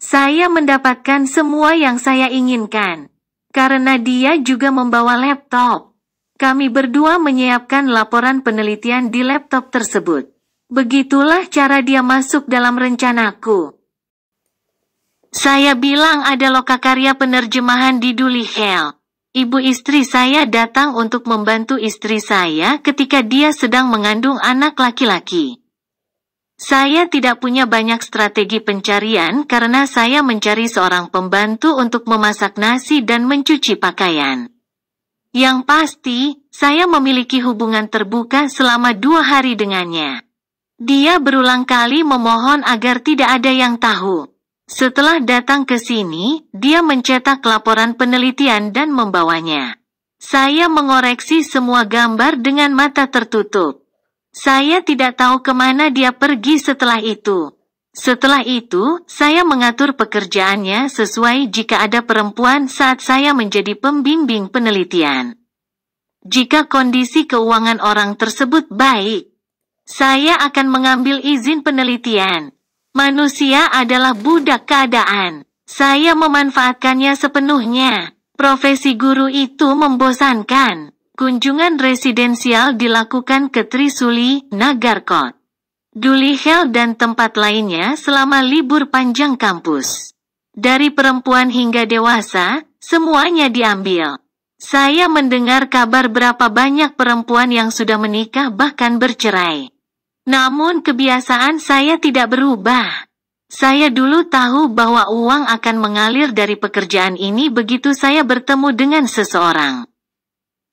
Saya mendapatkan semua yang saya inginkan. Karena dia juga membawa laptop. Kami berdua menyiapkan laporan penelitian di laptop tersebut. Begitulah cara dia masuk dalam rencanaku. Saya bilang ada lokakarya penerjemahan di Duli Hell. Ibu istri saya datang untuk membantu istri saya ketika dia sedang mengandung anak laki-laki. Saya tidak punya banyak strategi pencarian karena saya mencari seorang pembantu untuk memasak nasi dan mencuci pakaian. Yang pasti, saya memiliki hubungan terbuka selama dua hari dengannya. Dia berulang kali memohon agar tidak ada yang tahu. Setelah datang ke sini, dia mencetak laporan penelitian dan membawanya. Saya mengoreksi semua gambar dengan mata tertutup. Saya tidak tahu kemana dia pergi setelah itu. Setelah itu, saya mengatur pekerjaannya sesuai jika ada perempuan saat saya menjadi pembimbing penelitian. Jika kondisi keuangan orang tersebut baik, saya akan mengambil izin penelitian. Manusia adalah budak keadaan. Saya memanfaatkannya sepenuhnya. Profesi guru itu membosankan. Kunjungan residensial dilakukan ke Trisuli, Nagarkot. Duli Hel, dan tempat lainnya selama libur panjang kampus. Dari perempuan hingga dewasa, semuanya diambil. Saya mendengar kabar berapa banyak perempuan yang sudah menikah bahkan bercerai. Namun kebiasaan saya tidak berubah. Saya dulu tahu bahwa uang akan mengalir dari pekerjaan ini begitu saya bertemu dengan seseorang.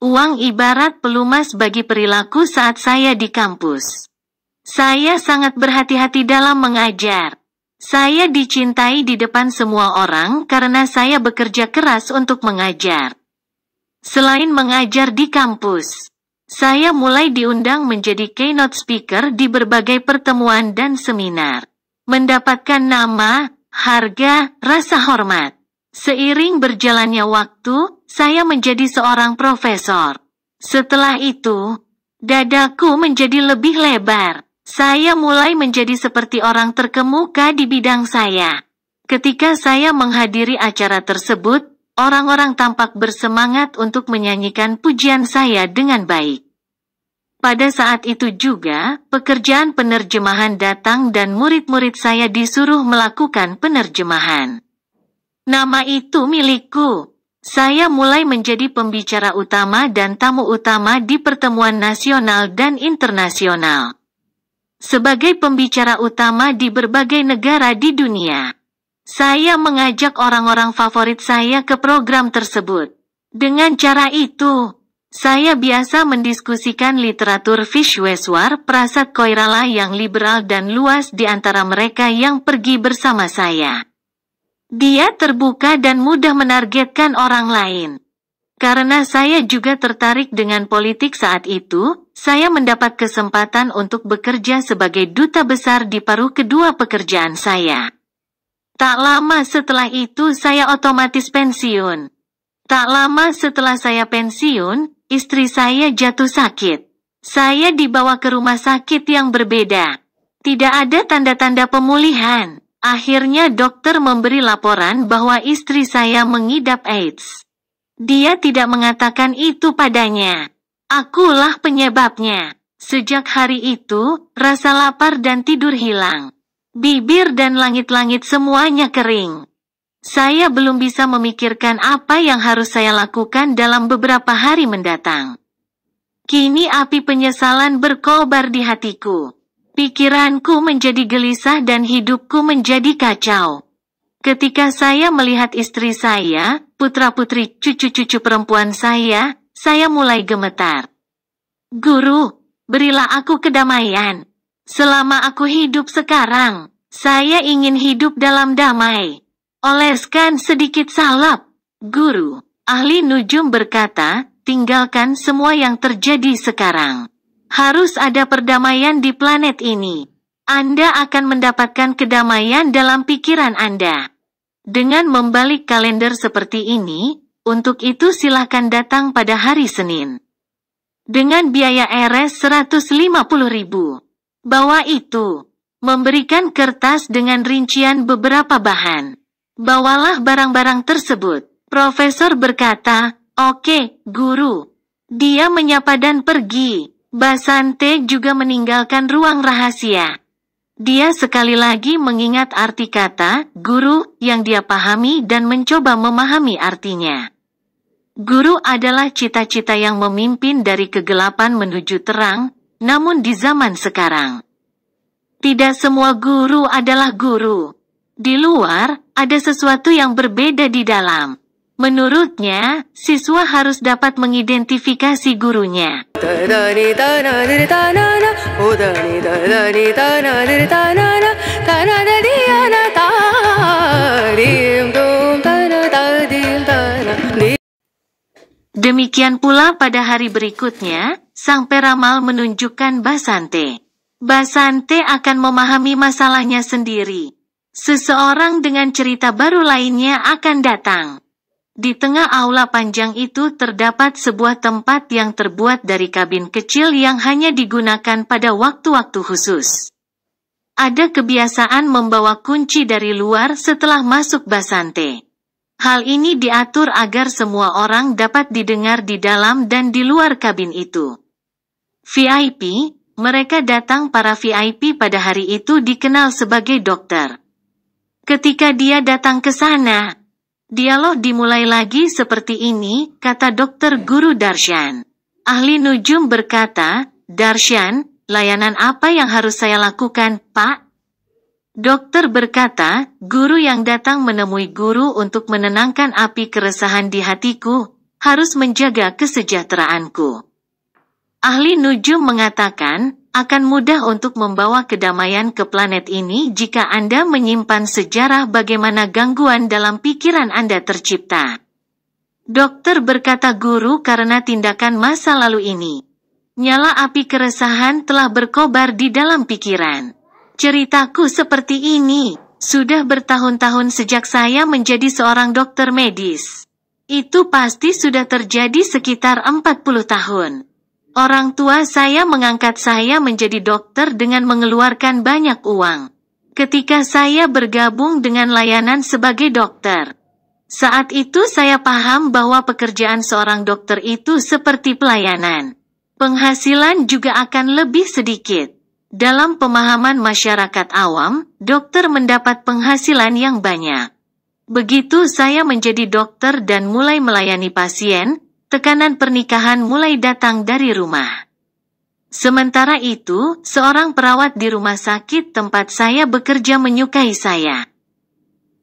Uang ibarat pelumas bagi perilaku saat saya di kampus. Saya sangat berhati-hati dalam mengajar. Saya dicintai di depan semua orang karena saya bekerja keras untuk mengajar. Selain mengajar di kampus, saya mulai diundang menjadi keynote speaker di berbagai pertemuan dan seminar. Mendapatkan nama, harga, rasa hormat. Seiring berjalannya waktu, saya menjadi seorang profesor. Setelah itu, dadaku menjadi lebih lebar. Saya mulai menjadi seperti orang terkemuka di bidang saya. Ketika saya menghadiri acara tersebut, orang-orang tampak bersemangat untuk menyanyikan pujian saya dengan baik. Pada saat itu juga, pekerjaan penerjemahan datang dan murid-murid saya disuruh melakukan penerjemahan. Nama itu milikku. Saya mulai menjadi pembicara utama dan tamu utama di pertemuan nasional dan internasional. Sebagai pembicara utama di berbagai negara di dunia. Saya mengajak orang-orang favorit saya ke program tersebut. Dengan cara itu, saya biasa mendiskusikan literatur Vishweswar Prasad Koirala yang liberal dan luas di antara mereka yang pergi bersama saya. Dia terbuka dan mudah menargetkan orang lain. Karena saya juga tertarik dengan politik saat itu, saya mendapat kesempatan untuk bekerja sebagai duta besar di paruh kedua pekerjaan saya. Tak lama setelah itu saya otomatis pensiun. Tak lama setelah saya pensiun, istri saya jatuh sakit. Saya dibawa ke rumah sakit yang berbeda. Tidak ada tanda-tanda pemulihan. Akhirnya dokter memberi laporan bahwa istri saya mengidap AIDS. Dia tidak mengatakan itu padanya. Akulah penyebabnya. Sejak hari itu, rasa lapar dan tidur hilang. Bibir dan langit-langit semuanya kering. Saya belum bisa memikirkan apa yang harus saya lakukan dalam beberapa hari mendatang. Kini api penyesalan berkobar di hatiku. Pikiranku menjadi gelisah dan hidupku menjadi kacau. Ketika saya melihat istri saya, putra-putri cucu-cucu perempuan saya, saya mulai gemetar. Guru, berilah aku kedamaian. Selama aku hidup sekarang, saya ingin hidup dalam damai. Oleskan sedikit salep, guru. Ahli Nujum berkata, tinggalkan semua yang terjadi sekarang. Harus ada perdamaian di planet ini. Anda akan mendapatkan kedamaian dalam pikiran Anda. Dengan membalik kalender seperti ini, untuk itu silahkan datang pada hari Senin. Dengan biaya 150 150000 Bawa itu. Memberikan kertas dengan rincian beberapa bahan. Bawalah barang-barang tersebut. Profesor berkata, Oke, guru. Dia menyapa dan pergi. Basante juga meninggalkan ruang rahasia. Dia sekali lagi mengingat arti kata guru yang dia pahami dan mencoba memahami artinya. Guru adalah cita-cita yang memimpin dari kegelapan menuju terang, namun di zaman sekarang, tidak semua guru adalah guru. Di luar, ada sesuatu yang berbeda di dalam. Menurutnya, siswa harus dapat mengidentifikasi gurunya. Demikian pula pada hari berikutnya, sang peramal menunjukkan Basante. Basante akan memahami masalahnya sendiri. Seseorang dengan cerita baru lainnya akan datang. Di tengah aula panjang itu terdapat sebuah tempat yang terbuat dari kabin kecil yang hanya digunakan pada waktu-waktu khusus. Ada kebiasaan membawa kunci dari luar setelah masuk Basante. Hal ini diatur agar semua orang dapat didengar di dalam dan di luar kabin itu. VIP, mereka datang para VIP pada hari itu dikenal sebagai dokter. Ketika dia datang ke sana, dialog dimulai lagi seperti ini, kata dokter guru Darshan. Ahli Nujum berkata, Darshan, layanan apa yang harus saya lakukan, Pak? Dokter berkata, guru yang datang menemui guru untuk menenangkan api keresahan di hatiku, harus menjaga kesejahteraanku. Ahli Nujum mengatakan, akan mudah untuk membawa kedamaian ke planet ini jika Anda menyimpan sejarah bagaimana gangguan dalam pikiran Anda tercipta. Dokter berkata guru karena tindakan masa lalu ini. Nyala api keresahan telah berkobar di dalam pikiran. Ceritaku seperti ini, sudah bertahun-tahun sejak saya menjadi seorang dokter medis. Itu pasti sudah terjadi sekitar 40 tahun. Orang tua saya mengangkat saya menjadi dokter dengan mengeluarkan banyak uang. Ketika saya bergabung dengan layanan sebagai dokter, saat itu saya paham bahwa pekerjaan seorang dokter itu seperti pelayanan. Penghasilan juga akan lebih sedikit. Dalam pemahaman masyarakat awam, dokter mendapat penghasilan yang banyak. Begitu saya menjadi dokter dan mulai melayani pasien, tekanan pernikahan mulai datang dari rumah. Sementara itu, seorang perawat di rumah sakit tempat saya bekerja menyukai saya.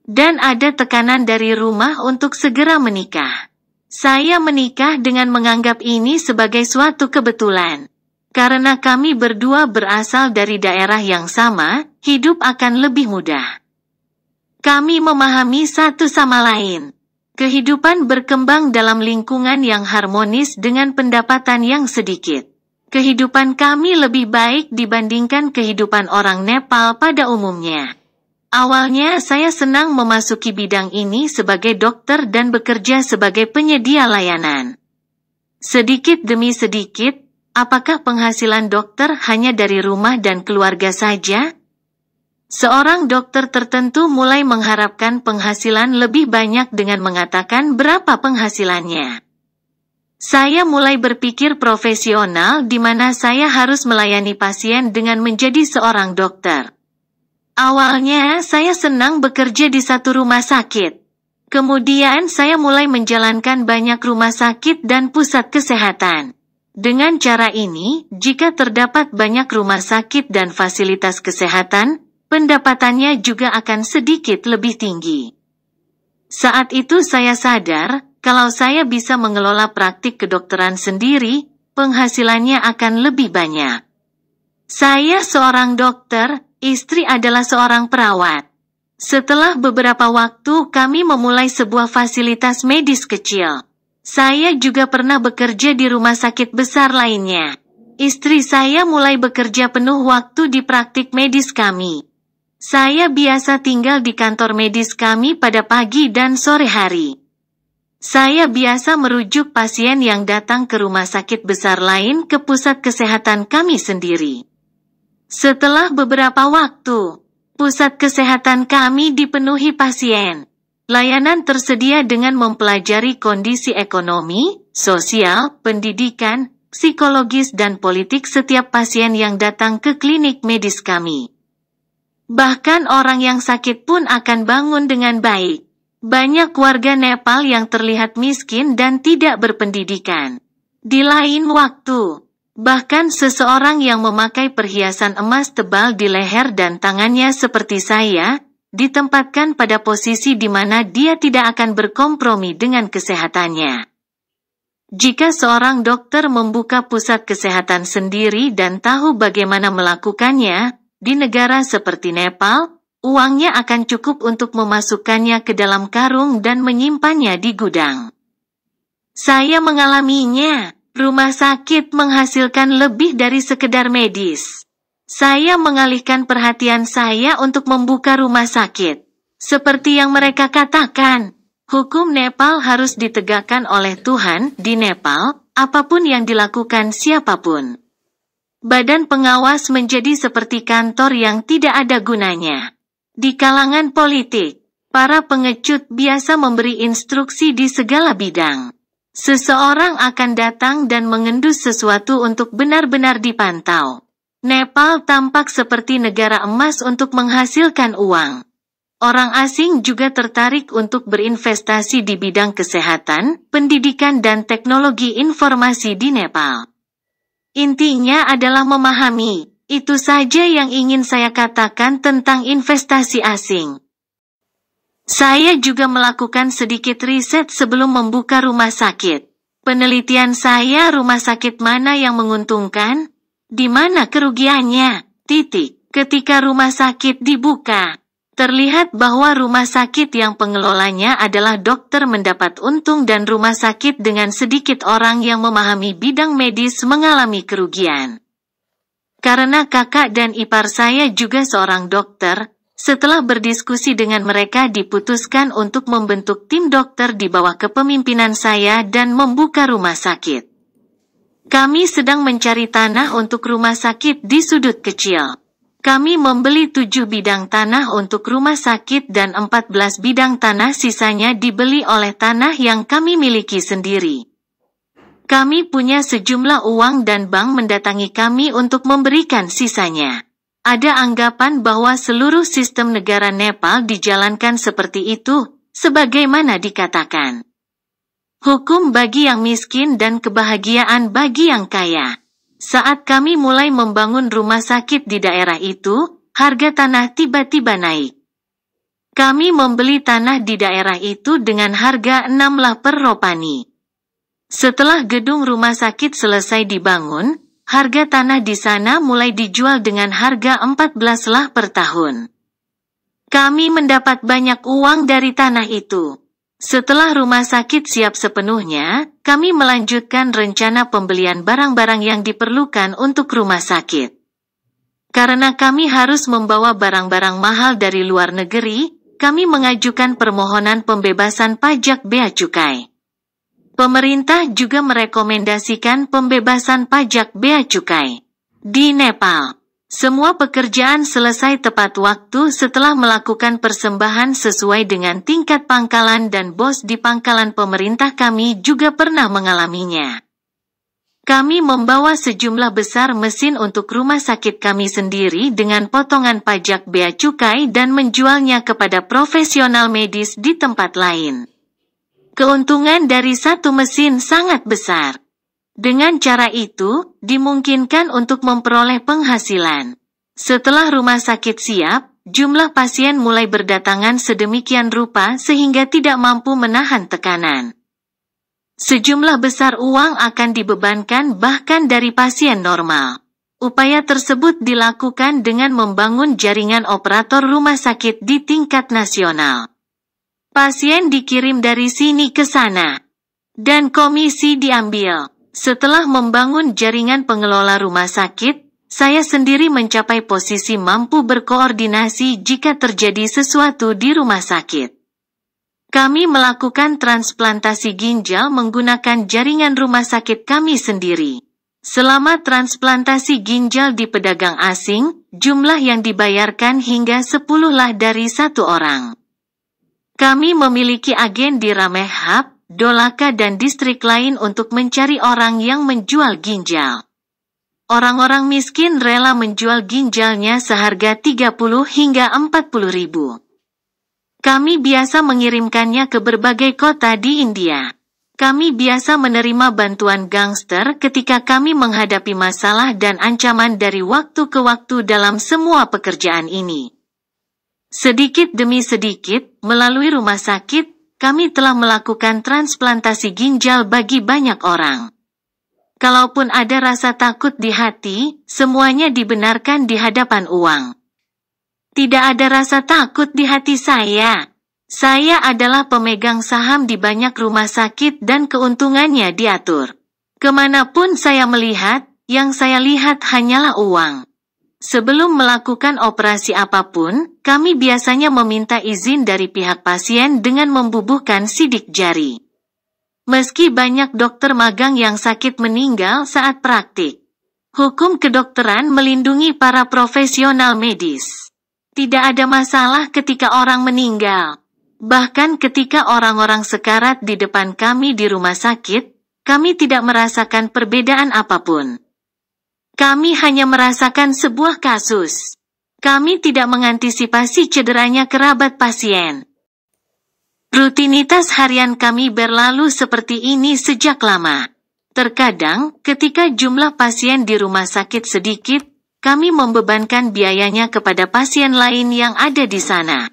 Dan ada tekanan dari rumah untuk segera menikah. Saya menikah dengan menganggap ini sebagai suatu kebetulan. Karena kami berdua berasal dari daerah yang sama, hidup akan lebih mudah. Kami memahami satu sama lain. Kehidupan berkembang dalam lingkungan yang harmonis dengan pendapatan yang sedikit. Kehidupan kami lebih baik dibandingkan kehidupan orang Nepal pada umumnya. Awalnya saya senang memasuki bidang ini sebagai dokter dan bekerja sebagai penyedia layanan. Sedikit demi sedikit, apakah penghasilan dokter hanya dari rumah dan keluarga saja? Seorang dokter tertentu mulai mengharapkan penghasilan lebih banyak dengan mengatakan berapa penghasilannya. Saya mulai berpikir profesional di mana saya harus melayani pasien dengan menjadi seorang dokter. Awalnya saya senang bekerja di satu rumah sakit. Kemudian saya mulai menjalankan banyak rumah sakit dan pusat kesehatan. Dengan cara ini, jika terdapat banyak rumah sakit dan fasilitas kesehatan, pendapatannya juga akan sedikit lebih tinggi. Saat itu saya sadar, kalau saya bisa mengelola praktik kedokteran sendiri, penghasilannya akan lebih banyak. Saya seorang dokter, istri adalah seorang perawat. Setelah beberapa waktu kami memulai sebuah fasilitas medis kecil. Saya juga pernah bekerja di rumah sakit besar lainnya. Istri saya mulai bekerja penuh waktu di praktik medis kami. Saya biasa tinggal di kantor medis kami pada pagi dan sore hari. Saya biasa merujuk pasien yang datang ke rumah sakit besar lain ke pusat kesehatan kami sendiri. Setelah beberapa waktu, pusat kesehatan kami dipenuhi pasien. Layanan tersedia dengan mempelajari kondisi ekonomi, sosial, pendidikan, psikologis, dan politik setiap pasien yang datang ke klinik medis kami. Bahkan orang yang sakit pun akan bangun dengan baik. Banyak warga Nepal yang terlihat miskin dan tidak berpendidikan. Di lain waktu, bahkan seseorang yang memakai perhiasan emas tebal di leher dan tangannya seperti saya, ditempatkan pada posisi di mana dia tidak akan berkompromi dengan kesehatannya. Jika seorang dokter membuka pusat kesehatan sendiri dan tahu bagaimana melakukannya, di negara seperti Nepal, uangnya akan cukup untuk memasukkannya ke dalam karung dan menyimpannya di gudang. Saya mengalaminya. Rumah sakit menghasilkan lebih dari sekedar medis. Saya mengalihkan perhatian saya untuk membuka rumah sakit. Seperti yang mereka katakan, hukum Nepal harus ditegakkan oleh Tuhan di Nepal, apapun yang dilakukan siapapun badan pengawas menjadi seperti kantor yang tidak ada gunanya. Di kalangan politik, para pengecut biasa memberi instruksi di segala bidang. Seseorang akan datang dan mengendus sesuatu untuk benar-benar dipantau. Nepal tampak seperti negara emas untuk menghasilkan uang. Orang asing juga tertarik untuk berinvestasi di bidang kesehatan, pendidikan dan teknologi informasi di Nepal. Intinya adalah memahami. Itu saja yang ingin saya katakan tentang investasi asing. Saya juga melakukan sedikit riset sebelum membuka rumah sakit. Penelitian saya rumah sakit mana yang menguntungkan? Di mana kerugiannya? Titik. Ketika rumah sakit dibuka, Terlihat bahwa rumah sakit yang pengelolanya adalah dokter mendapat untung dan rumah sakit dengan sedikit orang yang memahami bidang medis mengalami kerugian. Karena kakak dan ipar saya juga seorang dokter, setelah berdiskusi dengan mereka diputuskan untuk membentuk tim dokter di bawah kepemimpinan saya dan membuka rumah sakit. Kami sedang mencari tanah untuk rumah sakit di sudut kecil. Kami membeli tujuh bidang tanah untuk rumah sakit dan 14 bidang tanah sisanya dibeli oleh tanah yang kami miliki sendiri. Kami punya sejumlah uang dan bank mendatangi kami untuk memberikan sisanya. Ada anggapan bahwa seluruh sistem negara Nepal dijalankan seperti itu, sebagaimana dikatakan. Hukum bagi yang miskin dan kebahagiaan bagi yang kaya. Saat kami mulai membangun rumah sakit di daerah itu, harga tanah tiba-tiba naik. Kami membeli tanah di daerah itu dengan harga 6 lah per ropani. Setelah gedung rumah sakit selesai dibangun, harga tanah di sana mulai dijual dengan harga 14 lah per tahun. Kami mendapat banyak uang dari tanah itu. Setelah rumah sakit siap sepenuhnya, kami melanjutkan rencana pembelian barang-barang yang diperlukan untuk rumah sakit. Karena kami harus membawa barang-barang mahal dari luar negeri, kami mengajukan permohonan pembebasan pajak bea cukai. Pemerintah juga merekomendasikan pembebasan pajak bea cukai di Nepal. Semua pekerjaan selesai tepat waktu setelah melakukan persembahan sesuai dengan tingkat pangkalan dan bos di pangkalan pemerintah kami juga pernah mengalaminya. Kami membawa sejumlah besar mesin untuk rumah sakit kami sendiri dengan potongan pajak bea cukai dan menjualnya kepada profesional medis di tempat lain. Keuntungan dari satu mesin sangat besar. Dengan cara itu, dimungkinkan untuk memperoleh penghasilan. Setelah rumah sakit siap, jumlah pasien mulai berdatangan sedemikian rupa sehingga tidak mampu menahan tekanan. Sejumlah besar uang akan dibebankan bahkan dari pasien normal. Upaya tersebut dilakukan dengan membangun jaringan operator rumah sakit di tingkat nasional. Pasien dikirim dari sini ke sana, dan komisi diambil. Setelah membangun jaringan pengelola rumah sakit, saya sendiri mencapai posisi mampu berkoordinasi jika terjadi sesuatu di rumah sakit. Kami melakukan transplantasi ginjal menggunakan jaringan rumah sakit kami sendiri. Selama transplantasi ginjal di pedagang asing, jumlah yang dibayarkan hingga 10 lah dari satu orang. Kami memiliki agen di Rameh Hub, Dolaka dan distrik lain untuk mencari orang yang menjual ginjal. Orang-orang miskin rela menjual ginjalnya seharga 30 hingga 40 ribu. Kami biasa mengirimkannya ke berbagai kota di India. Kami biasa menerima bantuan gangster ketika kami menghadapi masalah dan ancaman dari waktu ke waktu dalam semua pekerjaan ini. Sedikit demi sedikit, melalui rumah sakit, kami telah melakukan transplantasi ginjal bagi banyak orang. Kalaupun ada rasa takut di hati, semuanya dibenarkan di hadapan uang. Tidak ada rasa takut di hati saya. Saya adalah pemegang saham di banyak rumah sakit dan keuntungannya diatur. Kemanapun saya melihat, yang saya lihat hanyalah uang. Sebelum melakukan operasi apapun, kami biasanya meminta izin dari pihak pasien dengan membubuhkan sidik jari. Meski banyak dokter magang yang sakit meninggal saat praktik, hukum kedokteran melindungi para profesional medis. Tidak ada masalah ketika orang meninggal. Bahkan ketika orang-orang sekarat di depan kami di rumah sakit, kami tidak merasakan perbedaan apapun. Kami hanya merasakan sebuah kasus. Kami tidak mengantisipasi cederanya kerabat pasien. Rutinitas harian kami berlalu seperti ini sejak lama. Terkadang, ketika jumlah pasien di rumah sakit sedikit, kami membebankan biayanya kepada pasien lain yang ada di sana.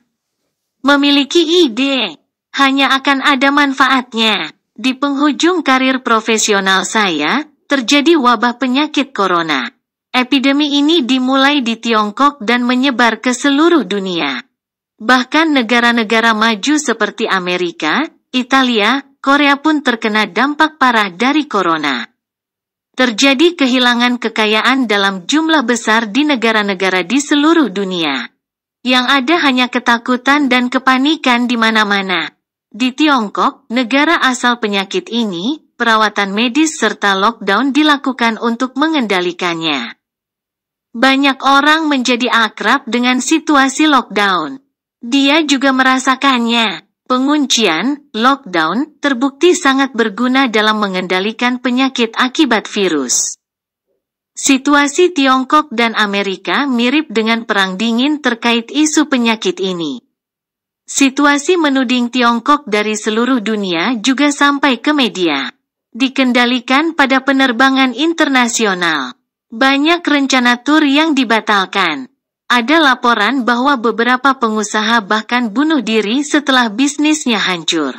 Memiliki ide, hanya akan ada manfaatnya. Di penghujung karir profesional saya, terjadi wabah penyakit corona. Epidemi ini dimulai di Tiongkok dan menyebar ke seluruh dunia. Bahkan negara-negara maju seperti Amerika, Italia, Korea pun terkena dampak parah dari corona. Terjadi kehilangan kekayaan dalam jumlah besar di negara-negara di seluruh dunia. Yang ada hanya ketakutan dan kepanikan di mana-mana. Di Tiongkok, negara asal penyakit ini, perawatan medis serta lockdown dilakukan untuk mengendalikannya. Banyak orang menjadi akrab dengan situasi lockdown. Dia juga merasakannya. Penguncian, lockdown, terbukti sangat berguna dalam mengendalikan penyakit akibat virus. Situasi Tiongkok dan Amerika mirip dengan Perang Dingin terkait isu penyakit ini. Situasi menuding Tiongkok dari seluruh dunia juga sampai ke media dikendalikan pada penerbangan internasional. Banyak rencana tur yang dibatalkan. Ada laporan bahwa beberapa pengusaha bahkan bunuh diri setelah bisnisnya hancur.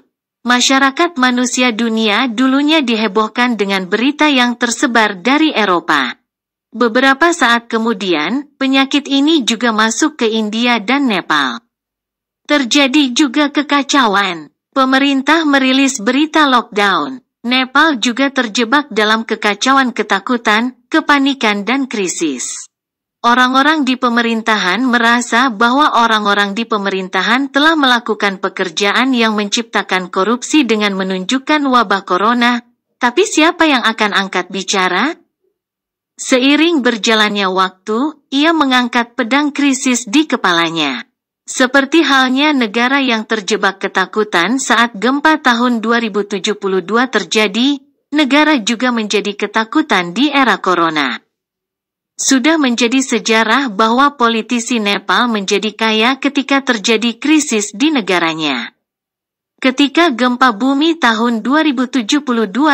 Masyarakat manusia dunia dulunya dihebohkan dengan berita yang tersebar dari Eropa. Beberapa saat kemudian, penyakit ini juga masuk ke India dan Nepal. Terjadi juga kekacauan. Pemerintah merilis berita lockdown. Nepal juga terjebak dalam kekacauan ketakutan, kepanikan dan krisis. Orang-orang di pemerintahan merasa bahwa orang-orang di pemerintahan telah melakukan pekerjaan yang menciptakan korupsi dengan menunjukkan wabah corona, tapi siapa yang akan angkat bicara? Seiring berjalannya waktu, ia mengangkat pedang krisis di kepalanya. Seperti halnya negara yang terjebak ketakutan saat gempa tahun 2072 terjadi, negara juga menjadi ketakutan di era corona. Sudah menjadi sejarah bahwa politisi Nepal menjadi kaya ketika terjadi krisis di negaranya. Ketika gempa bumi tahun 2072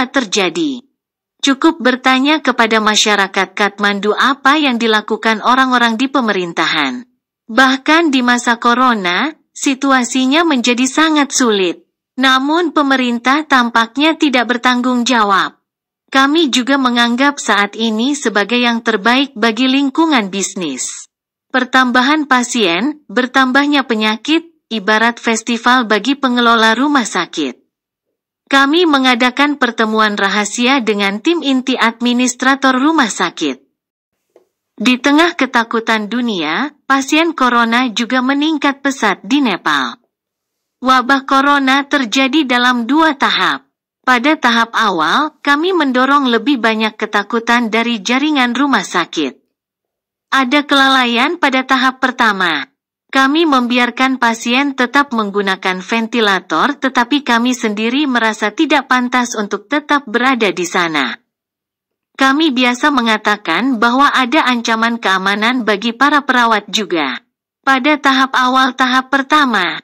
terjadi, cukup bertanya kepada masyarakat Kathmandu apa yang dilakukan orang-orang di pemerintahan. Bahkan di masa corona, situasinya menjadi sangat sulit. Namun pemerintah tampaknya tidak bertanggung jawab. Kami juga menganggap saat ini sebagai yang terbaik bagi lingkungan bisnis. Pertambahan pasien, bertambahnya penyakit, ibarat festival bagi pengelola rumah sakit. Kami mengadakan pertemuan rahasia dengan tim inti administrator rumah sakit. Di tengah ketakutan dunia, pasien corona juga meningkat pesat di Nepal. Wabah corona terjadi dalam dua tahap. Pada tahap awal, kami mendorong lebih banyak ketakutan dari jaringan rumah sakit. Ada kelalaian pada tahap pertama. Kami membiarkan pasien tetap menggunakan ventilator, tetapi kami sendiri merasa tidak pantas untuk tetap berada di sana. Kami biasa mengatakan bahwa ada ancaman keamanan bagi para perawat juga. Pada tahap awal tahap pertama,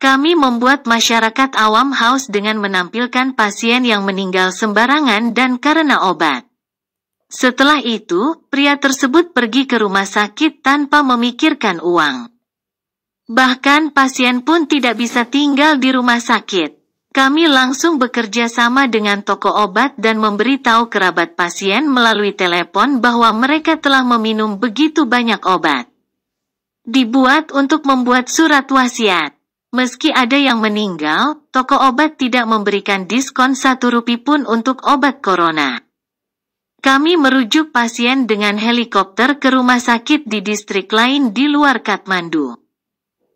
kami membuat masyarakat awam haus dengan menampilkan pasien yang meninggal sembarangan dan karena obat. Setelah itu, pria tersebut pergi ke rumah sakit tanpa memikirkan uang. Bahkan pasien pun tidak bisa tinggal di rumah sakit. Kami langsung bekerja sama dengan toko obat dan memberitahu kerabat pasien melalui telepon bahwa mereka telah meminum begitu banyak obat. Dibuat untuk membuat surat wasiat. Meski ada yang meninggal, toko obat tidak memberikan diskon satu rupi pun untuk obat corona. Kami merujuk pasien dengan helikopter ke rumah sakit di distrik lain di luar Kathmandu.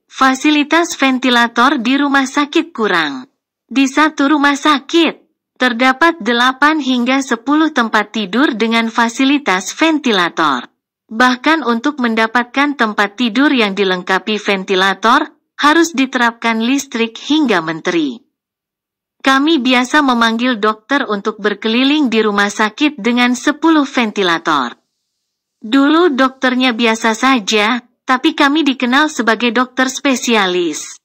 Fasilitas ventilator di rumah sakit kurang. Di satu rumah sakit, terdapat 8 hingga 10 tempat tidur dengan fasilitas ventilator. Bahkan untuk mendapatkan tempat tidur yang dilengkapi ventilator, harus diterapkan listrik hingga menteri. Kami biasa memanggil dokter untuk berkeliling di rumah sakit dengan 10 ventilator. Dulu dokternya biasa saja, tapi kami dikenal sebagai dokter spesialis.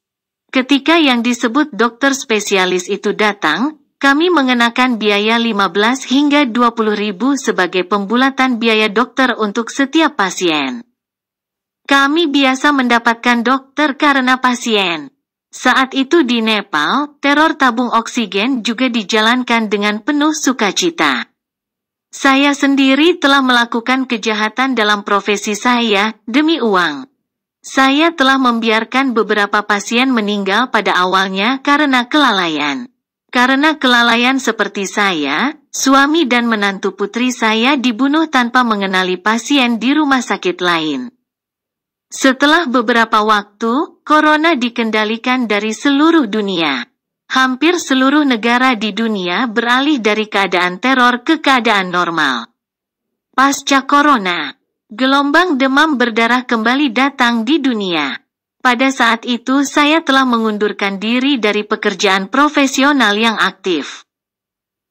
Ketika yang disebut dokter spesialis itu datang, kami mengenakan biaya 15 hingga 20 ribu sebagai pembulatan biaya dokter untuk setiap pasien. Kami biasa mendapatkan dokter karena pasien. Saat itu di Nepal, teror tabung oksigen juga dijalankan dengan penuh sukacita. Saya sendiri telah melakukan kejahatan dalam profesi saya demi uang. Saya telah membiarkan beberapa pasien meninggal pada awalnya karena kelalaian. Karena kelalaian seperti saya, suami dan menantu putri saya dibunuh tanpa mengenali pasien di rumah sakit lain. Setelah beberapa waktu, corona dikendalikan dari seluruh dunia. Hampir seluruh negara di dunia beralih dari keadaan teror ke keadaan normal. Pasca corona, Gelombang demam berdarah kembali datang di dunia. Pada saat itu saya telah mengundurkan diri dari pekerjaan profesional yang aktif.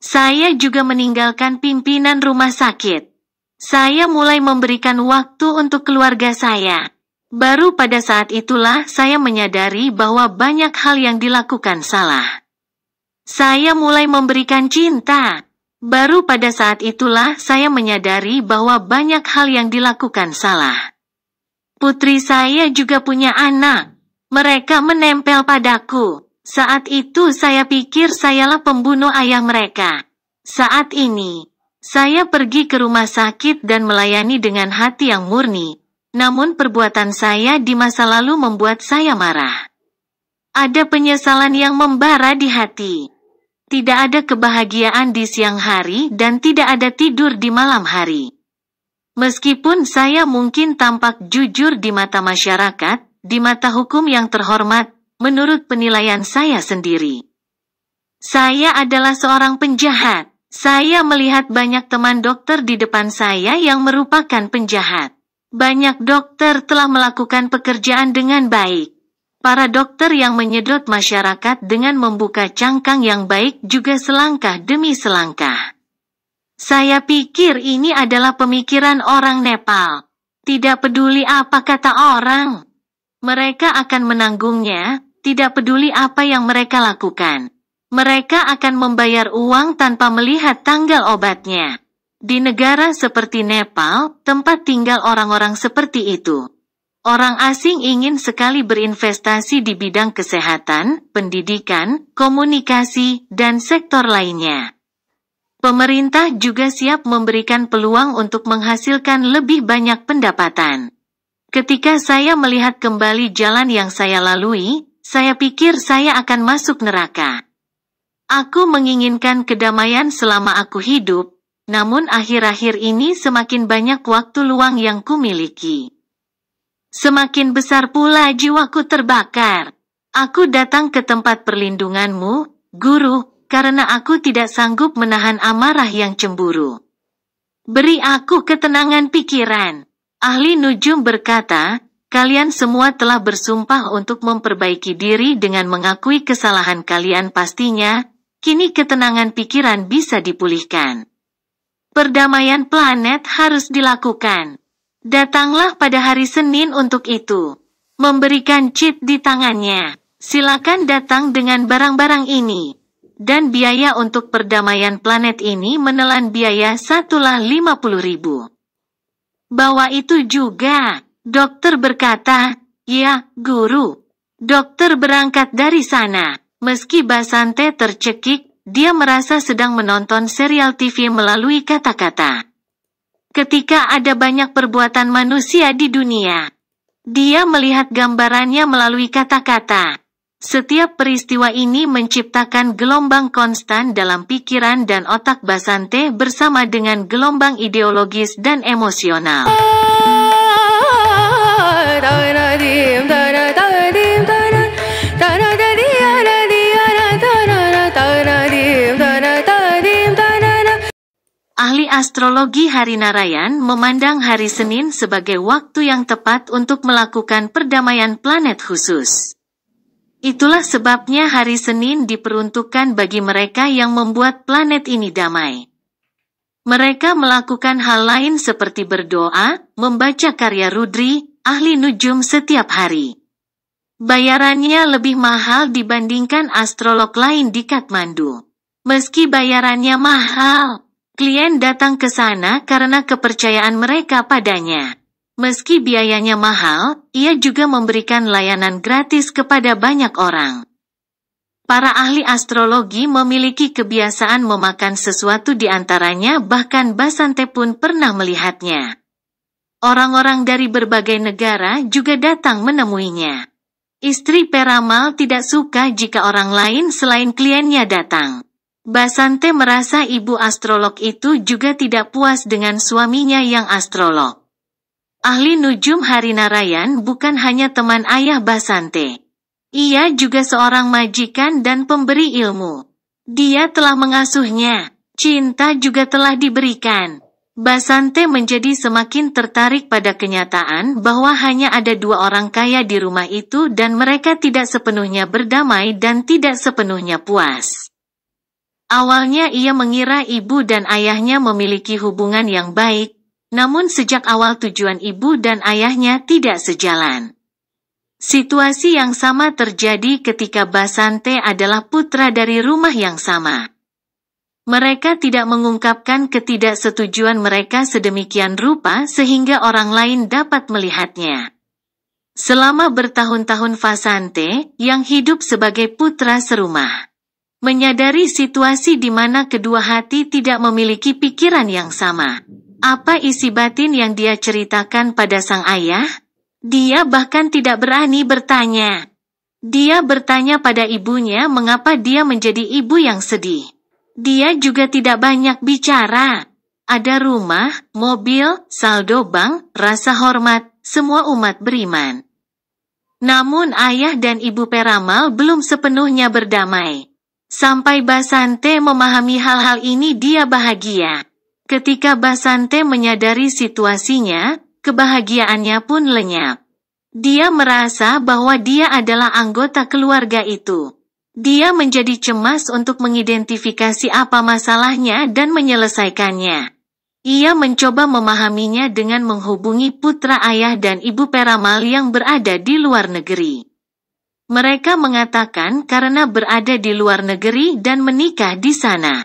Saya juga meninggalkan pimpinan rumah sakit. Saya mulai memberikan waktu untuk keluarga saya. Baru pada saat itulah saya menyadari bahwa banyak hal yang dilakukan salah. Saya mulai memberikan cinta. Baru pada saat itulah saya menyadari bahwa banyak hal yang dilakukan salah. Putri saya juga punya anak. Mereka menempel padaku. Saat itu saya pikir sayalah pembunuh ayah mereka. Saat ini, saya pergi ke rumah sakit dan melayani dengan hati yang murni. Namun perbuatan saya di masa lalu membuat saya marah. Ada penyesalan yang membara di hati tidak ada kebahagiaan di siang hari dan tidak ada tidur di malam hari. Meskipun saya mungkin tampak jujur di mata masyarakat, di mata hukum yang terhormat, menurut penilaian saya sendiri. Saya adalah seorang penjahat. Saya melihat banyak teman dokter di depan saya yang merupakan penjahat. Banyak dokter telah melakukan pekerjaan dengan baik. Para dokter yang menyedot masyarakat dengan membuka cangkang yang baik juga selangkah demi selangkah. Saya pikir ini adalah pemikiran orang Nepal. Tidak peduli apa kata orang. Mereka akan menanggungnya, tidak peduli apa yang mereka lakukan. Mereka akan membayar uang tanpa melihat tanggal obatnya. Di negara seperti Nepal, tempat tinggal orang-orang seperti itu. Orang asing ingin sekali berinvestasi di bidang kesehatan, pendidikan, komunikasi, dan sektor lainnya. Pemerintah juga siap memberikan peluang untuk menghasilkan lebih banyak pendapatan. Ketika saya melihat kembali jalan yang saya lalui, saya pikir saya akan masuk neraka. Aku menginginkan kedamaian selama aku hidup, namun akhir-akhir ini semakin banyak waktu luang yang kumiliki. Semakin besar pula jiwaku terbakar. Aku datang ke tempat perlindunganmu, guru, karena aku tidak sanggup menahan amarah yang cemburu. Beri aku ketenangan pikiran. Ahli Nujum berkata, kalian semua telah bersumpah untuk memperbaiki diri dengan mengakui kesalahan kalian pastinya, kini ketenangan pikiran bisa dipulihkan. Perdamaian planet harus dilakukan. Datanglah pada hari Senin untuk itu. Memberikan chip di tangannya. Silakan datang dengan barang-barang ini. Dan biaya untuk perdamaian planet ini menelan biaya satulah puluh ribu. Bawa itu juga, dokter berkata, ya, guru. Dokter berangkat dari sana. Meski Basante tercekik, dia merasa sedang menonton serial TV melalui kata-kata ketika ada banyak perbuatan manusia di dunia. Dia melihat gambarannya melalui kata-kata. Setiap peristiwa ini menciptakan gelombang konstan dalam pikiran dan otak Basante bersama dengan gelombang ideologis dan emosional. Ahli astrologi Hari Narayan memandang hari Senin sebagai waktu yang tepat untuk melakukan perdamaian planet khusus. Itulah sebabnya hari Senin diperuntukkan bagi mereka yang membuat planet ini damai. Mereka melakukan hal lain seperti berdoa, membaca karya Rudri, ahli nujum setiap hari. Bayarannya lebih mahal dibandingkan astrolog lain di Kathmandu. Meski bayarannya mahal, Klien datang ke sana karena kepercayaan mereka padanya. Meski biayanya mahal, ia juga memberikan layanan gratis kepada banyak orang. Para ahli astrologi memiliki kebiasaan memakan sesuatu di antaranya bahkan Basante pun pernah melihatnya. Orang-orang dari berbagai negara juga datang menemuinya. Istri Peramal tidak suka jika orang lain selain kliennya datang. Basante merasa ibu astrolog itu juga tidak puas dengan suaminya yang astrolog. Ahli Nujum Harinarayan bukan hanya teman ayah Basante. Ia juga seorang majikan dan pemberi ilmu. Dia telah mengasuhnya. Cinta juga telah diberikan. Basante menjadi semakin tertarik pada kenyataan bahwa hanya ada dua orang kaya di rumah itu dan mereka tidak sepenuhnya berdamai dan tidak sepenuhnya puas. Awalnya ia mengira ibu dan ayahnya memiliki hubungan yang baik, namun sejak awal tujuan ibu dan ayahnya tidak sejalan. Situasi yang sama terjadi ketika Basante adalah putra dari rumah yang sama. Mereka tidak mengungkapkan ketidaksetujuan mereka sedemikian rupa sehingga orang lain dapat melihatnya. Selama bertahun-tahun Fasante, yang hidup sebagai putra serumah menyadari situasi di mana kedua hati tidak memiliki pikiran yang sama. Apa isi batin yang dia ceritakan pada sang ayah? Dia bahkan tidak berani bertanya. Dia bertanya pada ibunya mengapa dia menjadi ibu yang sedih. Dia juga tidak banyak bicara. Ada rumah, mobil, saldo bank, rasa hormat, semua umat beriman. Namun ayah dan ibu Peramal belum sepenuhnya berdamai. Sampai Basante memahami hal-hal ini dia bahagia. Ketika Basante menyadari situasinya, kebahagiaannya pun lenyap. Dia merasa bahwa dia adalah anggota keluarga itu. Dia menjadi cemas untuk mengidentifikasi apa masalahnya dan menyelesaikannya. Ia mencoba memahaminya dengan menghubungi putra ayah dan ibu Peramal yang berada di luar negeri. Mereka mengatakan karena berada di luar negeri dan menikah di sana.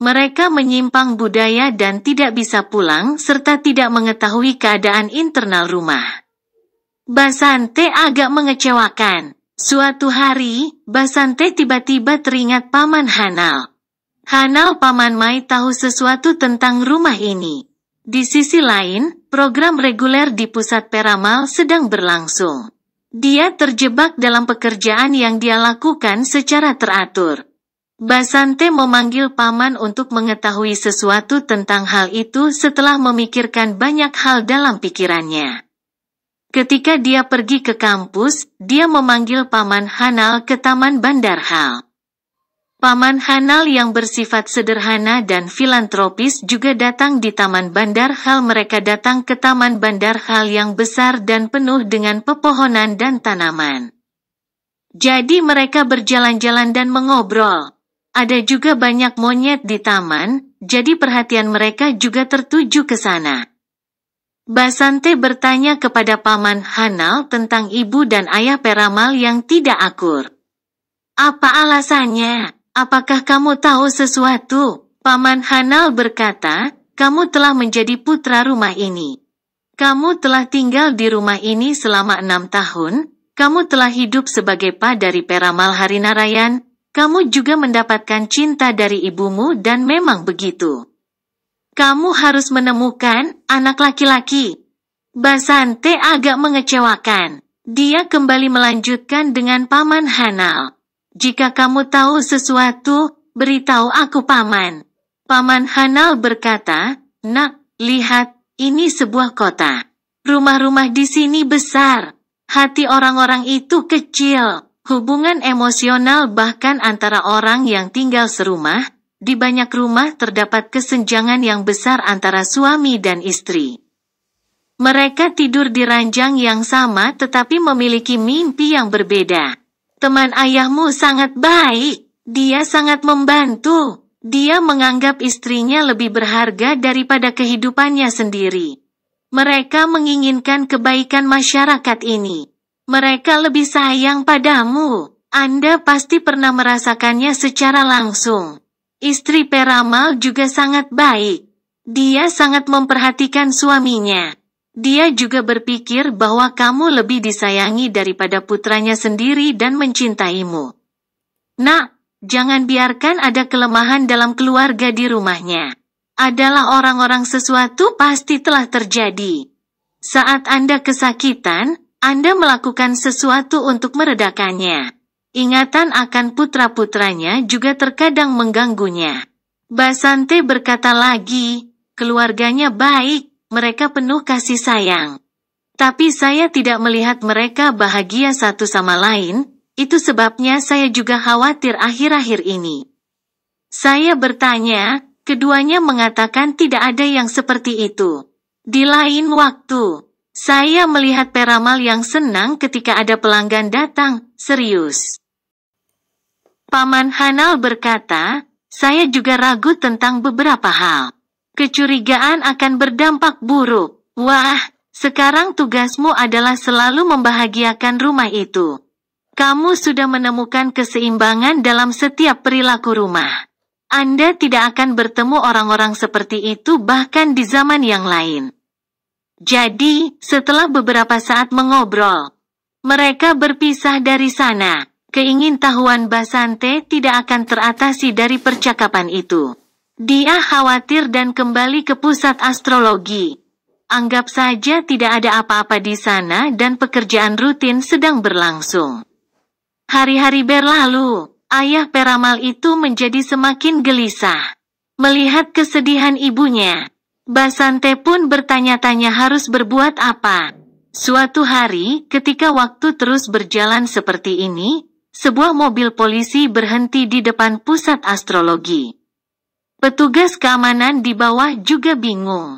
Mereka menyimpang budaya dan tidak bisa pulang serta tidak mengetahui keadaan internal rumah. Basante agak mengecewakan. Suatu hari, Basante tiba-tiba teringat paman Hanal. Hanal paman Mai tahu sesuatu tentang rumah ini. Di sisi lain, program reguler di pusat Peramal sedang berlangsung. Dia terjebak dalam pekerjaan yang dia lakukan secara teratur. Basante memanggil paman untuk mengetahui sesuatu tentang hal itu setelah memikirkan banyak hal dalam pikirannya. Ketika dia pergi ke kampus, dia memanggil paman Hanal ke taman Bandar Hal. Paman Hanal yang bersifat sederhana dan filantropis juga datang di Taman Bandar Hal. Mereka datang ke Taman Bandar Hal yang besar dan penuh dengan pepohonan dan tanaman. Jadi mereka berjalan-jalan dan mengobrol. Ada juga banyak monyet di taman, jadi perhatian mereka juga tertuju ke sana. Basante bertanya kepada Paman Hanal tentang ibu dan ayah Peramal yang tidak akur. Apa alasannya? apakah kamu tahu sesuatu? Paman Hanal berkata, kamu telah menjadi putra rumah ini. Kamu telah tinggal di rumah ini selama enam tahun, kamu telah hidup sebagai pa dari Peramal Hari Narayan, kamu juga mendapatkan cinta dari ibumu dan memang begitu. Kamu harus menemukan anak laki-laki. Basante agak mengecewakan. Dia kembali melanjutkan dengan Paman Hanal. Jika kamu tahu sesuatu, beritahu aku paman. Paman Hanal berkata, Nak, lihat, ini sebuah kota. Rumah-rumah di sini besar. Hati orang-orang itu kecil. Hubungan emosional bahkan antara orang yang tinggal serumah, di banyak rumah terdapat kesenjangan yang besar antara suami dan istri. Mereka tidur di ranjang yang sama tetapi memiliki mimpi yang berbeda. Teman ayahmu sangat baik. Dia sangat membantu. Dia menganggap istrinya lebih berharga daripada kehidupannya sendiri. Mereka menginginkan kebaikan masyarakat ini. Mereka lebih sayang padamu. Anda pasti pernah merasakannya secara langsung. Istri Peramal juga sangat baik. Dia sangat memperhatikan suaminya. Dia juga berpikir bahwa kamu lebih disayangi daripada putranya sendiri dan mencintaimu. Nak, jangan biarkan ada kelemahan dalam keluarga di rumahnya. Adalah orang-orang sesuatu pasti telah terjadi. Saat Anda kesakitan, Anda melakukan sesuatu untuk meredakannya. Ingatan akan putra-putranya juga terkadang mengganggunya. Basante berkata lagi, keluarganya baik, mereka penuh kasih sayang. Tapi saya tidak melihat mereka bahagia satu sama lain, itu sebabnya saya juga khawatir akhir-akhir ini. Saya bertanya, keduanya mengatakan tidak ada yang seperti itu. Di lain waktu, saya melihat Peramal yang senang ketika ada pelanggan datang, serius. Paman Hanal berkata, saya juga ragu tentang beberapa hal. Kecurigaan akan berdampak buruk. Wah, sekarang tugasmu adalah selalu membahagiakan rumah itu. Kamu sudah menemukan keseimbangan dalam setiap perilaku rumah. Anda tidak akan bertemu orang-orang seperti itu bahkan di zaman yang lain. Jadi, setelah beberapa saat mengobrol, mereka berpisah dari sana. Keingintahuan Basante tidak akan teratasi dari percakapan itu. Dia khawatir dan kembali ke pusat astrologi. Anggap saja tidak ada apa-apa di sana dan pekerjaan rutin sedang berlangsung. Hari-hari berlalu, ayah Peramal itu menjadi semakin gelisah. Melihat kesedihan ibunya, Basante pun bertanya-tanya harus berbuat apa. Suatu hari, ketika waktu terus berjalan seperti ini, sebuah mobil polisi berhenti di depan pusat astrologi. Petugas keamanan di bawah juga bingung.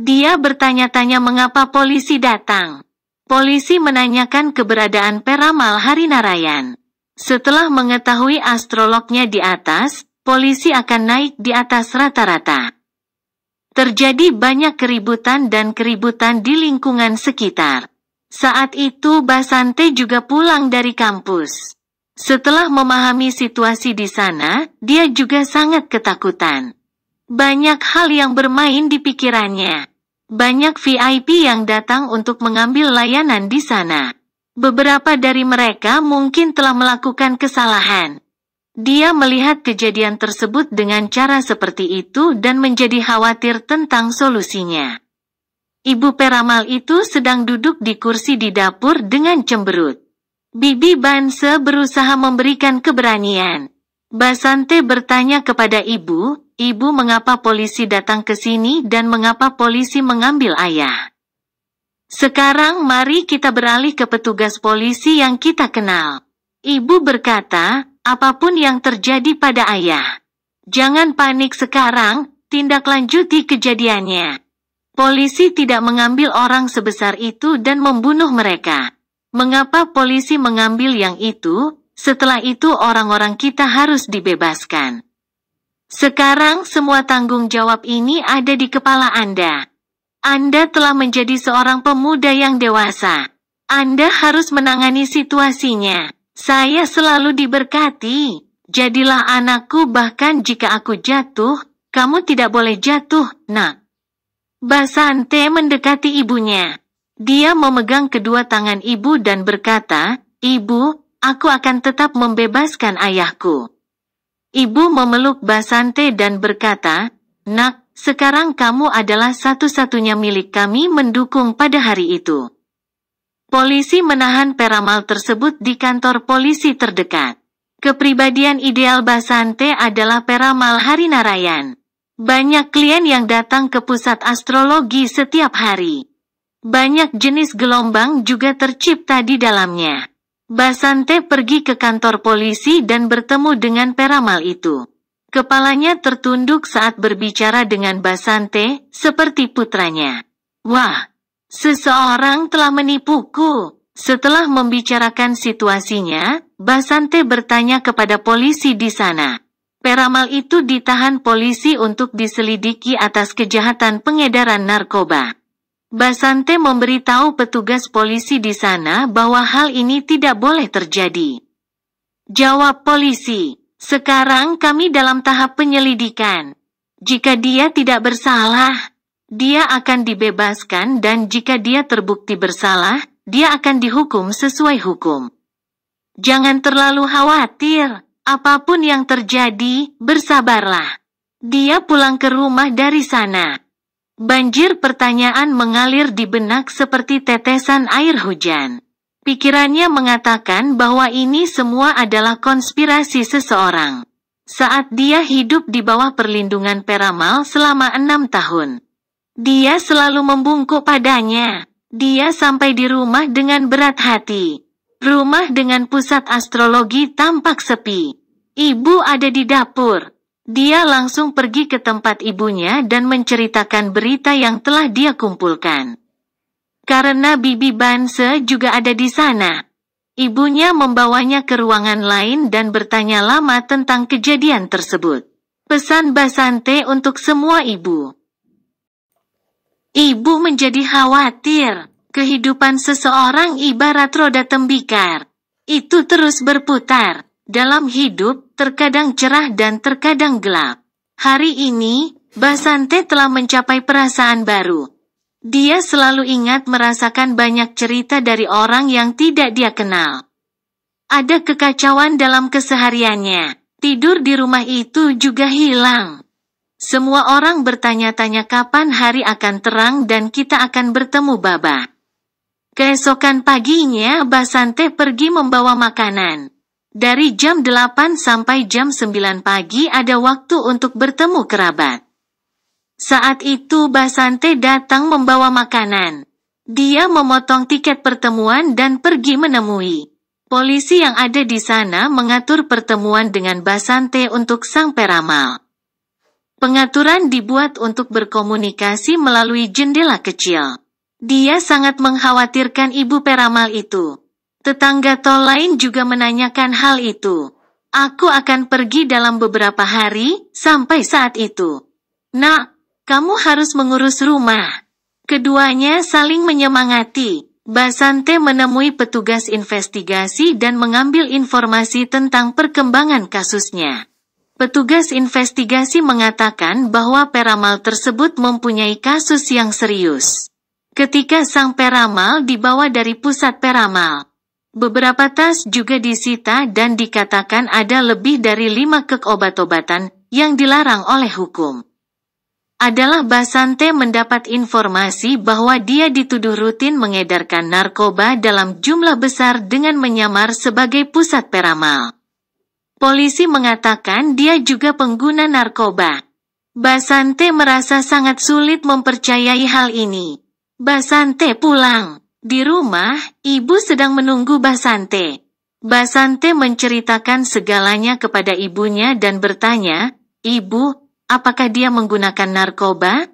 Dia bertanya-tanya mengapa polisi datang. Polisi menanyakan keberadaan Peramal Hari Narayan. Setelah mengetahui astrolognya di atas, polisi akan naik di atas rata-rata. Terjadi banyak keributan dan keributan di lingkungan sekitar. Saat itu Basante juga pulang dari kampus. Setelah memahami situasi di sana, dia juga sangat ketakutan. Banyak hal yang bermain di pikirannya. Banyak VIP yang datang untuk mengambil layanan di sana. Beberapa dari mereka mungkin telah melakukan kesalahan. Dia melihat kejadian tersebut dengan cara seperti itu dan menjadi khawatir tentang solusinya. Ibu Peramal itu sedang duduk di kursi di dapur dengan cemberut. Bibi Banse berusaha memberikan keberanian. Basante bertanya kepada ibu, ibu mengapa polisi datang ke sini dan mengapa polisi mengambil ayah. Sekarang mari kita beralih ke petugas polisi yang kita kenal. Ibu berkata, apapun yang terjadi pada ayah. Jangan panik sekarang, tindak lanjuti kejadiannya. Polisi tidak mengambil orang sebesar itu dan membunuh mereka. Mengapa polisi mengambil yang itu? Setelah itu orang-orang kita harus dibebaskan. Sekarang semua tanggung jawab ini ada di kepala Anda. Anda telah menjadi seorang pemuda yang dewasa. Anda harus menangani situasinya. Saya selalu diberkati. Jadilah anakku bahkan jika aku jatuh, kamu tidak boleh jatuh, nak. Basante mendekati ibunya. Dia memegang kedua tangan ibu dan berkata, Ibu, aku akan tetap membebaskan ayahku. Ibu memeluk Basante dan berkata, Nak, sekarang kamu adalah satu-satunya milik kami mendukung pada hari itu. Polisi menahan Peramal tersebut di kantor polisi terdekat. Kepribadian ideal Basante adalah Peramal hari narayan. Banyak klien yang datang ke pusat astrologi setiap hari. Banyak jenis gelombang juga tercipta di dalamnya. Basante pergi ke kantor polisi dan bertemu dengan peramal itu. Kepalanya tertunduk saat berbicara dengan Basante, seperti putranya. Wah, seseorang telah menipuku. Setelah membicarakan situasinya, Basante bertanya kepada polisi di sana. Peramal itu ditahan polisi untuk diselidiki atas kejahatan pengedaran narkoba. Basante memberitahu petugas polisi di sana bahwa hal ini tidak boleh terjadi. Jawab polisi, sekarang kami dalam tahap penyelidikan. Jika dia tidak bersalah, dia akan dibebaskan dan jika dia terbukti bersalah, dia akan dihukum sesuai hukum. Jangan terlalu khawatir, apapun yang terjadi, bersabarlah. Dia pulang ke rumah dari sana. Banjir pertanyaan mengalir di benak seperti tetesan air hujan. Pikirannya mengatakan bahwa ini semua adalah konspirasi seseorang. Saat dia hidup di bawah perlindungan Peramal selama enam tahun, dia selalu membungkuk padanya. Dia sampai di rumah dengan berat hati. Rumah dengan pusat astrologi tampak sepi. Ibu ada di dapur. Dia langsung pergi ke tempat ibunya dan menceritakan berita yang telah dia kumpulkan. Karena Bibi Banse juga ada di sana. Ibunya membawanya ke ruangan lain dan bertanya lama tentang kejadian tersebut. Pesan Basante untuk semua ibu. Ibu menjadi khawatir. Kehidupan seseorang ibarat roda tembikar. Itu terus berputar. Dalam hidup, terkadang cerah dan terkadang gelap. Hari ini, Basante telah mencapai perasaan baru. Dia selalu ingat merasakan banyak cerita dari orang yang tidak dia kenal. Ada kekacauan dalam kesehariannya. Tidur di rumah itu juga hilang. Semua orang bertanya-tanya kapan hari akan terang dan kita akan bertemu Baba. Keesokan paginya, Basante pergi membawa makanan. Dari jam 8 sampai jam 9 pagi ada waktu untuk bertemu kerabat. Saat itu Basante datang membawa makanan. Dia memotong tiket pertemuan dan pergi menemui. Polisi yang ada di sana mengatur pertemuan dengan Basante untuk sang peramal. Pengaturan dibuat untuk berkomunikasi melalui jendela kecil. Dia sangat mengkhawatirkan ibu peramal itu. Tetangga tol lain juga menanyakan hal itu. Aku akan pergi dalam beberapa hari, sampai saat itu. Nak, kamu harus mengurus rumah. Keduanya saling menyemangati. Basante menemui petugas investigasi dan mengambil informasi tentang perkembangan kasusnya. Petugas investigasi mengatakan bahwa peramal tersebut mempunyai kasus yang serius. Ketika sang peramal dibawa dari pusat peramal, Beberapa tas juga disita dan dikatakan ada lebih dari lima kek obat-obatan yang dilarang oleh hukum. Adalah Basante mendapat informasi bahwa dia dituduh rutin mengedarkan narkoba dalam jumlah besar dengan menyamar sebagai pusat peramal. Polisi mengatakan dia juga pengguna narkoba. Basante merasa sangat sulit mempercayai hal ini. Basante pulang. Di rumah, ibu sedang menunggu Basante. Basante menceritakan segalanya kepada ibunya dan bertanya, Ibu, apakah dia menggunakan narkoba?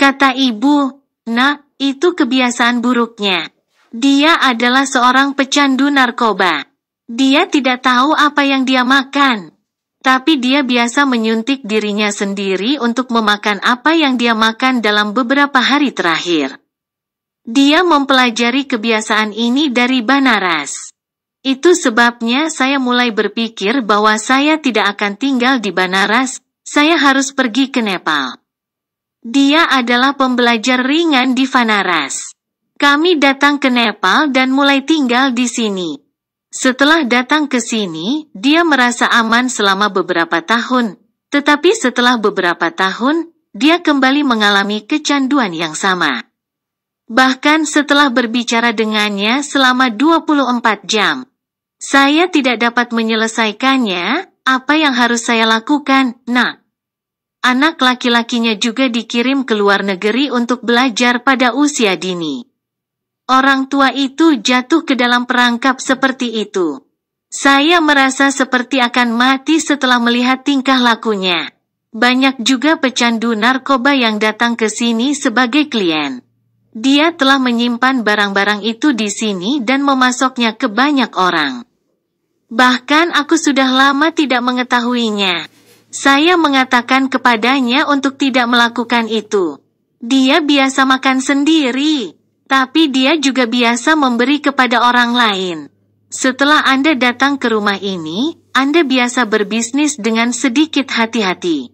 Kata ibu, nah, itu kebiasaan buruknya. Dia adalah seorang pecandu narkoba. Dia tidak tahu apa yang dia makan. Tapi dia biasa menyuntik dirinya sendiri untuk memakan apa yang dia makan dalam beberapa hari terakhir. Dia mempelajari kebiasaan ini dari Banaras. Itu sebabnya saya mulai berpikir bahwa saya tidak akan tinggal di Banaras, saya harus pergi ke Nepal. Dia adalah pembelajar ringan di Banaras. Kami datang ke Nepal dan mulai tinggal di sini. Setelah datang ke sini, dia merasa aman selama beberapa tahun. Tetapi setelah beberapa tahun, dia kembali mengalami kecanduan yang sama. Bahkan setelah berbicara dengannya selama 24 jam, saya tidak dapat menyelesaikannya, apa yang harus saya lakukan, nak? Anak laki-lakinya juga dikirim ke luar negeri untuk belajar pada usia dini. Orang tua itu jatuh ke dalam perangkap seperti itu. Saya merasa seperti akan mati setelah melihat tingkah lakunya. Banyak juga pecandu narkoba yang datang ke sini sebagai klien. Dia telah menyimpan barang-barang itu di sini dan memasoknya ke banyak orang. Bahkan aku sudah lama tidak mengetahuinya. Saya mengatakan kepadanya untuk tidak melakukan itu. Dia biasa makan sendiri, tapi dia juga biasa memberi kepada orang lain. Setelah Anda datang ke rumah ini, Anda biasa berbisnis dengan sedikit hati-hati.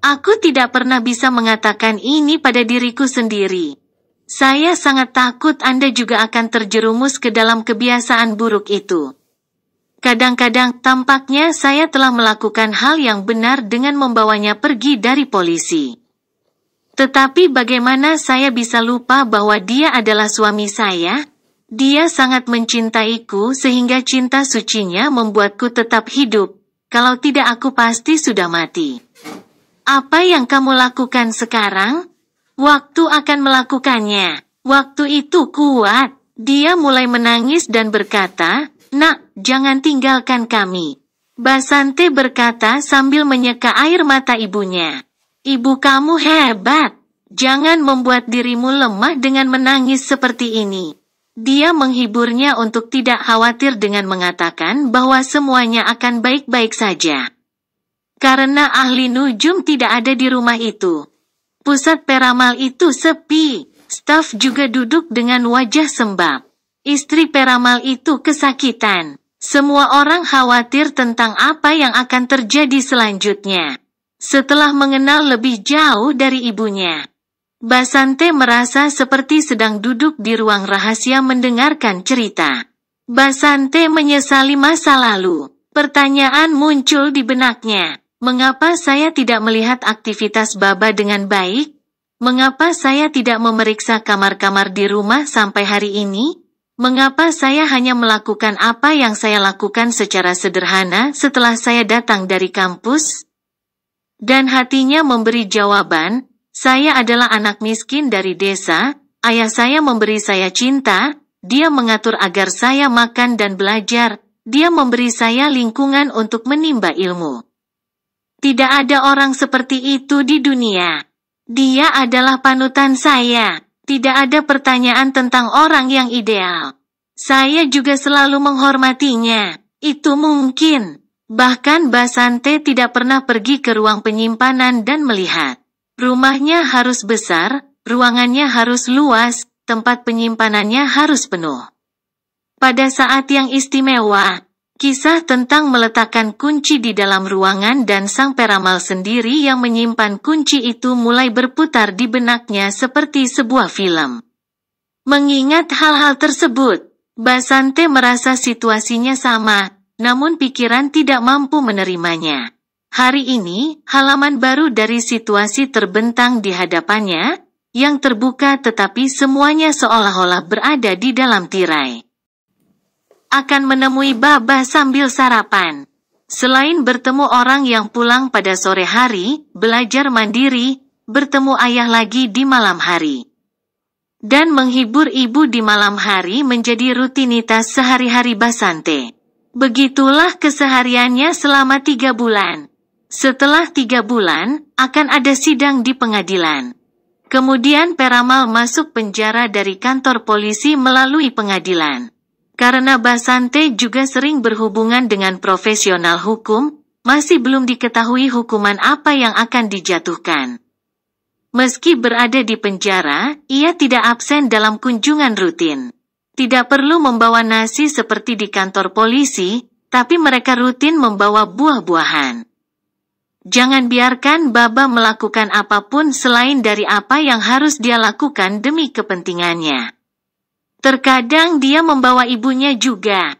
Aku tidak pernah bisa mengatakan ini pada diriku sendiri. Saya sangat takut Anda juga akan terjerumus ke dalam kebiasaan buruk itu. Kadang-kadang tampaknya saya telah melakukan hal yang benar dengan membawanya pergi dari polisi. Tetapi bagaimana saya bisa lupa bahwa dia adalah suami saya? Dia sangat mencintaiku sehingga cinta sucinya membuatku tetap hidup. Kalau tidak aku pasti sudah mati. Apa yang kamu lakukan sekarang? Waktu akan melakukannya. Waktu itu kuat. Dia mulai menangis dan berkata, Nak, jangan tinggalkan kami. Basante berkata sambil menyeka air mata ibunya. Ibu kamu hebat. Jangan membuat dirimu lemah dengan menangis seperti ini. Dia menghiburnya untuk tidak khawatir dengan mengatakan bahwa semuanya akan baik-baik saja. Karena ahli nujum tidak ada di rumah itu. Pusat Peramal itu sepi. Staf juga duduk dengan wajah sembab. Istri Peramal itu kesakitan. Semua orang khawatir tentang apa yang akan terjadi selanjutnya. Setelah mengenal lebih jauh dari ibunya, Basante merasa seperti sedang duduk di ruang rahasia mendengarkan cerita. Basante menyesali masa lalu. Pertanyaan muncul di benaknya. Mengapa saya tidak melihat aktivitas Baba dengan baik? Mengapa saya tidak memeriksa kamar-kamar di rumah sampai hari ini? Mengapa saya hanya melakukan apa yang saya lakukan secara sederhana setelah saya datang dari kampus? Dan hatinya memberi jawaban, saya adalah anak miskin dari desa, ayah saya memberi saya cinta, dia mengatur agar saya makan dan belajar, dia memberi saya lingkungan untuk menimba ilmu. Tidak ada orang seperti itu di dunia. Dia adalah panutan saya. Tidak ada pertanyaan tentang orang yang ideal. Saya juga selalu menghormatinya. Itu mungkin. Bahkan Basante tidak pernah pergi ke ruang penyimpanan dan melihat. Rumahnya harus besar, ruangannya harus luas, tempat penyimpanannya harus penuh. Pada saat yang istimewa, Kisah tentang meletakkan kunci di dalam ruangan dan sang peramal sendiri yang menyimpan kunci itu mulai berputar di benaknya seperti sebuah film. Mengingat hal-hal tersebut, Basante merasa situasinya sama, namun pikiran tidak mampu menerimanya. Hari ini, halaman baru dari situasi terbentang di hadapannya, yang terbuka tetapi semuanya seolah-olah berada di dalam tirai akan menemui Baba sambil sarapan. Selain bertemu orang yang pulang pada sore hari, belajar mandiri, bertemu ayah lagi di malam hari. Dan menghibur ibu di malam hari menjadi rutinitas sehari-hari Basante. Begitulah kesehariannya selama tiga bulan. Setelah tiga bulan, akan ada sidang di pengadilan. Kemudian Peramal masuk penjara dari kantor polisi melalui pengadilan. Karena Basante juga sering berhubungan dengan profesional hukum, masih belum diketahui hukuman apa yang akan dijatuhkan. Meski berada di penjara, ia tidak absen dalam kunjungan rutin. Tidak perlu membawa nasi seperti di kantor polisi, tapi mereka rutin membawa buah-buahan. Jangan biarkan Baba melakukan apapun selain dari apa yang harus dia lakukan demi kepentingannya. Terkadang dia membawa ibunya juga.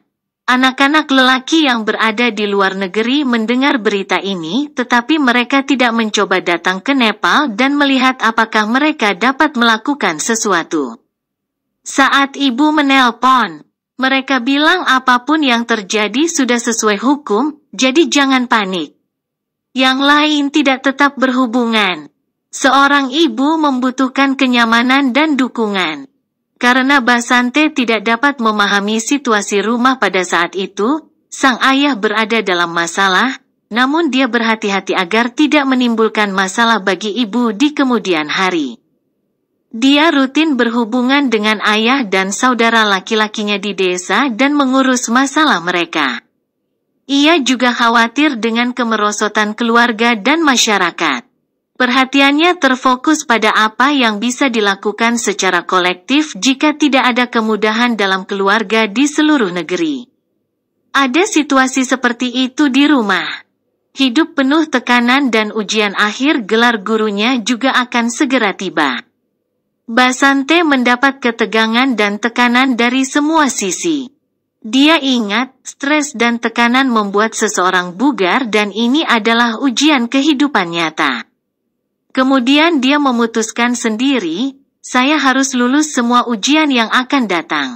Anak-anak lelaki yang berada di luar negeri mendengar berita ini, tetapi mereka tidak mencoba datang ke Nepal dan melihat apakah mereka dapat melakukan sesuatu. Saat ibu menelpon, mereka bilang apapun yang terjadi sudah sesuai hukum, jadi jangan panik. Yang lain tidak tetap berhubungan. Seorang ibu membutuhkan kenyamanan dan dukungan. Karena Basante tidak dapat memahami situasi rumah pada saat itu, sang ayah berada dalam masalah, namun dia berhati-hati agar tidak menimbulkan masalah bagi ibu di kemudian hari. Dia rutin berhubungan dengan ayah dan saudara laki-lakinya di desa dan mengurus masalah mereka. Ia juga khawatir dengan kemerosotan keluarga dan masyarakat. Perhatiannya terfokus pada apa yang bisa dilakukan secara kolektif jika tidak ada kemudahan dalam keluarga di seluruh negeri. Ada situasi seperti itu di rumah. Hidup penuh tekanan dan ujian akhir gelar gurunya juga akan segera tiba. Basante mendapat ketegangan dan tekanan dari semua sisi. Dia ingat, stres dan tekanan membuat seseorang bugar dan ini adalah ujian kehidupan nyata. Kemudian dia memutuskan sendiri, saya harus lulus semua ujian yang akan datang.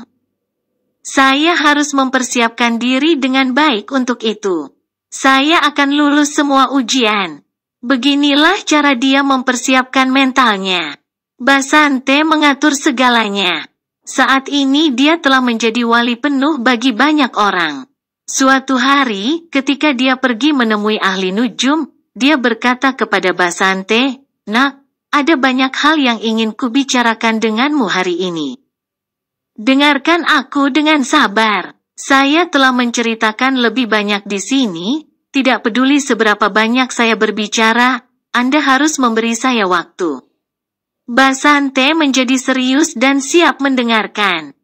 Saya harus mempersiapkan diri dengan baik untuk itu. Saya akan lulus semua ujian. Beginilah cara dia mempersiapkan mentalnya. Basante mengatur segalanya. Saat ini dia telah menjadi wali penuh bagi banyak orang. Suatu hari, ketika dia pergi menemui ahli nujum, dia berkata kepada Basante, Nak, ada banyak hal yang ingin kubicarakan denganmu hari ini. Dengarkan aku dengan sabar. Saya telah menceritakan lebih banyak di sini, tidak peduli seberapa banyak saya berbicara, Anda harus memberi saya waktu. Basante menjadi serius dan siap mendengarkan.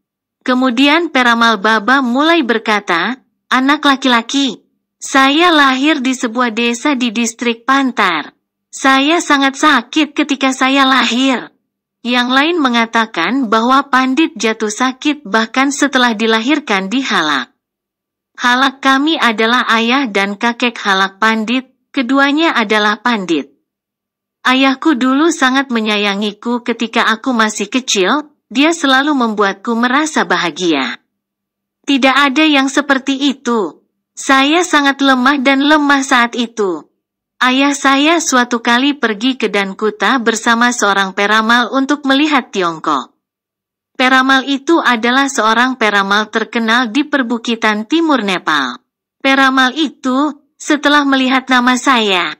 Kemudian Peramal Baba mulai berkata, Anak laki-laki, saya lahir di sebuah desa di distrik Pantar. Saya sangat sakit ketika saya lahir. Yang lain mengatakan bahwa pandit jatuh sakit bahkan setelah dilahirkan di Halak. Halak kami adalah ayah dan kakek Halak pandit, keduanya adalah pandit. Ayahku dulu sangat menyayangiku ketika aku masih kecil, dia selalu membuatku merasa bahagia. Tidak ada yang seperti itu. Saya sangat lemah dan lemah saat itu. Ayah saya suatu kali pergi ke Dankuta bersama seorang peramal untuk melihat Tiongkok. Peramal itu adalah seorang peramal terkenal di perbukitan timur Nepal. Peramal itu, setelah melihat nama saya,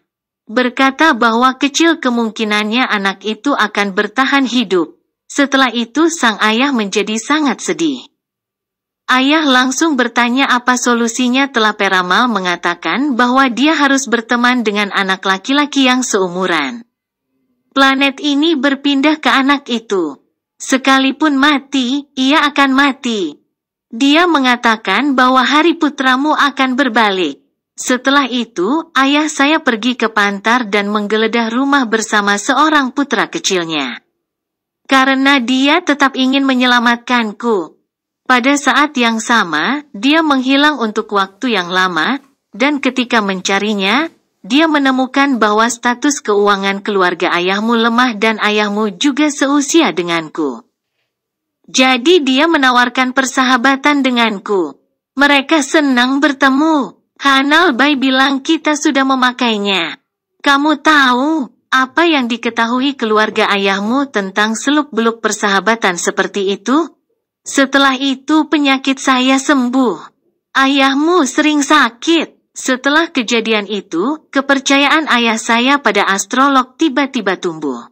berkata bahwa kecil kemungkinannya anak itu akan bertahan hidup. Setelah itu sang ayah menjadi sangat sedih. Ayah langsung bertanya apa solusinya telah Peramal mengatakan bahwa dia harus berteman dengan anak laki-laki yang seumuran. Planet ini berpindah ke anak itu. Sekalipun mati, ia akan mati. Dia mengatakan bahwa hari putramu akan berbalik. Setelah itu, ayah saya pergi ke pantar dan menggeledah rumah bersama seorang putra kecilnya. Karena dia tetap ingin menyelamatkanku, pada saat yang sama, dia menghilang untuk waktu yang lama, dan ketika mencarinya, dia menemukan bahwa status keuangan keluarga ayahmu lemah dan ayahmu juga seusia denganku. Jadi dia menawarkan persahabatan denganku. Mereka senang bertemu. Hanal Bai bilang kita sudah memakainya. Kamu tahu apa yang diketahui keluarga ayahmu tentang seluk-beluk persahabatan seperti itu? Setelah itu penyakit saya sembuh. Ayahmu sering sakit. Setelah kejadian itu, kepercayaan ayah saya pada astrolog tiba-tiba tumbuh.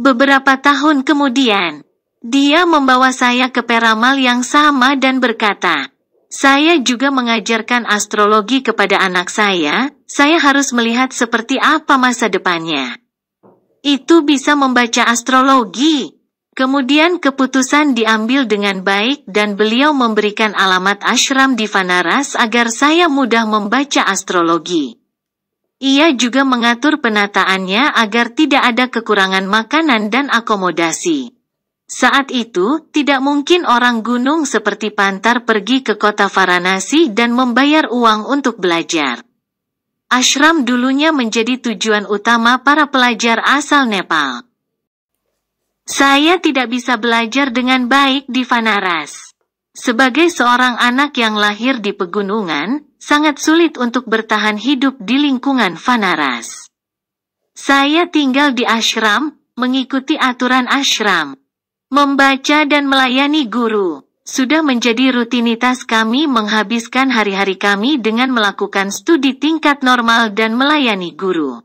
Beberapa tahun kemudian, dia membawa saya ke peramal yang sama dan berkata, saya juga mengajarkan astrologi kepada anak saya, saya harus melihat seperti apa masa depannya. Itu bisa membaca astrologi. Kemudian keputusan diambil dengan baik dan beliau memberikan alamat ashram di Vanaras agar saya mudah membaca astrologi. Ia juga mengatur penataannya agar tidak ada kekurangan makanan dan akomodasi. Saat itu, tidak mungkin orang gunung seperti Pantar pergi ke kota Varanasi dan membayar uang untuk belajar. Ashram dulunya menjadi tujuan utama para pelajar asal Nepal. Saya tidak bisa belajar dengan baik di Vanaras. Sebagai seorang anak yang lahir di pegunungan, sangat sulit untuk bertahan hidup di lingkungan Vanaras. Saya tinggal di ashram, mengikuti aturan ashram. Membaca dan melayani guru. Sudah menjadi rutinitas kami menghabiskan hari-hari kami dengan melakukan studi tingkat normal dan melayani guru.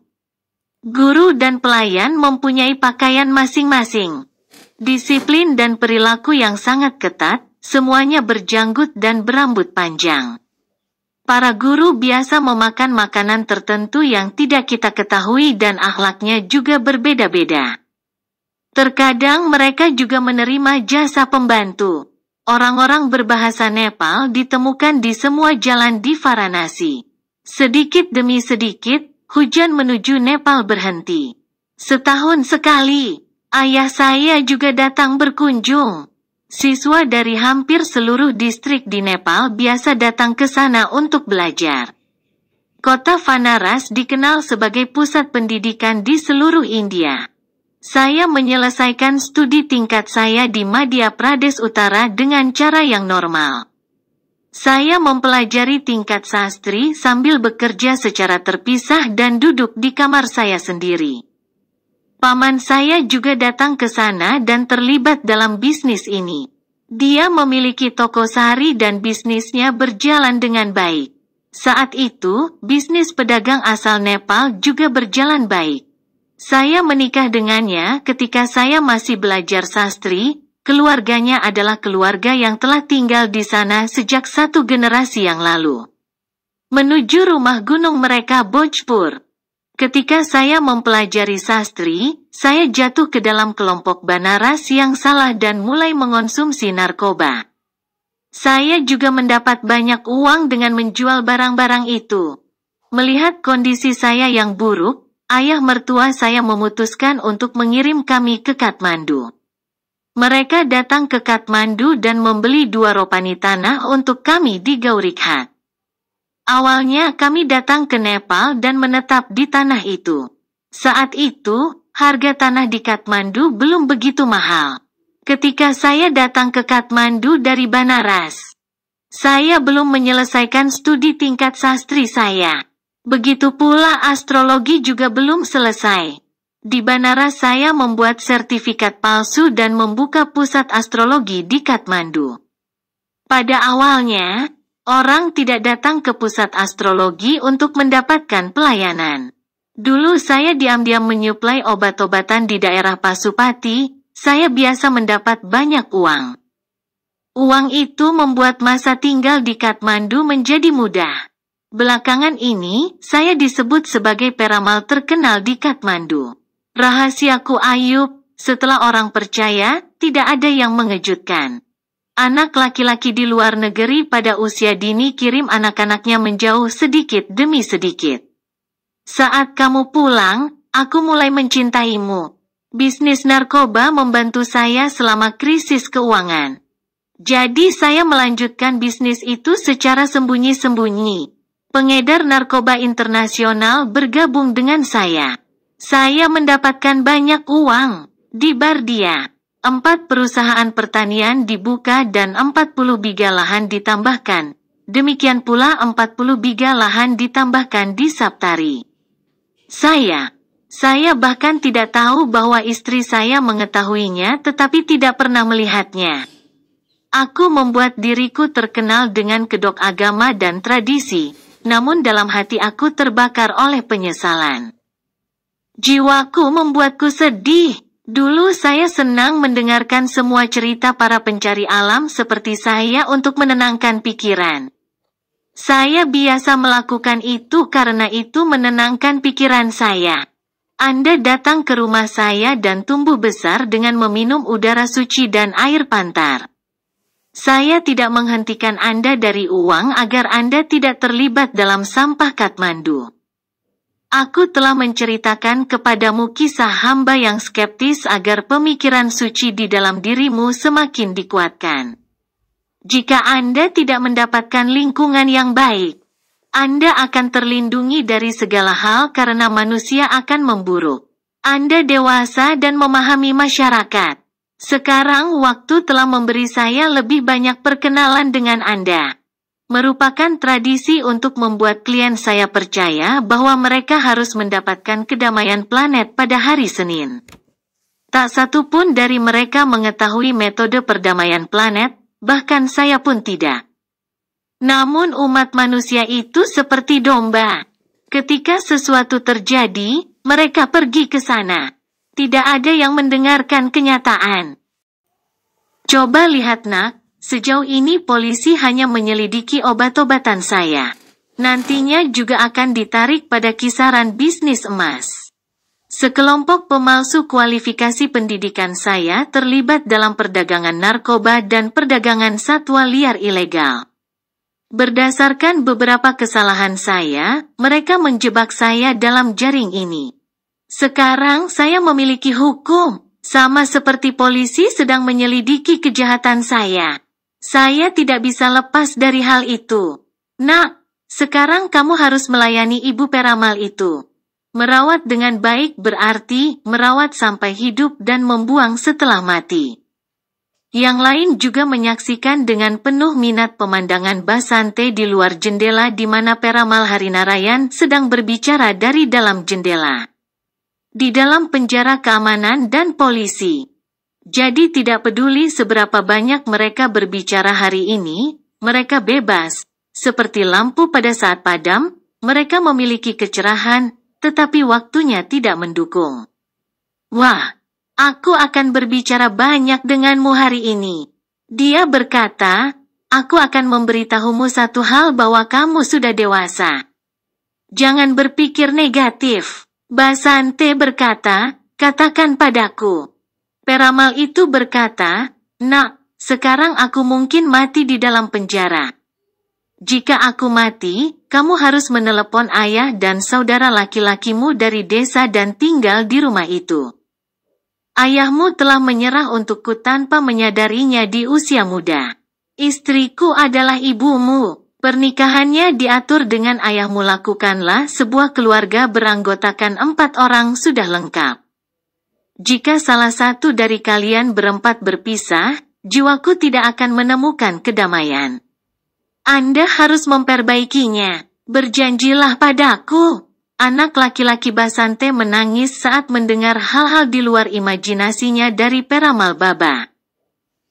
Guru dan pelayan mempunyai pakaian masing-masing. Disiplin dan perilaku yang sangat ketat, semuanya berjanggut dan berambut panjang. Para guru biasa memakan makanan tertentu yang tidak kita ketahui dan akhlaknya juga berbeda-beda. Terkadang mereka juga menerima jasa pembantu. Orang-orang berbahasa Nepal ditemukan di semua jalan di Varanasi. Sedikit demi sedikit, Hujan menuju Nepal berhenti. Setahun sekali, ayah saya juga datang berkunjung. Siswa dari hampir seluruh distrik di Nepal biasa datang ke sana untuk belajar. Kota Vanaras dikenal sebagai pusat pendidikan di seluruh India. Saya menyelesaikan studi tingkat saya di Madhya Pradesh Utara dengan cara yang normal. Saya mempelajari tingkat sastri sambil bekerja secara terpisah dan duduk di kamar saya sendiri. Paman saya juga datang ke sana dan terlibat dalam bisnis ini. Dia memiliki toko sari dan bisnisnya berjalan dengan baik. Saat itu, bisnis pedagang asal Nepal juga berjalan baik. Saya menikah dengannya ketika saya masih belajar sastri, keluarganya adalah keluarga yang telah tinggal di sana sejak satu generasi yang lalu. Menuju rumah gunung mereka Bojpur. Ketika saya mempelajari sastri, saya jatuh ke dalam kelompok Banaras yang salah dan mulai mengonsumsi narkoba. Saya juga mendapat banyak uang dengan menjual barang-barang itu. Melihat kondisi saya yang buruk, ayah mertua saya memutuskan untuk mengirim kami ke Kathmandu. Mereka datang ke Kathmandu dan membeli dua ropani tanah untuk kami di Gaurikhat. Awalnya kami datang ke Nepal dan menetap di tanah itu. Saat itu, harga tanah di Kathmandu belum begitu mahal. Ketika saya datang ke Kathmandu dari Banaras, saya belum menyelesaikan studi tingkat sastri saya. Begitu pula astrologi juga belum selesai. Di Banara saya membuat sertifikat palsu dan membuka pusat astrologi di Kathmandu. Pada awalnya, orang tidak datang ke pusat astrologi untuk mendapatkan pelayanan. Dulu saya diam-diam menyuplai obat-obatan di daerah Pasupati, saya biasa mendapat banyak uang. Uang itu membuat masa tinggal di Kathmandu menjadi mudah. Belakangan ini, saya disebut sebagai peramal terkenal di Kathmandu. Rahasiaku Ayub, setelah orang percaya, tidak ada yang mengejutkan. Anak laki-laki di luar negeri pada usia dini kirim anak-anaknya menjauh sedikit demi sedikit. Saat kamu pulang, aku mulai mencintaimu. Bisnis narkoba membantu saya selama krisis keuangan. Jadi saya melanjutkan bisnis itu secara sembunyi-sembunyi. Pengedar narkoba internasional bergabung dengan saya. Saya mendapatkan banyak uang di Bardia. Empat perusahaan pertanian dibuka dan 40 biga lahan ditambahkan. Demikian pula 40 biga lahan ditambahkan di Saptari. Saya, saya bahkan tidak tahu bahwa istri saya mengetahuinya tetapi tidak pernah melihatnya. Aku membuat diriku terkenal dengan kedok agama dan tradisi, namun dalam hati aku terbakar oleh penyesalan. Jiwaku membuatku sedih. Dulu saya senang mendengarkan semua cerita para pencari alam seperti saya untuk menenangkan pikiran. Saya biasa melakukan itu karena itu menenangkan pikiran saya. Anda datang ke rumah saya dan tumbuh besar dengan meminum udara suci dan air pantar. Saya tidak menghentikan Anda dari uang agar Anda tidak terlibat dalam sampah Kathmandu. Aku telah menceritakan kepadamu kisah hamba yang skeptis agar pemikiran suci di dalam dirimu semakin dikuatkan. Jika Anda tidak mendapatkan lingkungan yang baik, Anda akan terlindungi dari segala hal karena manusia akan memburuk. Anda dewasa dan memahami masyarakat. Sekarang waktu telah memberi saya lebih banyak perkenalan dengan Anda merupakan tradisi untuk membuat klien saya percaya bahwa mereka harus mendapatkan kedamaian planet pada hari Senin. Tak satu pun dari mereka mengetahui metode perdamaian planet, bahkan saya pun tidak. Namun umat manusia itu seperti domba. Ketika sesuatu terjadi, mereka pergi ke sana. Tidak ada yang mendengarkan kenyataan. Coba lihat nak, Sejauh ini polisi hanya menyelidiki obat-obatan saya. Nantinya juga akan ditarik pada kisaran bisnis emas. Sekelompok pemalsu kualifikasi pendidikan saya terlibat dalam perdagangan narkoba dan perdagangan satwa liar ilegal. Berdasarkan beberapa kesalahan saya, mereka menjebak saya dalam jaring ini. Sekarang saya memiliki hukum, sama seperti polisi sedang menyelidiki kejahatan saya. Saya tidak bisa lepas dari hal itu. Nak, sekarang kamu harus melayani ibu peramal itu. Merawat dengan baik berarti merawat sampai hidup dan membuang setelah mati. Yang lain juga menyaksikan dengan penuh minat pemandangan Basante di luar jendela di mana Peramal Harinarayan sedang berbicara dari dalam jendela. Di dalam penjara keamanan dan polisi. Jadi tidak peduli seberapa banyak mereka berbicara hari ini, mereka bebas. Seperti lampu pada saat padam, mereka memiliki kecerahan, tetapi waktunya tidak mendukung. Wah, aku akan berbicara banyak denganmu hari ini. Dia berkata, aku akan memberitahumu satu hal bahwa kamu sudah dewasa. Jangan berpikir negatif. Basante berkata, katakan padaku. Peramal itu berkata, Nak, sekarang aku mungkin mati di dalam penjara. Jika aku mati, kamu harus menelepon ayah dan saudara laki-lakimu dari desa dan tinggal di rumah itu. Ayahmu telah menyerah untukku tanpa menyadarinya di usia muda. Istriku adalah ibumu. Pernikahannya diatur dengan ayahmu lakukanlah sebuah keluarga beranggotakan empat orang sudah lengkap. Jika salah satu dari kalian berempat berpisah, jiwaku tidak akan menemukan kedamaian. Anda harus memperbaikinya. Berjanjilah padaku. Anak laki-laki Basante menangis saat mendengar hal-hal di luar imajinasinya dari Peramal Baba.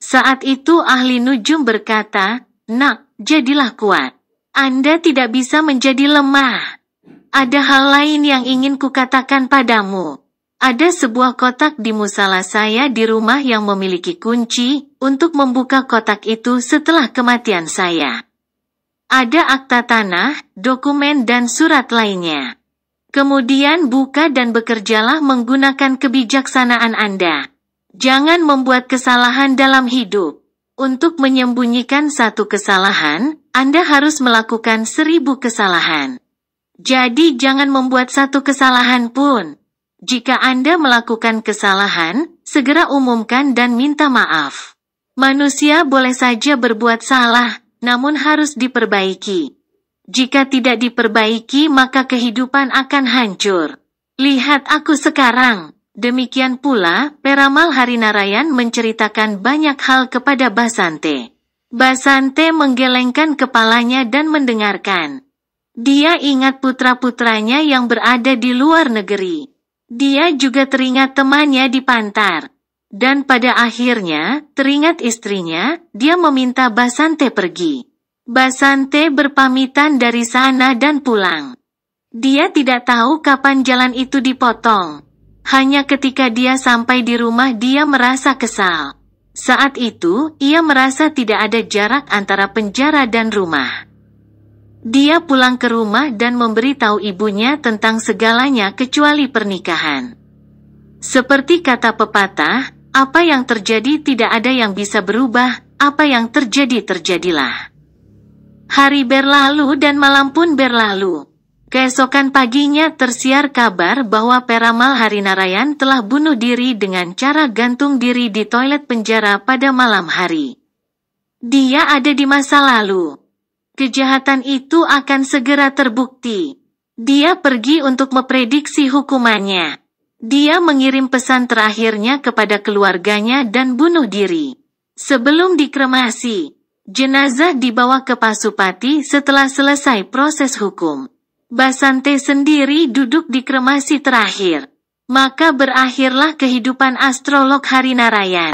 Saat itu ahli Nujum berkata, Nak, jadilah kuat. Anda tidak bisa menjadi lemah. Ada hal lain yang ingin kukatakan padamu. Ada sebuah kotak di musala saya di rumah yang memiliki kunci untuk membuka kotak itu setelah kematian saya. Ada akta tanah, dokumen dan surat lainnya. Kemudian buka dan bekerjalah menggunakan kebijaksanaan Anda. Jangan membuat kesalahan dalam hidup. Untuk menyembunyikan satu kesalahan, Anda harus melakukan seribu kesalahan. Jadi jangan membuat satu kesalahan pun. Jika Anda melakukan kesalahan, segera umumkan dan minta maaf. Manusia boleh saja berbuat salah, namun harus diperbaiki. Jika tidak diperbaiki, maka kehidupan akan hancur. Lihat aku sekarang. Demikian pula, Peramal Hari Narayan menceritakan banyak hal kepada Basante. Basante menggelengkan kepalanya dan mendengarkan. Dia ingat putra-putranya yang berada di luar negeri. Dia juga teringat temannya di pantar. Dan pada akhirnya, teringat istrinya, dia meminta Basante pergi. Basante berpamitan dari sana dan pulang. Dia tidak tahu kapan jalan itu dipotong. Hanya ketika dia sampai di rumah dia merasa kesal. Saat itu, ia merasa tidak ada jarak antara penjara dan rumah. Dia pulang ke rumah dan memberitahu ibunya tentang segalanya kecuali pernikahan. Seperti kata pepatah, apa yang terjadi tidak ada yang bisa berubah, apa yang terjadi terjadilah. Hari berlalu dan malam pun berlalu. Keesokan paginya tersiar kabar bahwa Peramal Hari Narayan telah bunuh diri dengan cara gantung diri di toilet penjara pada malam hari. Dia ada di masa lalu kejahatan itu akan segera terbukti. Dia pergi untuk memprediksi hukumannya. Dia mengirim pesan terakhirnya kepada keluarganya dan bunuh diri. Sebelum dikremasi, jenazah dibawa ke Pasupati setelah selesai proses hukum. Basante sendiri duduk di kremasi terakhir. Maka berakhirlah kehidupan astrolog Hari Narayan.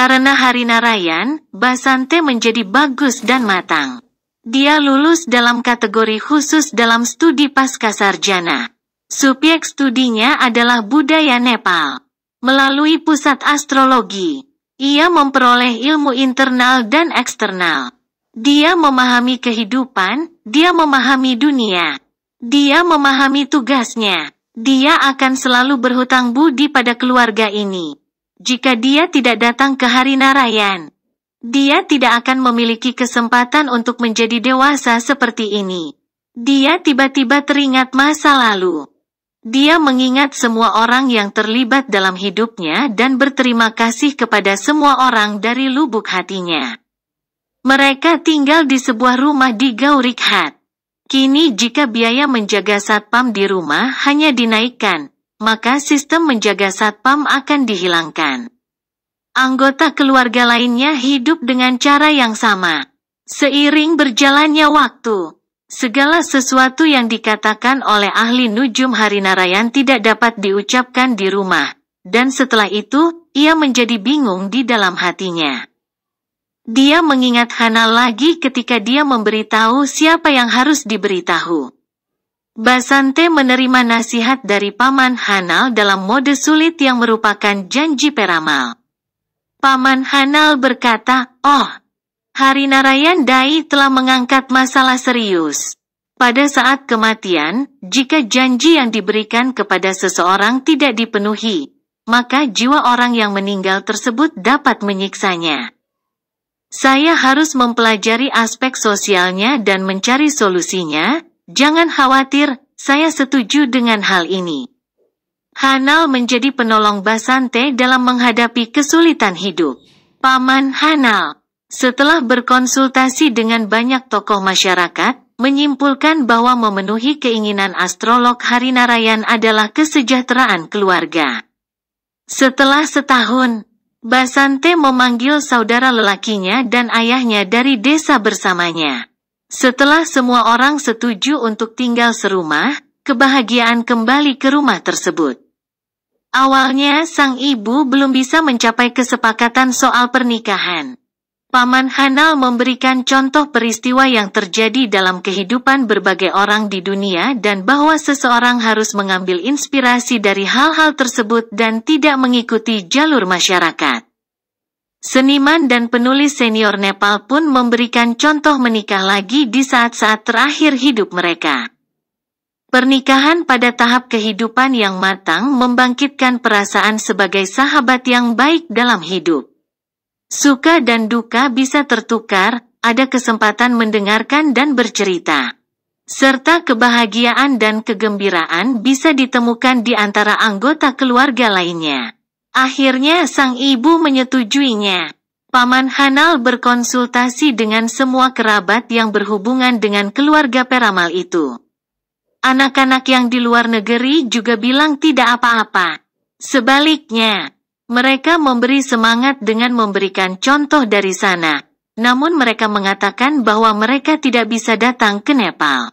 Karena hari Narayan, Basante menjadi bagus dan matang. Dia lulus dalam kategori khusus dalam studi pasca sarjana. Subjek studinya adalah budaya Nepal. Melalui pusat astrologi, ia memperoleh ilmu internal dan eksternal. Dia memahami kehidupan, dia memahami dunia. Dia memahami tugasnya. Dia akan selalu berhutang budi pada keluarga ini. Jika dia tidak datang ke hari Narayan, dia tidak akan memiliki kesempatan untuk menjadi dewasa seperti ini. Dia tiba-tiba teringat masa lalu. Dia mengingat semua orang yang terlibat dalam hidupnya dan berterima kasih kepada semua orang dari lubuk hatinya. Mereka tinggal di sebuah rumah di Gaurikhat. Kini jika biaya menjaga satpam di rumah hanya dinaikkan, maka sistem menjaga satpam akan dihilangkan. Anggota keluarga lainnya hidup dengan cara yang sama. Seiring berjalannya waktu, segala sesuatu yang dikatakan oleh ahli Nujum Harinarayan tidak dapat diucapkan di rumah, dan setelah itu, ia menjadi bingung di dalam hatinya. Dia mengingat Hana lagi ketika dia memberitahu siapa yang harus diberitahu. Basante menerima nasihat dari Paman Hanal dalam mode sulit yang merupakan janji peramal. Paman Hanal berkata, Oh, Hari Narayan Dai telah mengangkat masalah serius. Pada saat kematian, jika janji yang diberikan kepada seseorang tidak dipenuhi, maka jiwa orang yang meninggal tersebut dapat menyiksanya. Saya harus mempelajari aspek sosialnya dan mencari solusinya, Jangan khawatir, saya setuju dengan hal ini. Hanal menjadi penolong Basante dalam menghadapi kesulitan hidup. Paman Hanal, setelah berkonsultasi dengan banyak tokoh masyarakat, menyimpulkan bahwa memenuhi keinginan astrolog Hari Narayan adalah kesejahteraan keluarga. Setelah setahun, Basante memanggil saudara lelakinya dan ayahnya dari desa bersamanya. Setelah semua orang setuju untuk tinggal serumah, kebahagiaan kembali ke rumah tersebut. Awalnya, sang ibu belum bisa mencapai kesepakatan soal pernikahan. Paman Hanal memberikan contoh peristiwa yang terjadi dalam kehidupan berbagai orang di dunia dan bahwa seseorang harus mengambil inspirasi dari hal-hal tersebut dan tidak mengikuti jalur masyarakat. Seniman dan penulis senior Nepal pun memberikan contoh menikah lagi di saat-saat terakhir hidup mereka. Pernikahan pada tahap kehidupan yang matang membangkitkan perasaan sebagai sahabat yang baik dalam hidup. Suka dan duka bisa tertukar, ada kesempatan mendengarkan dan bercerita. Serta kebahagiaan dan kegembiraan bisa ditemukan di antara anggota keluarga lainnya. Akhirnya sang ibu menyetujuinya. Paman Hanal berkonsultasi dengan semua kerabat yang berhubungan dengan keluarga Peramal itu. Anak-anak yang di luar negeri juga bilang tidak apa-apa. Sebaliknya, mereka memberi semangat dengan memberikan contoh dari sana. Namun mereka mengatakan bahwa mereka tidak bisa datang ke Nepal.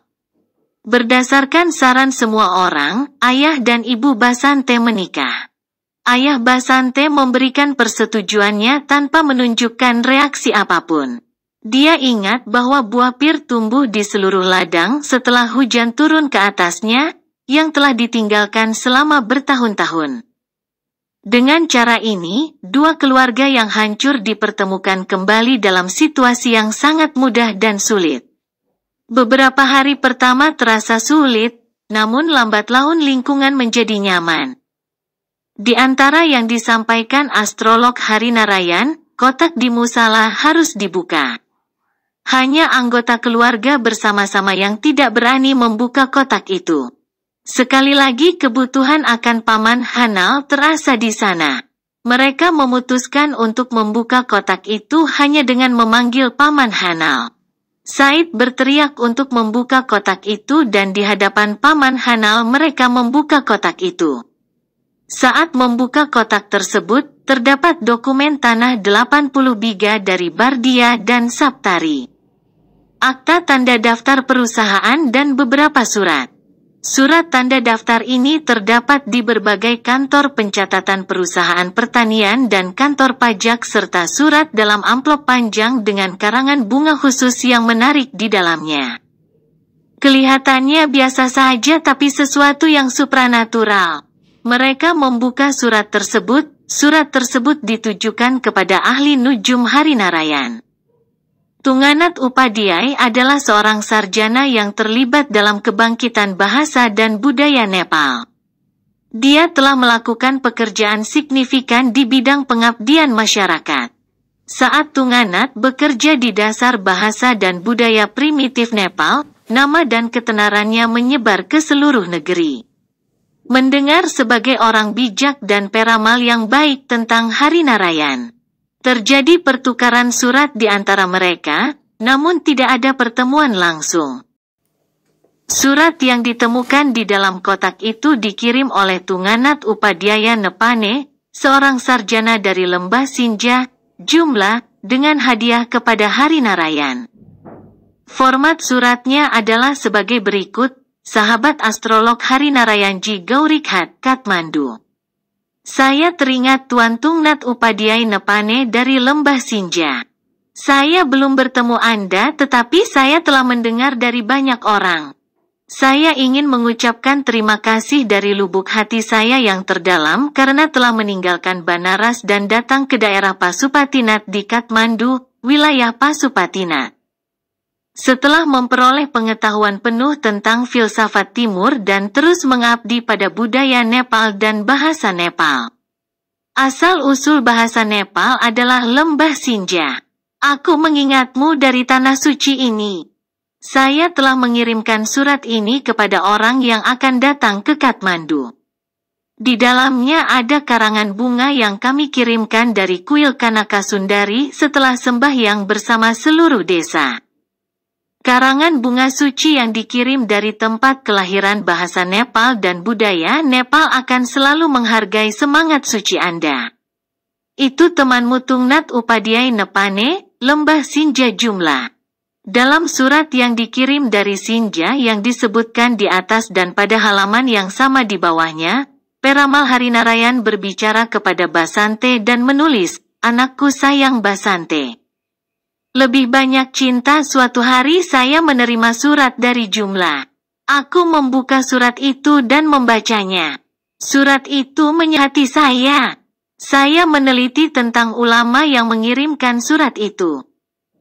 Berdasarkan saran semua orang, ayah dan ibu Basante menikah ayah Basante memberikan persetujuannya tanpa menunjukkan reaksi apapun. Dia ingat bahwa buah pir tumbuh di seluruh ladang setelah hujan turun ke atasnya, yang telah ditinggalkan selama bertahun-tahun. Dengan cara ini, dua keluarga yang hancur dipertemukan kembali dalam situasi yang sangat mudah dan sulit. Beberapa hari pertama terasa sulit, namun lambat laun lingkungan menjadi nyaman. Di antara yang disampaikan astrolog Hari Narayan, kotak di musala harus dibuka. Hanya anggota keluarga bersama-sama yang tidak berani membuka kotak itu. Sekali lagi kebutuhan akan paman Hanal terasa di sana. Mereka memutuskan untuk membuka kotak itu hanya dengan memanggil paman Hanal. Said berteriak untuk membuka kotak itu dan di hadapan paman Hanal mereka membuka kotak itu. Saat membuka kotak tersebut, terdapat dokumen tanah 80 biga dari Bardia dan Saptari. Akta tanda daftar perusahaan dan beberapa surat. Surat tanda daftar ini terdapat di berbagai kantor pencatatan perusahaan pertanian dan kantor pajak serta surat dalam amplop panjang dengan karangan bunga khusus yang menarik di dalamnya. Kelihatannya biasa saja tapi sesuatu yang supranatural. Mereka membuka surat tersebut, surat tersebut ditujukan kepada ahli Nujum hari Narayan. Tunganat Upadhyay adalah seorang sarjana yang terlibat dalam kebangkitan bahasa dan budaya Nepal. Dia telah melakukan pekerjaan signifikan di bidang pengabdian masyarakat. Saat Tunganat bekerja di dasar bahasa dan budaya primitif Nepal, nama dan ketenarannya menyebar ke seluruh negeri mendengar sebagai orang bijak dan peramal yang baik tentang hari Narayan. Terjadi pertukaran surat di antara mereka, namun tidak ada pertemuan langsung. Surat yang ditemukan di dalam kotak itu dikirim oleh Tunganat Upadhyaya Nepane, seorang sarjana dari lembah Sinja, jumlah, dengan hadiah kepada Hari Narayan. Format suratnya adalah sebagai berikut, sahabat astrolog Hari Narayanji Gaurikhat, Kathmandu. Saya teringat Tuan Tungnat Upadiai Nepane dari Lembah Sinja. Saya belum bertemu Anda tetapi saya telah mendengar dari banyak orang. Saya ingin mengucapkan terima kasih dari lubuk hati saya yang terdalam karena telah meninggalkan Banaras dan datang ke daerah Pasupatinat di Kathmandu, wilayah Pasupatinat. Setelah memperoleh pengetahuan penuh tentang filsafat timur dan terus mengabdi pada budaya Nepal dan bahasa Nepal. Asal-usul bahasa Nepal adalah lembah Sinja. Aku mengingatmu dari tanah suci ini. Saya telah mengirimkan surat ini kepada orang yang akan datang ke Kathmandu. Di dalamnya ada karangan bunga yang kami kirimkan dari kuil Kanaka Sundari setelah sembahyang bersama seluruh desa. Karangan bunga suci yang dikirim dari tempat kelahiran bahasa Nepal dan budaya Nepal akan selalu menghargai semangat suci Anda. Itu temanmu Tungnat Upadhyay Nepane, Lembah Sinja Jumlah. Dalam surat yang dikirim dari Sinja yang disebutkan di atas dan pada halaman yang sama di bawahnya, Peramal Harinarayan berbicara kepada Basante dan menulis, Anakku sayang Basante. Lebih banyak cinta suatu hari saya menerima surat dari jumlah. Aku membuka surat itu dan membacanya. Surat itu menyehati saya. Saya meneliti tentang ulama yang mengirimkan surat itu.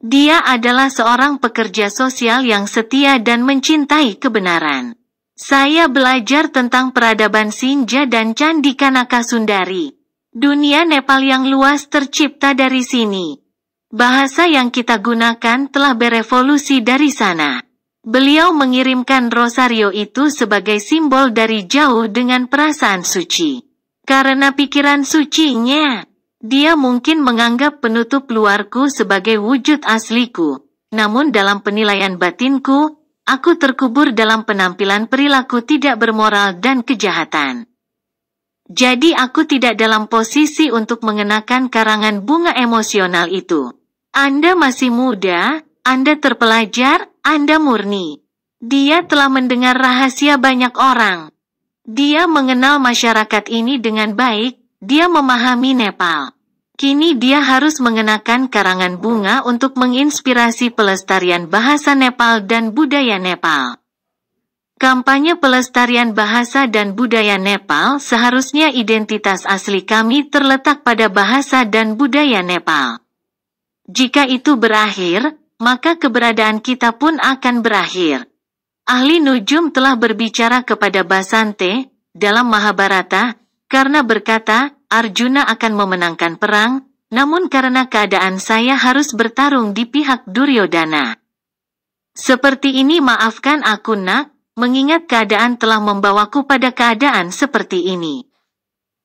Dia adalah seorang pekerja sosial yang setia dan mencintai kebenaran. Saya belajar tentang peradaban Sinja dan Candi Kanaka Sundari. Dunia Nepal yang luas tercipta dari sini. Bahasa yang kita gunakan telah berevolusi dari sana. Beliau mengirimkan rosario itu sebagai simbol dari jauh dengan perasaan suci. Karena pikiran sucinya, dia mungkin menganggap penutup luarku sebagai wujud asliku. Namun dalam penilaian batinku, aku terkubur dalam penampilan perilaku tidak bermoral dan kejahatan. Jadi aku tidak dalam posisi untuk mengenakan karangan bunga emosional itu. Anda masih muda, Anda terpelajar, Anda murni. Dia telah mendengar rahasia banyak orang. Dia mengenal masyarakat ini dengan baik, dia memahami Nepal. Kini dia harus mengenakan karangan bunga untuk menginspirasi pelestarian bahasa Nepal dan budaya Nepal. Kampanye pelestarian bahasa dan budaya Nepal seharusnya identitas asli kami terletak pada bahasa dan budaya Nepal. Jika itu berakhir, maka keberadaan kita pun akan berakhir. Ahli Nujum telah berbicara kepada Basante dalam Mahabharata karena berkata, Arjuna akan memenangkan perang, namun karena keadaan saya harus bertarung di pihak Duryodhana. Seperti ini maafkan aku nak, mengingat keadaan telah membawaku pada keadaan seperti ini.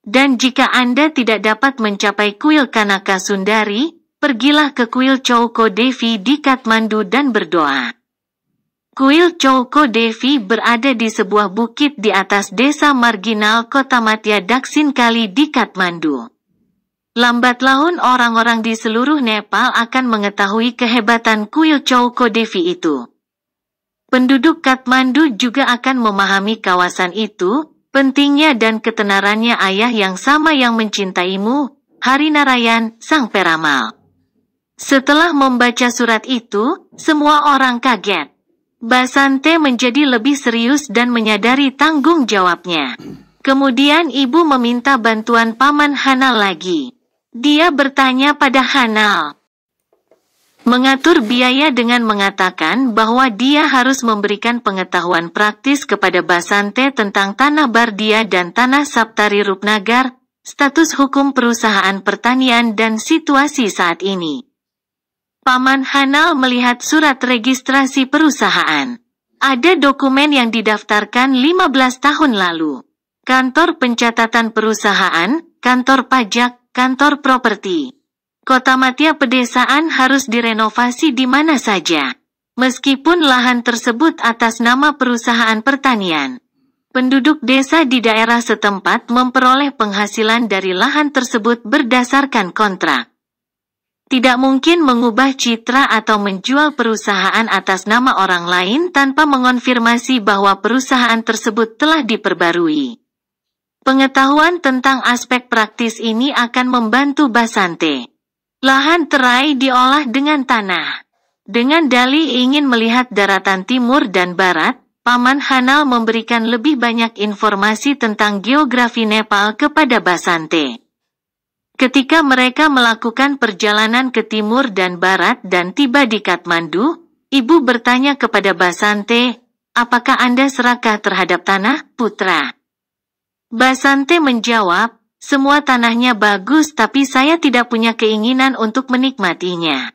Dan jika Anda tidak dapat mencapai kuil Kanaka Sundari, pergilah ke kuil Chowko Devi di Kathmandu dan berdoa. Kuil Chowko Devi berada di sebuah bukit di atas desa marginal kota Matia Daksin Kali di Kathmandu. Lambat laun orang-orang di seluruh Nepal akan mengetahui kehebatan kuil Chowko Devi itu. Penduduk Kathmandu juga akan memahami kawasan itu, pentingnya dan ketenarannya ayah yang sama yang mencintaimu, Hari Narayan, Sang Peramal. Setelah membaca surat itu, semua orang kaget. Basante menjadi lebih serius dan menyadari tanggung jawabnya. Kemudian ibu meminta bantuan paman Hanal lagi. Dia bertanya pada Hanal. Mengatur biaya dengan mengatakan bahwa dia harus memberikan pengetahuan praktis kepada Basante tentang tanah Bardia dan tanah Saptari Rupnagar, status hukum perusahaan pertanian dan situasi saat ini. Paman Hanal melihat surat registrasi perusahaan. Ada dokumen yang didaftarkan 15 tahun lalu. Kantor pencatatan perusahaan, kantor pajak, kantor properti. Kota Matia pedesaan harus direnovasi di mana saja. Meskipun lahan tersebut atas nama perusahaan pertanian. Penduduk desa di daerah setempat memperoleh penghasilan dari lahan tersebut berdasarkan kontrak tidak mungkin mengubah citra atau menjual perusahaan atas nama orang lain tanpa mengonfirmasi bahwa perusahaan tersebut telah diperbarui. Pengetahuan tentang aspek praktis ini akan membantu Basante. Lahan terai diolah dengan tanah. Dengan Dali ingin melihat daratan timur dan barat, Paman Hanal memberikan lebih banyak informasi tentang geografi Nepal kepada Basante. Ketika mereka melakukan perjalanan ke timur dan barat dan tiba di Kathmandu, ibu bertanya kepada Basante, apakah Anda serakah terhadap tanah, putra? Basante menjawab, semua tanahnya bagus tapi saya tidak punya keinginan untuk menikmatinya.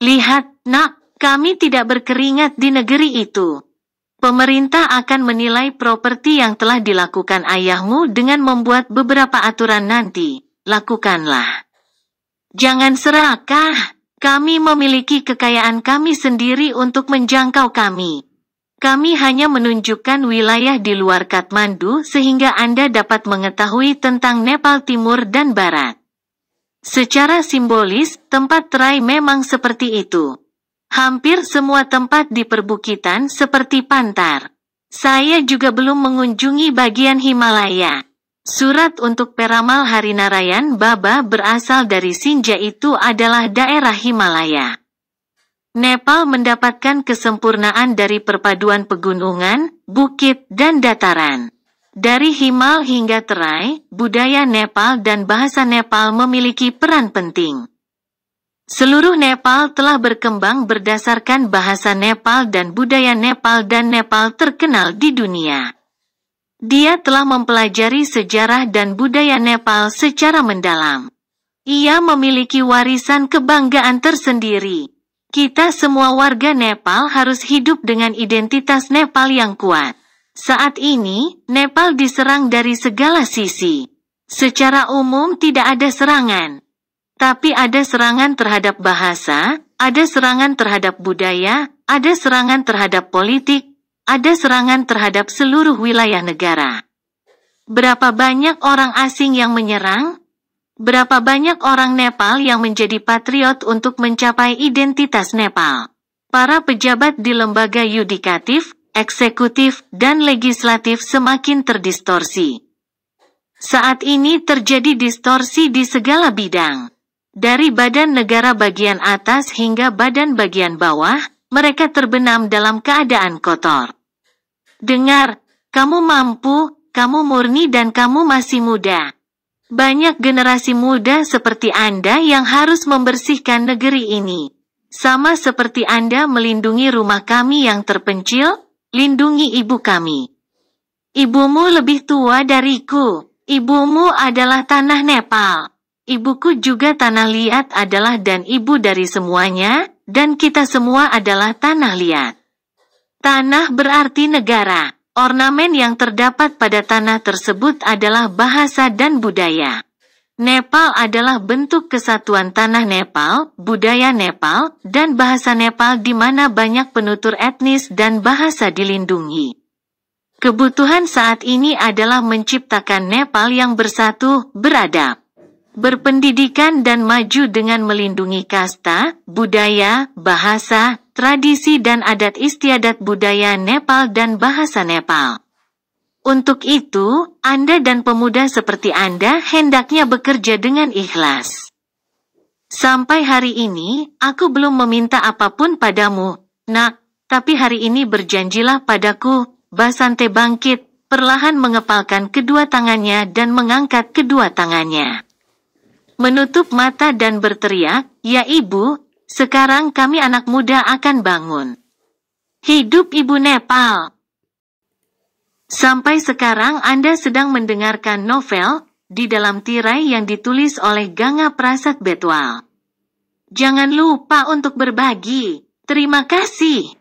Lihat, nak, kami tidak berkeringat di negeri itu. Pemerintah akan menilai properti yang telah dilakukan ayahmu dengan membuat beberapa aturan nanti lakukanlah. Jangan serakah, kami memiliki kekayaan kami sendiri untuk menjangkau kami. Kami hanya menunjukkan wilayah di luar Kathmandu sehingga Anda dapat mengetahui tentang Nepal Timur dan Barat. Secara simbolis, tempat terai memang seperti itu. Hampir semua tempat di perbukitan seperti pantar. Saya juga belum mengunjungi bagian Himalaya. Surat untuk Peramal hari Narayan Baba berasal dari Sinja itu adalah daerah Himalaya. Nepal mendapatkan kesempurnaan dari perpaduan pegunungan, bukit, dan dataran. Dari Himal hingga Terai, budaya Nepal dan bahasa Nepal memiliki peran penting. Seluruh Nepal telah berkembang berdasarkan bahasa Nepal dan budaya Nepal dan Nepal terkenal di dunia. Dia telah mempelajari sejarah dan budaya Nepal secara mendalam. Ia memiliki warisan kebanggaan tersendiri. Kita semua warga Nepal harus hidup dengan identitas Nepal yang kuat. Saat ini, Nepal diserang dari segala sisi. Secara umum tidak ada serangan. Tapi ada serangan terhadap bahasa, ada serangan terhadap budaya, ada serangan terhadap politik, ada serangan terhadap seluruh wilayah negara. Berapa banyak orang asing yang menyerang? Berapa banyak orang Nepal yang menjadi patriot untuk mencapai identitas Nepal? Para pejabat di lembaga yudikatif, eksekutif, dan legislatif semakin terdistorsi. Saat ini terjadi distorsi di segala bidang. Dari badan negara bagian atas hingga badan bagian bawah, mereka terbenam dalam keadaan kotor. Dengar, kamu mampu, kamu murni dan kamu masih muda. Banyak generasi muda seperti Anda yang harus membersihkan negeri ini. Sama seperti Anda melindungi rumah kami yang terpencil, lindungi ibu kami. Ibumu lebih tua dariku. Ibumu adalah tanah Nepal. Ibuku juga tanah liat adalah dan ibu dari semuanya, dan kita semua adalah tanah liat. Tanah berarti negara. Ornamen yang terdapat pada tanah tersebut adalah bahasa dan budaya. Nepal adalah bentuk kesatuan tanah Nepal, budaya Nepal, dan bahasa Nepal di mana banyak penutur etnis dan bahasa dilindungi. Kebutuhan saat ini adalah menciptakan Nepal yang bersatu, beradab, berpendidikan dan maju dengan melindungi kasta, budaya, bahasa, tradisi dan adat istiadat budaya Nepal dan bahasa Nepal. Untuk itu, Anda dan pemuda seperti Anda hendaknya bekerja dengan ikhlas. Sampai hari ini, aku belum meminta apapun padamu, nak, tapi hari ini berjanjilah padaku, Basante bangkit, perlahan mengepalkan kedua tangannya dan mengangkat kedua tangannya. Menutup mata dan berteriak, ya ibu, sekarang kami anak muda akan bangun. Hidup Ibu Nepal! Sampai sekarang Anda sedang mendengarkan novel di dalam tirai yang ditulis oleh Ganga Prasad Betwal. Jangan lupa untuk berbagi. Terima kasih.